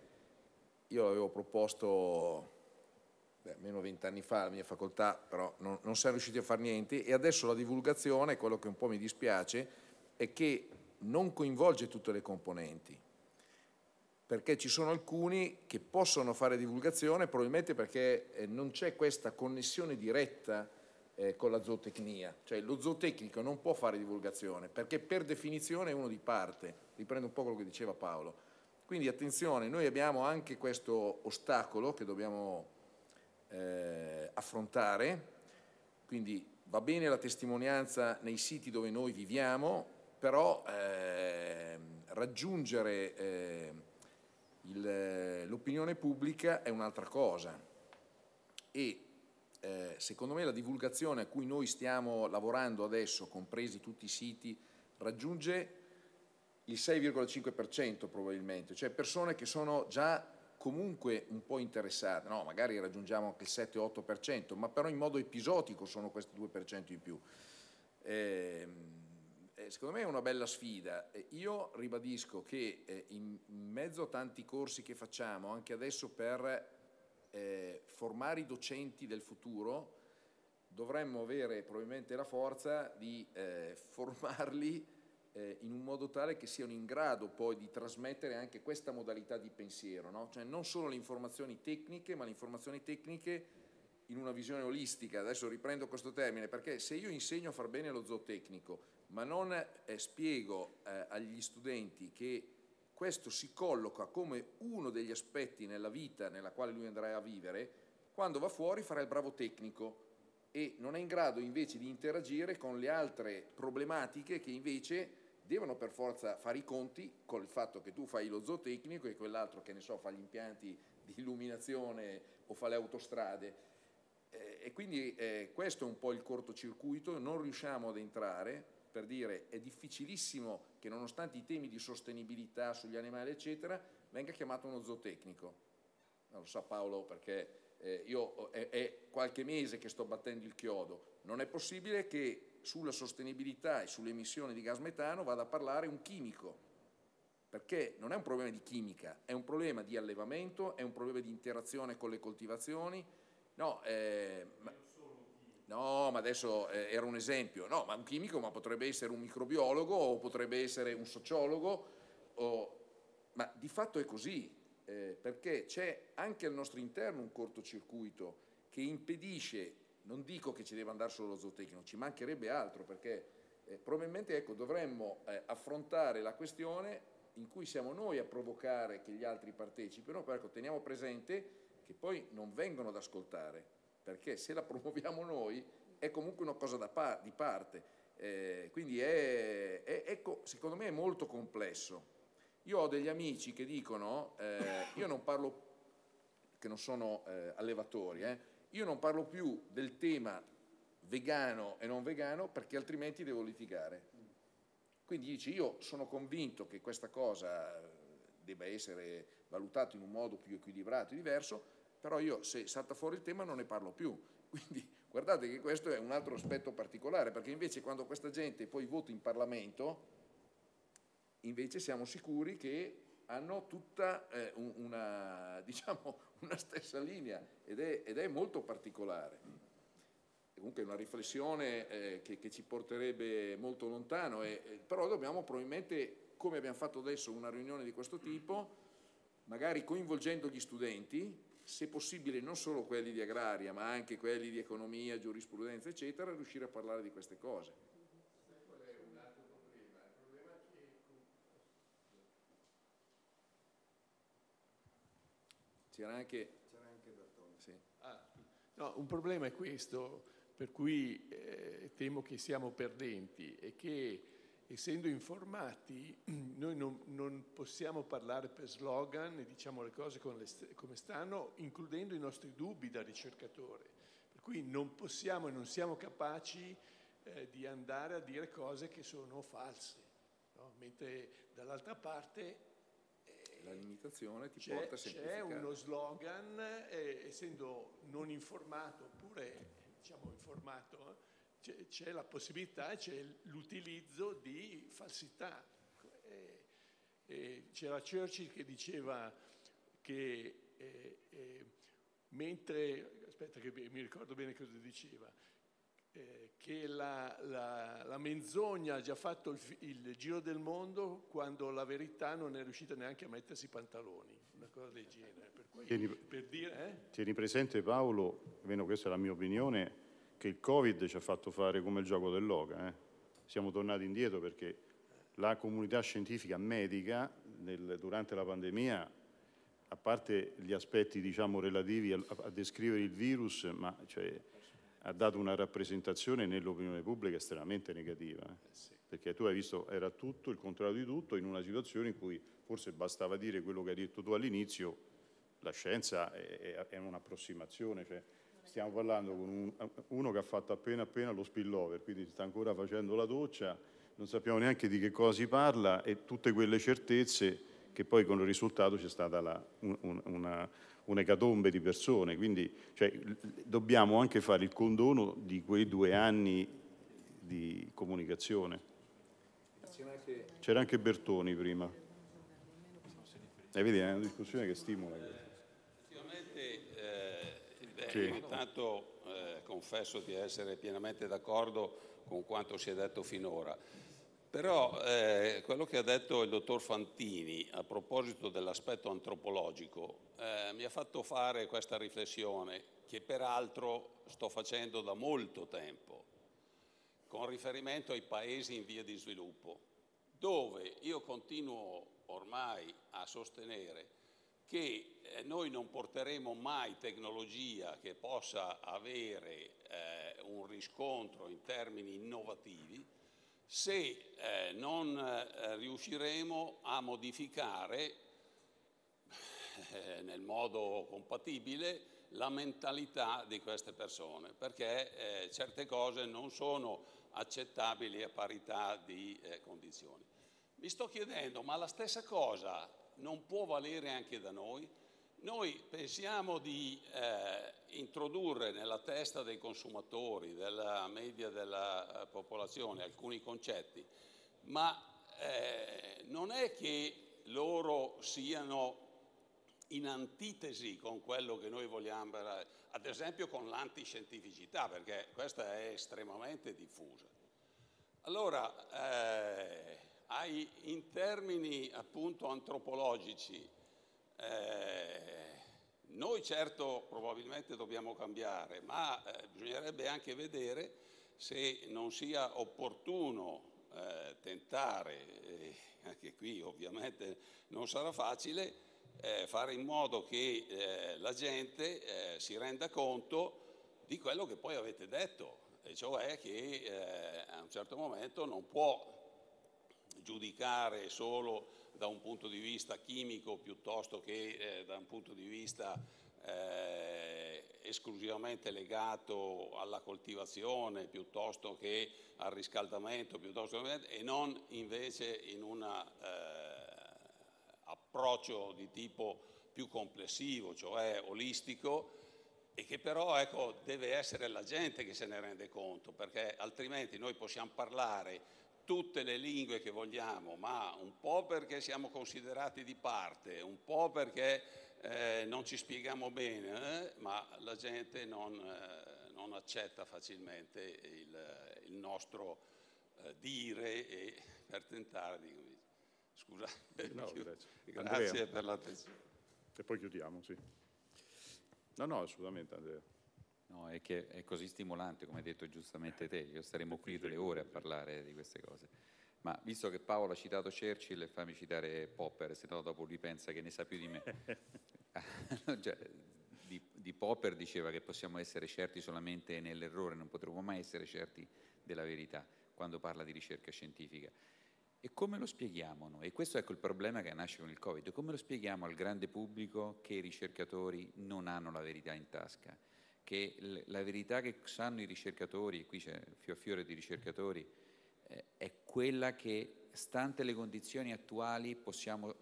io l'avevo proposto beh, almeno vent'anni fa alla mia facoltà, però non, non siamo riusciti a fare niente e adesso la divulgazione, quello che un po' mi dispiace, è che non coinvolge tutte le componenti, perché ci sono alcuni che possono fare divulgazione probabilmente perché eh, non c'è questa connessione diretta eh, con la zootecnia, cioè lo zootecnico non può fare divulgazione perché per definizione è uno di parte, riprendo un po' quello che diceva Paolo, quindi attenzione, noi abbiamo anche questo ostacolo che dobbiamo eh, affrontare, quindi va bene la testimonianza nei siti dove noi viviamo, però eh, raggiungere eh, l'opinione pubblica è un'altra cosa e eh, secondo me la divulgazione a cui noi stiamo lavorando adesso, compresi tutti i siti, raggiunge il 6,5% probabilmente, cioè persone che sono già comunque un po' interessate, no, magari raggiungiamo anche il 7-8%, ma però in modo episodico sono questi 2% in più. Ehm, eh, secondo me è una bella sfida. Io ribadisco che eh, in mezzo a tanti corsi che facciamo, anche adesso per eh, formare i docenti del futuro, dovremmo avere probabilmente la forza di eh, formarli eh, in un modo tale che siano in grado poi di trasmettere anche questa modalità di pensiero, no? cioè non solo le informazioni tecniche, ma le informazioni tecniche in una visione olistica, adesso riprendo questo termine, perché se io insegno a far bene lo zootecnico, ma non eh, spiego eh, agli studenti che questo si colloca come uno degli aspetti nella vita nella quale lui andrà a vivere, quando va fuori farà il bravo tecnico, e non è in grado invece di interagire con le altre problematiche che invece devono per forza fare i conti con il fatto che tu fai lo zootecnico e quell'altro che ne so fa gli impianti di illuminazione o fa le autostrade. Eh, e quindi eh, questo è un po' il cortocircuito, non riusciamo ad entrare, per dire è difficilissimo che nonostante i temi di sostenibilità sugli animali eccetera venga chiamato uno zootecnico. Non lo sa Paolo perché eh, io è, è qualche mese che sto battendo il chiodo, non è possibile che sulla sostenibilità e sulle emissioni di gas metano vada a parlare un chimico, perché non è un problema di chimica, è un problema di allevamento, è un problema di interazione con le coltivazioni. No, eh, ma, no, ma adesso eh, era un esempio, no, ma un chimico ma potrebbe essere un microbiologo o potrebbe essere un sociologo, o, ma di fatto è così, eh, perché c'è anche al nostro interno un cortocircuito che impedisce, non dico che ci deve andare solo lo zootecnico, ci mancherebbe altro perché eh, probabilmente ecco, dovremmo eh, affrontare la questione in cui siamo noi a provocare che gli altri partecipino, però ecco, teniamo presente che poi non vengono ad ascoltare, perché se la promuoviamo noi è comunque una cosa pa di parte, eh, quindi è, è, ecco, secondo me è molto complesso. Io ho degli amici che dicono, eh, io non parlo, che non sono eh, allevatori, eh, io non parlo più del tema vegano e non vegano perché altrimenti devo litigare. Quindi dici, io sono convinto che questa cosa eh, debba essere valutata in un modo più equilibrato e diverso, però io se salta fuori il tema non ne parlo più. Quindi guardate che questo è un altro aspetto particolare, perché invece quando questa gente poi vota in Parlamento, invece siamo sicuri che hanno tutta eh, una, diciamo, una, stessa linea ed è, ed è molto particolare. E comunque è una riflessione eh, che, che, ci porterebbe molto lontano, e, eh, però dobbiamo probabilmente, come abbiamo fatto adesso, una riunione di questo tipo, magari coinvolgendo gli studenti, se possibile non solo quelli di agraria, ma anche quelli di economia, giurisprudenza, eccetera, riuscire a parlare di queste cose C'era anche... anche... Bertone. Sì. Ah, no, un problema è questo, per cui eh, temo che siamo perdenti e che essendo informati noi non, non, possiamo parlare per slogan e diciamo le cose le, come stanno, includendo i nostri dubbi da ricercatore. Per cui non possiamo e non siamo capaci eh, di andare a dire cose che sono false, no? mentre dall'altra parte la limitazione ti porta a semplificare. C'è uno slogan, eh, essendo non informato oppure diciamo informato, eh, c'è la possibilità, c'è l'utilizzo di falsità. Eh, eh c'era Churchill che diceva che eh, eh, mentre, aspetta che mi ricordo bene cosa diceva, eh, che la, la, la, menzogna ha già fatto il, il, giro del mondo quando la verità non è riuscita neanche a mettersi i pantaloni, una cosa del genere. Per cui, tieni, per dire, eh? tieni presente Paolo, almeno questa è la mia opinione, che il Covid ci ha fatto fare come il gioco dell'oca. Eh? Siamo tornati indietro perché la comunità scientifica medica nel, durante la pandemia, a parte gli aspetti diciamo, relativi a, a descrivere il virus, ma cioè, ha dato una rappresentazione nell'opinione pubblica estremamente negativa, eh? Eh sì. perché tu hai visto era tutto il contrario di tutto in una situazione in cui forse bastava dire quello che hai detto tu all'inizio, la scienza è, è un'approssimazione, cioè stiamo parlando con un, uno che ha fatto appena appena lo spillover, quindi sta ancora facendo la doccia, non sappiamo neanche di che cosa si parla e tutte quelle certezze che poi con il risultato c'è stata la, un, una, un'ecatombe di persone, quindi cioè, dobbiamo anche fare il condono di quei due anni di comunicazione. C'era anche Bertoni prima. E eh, vedi, è una discussione che stimola. Effettivamente, eh, sì. intanto eh, confesso di essere pienamente d'accordo con quanto si è detto finora. Però eh, quello che ha detto il dottor Fantini a proposito dell'aspetto antropologico eh, mi ha fatto fare questa riflessione che peraltro sto facendo da molto tempo con riferimento ai paesi in via di sviluppo, dove io continuo ormai a sostenere che eh, noi non porteremo mai tecnologia che possa avere eh, un riscontro in termini innovativi se eh, non eh, riusciremo a modificare eh, nel modo compatibile la mentalità di queste persone, perché eh, certe cose non sono accettabili a parità di eh, condizioni. Mi sto chiedendo, ma la stessa cosa non può valere anche da noi? Noi pensiamo di eh, introdurre nella testa dei consumatori, della media della eh, popolazione, alcuni concetti, ma eh, non è che loro siano in antitesi con quello che noi vogliamo, ad esempio con l'antiscientificità, perché questa è estremamente diffusa. Allora, eh, in termini appunto antropologici eh, noi certo probabilmente dobbiamo cambiare, ma eh, bisognerebbe anche vedere se non sia opportuno eh, tentare, eh, anche qui ovviamente non sarà facile, eh, fare in modo che eh, la gente si renda conto di quello che poi avete detto, e cioè che a un certo momento non può giudicare solo da un punto di vista chimico piuttosto che eh, da un punto di vista eh, esclusivamente legato alla coltivazione piuttosto che al riscaldamento piuttosto che, e non invece in un eh, approccio di tipo più complessivo, cioè olistico, e che però ecco, deve essere la gente che se ne rende conto, perché altrimenti noi possiamo parlare tutte le lingue che vogliamo, ma un po' perché siamo considerati di parte, un po' perché eh, non ci spieghiamo bene, eh, ma la gente non, eh, non accetta facilmente il, il nostro eh, dire e per tentare di... Scusate, no, grazie Andrea. per l'attenzione. E poi chiudiamo, sì. No, no, assolutamente Andrea. No, è che è così stimolante, come hai detto giustamente te, io staremo qui delle ore a parlare di queste cose. Ma visto che Paolo ha citato Churchill, fammi citare Popper, se no dopo lui pensa che ne sa più di me. Cioè, di, di Popper diceva che possiamo essere certi solamente nell'errore, non potremo mai essere certi della verità quando parla di ricerca scientifica. E come lo spieghiamo noi? E questo è ecco il problema che nasce con il Covid. Come lo spieghiamo al grande pubblico che i ricercatori non hanno la verità in tasca? che la verità che sanno i ricercatori, qui c'è fiore di ricercatori, eh, è quella che, stante le condizioni attuali, possiamo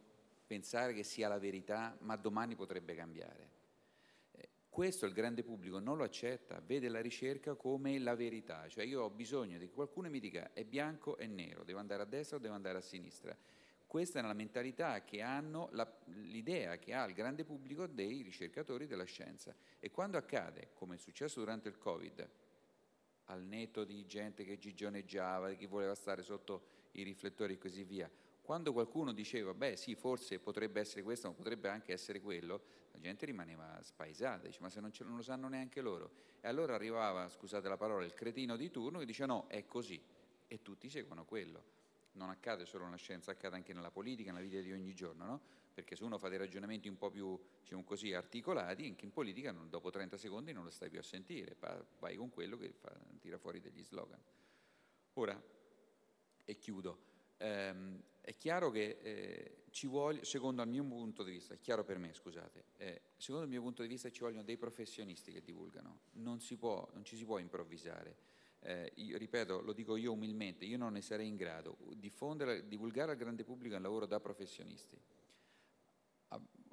pensare che sia la verità, ma domani potrebbe cambiare. Eh, questo il grande pubblico non lo accetta, vede la ricerca come la verità, cioè io ho bisogno che qualcuno mi dica è bianco e nero, devo andare a destra o devo andare a sinistra, questa è la mentalità che hanno, l'idea che ha il grande pubblico dei ricercatori della scienza. E quando accade, come è successo durante il Covid, al netto di gente che gigioneggiava, di chi voleva stare sotto i riflettori e così via, quando qualcuno diceva, beh sì, forse potrebbe essere questo, ma potrebbe anche essere quello, la gente rimaneva spaesata, dice, ma se non, ce, non lo sanno neanche loro. E allora arrivava, scusate la parola, il cretino di turno che dice, no, è così, e tutti seguono quello non accade solo nella scienza, accade anche nella politica, nella vita di ogni giorno, no? perché se uno fa dei ragionamenti un po' più diciamo così, articolati, anche in politica non, dopo 30 secondi non lo stai più a sentire, vai con quello che fa, tira fuori degli slogan. Ora, e chiudo, ehm, è chiaro che eh, ci vuole, secondo il mio punto di vista, è chiaro per me, scusate, eh, secondo il mio punto di vista ci vogliono dei professionisti che divulgano, non, si può, non ci si può improvvisare eh, io, ripeto, lo dico io umilmente, io non ne sarei in grado, diffondere, divulgare al grande pubblico un lavoro da professionisti.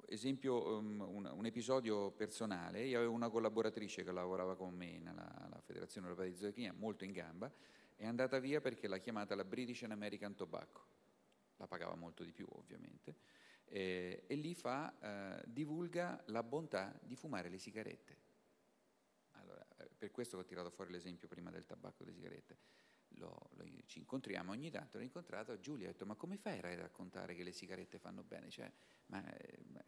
esempio, um, un, un, episodio personale, io avevo una collaboratrice che lavorava con me nella, nella Federazione Europea di Zootecnia, molto in gamba, è andata via perché l'ha chiamata la British and American Tobacco, la pagava molto di più ovviamente, eh, e lì fa, eh, divulga la bontà di fumare le sigarette. Per questo ho tirato fuori l'esempio prima del tabacco e delle sigarette. Lo, lo, ci incontriamo ogni tanto, l'ho incontrato, Giulia ha detto ma come fai a raccontare che le sigarette fanno bene? Cioè, ma, ma,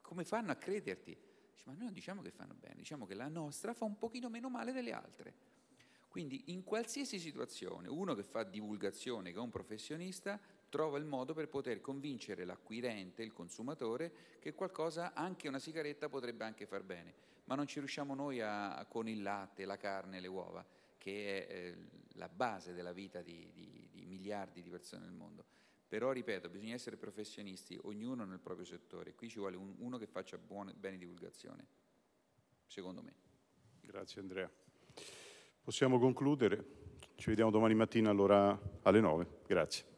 come fanno a crederti? Dice, ma noi non diciamo che fanno bene, diciamo che la nostra fa un pochino meno male delle altre. Quindi in qualsiasi situazione, uno che fa divulgazione, che è un professionista, trova il modo per poter convincere l'acquirente, il consumatore, che qualcosa, anche una sigaretta, potrebbe anche far bene. Ma non ci riusciamo noi a, a, con il latte, la carne, le uova, che è eh, la base della vita di, di, di miliardi di persone nel mondo. Però, ripeto, bisogna essere professionisti, ognuno nel proprio settore. Qui ci vuole un, uno che faccia buone, bene divulgazione, secondo me. Grazie Andrea. Possiamo concludere. Ci vediamo domani mattina allora alle 9. Grazie.